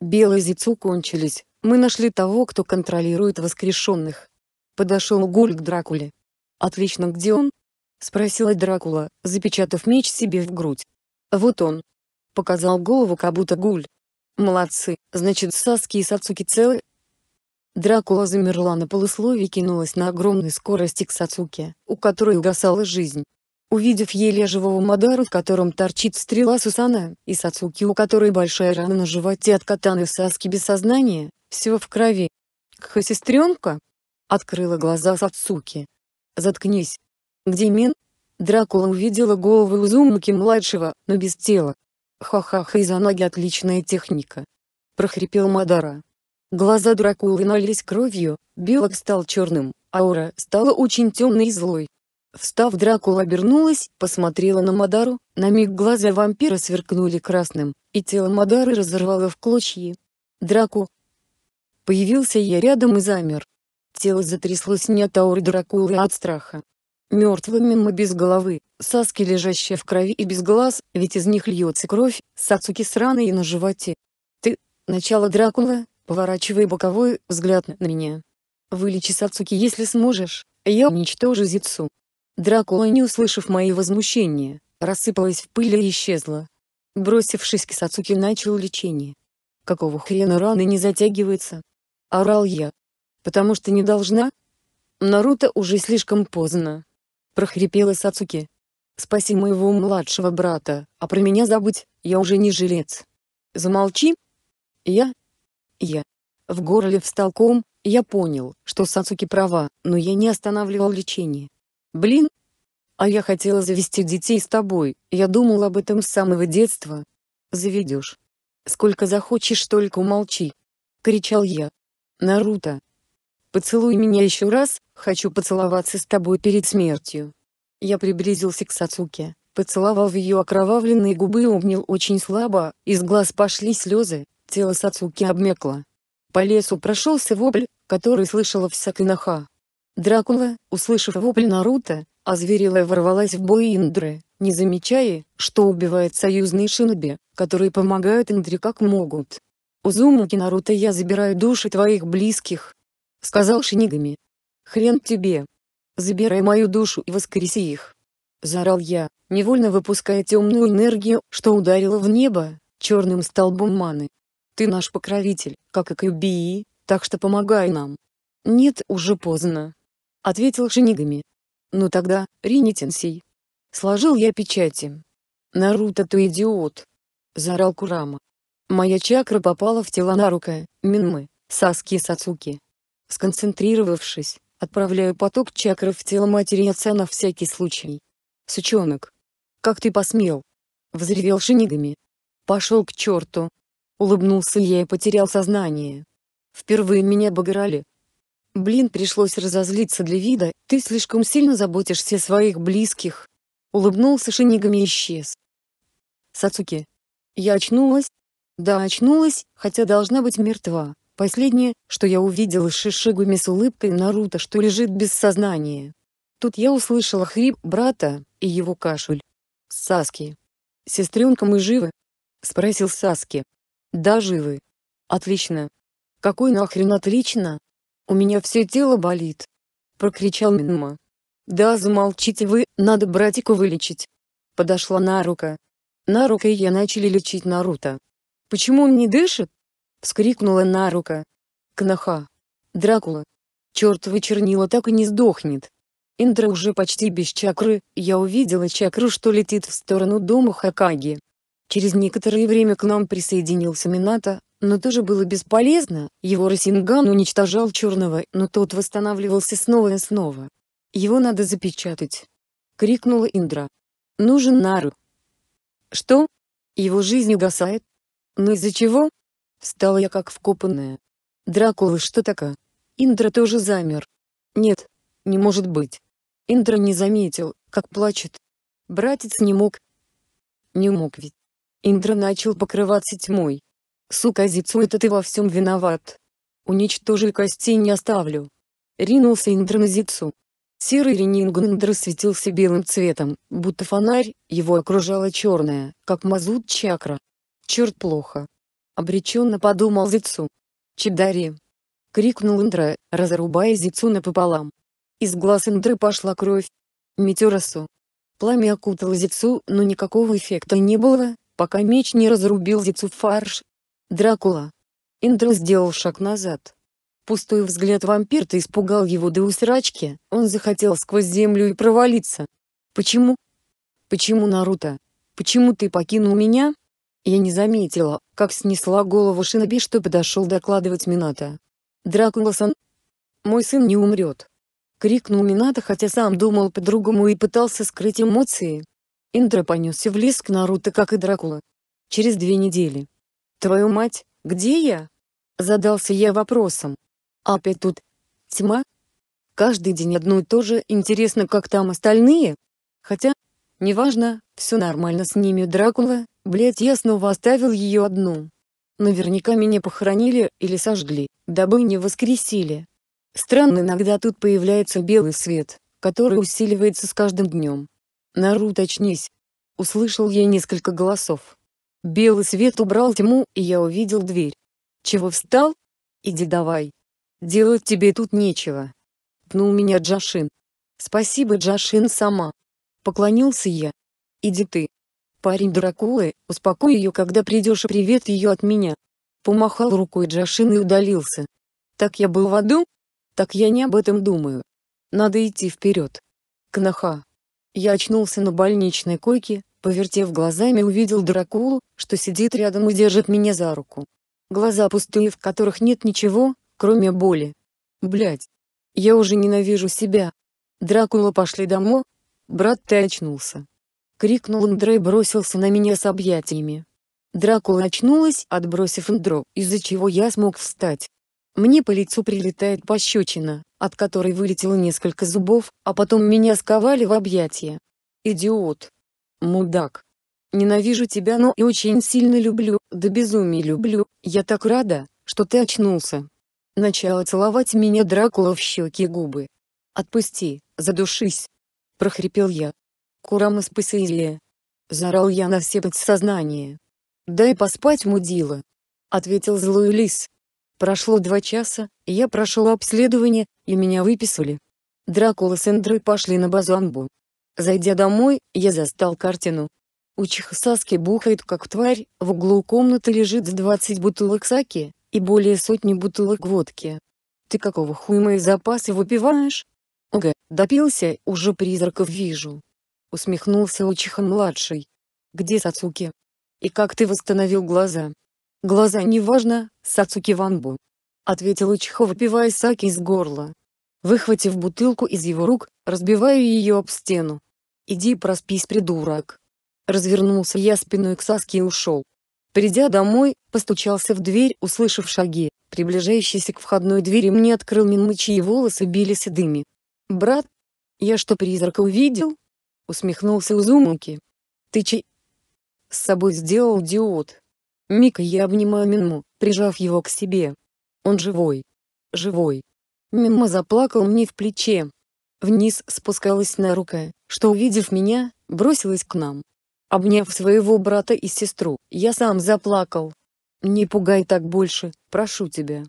S1: Белые зицу кончились. Мы нашли того, кто контролирует воскрешенных. Подошел Гуль к Дракуле. «Отлично, где он?» — спросила Дракула, запечатав меч себе в грудь. «Вот он!» — показал голову как будто Гуль. «Молодцы, значит Саски и Сацуки целы?» Дракула замерла на полуслове и кинулась на огромной скорости к Сацуке, у которой угасала жизнь. Увидев еле живого Мадара, в котором торчит стрела Сусана, и Сацуки, у которой большая рана на животе от катаны Саски без сознания, всего в крови. «Кха, сестренка!» — открыла глаза Сацуки. «Заткнись!» «Где Мин?» Дракула увидела голову Узумаки-младшего, но без тела. «Ха-ха-ха, ноги отличная техника!» — прохрипел Мадара. Глаза Дракулы налились кровью, белок стал черным, аура стала очень темной и злой. Встав, Дракула обернулась, посмотрела на Мадару, на миг глаза вампира сверкнули красным, и тело Мадары разорвало в клочья. «Драку!» Появился я рядом и замер. Тело затряслось не от ауры Дракулы, а от страха. Мертвыми мы без головы, Саски лежащие в крови и без глаз, ведь из них льется кровь, Сацуки сраные и на животе. «Ты!» Начало Дракула, поворачивая боковой взгляд на меня. «Вылечи Сацуки если сможешь, я уничтожу Зицу, Дракула, не услышав мои возмущения, рассыпалась в пыль и исчезла. Бросившись к Сацуки начал лечение. «Какого хрена раны не затягивается?» Орал я. «Потому что не должна?» «Наруто уже слишком поздно!» прохрипела Сацуки. «Спаси моего младшего брата, а про меня забудь, я уже не жилец». «Замолчи!» «Я?» «Я». В горле встал ком, я понял, что Сацуки права, но я не останавливал лечение. Блин. А я хотела завести детей с тобой, я думала об этом с самого детства. Заведешь. Сколько захочешь, только умолчи. Кричал я. Наруто. Поцелуй меня еще раз, хочу поцеловаться с тобой перед смертью. Я приблизился к Сацуке, поцеловал в ее окровавленные губы и обнял очень слабо, из глаз пошли слезы, тело Сацуки обмякло. По лесу прошелся вопль, который слышала в Сакинаха. Дракула, услышав вопль Наруто, озверела ворвалась в бой Индры, не замечая, что убивает союзные шиноби, которые помогают Индре как могут. «Узумаки Наруто я забираю души твоих близких», — сказал Шинигами. «Хрен тебе! Забирай мою душу и воскреси их!» Заорал я, невольно выпуская темную энергию, что ударила в небо, черным столбом маны. «Ты наш покровитель, как и Кюбии, так что помогай нам!» «Нет, уже поздно!» — ответил Шинигами. «Ну тогда, Рини Сложил я печати. «Наруто, ты идиот!» — заорал Курама. Моя чакра попала в тело Нарука, Минмы, Саски и Сацуки. Сконцентрировавшись, отправляю поток чакры в тело матери отца на всякий случай. «Сучонок! Как ты посмел?» — взревел Шинигами. «Пошел к черту!» — улыбнулся я и потерял сознание. Впервые меня обыграли, Блин, пришлось разозлиться для вида, ты слишком сильно заботишься о своих близких. Улыбнулся Шинигами и исчез. Сацуки. Я очнулась? Да, очнулась, хотя должна быть мертва. Последнее, что я увидела Шишигуми с улыбкой Наруто, что лежит без сознания. Тут я услышала хрип брата и его кашель. Саски. Сестренка, мы живы? Спросил Саски. Да, живы. Отлично. Какой нахрен отлично? «У меня все тело болит!» — прокричал Минма. «Да замолчите вы, надо братику вылечить!» Подошла Нарука. Нарука и я начали лечить Наруто. «Почему он не дышит?» — вскрикнула Нарука. «Кнаха! Дракула! Чертовы чернила так и не сдохнет!» Индра уже почти без чакры, я увидела чакру, что летит в сторону дома Хакаги. Через некоторое время к нам присоединился Минато, но тоже было бесполезно, его Росинган уничтожал черного, но тот восстанавливался снова и снова. «Его надо запечатать!» — крикнула Индра. «Нужен Нару!» «Что? Его жизнь угасает? Но из-за чего?» Встала я как вкопанная. «Дракула, что такое?» Индра тоже замер. «Нет, не может быть!» Индра не заметил, как плачет. Братец не мог. Не мог ведь. Индра начал покрываться тьмой. «Сука Зицу, это ты во всем виноват. Уничтожи костей не оставлю». Ринулся Индра на Зицу. Серый Ренинган Индра светился белым цветом, будто фонарь, его окружала черная, как мазут чакра. «Черт плохо!» Обреченно подумал Зицу. «Чидари!» Крикнул Индра, разрубая Зицу напополам. Из глаз Индры пошла кровь. Метерасу. Пламя окутало Зицу, но никакого эффекта не было, пока меч не разрубил зицу фарш. Дракула. Индра сделал шаг назад. Пустой взгляд вампира-то испугал его до усрачки, он захотел сквозь землю и провалиться. Почему? Почему, Наруто? Почему ты покинул меня? Я не заметила, как снесла голову Шиноби, что подошел докладывать Мината. Дракула-сан. Мой сын не умрет. Крикнул Мината, хотя сам думал по-другому и пытался скрыть эмоции. Индра понесся в лес к Наруто, как и Дракула. Через две недели. «Твою мать, где я?» Задался я вопросом. «А «Опять тут? Тьма? Каждый день одно и то же, интересно, как там остальные? Хотя, неважно, все нормально с ними, Дракула, блять, я снова оставил ее одну. Наверняка меня похоронили или сожгли, дабы не воскресили. Странно иногда тут появляется белый свет, который усиливается с каждым днем. «Нару, точнись!» — услышал я несколько голосов. Белый свет убрал тьму, и я увидел дверь. «Чего встал? Иди давай. Делать тебе тут нечего». Пнул меня Джашин. «Спасибо, Джашин сама». Поклонился я. «Иди ты». Парень Дракулы, успокой ее, когда придешь, и привет ее от меня. Помахал рукой Джашин и удалился. Так я был в аду? Так я не об этом думаю. Надо идти вперед. Кнаха. Я очнулся на больничной койке, повертев глазами увидел Дракулу, что сидит рядом и держит меня за руку. Глаза пустые, в которых нет ничего, кроме боли. Блять. Я уже ненавижу себя. Дракула пошли домой. Брат ты очнулся. Крикнул Андрей, бросился на меня с объятиями. Дракула очнулась, отбросив Андро, из-за чего я смог встать. Мне по лицу прилетает пощечина, от которой вылетело несколько зубов, а потом меня сковали в объятия. Идиот. Мудак. Ненавижу тебя, но и очень сильно люблю, да безумие люблю, я так рада, что ты очнулся. Начала целовать меня Дракула в щеки и губы. «Отпусти, задушись!» — прохрипел я. «Курама спасилия!» — заорал я на все подсознание. «Дай поспать, мудила!» — ответил злой лис, Прошло два часа, я прошел обследование, и меня выписали. Дракула с Эндрой пошли на базу Амбу. Зайдя домой, я застал картину. У Чихасаски бухает как тварь, в углу комнаты лежит 20 бутылок саки и более сотни бутылок водки. Ты какого хуя мои запасы выпиваешь? Ога, допился, уже призраков вижу. Усмехнулся Учиха-младший. Где Сацуки? И как ты восстановил глаза? «Глаза неважно, Сацуки Ванбу!» — ответил Учхо, выпивая саки из горла. Выхватив бутылку из его рук, разбиваю ее об стену. «Иди проспись, придурок!» Развернулся я спиной к Саске и ушел. Придя домой, постучался в дверь, услышав шаги, приближающийся к входной двери мне открыл Минмы, и волосы били седыми. «Брат, я что, призрака увидел?» — усмехнулся Узумаки. «Ты че?» «С собой сделал диод», Мика я обнимаю Минму, прижав его к себе. Он живой. Живой. Минма заплакал мне в плече. Вниз спускалась на рука, что увидев меня, бросилась к нам. Обняв своего брата и сестру, я сам заплакал. «Не пугай так больше, прошу тебя».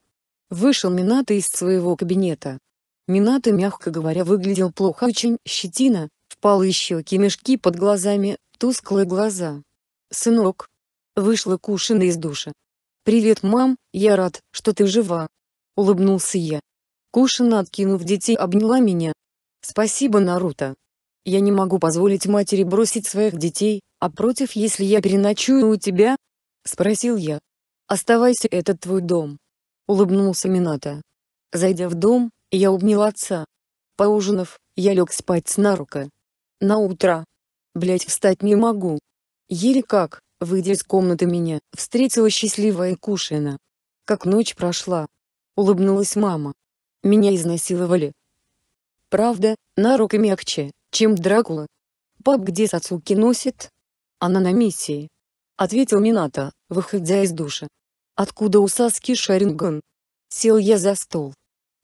S1: Вышел Мината из своего кабинета. Мината, мягко говоря, выглядел плохо очень, щетина, впалые щеки, мешки под глазами, тусклые глаза. «Сынок, Вышла Кушина из душа. «Привет, мам, я рад, что ты жива!» Улыбнулся я. Кушина, откинув детей, обняла меня. «Спасибо, Наруто. Я не могу позволить матери бросить своих детей, а против, если я переночую у тебя?» Спросил я. «Оставайся, это твой дом». Улыбнулся Минато. Зайдя в дом, я обнял отца. Поужинав, я лег спать с Нарука. На утро. Блять, встать не могу. Еле как. Выйдя из комнаты меня, встретила счастливая Кушина. Как ночь прошла. Улыбнулась мама. Меня изнасиловали. Правда, на руки мягче, чем Дракула. Пап где Сацуки носит? Она на миссии. Ответил Минато, выходя из душа. Откуда у Саски Шаринган? Сел я за стол.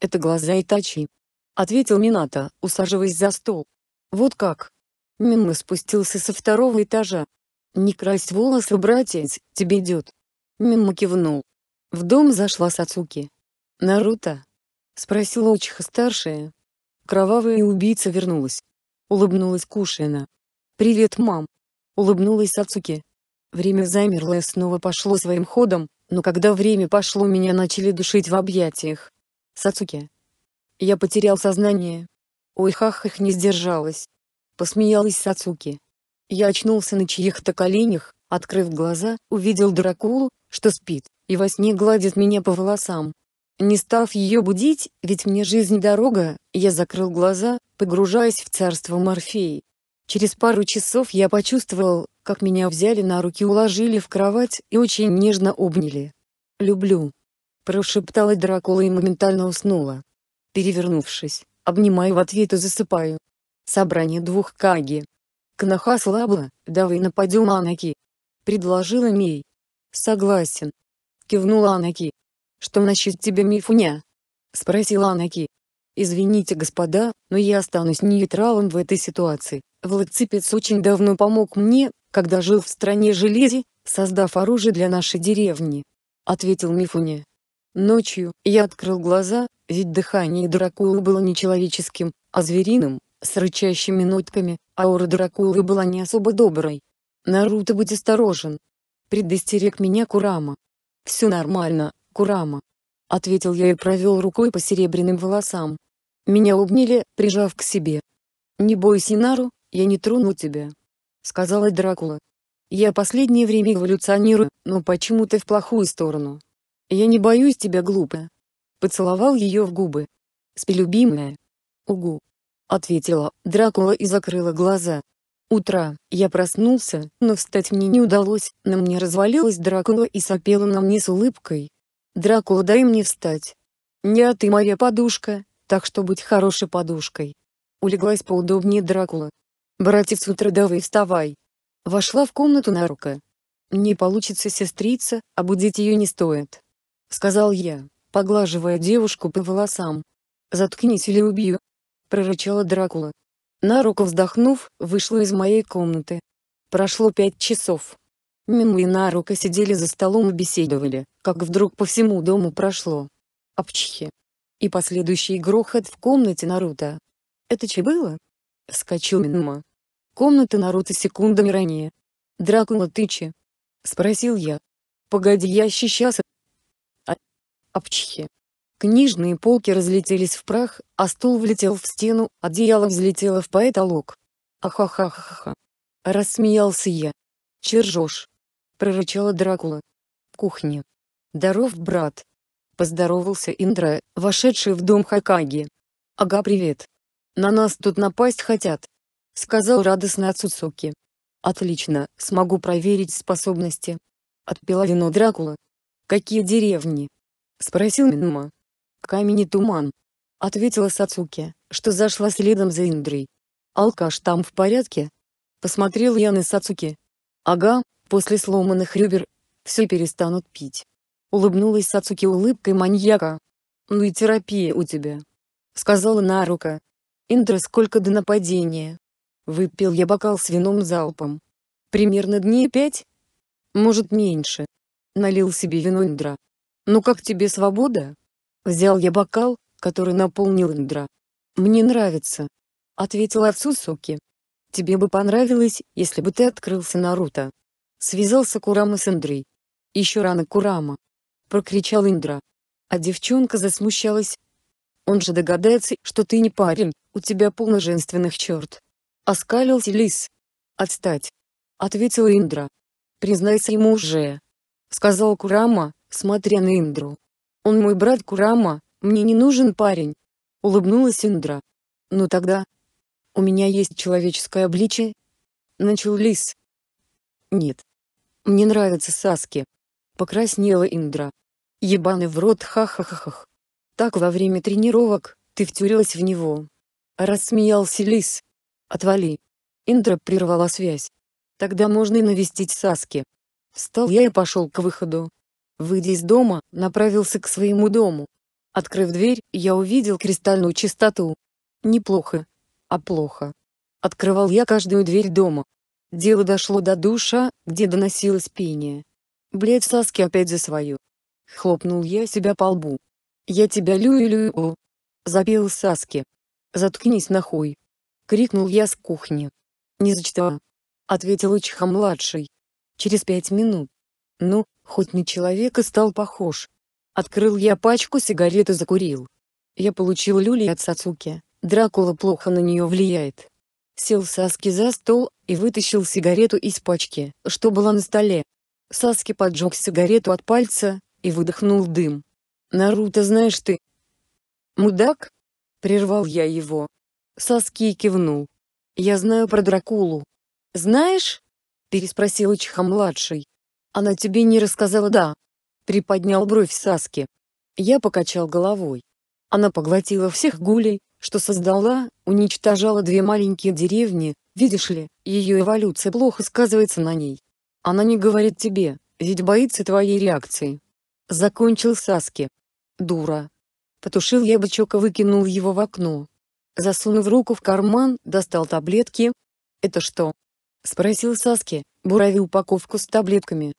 S1: Это глаза Итачи. Ответил Минато, усаживаясь за стол. Вот как. Мимо спустился со второго этажа, «Не красть волосы, братец, тебе идет!» Мимо кивнул. В дом зашла Сацуки. «Наруто?» — спросила Учиха-старшая. Кровавая убийца вернулась. Улыбнулась Кушина. «Привет, мам!» — улыбнулась Сацуки. Время замерло и снова пошло своим ходом, но когда время пошло, меня начали душить в объятиях. Сацуки. Я потерял сознание. Ой, хах, их не сдержалась. Посмеялась Сацуки. Я очнулся на чьих-то коленях, открыв глаза, увидел Дракулу, что спит, и во сне гладит меня по волосам. Не став ее будить, ведь мне жизнь дорога, я закрыл глаза, погружаясь в царство Морфеи. Через пару часов я почувствовал, как меня взяли на руки, уложили в кровать и очень нежно обняли. «Люблю», — прошептала Дракула и моментально уснула. Перевернувшись, обнимаю в ответ и засыпаю. Собрание двух каги. Кнаха слабла, давай нападем Анаки. Предложила Мей. Согласен. Кивнула Анаки. Что насчет тебя Мифуня? Спросила Анаки. Извините господа, но я останусь нейтралом в этой ситуации. Владцепец очень давно помог мне, когда жил в стране желези, создав оружие для нашей деревни. Ответил Мифуня. Ночью, я открыл глаза, ведь дыхание дракулы было не человеческим, а звериным с рычащими нотками, аура Дракулы была не особо доброй. «Наруто, будь осторожен!» Предостерег меня Курама. «Все нормально, Курама!» Ответил я и провел рукой по серебряным волосам. Меня обняли, прижав к себе. «Не бойся, Нару, я не трону тебя!» Сказала Дракула. «Я последнее время эволюционирую, но почему-то в плохую сторону. Я не боюсь тебя, глупая!» Поцеловал ее в губы. «Спи, любимая!» «Угу!» ответила Дракула и закрыла глаза. Утро, я проснулся, но встать мне не удалось, на мне развалилась Дракула и сопела на мне с улыбкой. «Дракула, дай мне встать!» «Не, а ты моя подушка, так что будь хорошей подушкой!» Улеглась поудобнее Дракула. «Братец утро давай вставай!» Вошла в комнату на рука. «Не получится сестрица, а будить ее не стоит!» Сказал я, поглаживая девушку по волосам. «Заткнись или убью!» — прорычала Дракула. На руку вздохнув, вышла из моей комнаты. Прошло пять часов. Мимо и Нарука сидели за столом и беседовали, как вдруг по всему дому прошло. Апчхи. И последующий грохот в комнате Наруто. Это че было? Скачу мимо. Комната Наруто секундами ранее. Дракула ты че? Спросил я. Погоди, я сейчас... А... Апчхи. Книжные полки разлетелись в прах, а стул влетел в стену, одеяло взлетело в потолок. «Ахахахаха!» — рассмеялся я. «Чержешь!» — прорычала Дракула. «В кухне!» «Здоров, брат!» — поздоровался Индра, вошедший в дом Хакаги. «Ага, привет! На нас тут напасть хотят!» — сказал радостно Ацуцуки. «Отлично, смогу проверить способности!» — отпила вино Дракула. «Какие деревни?» — спросил Минма камень и туман. Ответила Сацуки, что зашла следом за Индрой. Алкаш там в порядке? Посмотрел я на Сацуки. Ага, после сломанных ребер, все перестанут пить. Улыбнулась Сацуки улыбкой маньяка. Ну и терапия у тебя. Сказала Нарука. Индра сколько до нападения? Выпил я бокал с вином залпом. Примерно дней пять? Может меньше. Налил себе вино Индра. Ну как тебе свобода? Взял я бокал, который наполнил Индра. «Мне нравится», — ответил отцу Суки. «Тебе бы понравилось, если бы ты открылся Наруто». Связался Курама с Индрой. «Еще рано Курама!» — прокричал Индра. А девчонка засмущалась. «Он же догадается, что ты не парень, у тебя полно женственных черт». Оскалился лис. «Отстать!» — ответила Индра. «Признайся ему уже!» — сказал Курама, смотря на Индру. Он мой брат Курама, мне не нужен парень. Улыбнулась Индра. Ну тогда... У меня есть человеческое обличие? Начал Лис. Нет. Мне нравятся Саски. Покраснела Индра. Ебаный в рот ха-ха-ха-ха. Так во время тренировок, ты втюрилась в него. Рассмеялся Лис. Отвали. Индра прервала связь. Тогда можно и навестить Саски. Встал я и пошел к выходу. Выйдя из дома, направился к своему дому. Открыв дверь, я увидел кристальную чистоту. Неплохо. А плохо. Открывал я каждую дверь дома. Дело дошло до душа, где доносилось пение. Блять, Саски опять за свою. Хлопнул я себя по лбу. Я тебя люю-люю. Запел Саски. Заткнись нахуй. Крикнул я с кухни. Не зачитала. Ответил Учиха-младший. Через пять минут. Ну, хоть на человека стал похож. Открыл я пачку сигарет и закурил. Я получил люли от Сацуки, Дракула плохо на нее влияет. Сел Саски за стол и вытащил сигарету из пачки, что была на столе. Саски поджег сигарету от пальца и выдохнул дым. «Наруто, знаешь ты...» «Мудак?» — прервал я его. Саски кивнул. «Я знаю про Дракулу». «Знаешь?» — переспросил Ичха-младший. Она тебе не рассказала, да? Приподнял бровь Саски. Я покачал головой. Она поглотила всех гулей, что создала, уничтожала две маленькие деревни, видишь ли, ее эволюция плохо сказывается на ней. Она не говорит тебе, ведь боится твоей реакции. Закончил Саски. Дура. Потушил я бычок и выкинул его в окно. Засунув руку в карман, достал таблетки. «Это что?» — спросил Саски бурави упаковку с таблетками.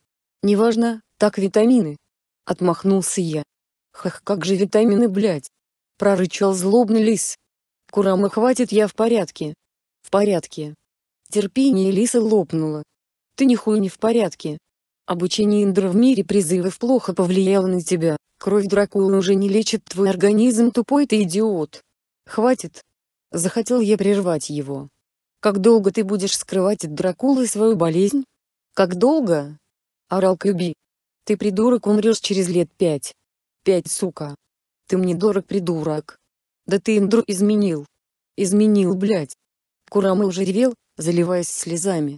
S1: «Неважно, так витамины!» — отмахнулся я. «Хах, как же витамины, блядь!» — прорычал злобный лис. «Курама, хватит, я в порядке!» «В порядке!» Терпение лиса лопнуло. «Ты нихуя не в порядке!» Обучение Индра в мире призывов плохо повлияло на тебя. Кровь Дракулы уже не лечит твой организм, тупой ты идиот. Хватит. Захотел я прервать его. Как долго ты будешь скрывать от Дракулы свою болезнь? Как долго? Орал Кьюби. Ты придурок умрешь через лет пять. Пять, сука. Ты мне дорог, придурок. Да ты Индру изменил. Изменил, блядь. Курама уже ревел, заливаясь слезами.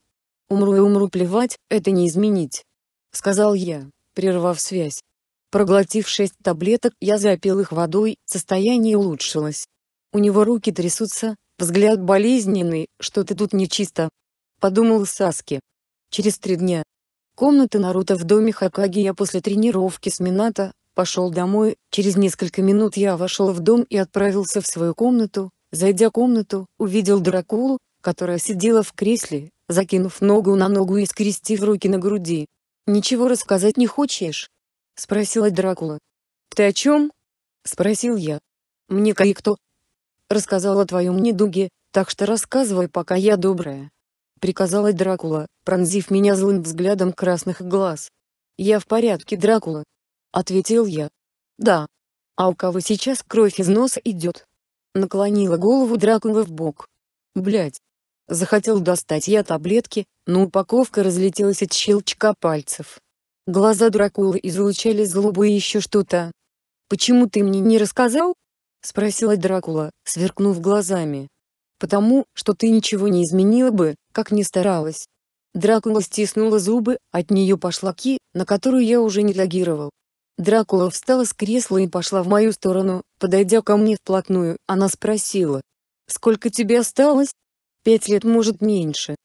S1: Умру и умру плевать, это не изменить. Сказал я, прервав связь. Проглотив шесть таблеток, я запил их водой, состояние улучшилось. У него руки трясутся, Взгляд болезненный, что-то тут нечисто. Подумал Саски. Через три дня. Комната Наруто в доме Хакаги я после тренировки с Мината пошел домой, через несколько минут я вошел в дом и отправился в свою комнату, зайдя в комнату, увидел Дракулу, которая сидела в кресле, закинув ногу на ногу и скрестив руки на груди. «Ничего рассказать не хочешь?» — спросила Дракула. «Ты о чем?» — спросил я. «Мне кое-кто, Рассказала о твоем недуге, так что рассказывай, пока я добрая. Приказала Дракула, пронзив меня злым взглядом красных глаз. Я в порядке, Дракула. Ответил я. Да. А у кого сейчас кровь из носа идет? Наклонила голову Дракула в бок. Блять. Захотел достать я таблетки, но упаковка разлетелась от щелчка пальцев. Глаза Дракулы излучали злобу и еще что-то. «Почему ты мне не рассказал?» — спросила Дракула, сверкнув глазами. «Потому, что ты ничего не изменила бы, как ни старалась». Дракула стиснула зубы, от нее пошла ки, на которую я уже не реагировал. Дракула встала с кресла и пошла в мою сторону, подойдя ко мне вплотную, она спросила. «Сколько тебе осталось?» «Пять лет, может, меньше».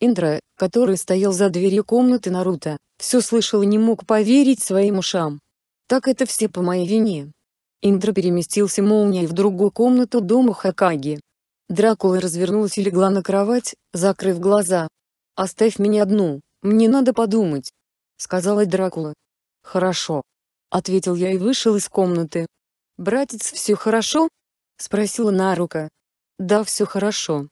S1: Индра, который стоял за дверью комнаты Наруто, все слышал и не мог поверить своим ушам. «Так это все по моей вине». Индра переместился молнией в другую комнату дома Хакаги. Дракула развернулась и легла на кровать, закрыв глаза. «Оставь меня одну, мне надо подумать», — сказала Дракула. «Хорошо», — ответил я и вышел из комнаты. «Братец, все хорошо?» — спросила Нарука. «Да, все хорошо».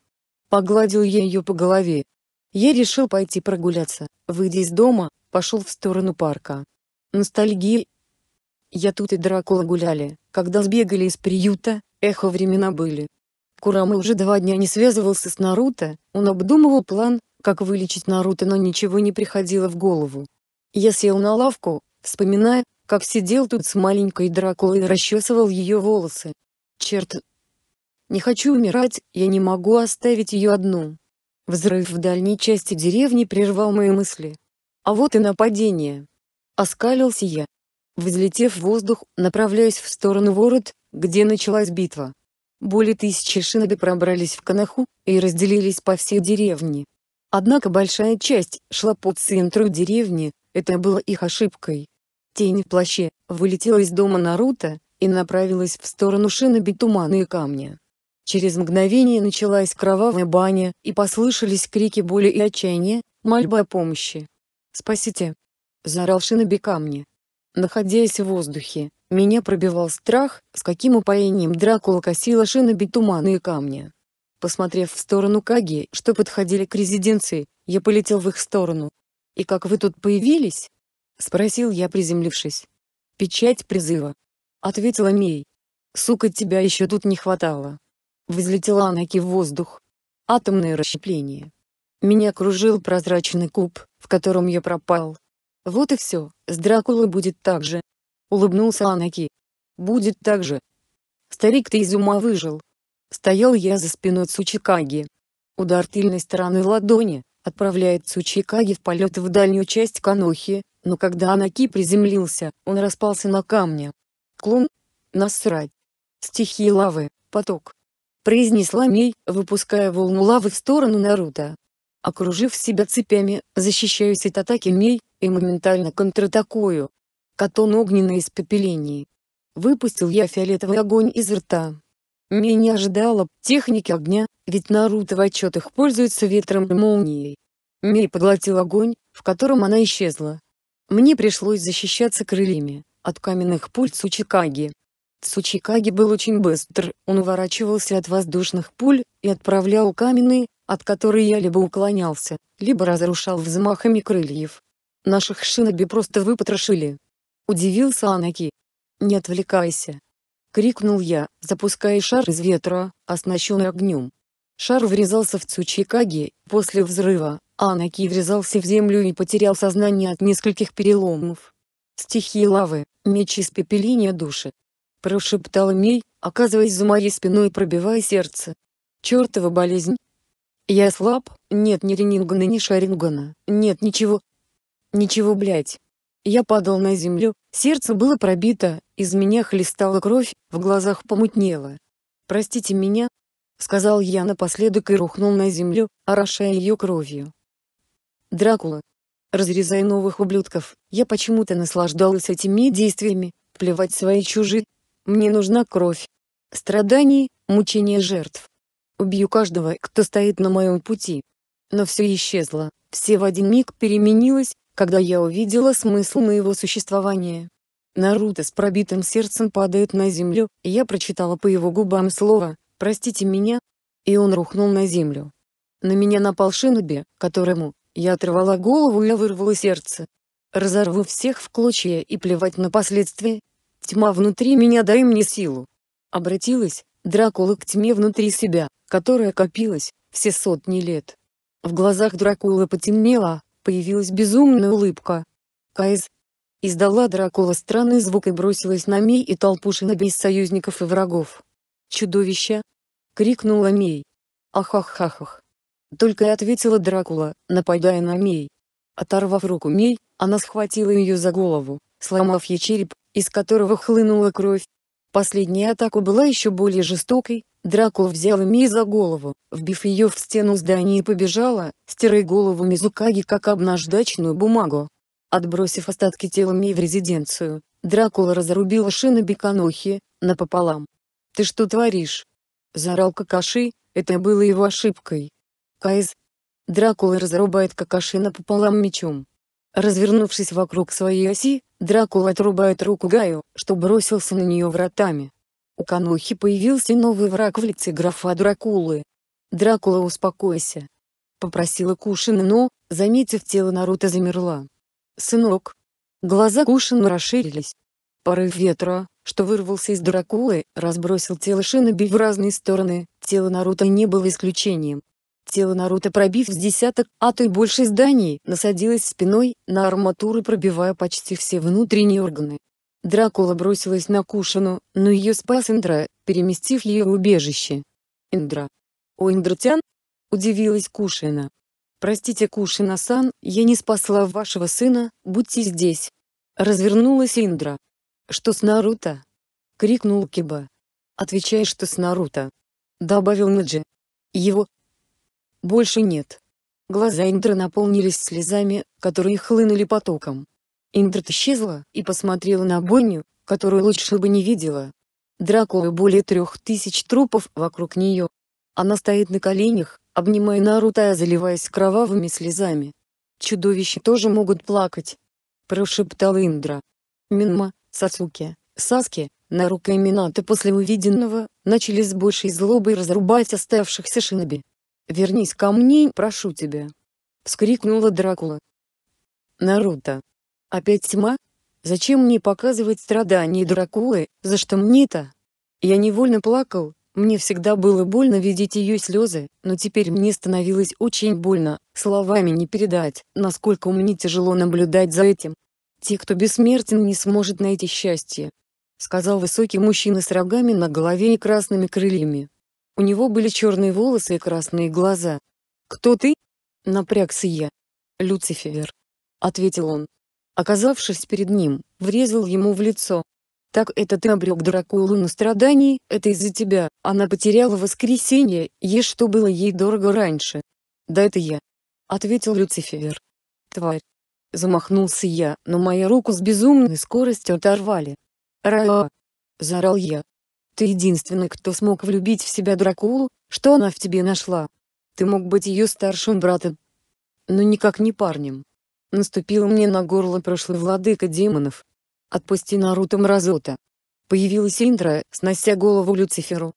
S1: Погладил я ее по голове. Я решил пойти прогуляться, выйдя из дома, пошел в сторону парка. Ностальгия я тут и Дракула гуляли, когда сбегали из приюта, эхо времена были. Курама уже два дня не связывался с Наруто, он обдумывал план, как вылечить Наруто, но ничего не приходило в голову. Я сел на лавку, вспоминая, как сидел тут с маленькой Дракулой и расчесывал ее волосы. Черт! Не хочу умирать, я не могу оставить ее одну. Взрыв в дальней части деревни прервал мои мысли. А вот и нападение. Оскалился я, Взлетев в воздух, направляясь в сторону ворот, где началась битва. Более тысячи шиноби пробрались в Канаху и разделились по всей деревне. Однако большая часть шла по центру деревни, это было их ошибкой. Тень в плаще вылетела из дома Наруто и направилась в сторону шиноби тумана и камня. Через мгновение началась кровавая баня, и послышались крики боли и отчаяния, мольба о помощи. «Спасите!» – заорал шиноби камня находясь в воздухе. Меня пробивал страх, с каким упоением Дракула косила шины битуманные камни. Посмотрев в сторону Каги, что подходили к резиденции, я полетел в их сторону. «И как вы тут появились?» — спросил я, приземлившись. «Печать призыва», — ответила Мей. «Сука, тебя еще тут не хватало». Взлетела Анаки в воздух. Атомное расщепление. Меня кружил прозрачный куб, в котором я пропал. Вот и все, с Дракулой будет так же. Улыбнулся Анаки. Будет так же. Старик то из ума выжил. Стоял я за спиной Цучикаги. Удар тыльной стороны ладони, отправляет Цучикаги в полет в дальнюю часть Канохи, но когда Анаки приземлился, он распался на камне. Клон. Насрать. Стихи лавы, поток. Произнесла Мей, выпуская волну лавы в сторону Наруто. Окружив себя цепями, защищаюсь от атаки мей, и моментально контратакую. Катон огненное испепеление. Выпустил я фиолетовый огонь из рта. Мей не ожидала техники огня, ведь Наруто в отчетах пользуется ветром и молнией. Мей поглотил огонь, в котором она исчезла. Мне пришлось защищаться крыльями от каменных пуль Цучикаги. Цучикаги был очень быстр, он уворачивался от воздушных пуль и отправлял каменные, от которой я либо уклонялся, либо разрушал взмахами крыльев. Наших шиноби просто выпотрошили. Удивился Анаки. «Не отвлекайся!» Крикнул я, запуская шар из ветра, оснащенный огнем. Шар врезался в Цучикаги, после взрыва, Анаки врезался в землю и потерял сознание от нескольких переломов. «Стихи лавы, меч из пепелиния души!» Прошептал Мей, оказываясь за моей спиной и пробивая сердце. «Чертова болезнь, я слаб, нет ни Ренингана, ни Шарингана, нет ничего. Ничего, блять. Я падал на землю, сердце было пробито, из меня хлестала кровь, в глазах помутнело. «Простите меня», — сказал я напоследок и рухнул на землю, орошая ее кровью. «Дракула. Разрезай новых ублюдков, я почему-то наслаждалась этими действиями, плевать свои чужие. Мне нужна кровь. страдания, мучения жертв. Убью каждого, кто стоит на моем пути. Но все исчезло, все в один миг переменилось, когда я увидела смысл моего существования. Наруто с пробитым сердцем падает на землю, и я прочитала по его губам слово «Простите меня», и он рухнул на землю. На меня напал Шиноби, которому я оторвала голову и вырвала сердце. Разорву всех в клочья и плевать на последствия. Тьма внутри меня, дай мне силу. Обратилась Дракула к тьме внутри себя которая копилась все сотни лет. В глазах Дракулы потемнело, появилась безумная улыбка. Кайз издала Дракула странный звук и бросилась на Мей и толпу шинобис союзников и врагов. «Чудовище!» — крикнула Мей. «Ахахахах!» Только и ответила Дракула, нападая на Мей. Оторвав руку Мей, она схватила ее за голову, сломав ей череп, из которого хлынула кровь, Последняя атака была еще более жестокой, Дракула взял Ми за голову, вбив ее в стену здания и побежала, стирая голову Мизукаги как обнаждачную бумагу. Отбросив остатки тела Ми в резиденцию, Дракула разрубила шины Беканохи, напополам. «Ты что творишь?» Заорал Какаши, это было его ошибкой. Кайз. Дракула разрубает Какаши напополам мечом. Развернувшись вокруг своей оси, Дракула отрубает руку Гаю, что бросился на нее вратами. У Канухи появился новый враг в лице графа Дракулы. «Дракула, успокойся!» Попросила Кушина, но, заметив тело Наруто, замерла. «Сынок!» Глаза Кушина расширились. Порыв ветра, что вырвался из Дракулы, разбросил тело Шиноби в разные стороны, тело Наруто не было исключением. Тело Наруто, пробив с десяток, а то и больше зданий, насадилось спиной на арматуру, пробивая почти все внутренние органы. Дракула бросилась на Кушину, но ее спас Индра, переместив ее в убежище. «Индра! О, Индратян!» — удивилась Кушина. «Простите, Кушина-сан, я не спасла вашего сына, будьте здесь!» Развернулась Индра. «Что с Наруто?» — крикнул Киба. «Отвечай, что с Наруто!» — добавил Наджи. Его больше нет. Глаза Индра наполнились слезами, которые хлынули потоком. Индра исчезла и посмотрела на бойню, которую лучше бы не видела. Дракулы более трех тысяч трупов вокруг нее. Она стоит на коленях, обнимая Наруто и заливаясь кровавыми слезами. «Чудовища тоже могут плакать», – прошептала Индра. Минма, Сасуки, Саски, Нарука и Минато после увиденного, начали с большей злобой разрубать оставшихся шиноби вернись ко мне, прошу тебя!» — вскрикнула Дракула. «Наруто! Опять тьма? Зачем мне показывать страдания Дракулы, за что мне-то?» Я невольно плакал, мне всегда было больно видеть ее слезы, но теперь мне становилось очень больно, словами не передать, насколько мне тяжело наблюдать за этим. Те, кто бессмертен, не сможет найти счастье. Сказал высокий мужчина с рогами на голове и красными крыльями. У него были черные волосы и красные глаза. «Кто ты?» — напрягся я. «Люцифер», — ответил он. Оказавшись перед ним, врезал ему в лицо. «Так это ты обрек Дракулу на страдании, это из-за тебя, она потеряла воскресенье, ешь что было ей дорого раньше». «Да это я», — ответил Люцифер. «Тварь». Замахнулся я, но мою руку с безумной скоростью оторвали. «Ра!» — заорал я, ты единственный, кто смог влюбить в себя Дракулу, что она в тебе нашла. Ты мог быть ее старшим братом. Но никак не парнем. Наступил мне на горло прошлый владыка демонов. Отпусти Наруто Мразота. Появилась Индра, снося голову Люциферу.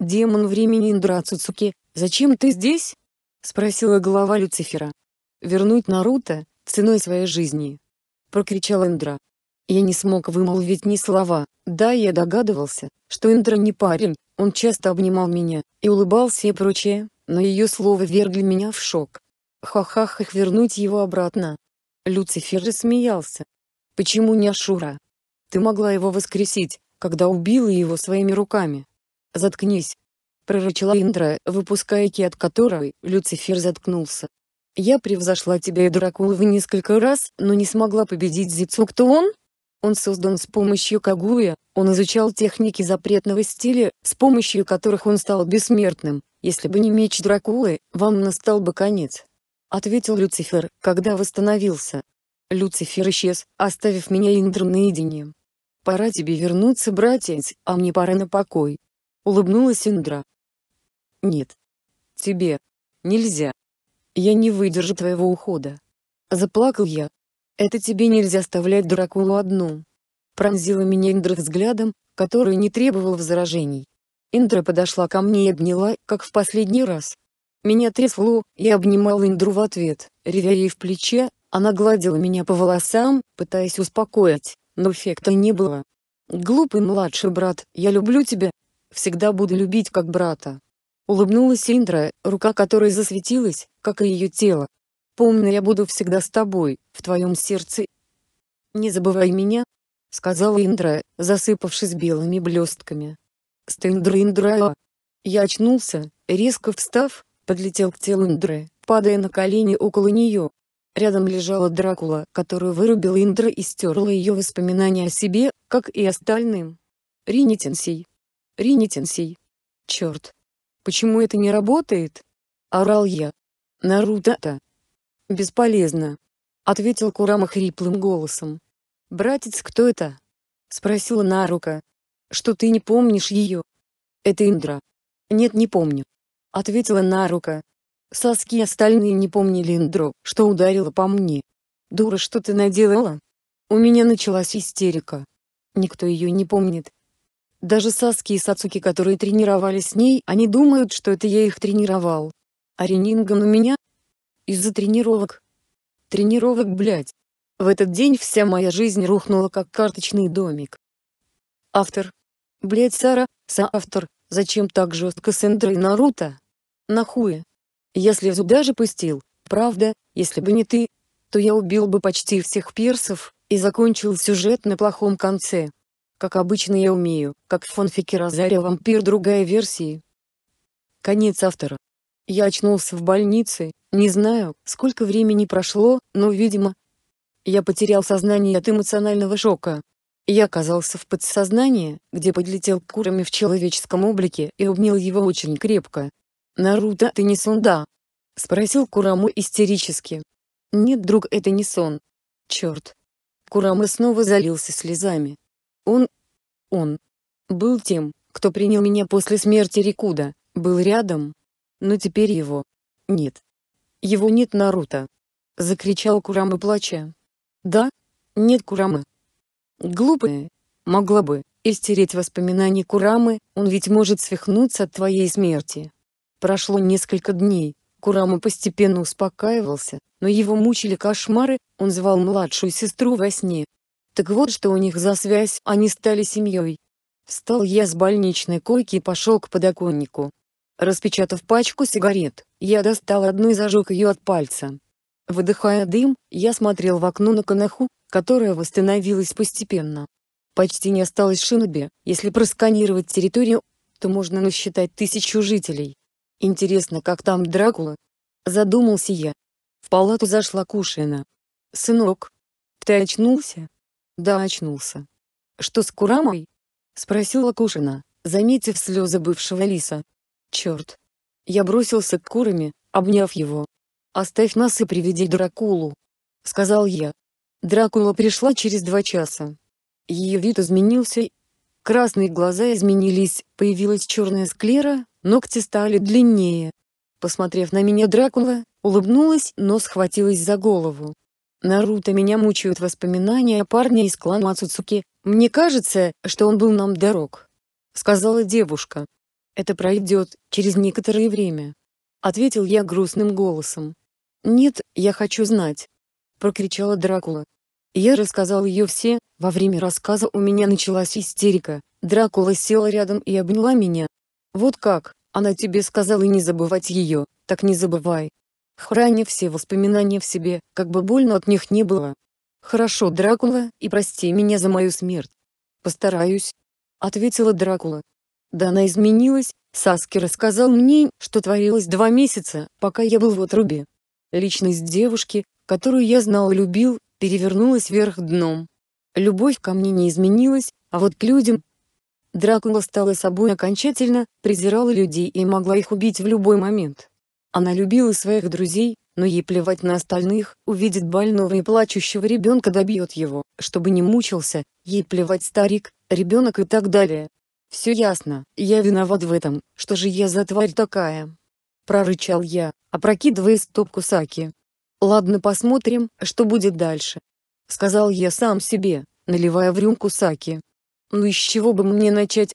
S1: «Демон времени Индра Цуцуки, зачем ты здесь?» — спросила глава Люцифера. «Вернуть Наруто, ценой своей жизни!» — прокричал Индра. Я не смог вымолвить ни слова. Да, я догадывался, что Индра не парень, он часто обнимал меня, и улыбался и прочее, но ее слова вергли меня в шок. Ха-ха-ха, вернуть его обратно. Люцифер рассмеялся. Почему не Ашура? Ты могла его воскресить, когда убила его своими руками. Заткнись. Прорычала Индра, выпуская ки от которой Люцифер заткнулся. Я превзошла тебя и Дракулу в несколько раз, но не смогла победить Зицу, кто он? Он создан с помощью Кагуя, он изучал техники запретного стиля, с помощью которых он стал бессмертным. Если бы не меч Дракулы, вам настал бы конец. Ответил Люцифер, когда восстановился. Люцифер исчез, оставив меня Индра наедине. «Пора тебе вернуться, братец, а мне пора на покой». Улыбнулась Индра. «Нет. Тебе. Нельзя. Я не выдержу твоего ухода». Заплакал я, это тебе нельзя оставлять Дракулу одну. Пронзила меня Индра взглядом, который не требовал возражений. Индра подошла ко мне и обняла, как в последний раз. Меня трясло, я обнимал Индру в ответ, ревя ей в плече, она гладила меня по волосам, пытаясь успокоить, но эффекта не было. «Глупый младший брат, я люблю тебя. Всегда буду любить как брата». Улыбнулась Индра, рука которой засветилась, как и ее тело, Помни, я буду всегда с тобой, в твоем сердце. Не забывай меня, сказала Индра, засыпавшись белыми блестками. Стендра Индра. Я очнулся, резко встав, подлетел к телу Индры, падая на колени около нее. Рядом лежала Дракула, которую вырубил Индра и стерла ее воспоминания о себе, как и остальным. Ринитенсий. Ринитенсий. Черт. Почему это не работает? Орал я. Наруто-то, «Бесполезно», — ответил Курама хриплым голосом. «Братец, кто это?» — спросила Нарука. «Что ты не помнишь ее?» «Это Индра». «Нет, не помню», — ответила Нарука. Соски остальные не помнили Индру, что ударила по мне. «Дура, что ты наделала?» У меня началась истерика. Никто ее не помнит. Даже Саски и Сацуки, которые тренировались с ней, они думают, что это я их тренировал. А Ренинга на меня, из-за тренировок. Тренировок, блядь. В этот день вся моя жизнь рухнула как карточный домик. Автор. Блядь, Сара, соавтор, зачем так жестко с и Наруто? Нахуя? Я слезу даже пустил, правда, если бы не ты, то я убил бы почти всех персов, и закончил сюжет на плохом конце. Как обычно я умею, как в фанфике Розария вампир другая версии. Конец автора. Я очнулся в больнице, не знаю, сколько времени прошло, но, видимо, я потерял сознание от эмоционального шока. Я оказался в подсознании, где подлетел к Курами в человеческом облике и обнял его очень крепко. «Наруто, ты не сон, да?» — спросил Кураму истерически. «Нет, друг, это не сон. Черт!» Курама снова залился слезами. «Он... он... был тем, кто принял меня после смерти Рикуда, был рядом. Но теперь его... нет. «Его нет, Наруто!» — закричал Курама плача. «Да? Нет Курамы!» «Глупая! Могла бы, и стереть воспоминания Курамы, он ведь может свихнуться от твоей смерти. Прошло несколько дней, Курама постепенно успокаивался, но его мучили кошмары, он звал младшую сестру во сне. Так вот что у них за связь, они стали семьей. Встал я с больничной койки и пошел к подоконнику. Распечатав пачку сигарет, я достал одну и зажег ее от пальца. Выдыхая дым, я смотрел в окно на канаху, которая восстановилась постепенно. Почти не осталось шиноби, если просканировать территорию, то можно насчитать тысячу жителей. Интересно, как там Дракула? Задумался я. В палату зашла Кушина. «Сынок, ты очнулся?» «Да, очнулся». «Что с Курамой?» Спросила Кушина, заметив слезы бывшего лиса. «Черт, я бросился к Курами, обняв его. «Оставь нас и приведи Дракулу», — сказал я. Дракула пришла через два часа. Ее вид изменился. Красные глаза изменились, появилась черная склера, ногти стали длиннее. Посмотрев на меня Дракула, улыбнулась, но схватилась за голову. «Наруто меня мучают воспоминания о парне из клана Ацуцуки, мне кажется, что он был нам дорог», — сказала девушка. Это пройдет через некоторое время. Ответил я грустным голосом. «Нет, я хочу знать!» Прокричала Дракула. Я рассказал ее все, во время рассказа у меня началась истерика. Дракула села рядом и обняла меня. «Вот как, она тебе сказала не забывать ее, так не забывай!» Храня все воспоминания в себе, как бы больно от них не было. «Хорошо, Дракула, и прости меня за мою смерть!» «Постараюсь!» — ответила Дракула. Да она изменилась, Саски рассказал мне, что творилось два месяца, пока я был в отрубе. Личность девушки, которую я знал и любил, перевернулась вверх дном. Любовь ко мне не изменилась, а вот к людям... Дракула стала собой окончательно, презирала людей и могла их убить в любой момент. Она любила своих друзей, но ей плевать на остальных, увидит больного и плачущего ребенка добьет его, чтобы не мучился, ей плевать старик, ребенок и так далее, «Все ясно, я виноват в этом, что же я за тварь такая?» Прорычал я, опрокидывая стопку саки. «Ладно, посмотрим, что будет дальше», — сказал я сам себе, наливая в рюмку саки. «Ну и с чего бы мне начать?»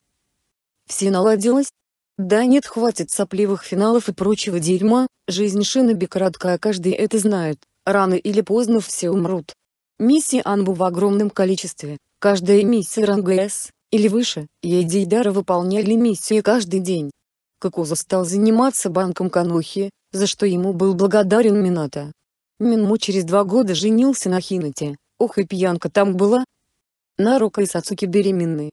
S1: «Все наладилось?» «Да нет, хватит сопливых финалов и прочего дерьма, жизнь Шиноби короткая, каждый это знает, рано или поздно все умрут». Миссии Анбу в огромном количестве, каждая миссия РНГС или выше, ей Дейдара выполняли миссии каждый день. Какуза стал заниматься банком Канухи, за что ему был благодарен Мината. Минму через два года женился на Хинате, ох и пьянка там была. Нарука и Сацуки беременны.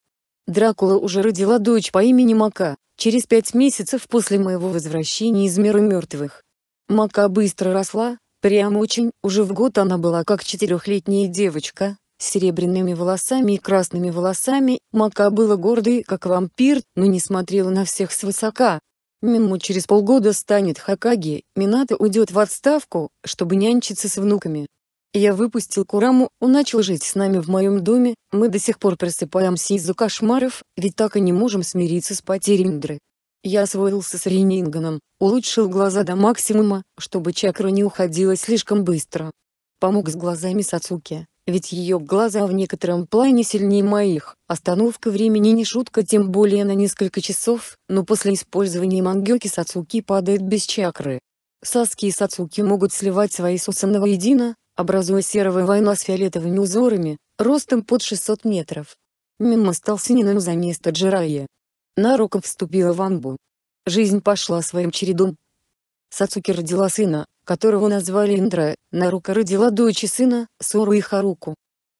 S1: Дракула уже родила дочь по имени Мака, через пять месяцев после моего возвращения из мира мертвых. Мака быстро росла, прям очень, уже в год она была как четырехлетняя девочка, серебряными волосами и красными волосами, Мака была гордой, как вампир, но не смотрела на всех свысока. Минму через полгода станет Хакаги, Минато уйдет в отставку, чтобы нянчиться с внуками. Я выпустил Кураму, он начал жить с нами в моем доме, мы до сих пор просыпаемся из-за кошмаров, ведь так и не можем смириться с потерей Индры. Я освоился с Ренинганом, улучшил глаза до максимума, чтобы чакра не уходила слишком быстро. Помог с глазами Сацуки ведь ее глаза в некотором плане сильнее моих. Остановка времени не шутка, тем более на несколько часов, но после использования мангёки Сацуки падает без чакры. Саски и Сацуки могут сливать свои сусаны воедино, образуя серого война с фиолетовыми узорами, ростом под 600 метров. Мимо стал Сининым за место Джирайя. Нарука вступила в Анбу. Жизнь пошла своим чередом. Сацуки родила сына, которого назвали Индра, Нарука родила дочь и сына, Сору и Харуку.